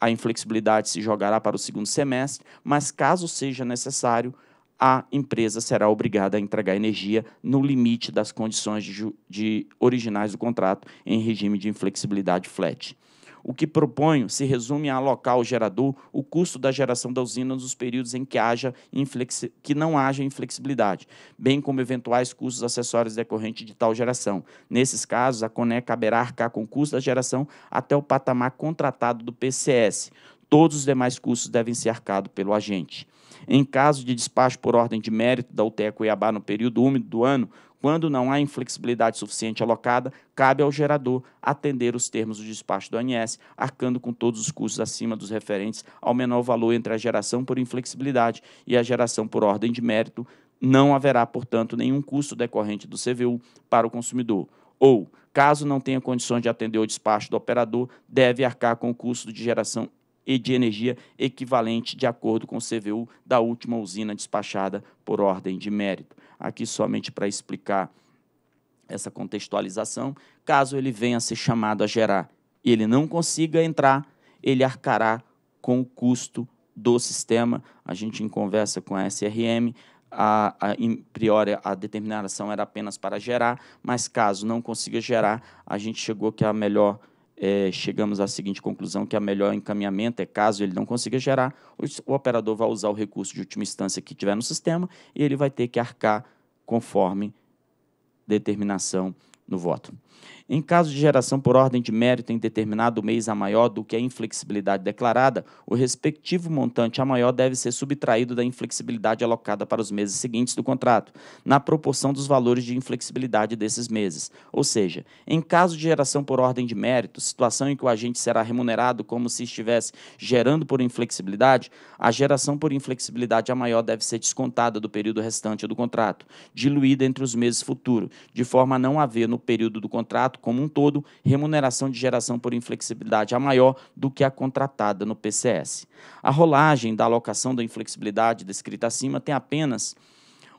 A inflexibilidade se jogará para o segundo semestre, mas caso seja necessário, a empresa será obrigada a entregar energia no limite das condições de, de originais do contrato em regime de inflexibilidade flat. O que proponho se resume a alocar ao gerador o custo da geração da usina nos períodos em que, haja inflexi... que não haja inflexibilidade, bem como eventuais custos acessórios decorrentes de tal geração. Nesses casos, a CONE caberá arcar com o custo da geração até o patamar contratado do PCS. Todos os demais custos devem ser arcados pelo agente. Em caso de despacho por ordem de mérito da UTE Cuiabá no período úmido do ano, quando não há inflexibilidade suficiente alocada, cabe ao gerador atender os termos do despacho do ANS, arcando com todos os custos acima dos referentes ao menor valor entre a geração por inflexibilidade e a geração por ordem de mérito. Não haverá, portanto, nenhum custo decorrente do CVU para o consumidor. Ou, caso não tenha condições de atender o despacho do operador, deve arcar com o custo de geração e de energia equivalente de acordo com o CVU da última usina despachada por ordem de mérito aqui somente para explicar essa contextualização. Caso ele venha a ser chamado a gerar e ele não consiga entrar, ele arcará com o custo do sistema. A gente, em conversa com a SRM, a, a, em priori a determinação era apenas para gerar, mas caso não consiga gerar, a gente chegou que a melhor é, chegamos à seguinte conclusão que a melhor encaminhamento é caso ele não consiga gerar, o, o operador vai usar o recurso de última instância que tiver no sistema e ele vai ter que arcar conforme determinação no voto. Em caso de geração por ordem de mérito em determinado mês a maior do que a inflexibilidade declarada, o respectivo montante a maior deve ser subtraído da inflexibilidade alocada para os meses seguintes do contrato, na proporção dos valores de inflexibilidade desses meses. Ou seja, em caso de geração por ordem de mérito, situação em que o agente será remunerado como se estivesse gerando por inflexibilidade, a geração por inflexibilidade a maior deve ser descontada do período restante do contrato, diluída entre os meses futuros, de forma a não haver no período do contrato como um todo, remuneração de geração por inflexibilidade é maior do que a contratada no PCS. A rolagem da alocação da inflexibilidade descrita acima tem apenas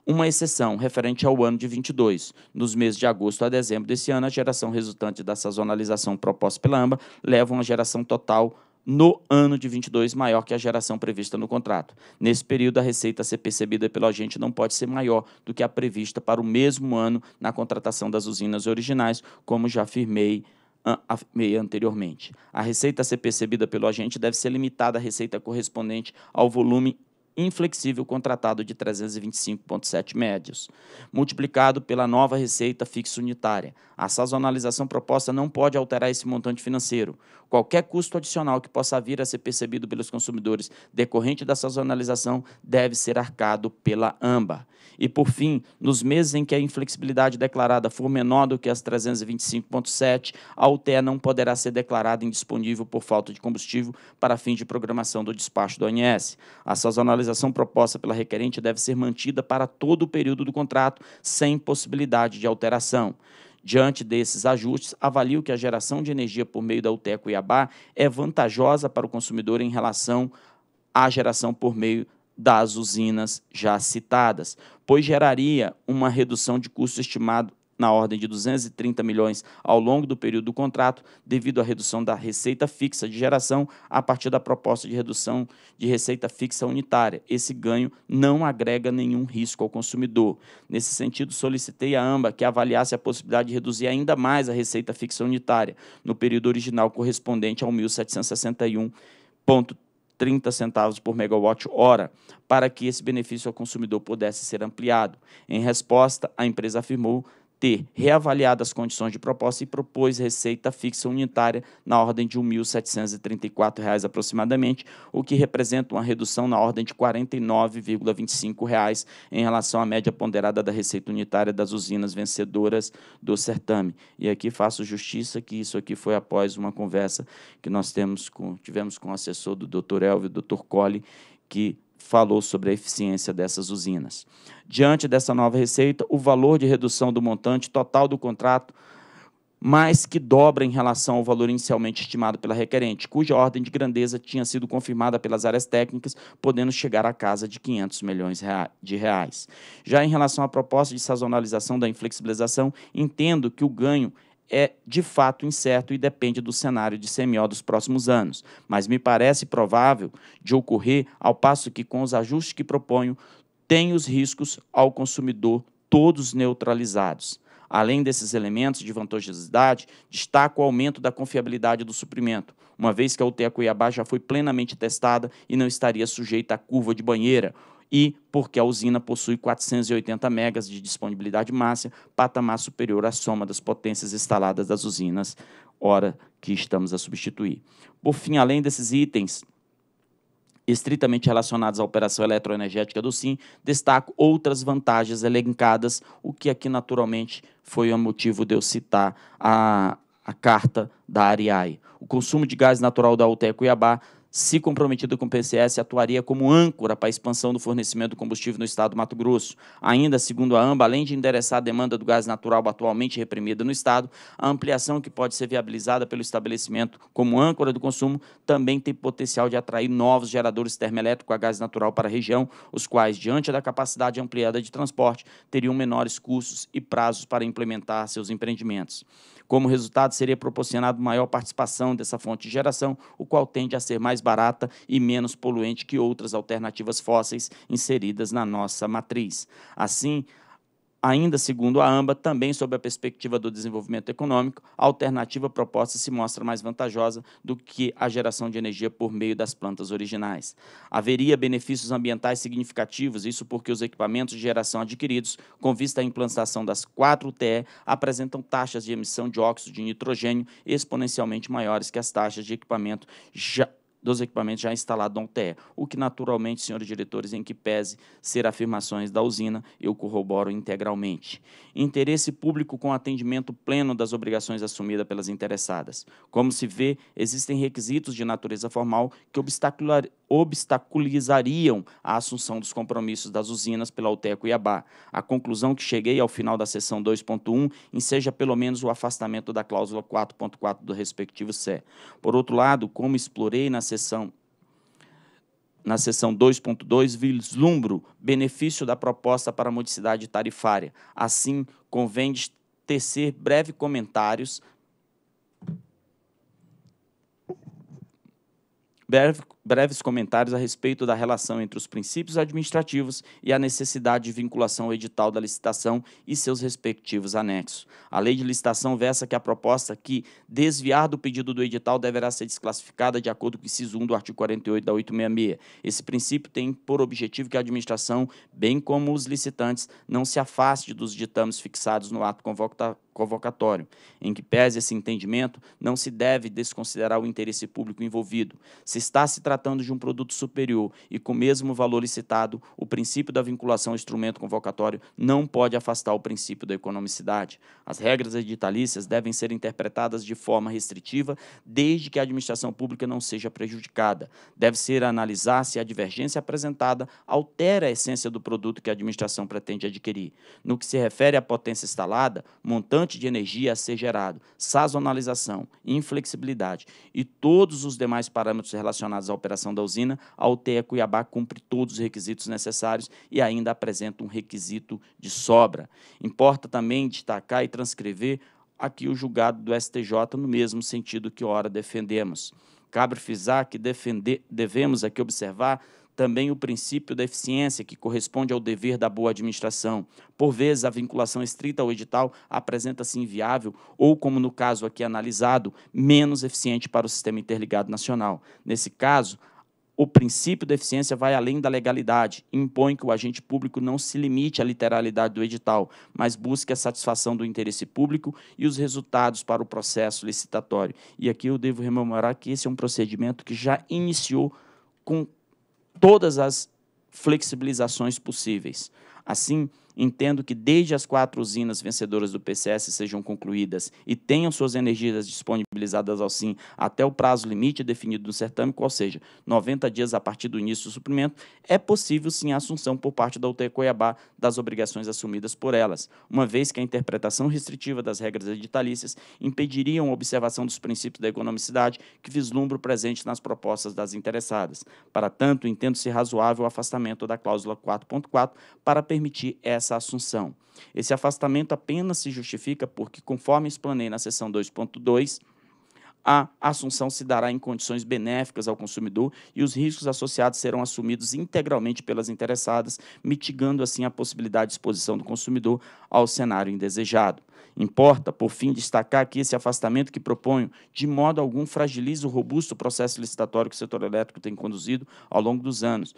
uma exceção referente ao ano de 22. Nos meses de agosto a dezembro desse ano, a geração resultante da sazonalização proposta pela AMBA leva uma geração total no ano de 22 maior que a geração prevista no contrato. Nesse período, a receita a ser percebida pelo agente não pode ser maior do que a prevista para o mesmo ano na contratação das usinas originais, como já afirmei ah, anteriormente. A receita a ser percebida pelo agente deve ser limitada à receita correspondente ao volume inflexível contratado de 325,7 médios, multiplicado pela nova receita fixa unitária. A sazonalização proposta não pode alterar esse montante financeiro. Qualquer custo adicional que possa vir a ser percebido pelos consumidores decorrente da sazonalização deve ser arcado pela AMBA. E, por fim, nos meses em que a inflexibilidade declarada for menor do que as 325,7, a UTE não poderá ser declarada indisponível por falta de combustível para fim de programação do despacho do ANS. A sazonalização autorização proposta pela requerente deve ser mantida para todo o período do contrato, sem possibilidade de alteração. Diante desses ajustes, avalio que a geração de energia por meio da UTE Cuiabá é vantajosa para o consumidor em relação à geração por meio das usinas já citadas, pois geraria uma redução de custo estimado na ordem de 230 milhões ao longo do período do contrato, devido à redução da receita fixa de geração a partir da proposta de redução de receita fixa unitária. Esse ganho não agrega nenhum risco ao consumidor. Nesse sentido, solicitei a AMBA que avaliasse a possibilidade de reduzir ainda mais a receita fixa unitária no período original correspondente ao 1.761,30 30 centavos por megawatt-hora, para que esse benefício ao consumidor pudesse ser ampliado. Em resposta, a empresa afirmou ter reavaliado as condições de proposta e propôs receita fixa unitária na ordem de R$ 1.734 aproximadamente, o que representa uma redução na ordem de R$ 49,25 em relação à média ponderada da receita unitária das usinas vencedoras do certame. E aqui faço justiça que isso aqui foi após uma conversa que nós temos com, tivemos com o assessor do Dr. Elvio, Dr. Colli, que falou sobre a eficiência dessas usinas. Diante dessa nova receita, o valor de redução do montante total do contrato mais que dobra em relação ao valor inicialmente estimado pela requerente, cuja ordem de grandeza tinha sido confirmada pelas áreas técnicas, podendo chegar à casa de 500 milhões de reais. Já em relação à proposta de sazonalização da inflexibilização, entendo que o ganho é de fato incerto e depende do cenário de CMO dos próximos anos, mas me parece provável de ocorrer, ao passo que, com os ajustes que proponho, tem os riscos ao consumidor todos neutralizados. Além desses elementos de vantajosidade, destaco o aumento da confiabilidade do suprimento, uma vez que a Utea Cuiabá já foi plenamente testada e não estaria sujeita à curva de banheira, e porque a usina possui 480 megas de disponibilidade máxima, patamar superior à soma das potências instaladas das usinas, hora que estamos a substituir. Por fim, além desses itens, estritamente relacionados à operação eletroenergética do SIM, destaco outras vantagens elencadas, o que aqui naturalmente foi o motivo de eu citar a, a carta da Ariai. O consumo de gás natural da UTE Cuiabá se comprometido com o PCS, atuaria como âncora para a expansão do fornecimento do combustível no estado do Mato Grosso. Ainda, segundo a AMBA, além de endereçar a demanda do gás natural atualmente reprimida no estado, a ampliação que pode ser viabilizada pelo estabelecimento como âncora do consumo também tem potencial de atrair novos geradores termoelétricos a gás natural para a região, os quais, diante da capacidade ampliada de transporte, teriam menores custos e prazos para implementar seus empreendimentos. Como resultado, seria proporcionado maior participação dessa fonte de geração, o qual tende a ser mais barata e menos poluente que outras alternativas fósseis inseridas na nossa matriz. Assim, Ainda segundo a AMBA, também sob a perspectiva do desenvolvimento econômico, a alternativa proposta se mostra mais vantajosa do que a geração de energia por meio das plantas originais. Haveria benefícios ambientais significativos, isso porque os equipamentos de geração adquiridos, com vista à implantação das 4 TE, apresentam taxas de emissão de óxido de nitrogênio exponencialmente maiores que as taxas de equipamento já dos equipamentos já instalados no UTE, o que naturalmente, senhores diretores, em que pese ser afirmações da usina, eu corroboro integralmente. Interesse público com atendimento pleno das obrigações assumidas pelas interessadas. Como se vê, existem requisitos de natureza formal que obstacularizam obstaculizariam a assunção dos compromissos das usinas pela e Abá. A conclusão que cheguei ao final da sessão 2.1 enseja pelo menos o afastamento da cláusula 4.4 do respectivo CE. Por outro lado, como explorei na sessão na seção 2.2, vislumbro benefício da proposta para modicidade tarifária. Assim, convém tecer breve comentários breve breves comentários a respeito da relação entre os princípios administrativos e a necessidade de vinculação ao edital da licitação e seus respectivos anexos. A lei de licitação versa que a proposta que desviar do pedido do edital deverá ser desclassificada de acordo com o inciso 1 do artigo 48 da 866. Esse princípio tem por objetivo que a administração, bem como os licitantes, não se afaste dos ditames fixados no ato convocatório convocatório, em que pese esse entendimento, não se deve desconsiderar o interesse público envolvido. Se está se tratando de um produto superior e com o mesmo valor licitado, o princípio da vinculação ao instrumento convocatório não pode afastar o princípio da economicidade. As regras editalícias devem ser interpretadas de forma restritiva, desde que a administração pública não seja prejudicada. Deve ser analisar se a divergência apresentada altera a essência do produto que a administração pretende adquirir. No que se refere à potência instalada, montante Fonte de energia a ser gerado, sazonalização, inflexibilidade e todos os demais parâmetros relacionados à operação da usina, a UTE Cuiabá cumpre todos os requisitos necessários e ainda apresenta um requisito de sobra. Importa também destacar e transcrever aqui o julgado do STJ no mesmo sentido que ora defendemos. Cabe frisar que defender, devemos aqui observar também o princípio da eficiência, que corresponde ao dever da boa administração. Por vezes, a vinculação estrita ao edital apresenta-se inviável ou, como no caso aqui analisado, menos eficiente para o sistema interligado nacional. Nesse caso, o princípio da eficiência vai além da legalidade, impõe que o agente público não se limite à literalidade do edital, mas busque a satisfação do interesse público e os resultados para o processo licitatório. E aqui eu devo rememorar que esse é um procedimento que já iniciou com todas as flexibilizações possíveis. Assim, Entendo que desde as quatro usinas vencedoras do PCS sejam concluídas e tenham suas energias disponibilizadas ao SIM até o prazo limite definido no certame, ou seja, 90 dias a partir do início do suprimento, é possível sim a assunção por parte da UTE Coiabá das obrigações assumidas por elas, uma vez que a interpretação restritiva das regras editalícias impediriam a observação dos princípios da economicidade que vislumbro presente nas propostas das interessadas. Para tanto, entendo-se razoável o afastamento da cláusula 4.4 para permitir essa essa assunção. Esse afastamento apenas se justifica porque, conforme explanei na seção 2.2, a assunção se dará em condições benéficas ao consumidor e os riscos associados serão assumidos integralmente pelas interessadas, mitigando assim a possibilidade de exposição do consumidor ao cenário indesejado. Importa, por fim, destacar que esse afastamento que proponho, de modo algum, fragiliza o robusto processo licitatório que o setor elétrico tem conduzido ao longo dos anos,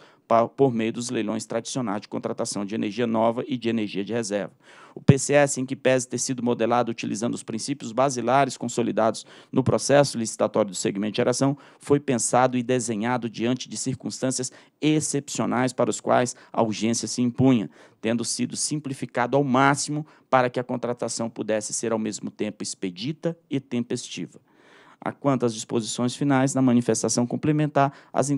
por meio dos leilões tradicionais de contratação de energia nova e de energia de reserva. O PCS, em que pese ter sido modelado utilizando os princípios basilares consolidados no processo licitatório do segmento de geração, foi pensado e desenhado diante de circunstâncias excepcionais para os quais a urgência se impunha, tendo sido simplificado ao máximo para que a contratação pudesse ser ao mesmo tempo expedita e tempestiva. A quanto às disposições finais, na manifestação complementar, as,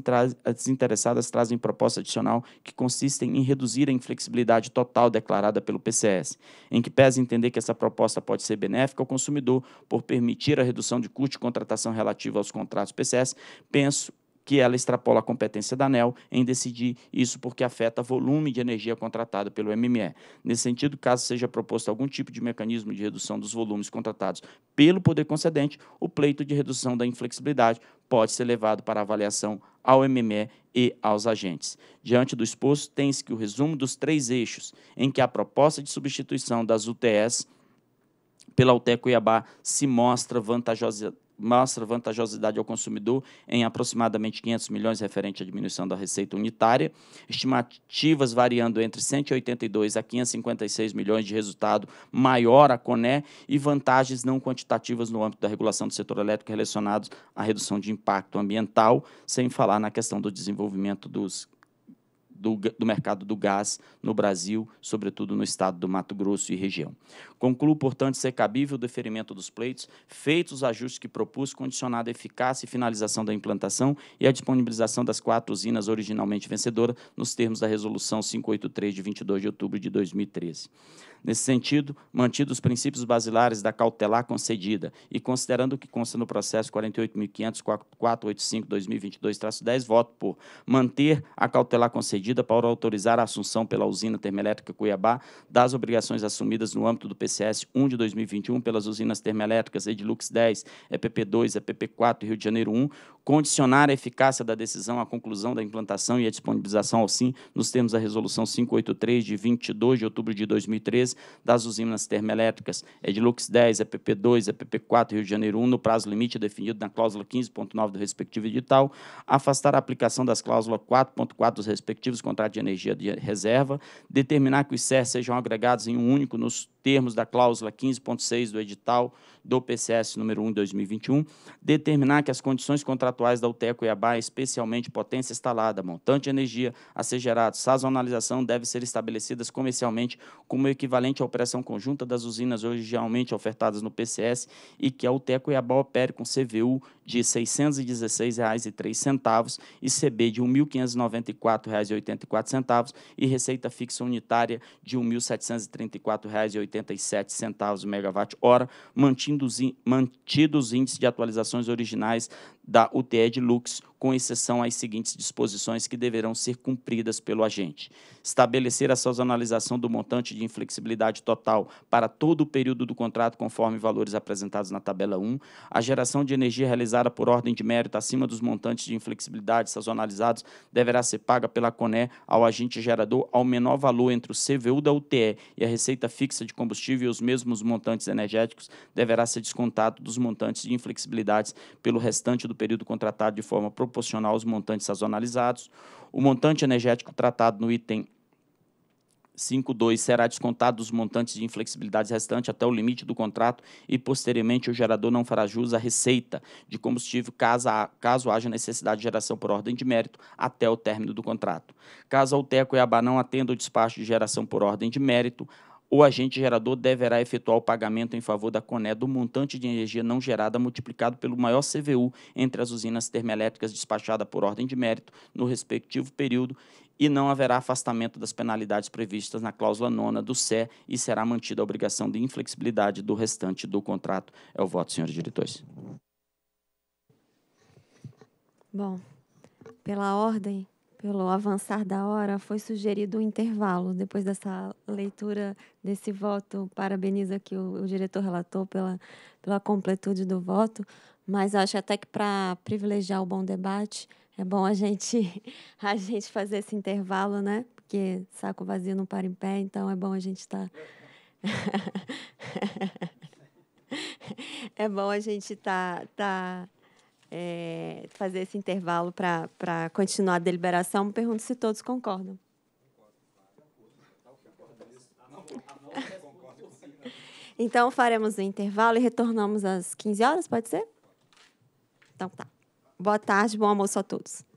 as interessadas trazem proposta adicional que consistem em reduzir a inflexibilidade total declarada pelo PCS, em que pese entender que essa proposta pode ser benéfica ao consumidor por permitir a redução de custo de contratação relativa aos contratos PCS, penso que ela extrapola a competência da ANEL em decidir isso porque afeta volume de energia contratado pelo MME. Nesse sentido, caso seja proposto algum tipo de mecanismo de redução dos volumes contratados pelo poder concedente, o pleito de redução da inflexibilidade pode ser levado para avaliação ao MME e aos agentes. Diante do exposto, tem-se que o resumo dos três eixos em que a proposta de substituição das UTS pela UTE Cuiabá se mostra vantajosa mostra vantajosidade ao consumidor em aproximadamente 500 milhões referente à diminuição da receita unitária, estimativas variando entre 182 a 556 milhões de resultado maior a Coné e vantagens não quantitativas no âmbito da regulação do setor elétrico relacionados à redução de impacto ambiental, sem falar na questão do desenvolvimento dos do, do mercado do gás no Brasil, sobretudo no estado do Mato Grosso e região. Concluo, portanto, ser cabível o deferimento dos pleitos, feitos os ajustes que propus, condicionado a eficácia e finalização da implantação e a disponibilização das quatro usinas originalmente vencedoras, nos termos da Resolução 583 de 22 de outubro de 2013. Nesse sentido, mantido os princípios basilares da cautelar concedida e considerando o que consta no processo 48.500.485-2022-10, voto por manter a cautelar concedida para autorizar a assunção pela usina termoelétrica Cuiabá das obrigações assumidas no âmbito do PCS 1 de 2021 pelas usinas termoelétricas Edilux 10, EPP 2, EPP 4 Rio de Janeiro 1, condicionar a eficácia da decisão à conclusão da implantação e a disponibilização ao SIM, nos termos da Resolução 583, de 22 de outubro de 2013, das usinas termoelétricas Edilux 10, EPP 2, EPP 4, Rio de Janeiro 1, no prazo limite definido na cláusula 15.9 do respectivo edital, afastar a aplicação das cláusulas 4.4 dos respectivos contratos de energia de reserva, determinar que os CER sejam agregados em um único nos termos da cláusula 15.6 do edital do PCS número 1 de 2021, determinar que as condições contratuais da UTE Cuiabá, especialmente potência instalada, montante de energia a ser gerado, sazonalização, devem ser estabelecidas comercialmente como equivalente à operação conjunta das usinas originalmente ofertadas no PCS e que a UTE Cuiabá opere com CVU de R$ 616,03 e CB de R$ 1.594,84 e receita fixa unitária de R$ 1.734,84. 87 centavos megawatt hora, mantidos os índices de atualizações originais da UTE de Lux, com exceção às seguintes disposições que deverão ser cumpridas pelo agente: estabelecer a sazonalização do montante de inflexibilidade total para todo o período do contrato conforme valores apresentados na tabela 1, a geração de energia realizada por ordem de mérito acima dos montantes de inflexibilidade sazonalizados deverá ser paga pela CONE ao agente gerador ao menor valor entre o CVU da UTE e a receita fixa de combustível e os mesmos montantes energéticos deverá ser descontado dos montantes de inflexibilidades pelo restante do período contratado de forma proporcional aos montantes sazonalizados. O montante energético tratado no item 5.2 será descontado dos montantes de inflexibilidade restante até o limite do contrato e, posteriormente, o gerador não fará jus à receita de combustível caso, caso haja necessidade de geração por ordem de mérito até o término do contrato. Caso a a Cuiabá não atenda o despacho de geração por ordem de mérito, o agente gerador deverá efetuar o pagamento em favor da CONE do montante de energia não gerada multiplicado pelo maior CVU entre as usinas termoelétricas despachada por ordem de mérito no respectivo período e não haverá afastamento das penalidades previstas na cláusula nona do CE e será mantida a obrigação de inflexibilidade do restante do contrato. É o voto, senhores diretores.
Bom, pela ordem, pelo avançar da hora, foi sugerido um intervalo. Depois dessa leitura desse voto, parabeniza aqui o, o diretor relatou pela, pela completude do voto, mas acho até que para privilegiar o bom debate, é bom a gente, [LAUGHS] a gente fazer esse intervalo, né? Porque saco vazio não para em pé, então é bom a gente estar. Tá... [LAUGHS] é bom a gente estar. Tá, tá é, fazer esse intervalo para continuar a deliberação. Me pergunto se todos concordam. Então, faremos o intervalo e retornamos às 15 horas, pode ser? Então, tá. Boa tarde, bom almoço a todos.